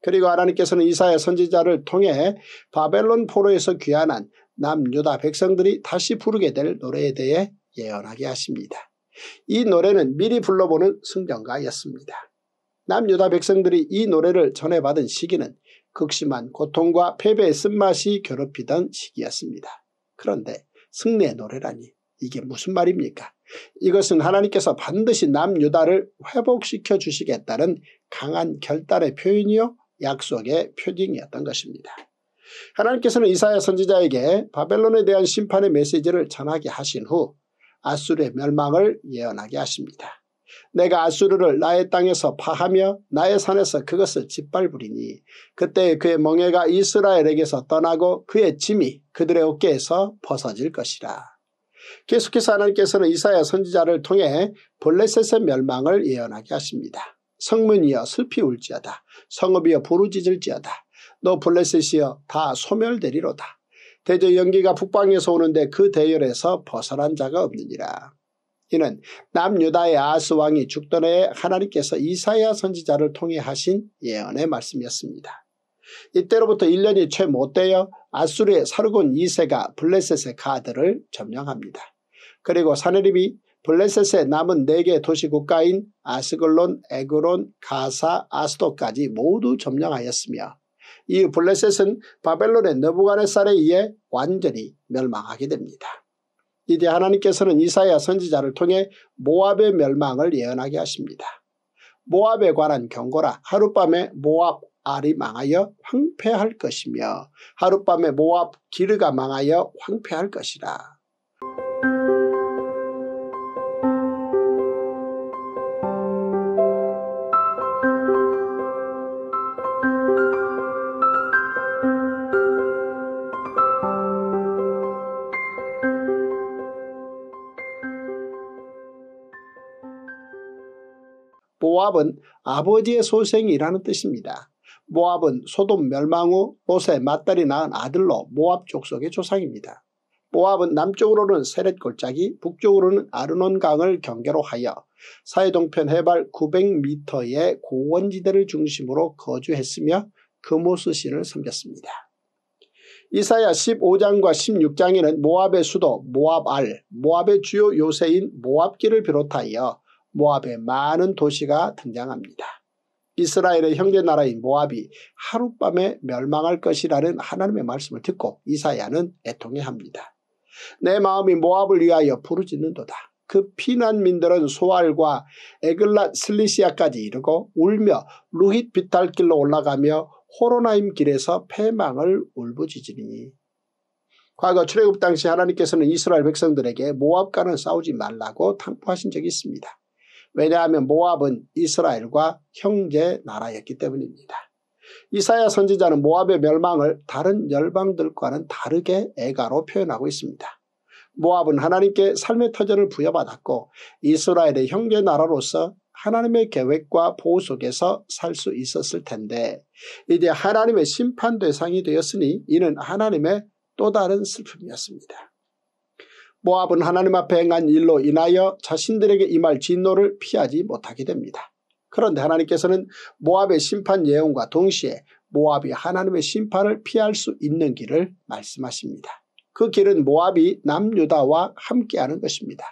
그리고 하나님께서는 이사야 선지자를 통해 바벨론 포로에서 귀환한 남유다 백성들이 다시 부르게 될 노래에 대해 예언하게 하십니다. 이 노래는 미리 불러보는 승전가였습니다. 남유다 백성들이 이 노래를 전해받은 시기는 극심한 고통과 패배의 쓴맛이 괴롭히던 시기였습니다. 그런데 승리의 노래라니 이게 무슨 말입니까? 이것은 하나님께서 반드시 남유다를 회복시켜 주시겠다는 강한 결단의 표현이요 약속의 표징이었던 것입니다. 하나님께서는 이사야 선지자에게 바벨론에 대한 심판의 메시지를 전하게 하신 후 아수르의 멸망을 예언하게 하십니다. 내가 아수르를 나의 땅에서 파하며 나의 산에서 그것을 짓밟으리니 그때 그의 멍에가 이스라엘에게서 떠나고 그의 짐이 그들의 어깨에서 벗어질 것이라. 계속해서 하나님께서는 이사야 선지자를 통해 블레셋의 멸망을 예언하게 하십니다. 성문이여 슬피 울지어다. 성읍이여 부르짖을지어다. 너 블레셋이여 다 소멸되리로다. 대저 연기가 북방에서 오는데 그 대열에서 벗어난 자가 없느니라. 이는 남유다의 아스 왕이 죽던 해에 하나님께서 이사야 선지자를 통해 하신 예언의 말씀이었습니다. 이때로부터 1년이 채 못되어 아수르의 사르곤 2세가 블레셋의 가드를 점령합니다. 그리고 사네립이 블레셋의 남은 4개 도시국가인 아스글론, 에그론, 가사, 아스도까지 모두 점령하였으며 이 블레셋은 바벨론의 너부가네살에 의해 완전히 멸망하게 됩니다. 이때 하나님께서는 이사야 선지자를 통해 모압의 멸망을 예언하게 하십니다. 모압에 관한 경고라 하룻밤에 모압 알이 망하여 황폐할 것이며 하룻밤에 모압 기르가 망하여 황폐할 것이라. 모압은 아버지의 소생이라는 뜻입니다. 모압은 소돔 멸망 후 롯의 맞딸이 낳은 아들로 모압 족속의 조상입니다. 모압은 남쪽으로는 세렛 골짜기 북쪽으로는 아르논 강을 경계로 하여 사해 동편 해발 900m의 고원지대를 중심으로 거주했으며 그모스신을 섬겼습니다. 이사야 15장과 16장에는 모압의 수도 모압알, 모압의 주요 요새인 모압기를 비롯하여 모압의 많은 도시가 등장합니다. 이스라엘의 형제 나라인 모압이 하룻밤에 멸망할 것이라는 하나님의 말씀을 듣고 이사야는 애통해 합니다. 내 마음이 모압을 위하여 부르짖는도다. 그 피난민들은 소알과 에글랏 슬리시아까지 이르고 울며 루힛 비탈길로 올라가며 호로나임 길에서 패망을 울부짖으니 과거 출애굽 당시 하나님께서는 이스라엘 백성들에게 모압과는 싸우지 말라고 당부하신 적이 있습니다. 왜냐하면 모압은 이스라엘과 형제 나라였기 때문입니다. 이사야 선지자는 모압의 멸망을 다른 열방들과는 다르게 애가로 표현하고 있습니다. 모압은 하나님께 삶의 터전을 부여받았고 이스라엘의 형제 나라로서 하나님의 계획과 보호 속에서 살 수 있었을 텐데 이제 하나님의 심판 대상이 되었으니 이는 하나님의 또 다른 슬픔이었습니다. 모압은 하나님 앞에 행한 일로 인하여 자신들에게 임할 진노를 피하지 못하게 됩니다. 그런데 하나님께서는 모압의 심판 예언과 동시에 모압이 하나님의 심판을 피할 수 있는 길을 말씀하십니다. 그 길은 모압이 남유다와 함께하는 것입니다.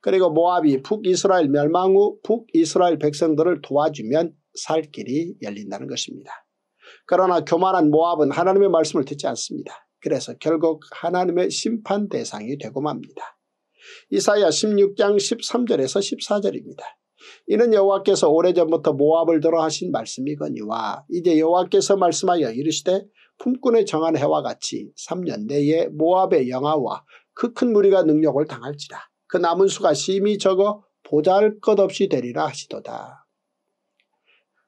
그리고 모압이 북이스라엘 멸망 후 북이스라엘 백성들을 도와주면 살 길이 열린다는 것입니다. 그러나 교만한 모압은 하나님의 말씀을 듣지 않습니다. 그래서 결국 하나님의 심판 대상이 되고 맙니다. 이사야 16장 13절에서 14절입니다. 이는 여호와께서 오래전부터 모압을 들어 하신 말씀이거니와 이제 여호와께서 말씀하여 이르시되 품꾼의 정한 해와 같이 3년 내에 모압의 영아와 그 큰 무리가 능력을 당할지라 그 남은 수가 심히 적어 보잘 것 없이 되리라 하시도다.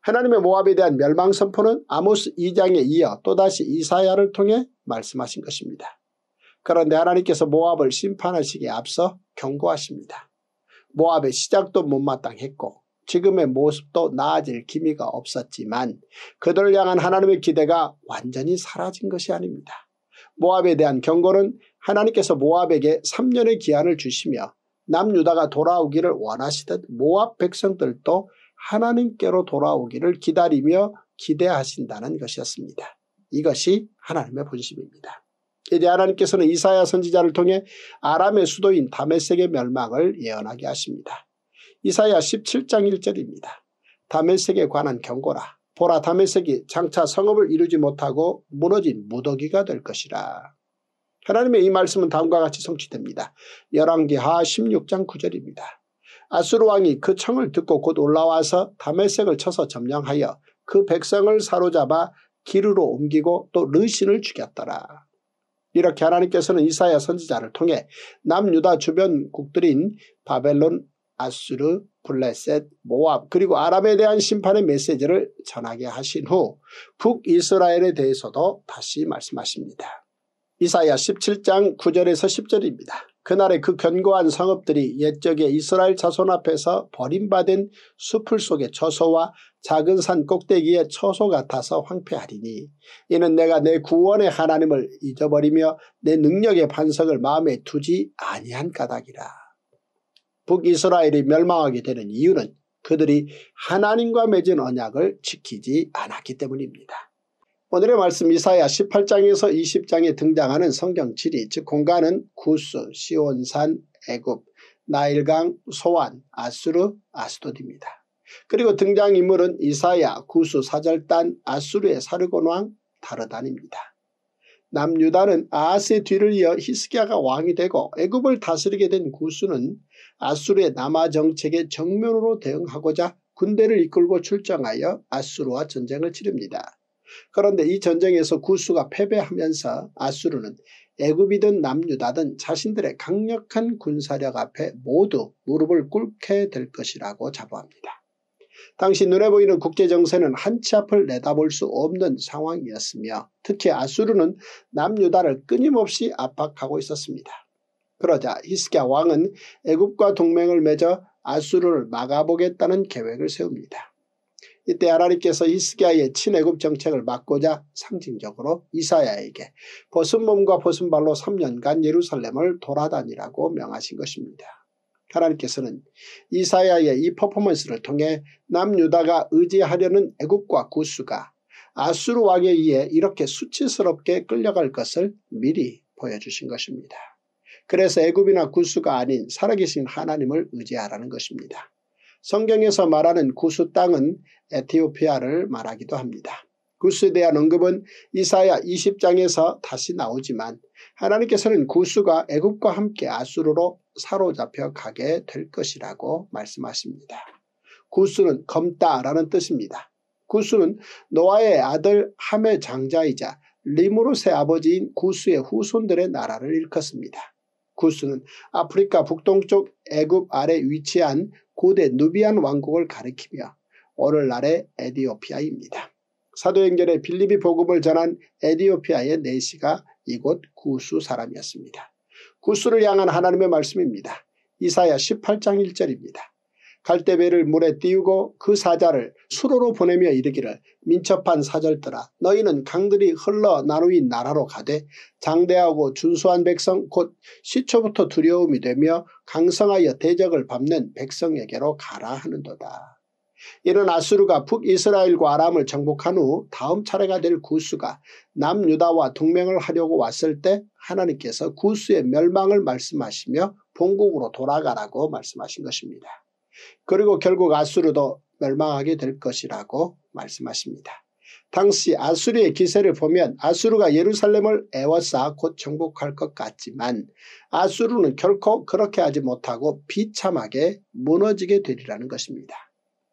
하나님의 모압에 대한 멸망 선포는 아모스 2장에 이어 또다시 이사야를 통해 말씀하신 것입니다. 그런데 하나님께서 모압을 심판하시기에 앞서 경고하십니다. 모압의 시작도 못마땅했고 지금의 모습도 나아질 기미가 없었지만 그들을 향한 하나님의 기대가 완전히 사라진 것이 아닙니다. 모압에 대한 경고는 하나님께서 모압에게 3년의 기한을 주시며 남유다가 돌아오기를 원하시듯 모압 백성들도 하나님께로 돌아오기를 기다리며 기대하신다는 것이었습니다. 이것이 하나님의 본심입니다. 이제 하나님께서는 이사야 선지자를 통해 아람의 수도인 다메섹의 멸망을 예언하게 하십니다. 이사야 17장 1절입니다. 다메섹에 관한 경고라. 보라 다메섹이 장차 성읍을 이루지 못하고 무너진 무더기가 될 것이라. 하나님의 이 말씀은 다음과 같이 성취됩니다. 열왕기하 16장 9절입니다. 아수르 왕이 그 청을 듣고 곧 올라와서 다메섹을 쳐서 점령하여 그 백성을 사로잡아 기르로 옮기고 또 르신을 죽였더라. 이렇게 하나님께서는 이사야 선지자를 통해 남유다 주변국들인 바벨론, 아수르, 블레셋, 모압 그리고 아랍에 대한 심판의 메시지를 전하게 하신 후 북이스라엘에 대해서도 다시 말씀하십니다. 이사야 17장 9절에서 10절입니다. 그날의 그 견고한 성읍들이 옛적에 이스라엘 자손 앞에서 버림받은 수풀 속의 저소와 작은 산 꼭대기에 처소 같아서 황폐하리니 이는 내가 내 구원의 하나님을 잊어버리며 내 능력의 반석을 마음에 두지 아니한 까닭이라. 북이스라엘이 멸망하게 되는 이유는 그들이 하나님과 맺은 언약을 지키지 않았기 때문입니다. 오늘의 말씀 이사야 18장에서 20장에 등장하는 성경 지리 즉 공간은 구스, 시온산, 애굽, 나일강, 소환, 아수르, 아스돗입니다. 그리고 등장인물은 이사야, 구수, 사절단, 아수르의 사르곤왕, 다르단입니다. 남유다는 아하스의 뒤를 이어 히스기야가 왕이 되고 애굽을 다스리게 된 구수는 아수르의 남하 정책에 정면으로 대응하고자 군대를 이끌고 출정하여 아수르와 전쟁을 치릅니다. 그런데 이 전쟁에서 구수가 패배하면서 아수르는 애굽이든 남유다든 자신들의 강력한 군사력 앞에 모두 무릎을 꿇게 될 것이라고 자부합니다. 당시 눈에 보이는 국제정세는 한 치 앞을 내다볼 수 없는 상황이었으며 특히 아수르는 남유다를 끊임없이 압박하고 있었습니다. 그러자 히스기야 왕은 애굽과 동맹을 맺어 아수르를 막아보겠다는 계획을 세웁니다. 이때 하나님께서 히스기야의 친애굽 정책을 막고자 상징적으로 이사야에게 벗은 몸과 벗은 발로 3년간 예루살렘을 돌아다니라고 명하신 것입니다. 하나님께서는 이사야의 이 퍼포먼스를 통해 남유다가 의지하려는 애굽과 구수가 아수르 왕에 의해 이렇게 수치스럽게 끌려갈 것을 미리 보여주신 것입니다. 그래서 애굽이나 구수가 아닌 살아계신 하나님을 의지하라는 것입니다. 성경에서 말하는 구수 땅은 에티오피아를 말하기도 합니다. 구스에 대한 언급은 이사야 20장에서 다시 나오지만 하나님께서는 구수가 애굽과 함께 아수르로 사로잡혀 가게 될 것이라고 말씀하십니다. 구수는 검다라는 뜻입니다. 구수는 노아의 아들 함의 장자이자 리무르세 아버지인 구수의 후손들의 나라를 일컫습니다. 구스는 아프리카 북동쪽 애굽 아래 위치한 고대 누비안 왕국을 가리키며 오늘날의 에디오피아입니다. 사도행전의 빌립이 복음을 전한 에디오피아의 내시가 이곳 구수 사람이었습니다. 구수를 향한 하나님의 말씀입니다. 이사야 18장 1절입니다. 갈대배를 물에 띄우고 그 사자를 수로로 보내며 이르기를 민첩한 사절들아 너희는 강들이 흘러 나누인 나라로 가되 장대하고 준수한 백성 곧 시초부터 두려움이 되며 강성하여 대적을 밟는 백성에게로 가라 하는도다. 이런 아수르가 북이스라엘과 아람을 정복한 후 다음 차례가 될구수가 남유다와 동맹을 하려고 왔을 때 하나님께서 구수의 멸망을 말씀하시며 본국으로 돌아가라고 말씀하신 것입니다. 그리고 결국 아수르도 멸망하게 될 것이라고 말씀하십니다. 당시 아수르의 기세를 보면 아수르가 예루살렘을 애워싸 곧 정복할 것 같지만 아수르는 결코 그렇게 하지 못하고 비참하게 무너지게 되리라는 것입니다.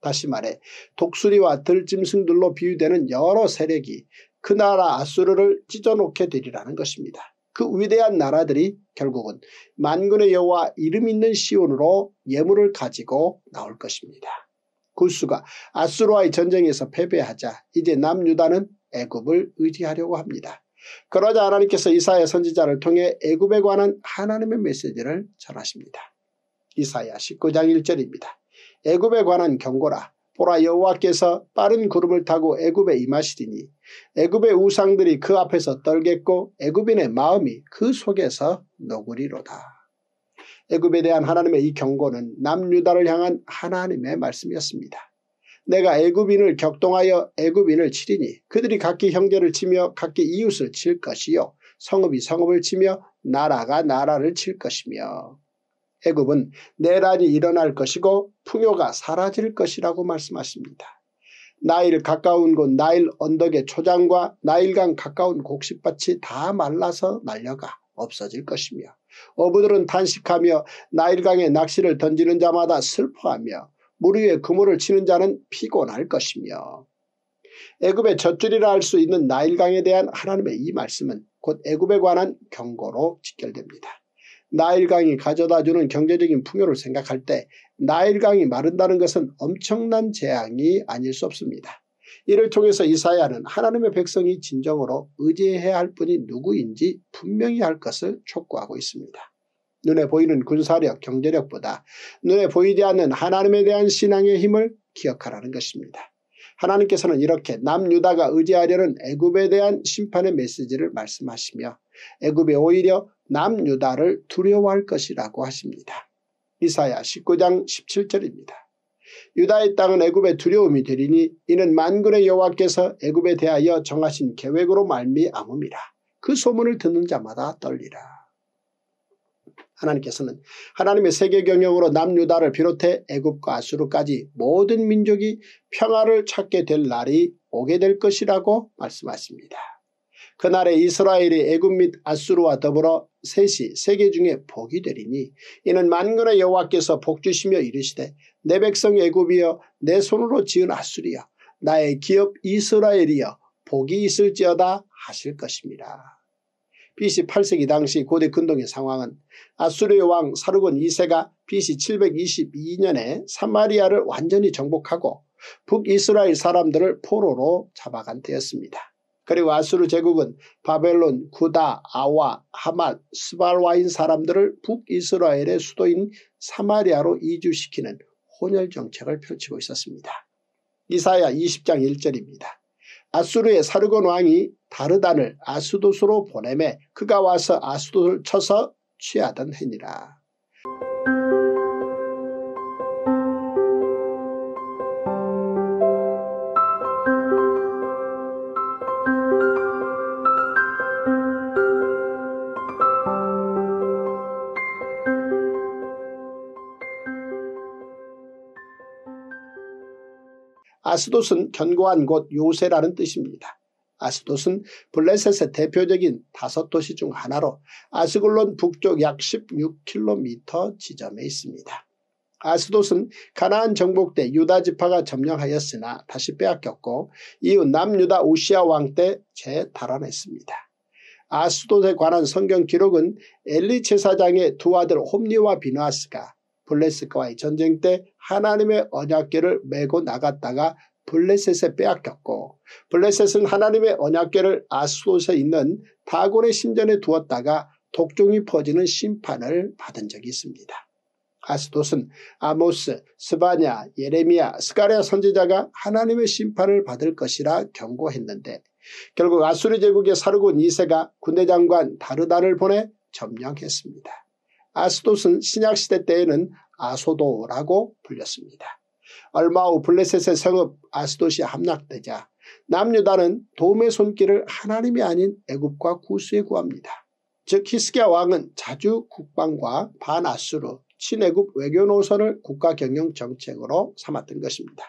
다시 말해 독수리와 들짐승들로 비유되는 여러 세력이 그 나라 아수르를 찢어놓게 되리라는 것입니다. 그 위대한 나라들이 결국은 만군의 여호와 이름 있는 시온으로 예물을 가지고 나올 것입니다. 구수가 아수르와의 전쟁에서 패배하자 이제 남유다는 애굽을 의지하려고 합니다. 그러자 하나님께서 이사야 선지자를 통해 애굽에 관한 하나님의 메시지를 전하십니다. 이사야 19장 1절입니다. 애굽에 관한 경고라. 보라 여호와께서 빠른 구름을 타고 애굽에 임하시리니 애굽의 우상들이 그 앞에서 떨겠고 애굽인의 마음이 그 속에서 노구리로다. 애굽에 대한 하나님의 이 경고는 남유다를 향한 하나님의 말씀이었습니다. 내가 애굽인을 격동하여 애굽인을 치리니 그들이 각기 형제를 치며 각기 이웃을 칠 것이요 성읍이 성읍을 치며 나라가 나라를 칠 것이며 애굽은 내란이 네 일어날 것이고 풍요가 사라질 것이라고 말씀하십니다. 나일 가까운 곳 나일 언덕의 초장과 나일강 가까운 곡식밭이 다 말라서 날려가 없어질 것이며 어부들은 단식하며 나일강에 낚시를 던지는 자마다 슬퍼하며 물 위에 그물을 치는 자는 피곤할 것이며 애굽의 젖줄이라 할 수 있는 나일강에 대한 하나님의 이 말씀은 곧 애굽에 관한 경고로 직결됩니다. 나일강이 가져다주는 경제적인 풍요를 생각할 때 나일강이 마른다는 것은 엄청난 재앙이 아닐 수 없습니다. 이를 통해서 이사야는 하나님의 백성이 진정으로 의지해야 할 분이 누구인지 분명히 할 것을 촉구하고 있습니다. 눈에 보이는 군사력, 경제력보다 눈에 보이지 않는 하나님에 대한 신앙의 힘을 기억하라는 것입니다. 하나님께서는 이렇게 남유다가 의지하려는 애굽에 대한 심판의 메시지를 말씀하시며 애굽이 오히려 남유다를 두려워할 것이라고 하십니다. 이사야 19장 17절입니다. 유다의 땅은 애굽의 두려움이 되리니 이는 만군의 여호와께서 애굽에 대하여 정하신 계획으로 말미암음이라. 그 소문을 듣는 자마다 떨리라. 하나님께서는 하나님의 세계 경영으로 남유다를 비롯해 애굽과 아수르까지 모든 민족이 평화를 찾게 될 날이 오게 될 것이라고 말씀하십니다. 그날에 이스라엘이 애굽 및 아수르와 더불어 셋이 세계 중에 복이 되리니 이는 만군의 여호와께서 복 주시며 이르시되 내 백성 애굽이여 내 손으로 지은 아수리여 나의 기업 이스라엘이여 복이 있을지어다 하실 것입니다. BC 8세기 당시 고대 근동의 상황은 아수르의 왕 사르곤 2세가 BC 722년에 사마리아를 완전히 정복하고 북이스라엘 사람들을 포로로 잡아간 때였습니다. 그리고 아수르 제국은 바벨론, 구다, 아와, 하맛, 스발와인 사람들을 북이스라엘의 수도인 사마리아로 이주시키는 혼혈 정책을 펼치고 있었습니다. 이사야 20장 1절입니다. 아수르의 사르곤 왕이 다르단을 아수도스로 보내매 그가 와서 아수도를 쳐서 취하던 해니라. 아스돗은 견고한 곳 요새라는 뜻입니다. 아스돗은 블레셋의 대표적인 다섯 도시 중 하나로 아스글론 북쪽 약 16km 지점에 있습니다. 아스돗은 가나안 정복 때 유다 지파가 점령하였으나 다시 빼앗겼고 이후 남유다 우시아 왕 때재달아했습니다 아스돗에 관한 성경 기록은 엘리 제사장의 두 아들 홈리와 비누아스가 블레스과의 전쟁 때 하나님의 언약계를 메고 나갔다가 블레셋에 빼앗겼고 블레셋은 하나님의 언약계를 아스롯에 있는 다곤의 심전에 두었다가 독종이 퍼지는 심판을 받은 적이 있습니다. 아스돗은 아모스, 스바냐, 예레미야, 스가리아 선지자가 하나님의 심판을 받을 것이라 경고했는데 결국 아수르 제국의 사르곤 2세가 군대장관 다르다를 보내 점령했습니다. 아스돗은 신약시대 때에는 아소도라고 불렸습니다. 얼마 후 블레셋의 성읍 아스도시 함락되자 남유다는 도움의 손길을 하나님이 아닌 애굽과 구스에 구합니다. 즉 히스기야 왕은 자주 국방과 반아수르 친애굽 외교 노선을 국가 경영 정책으로 삼았던 것입니다.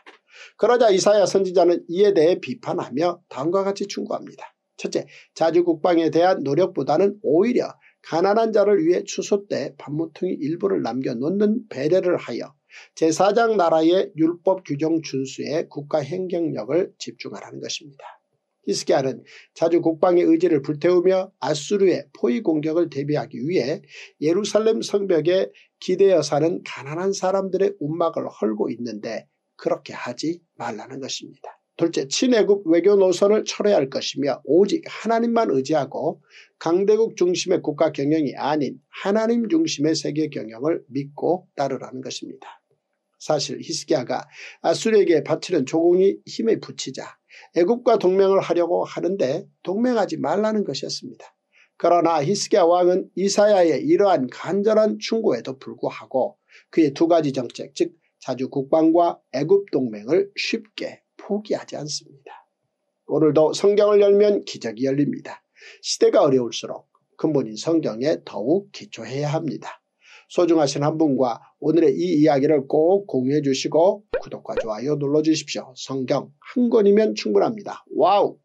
그러자 이사야 선지자는 이에 대해 비판하며 다음과 같이 충고합니다. 첫째, 자주 국방에 대한 노력보다는 오히려 가난한 자를 위해 추수 때 반모퉁이 일부를 남겨놓는 배려를 하여 제사장 나라의 율법 규정 준수에 국가 행정력을 집중하라는 것입니다. 히스기야는 자주 국방의 의지를 불태우며 아수르의 포위 공격을 대비하기 위해 예루살렘 성벽에 기대어 사는 가난한 사람들의 움막을 헐고 있는데 그렇게 하지 말라는 것입니다. 둘째, 친애국 외교 노선을 철회할 것이며 오직 하나님만 의지하고 강대국 중심의 국가 경영이 아닌 하나님 중심의 세계 경영을 믿고 따르라는 것입니다. 사실 히스기야가 아수르에게 바치는 조공이 힘에 붙이자 애국과 동맹을 하려고 하는데 동맹하지 말라는 것이었습니다. 그러나 히스기야 왕은 이사야의 이러한 간절한 충고에도 불구하고 그의 두 가지 정책 즉 자주 국방과 애국 동맹을 쉽게 포기하지 않습니다. 오늘도 성경을 열면 기적이 열립니다. 시대가 어려울수록 근본인 성경에 더욱 기초해야 합니다. 소중하신 한 분과 오늘의 이 이야기를 꼭 공유해 주시고 구독과 좋아요 눌러주십시오. 성경 한 권이면 충분합니다. 와우!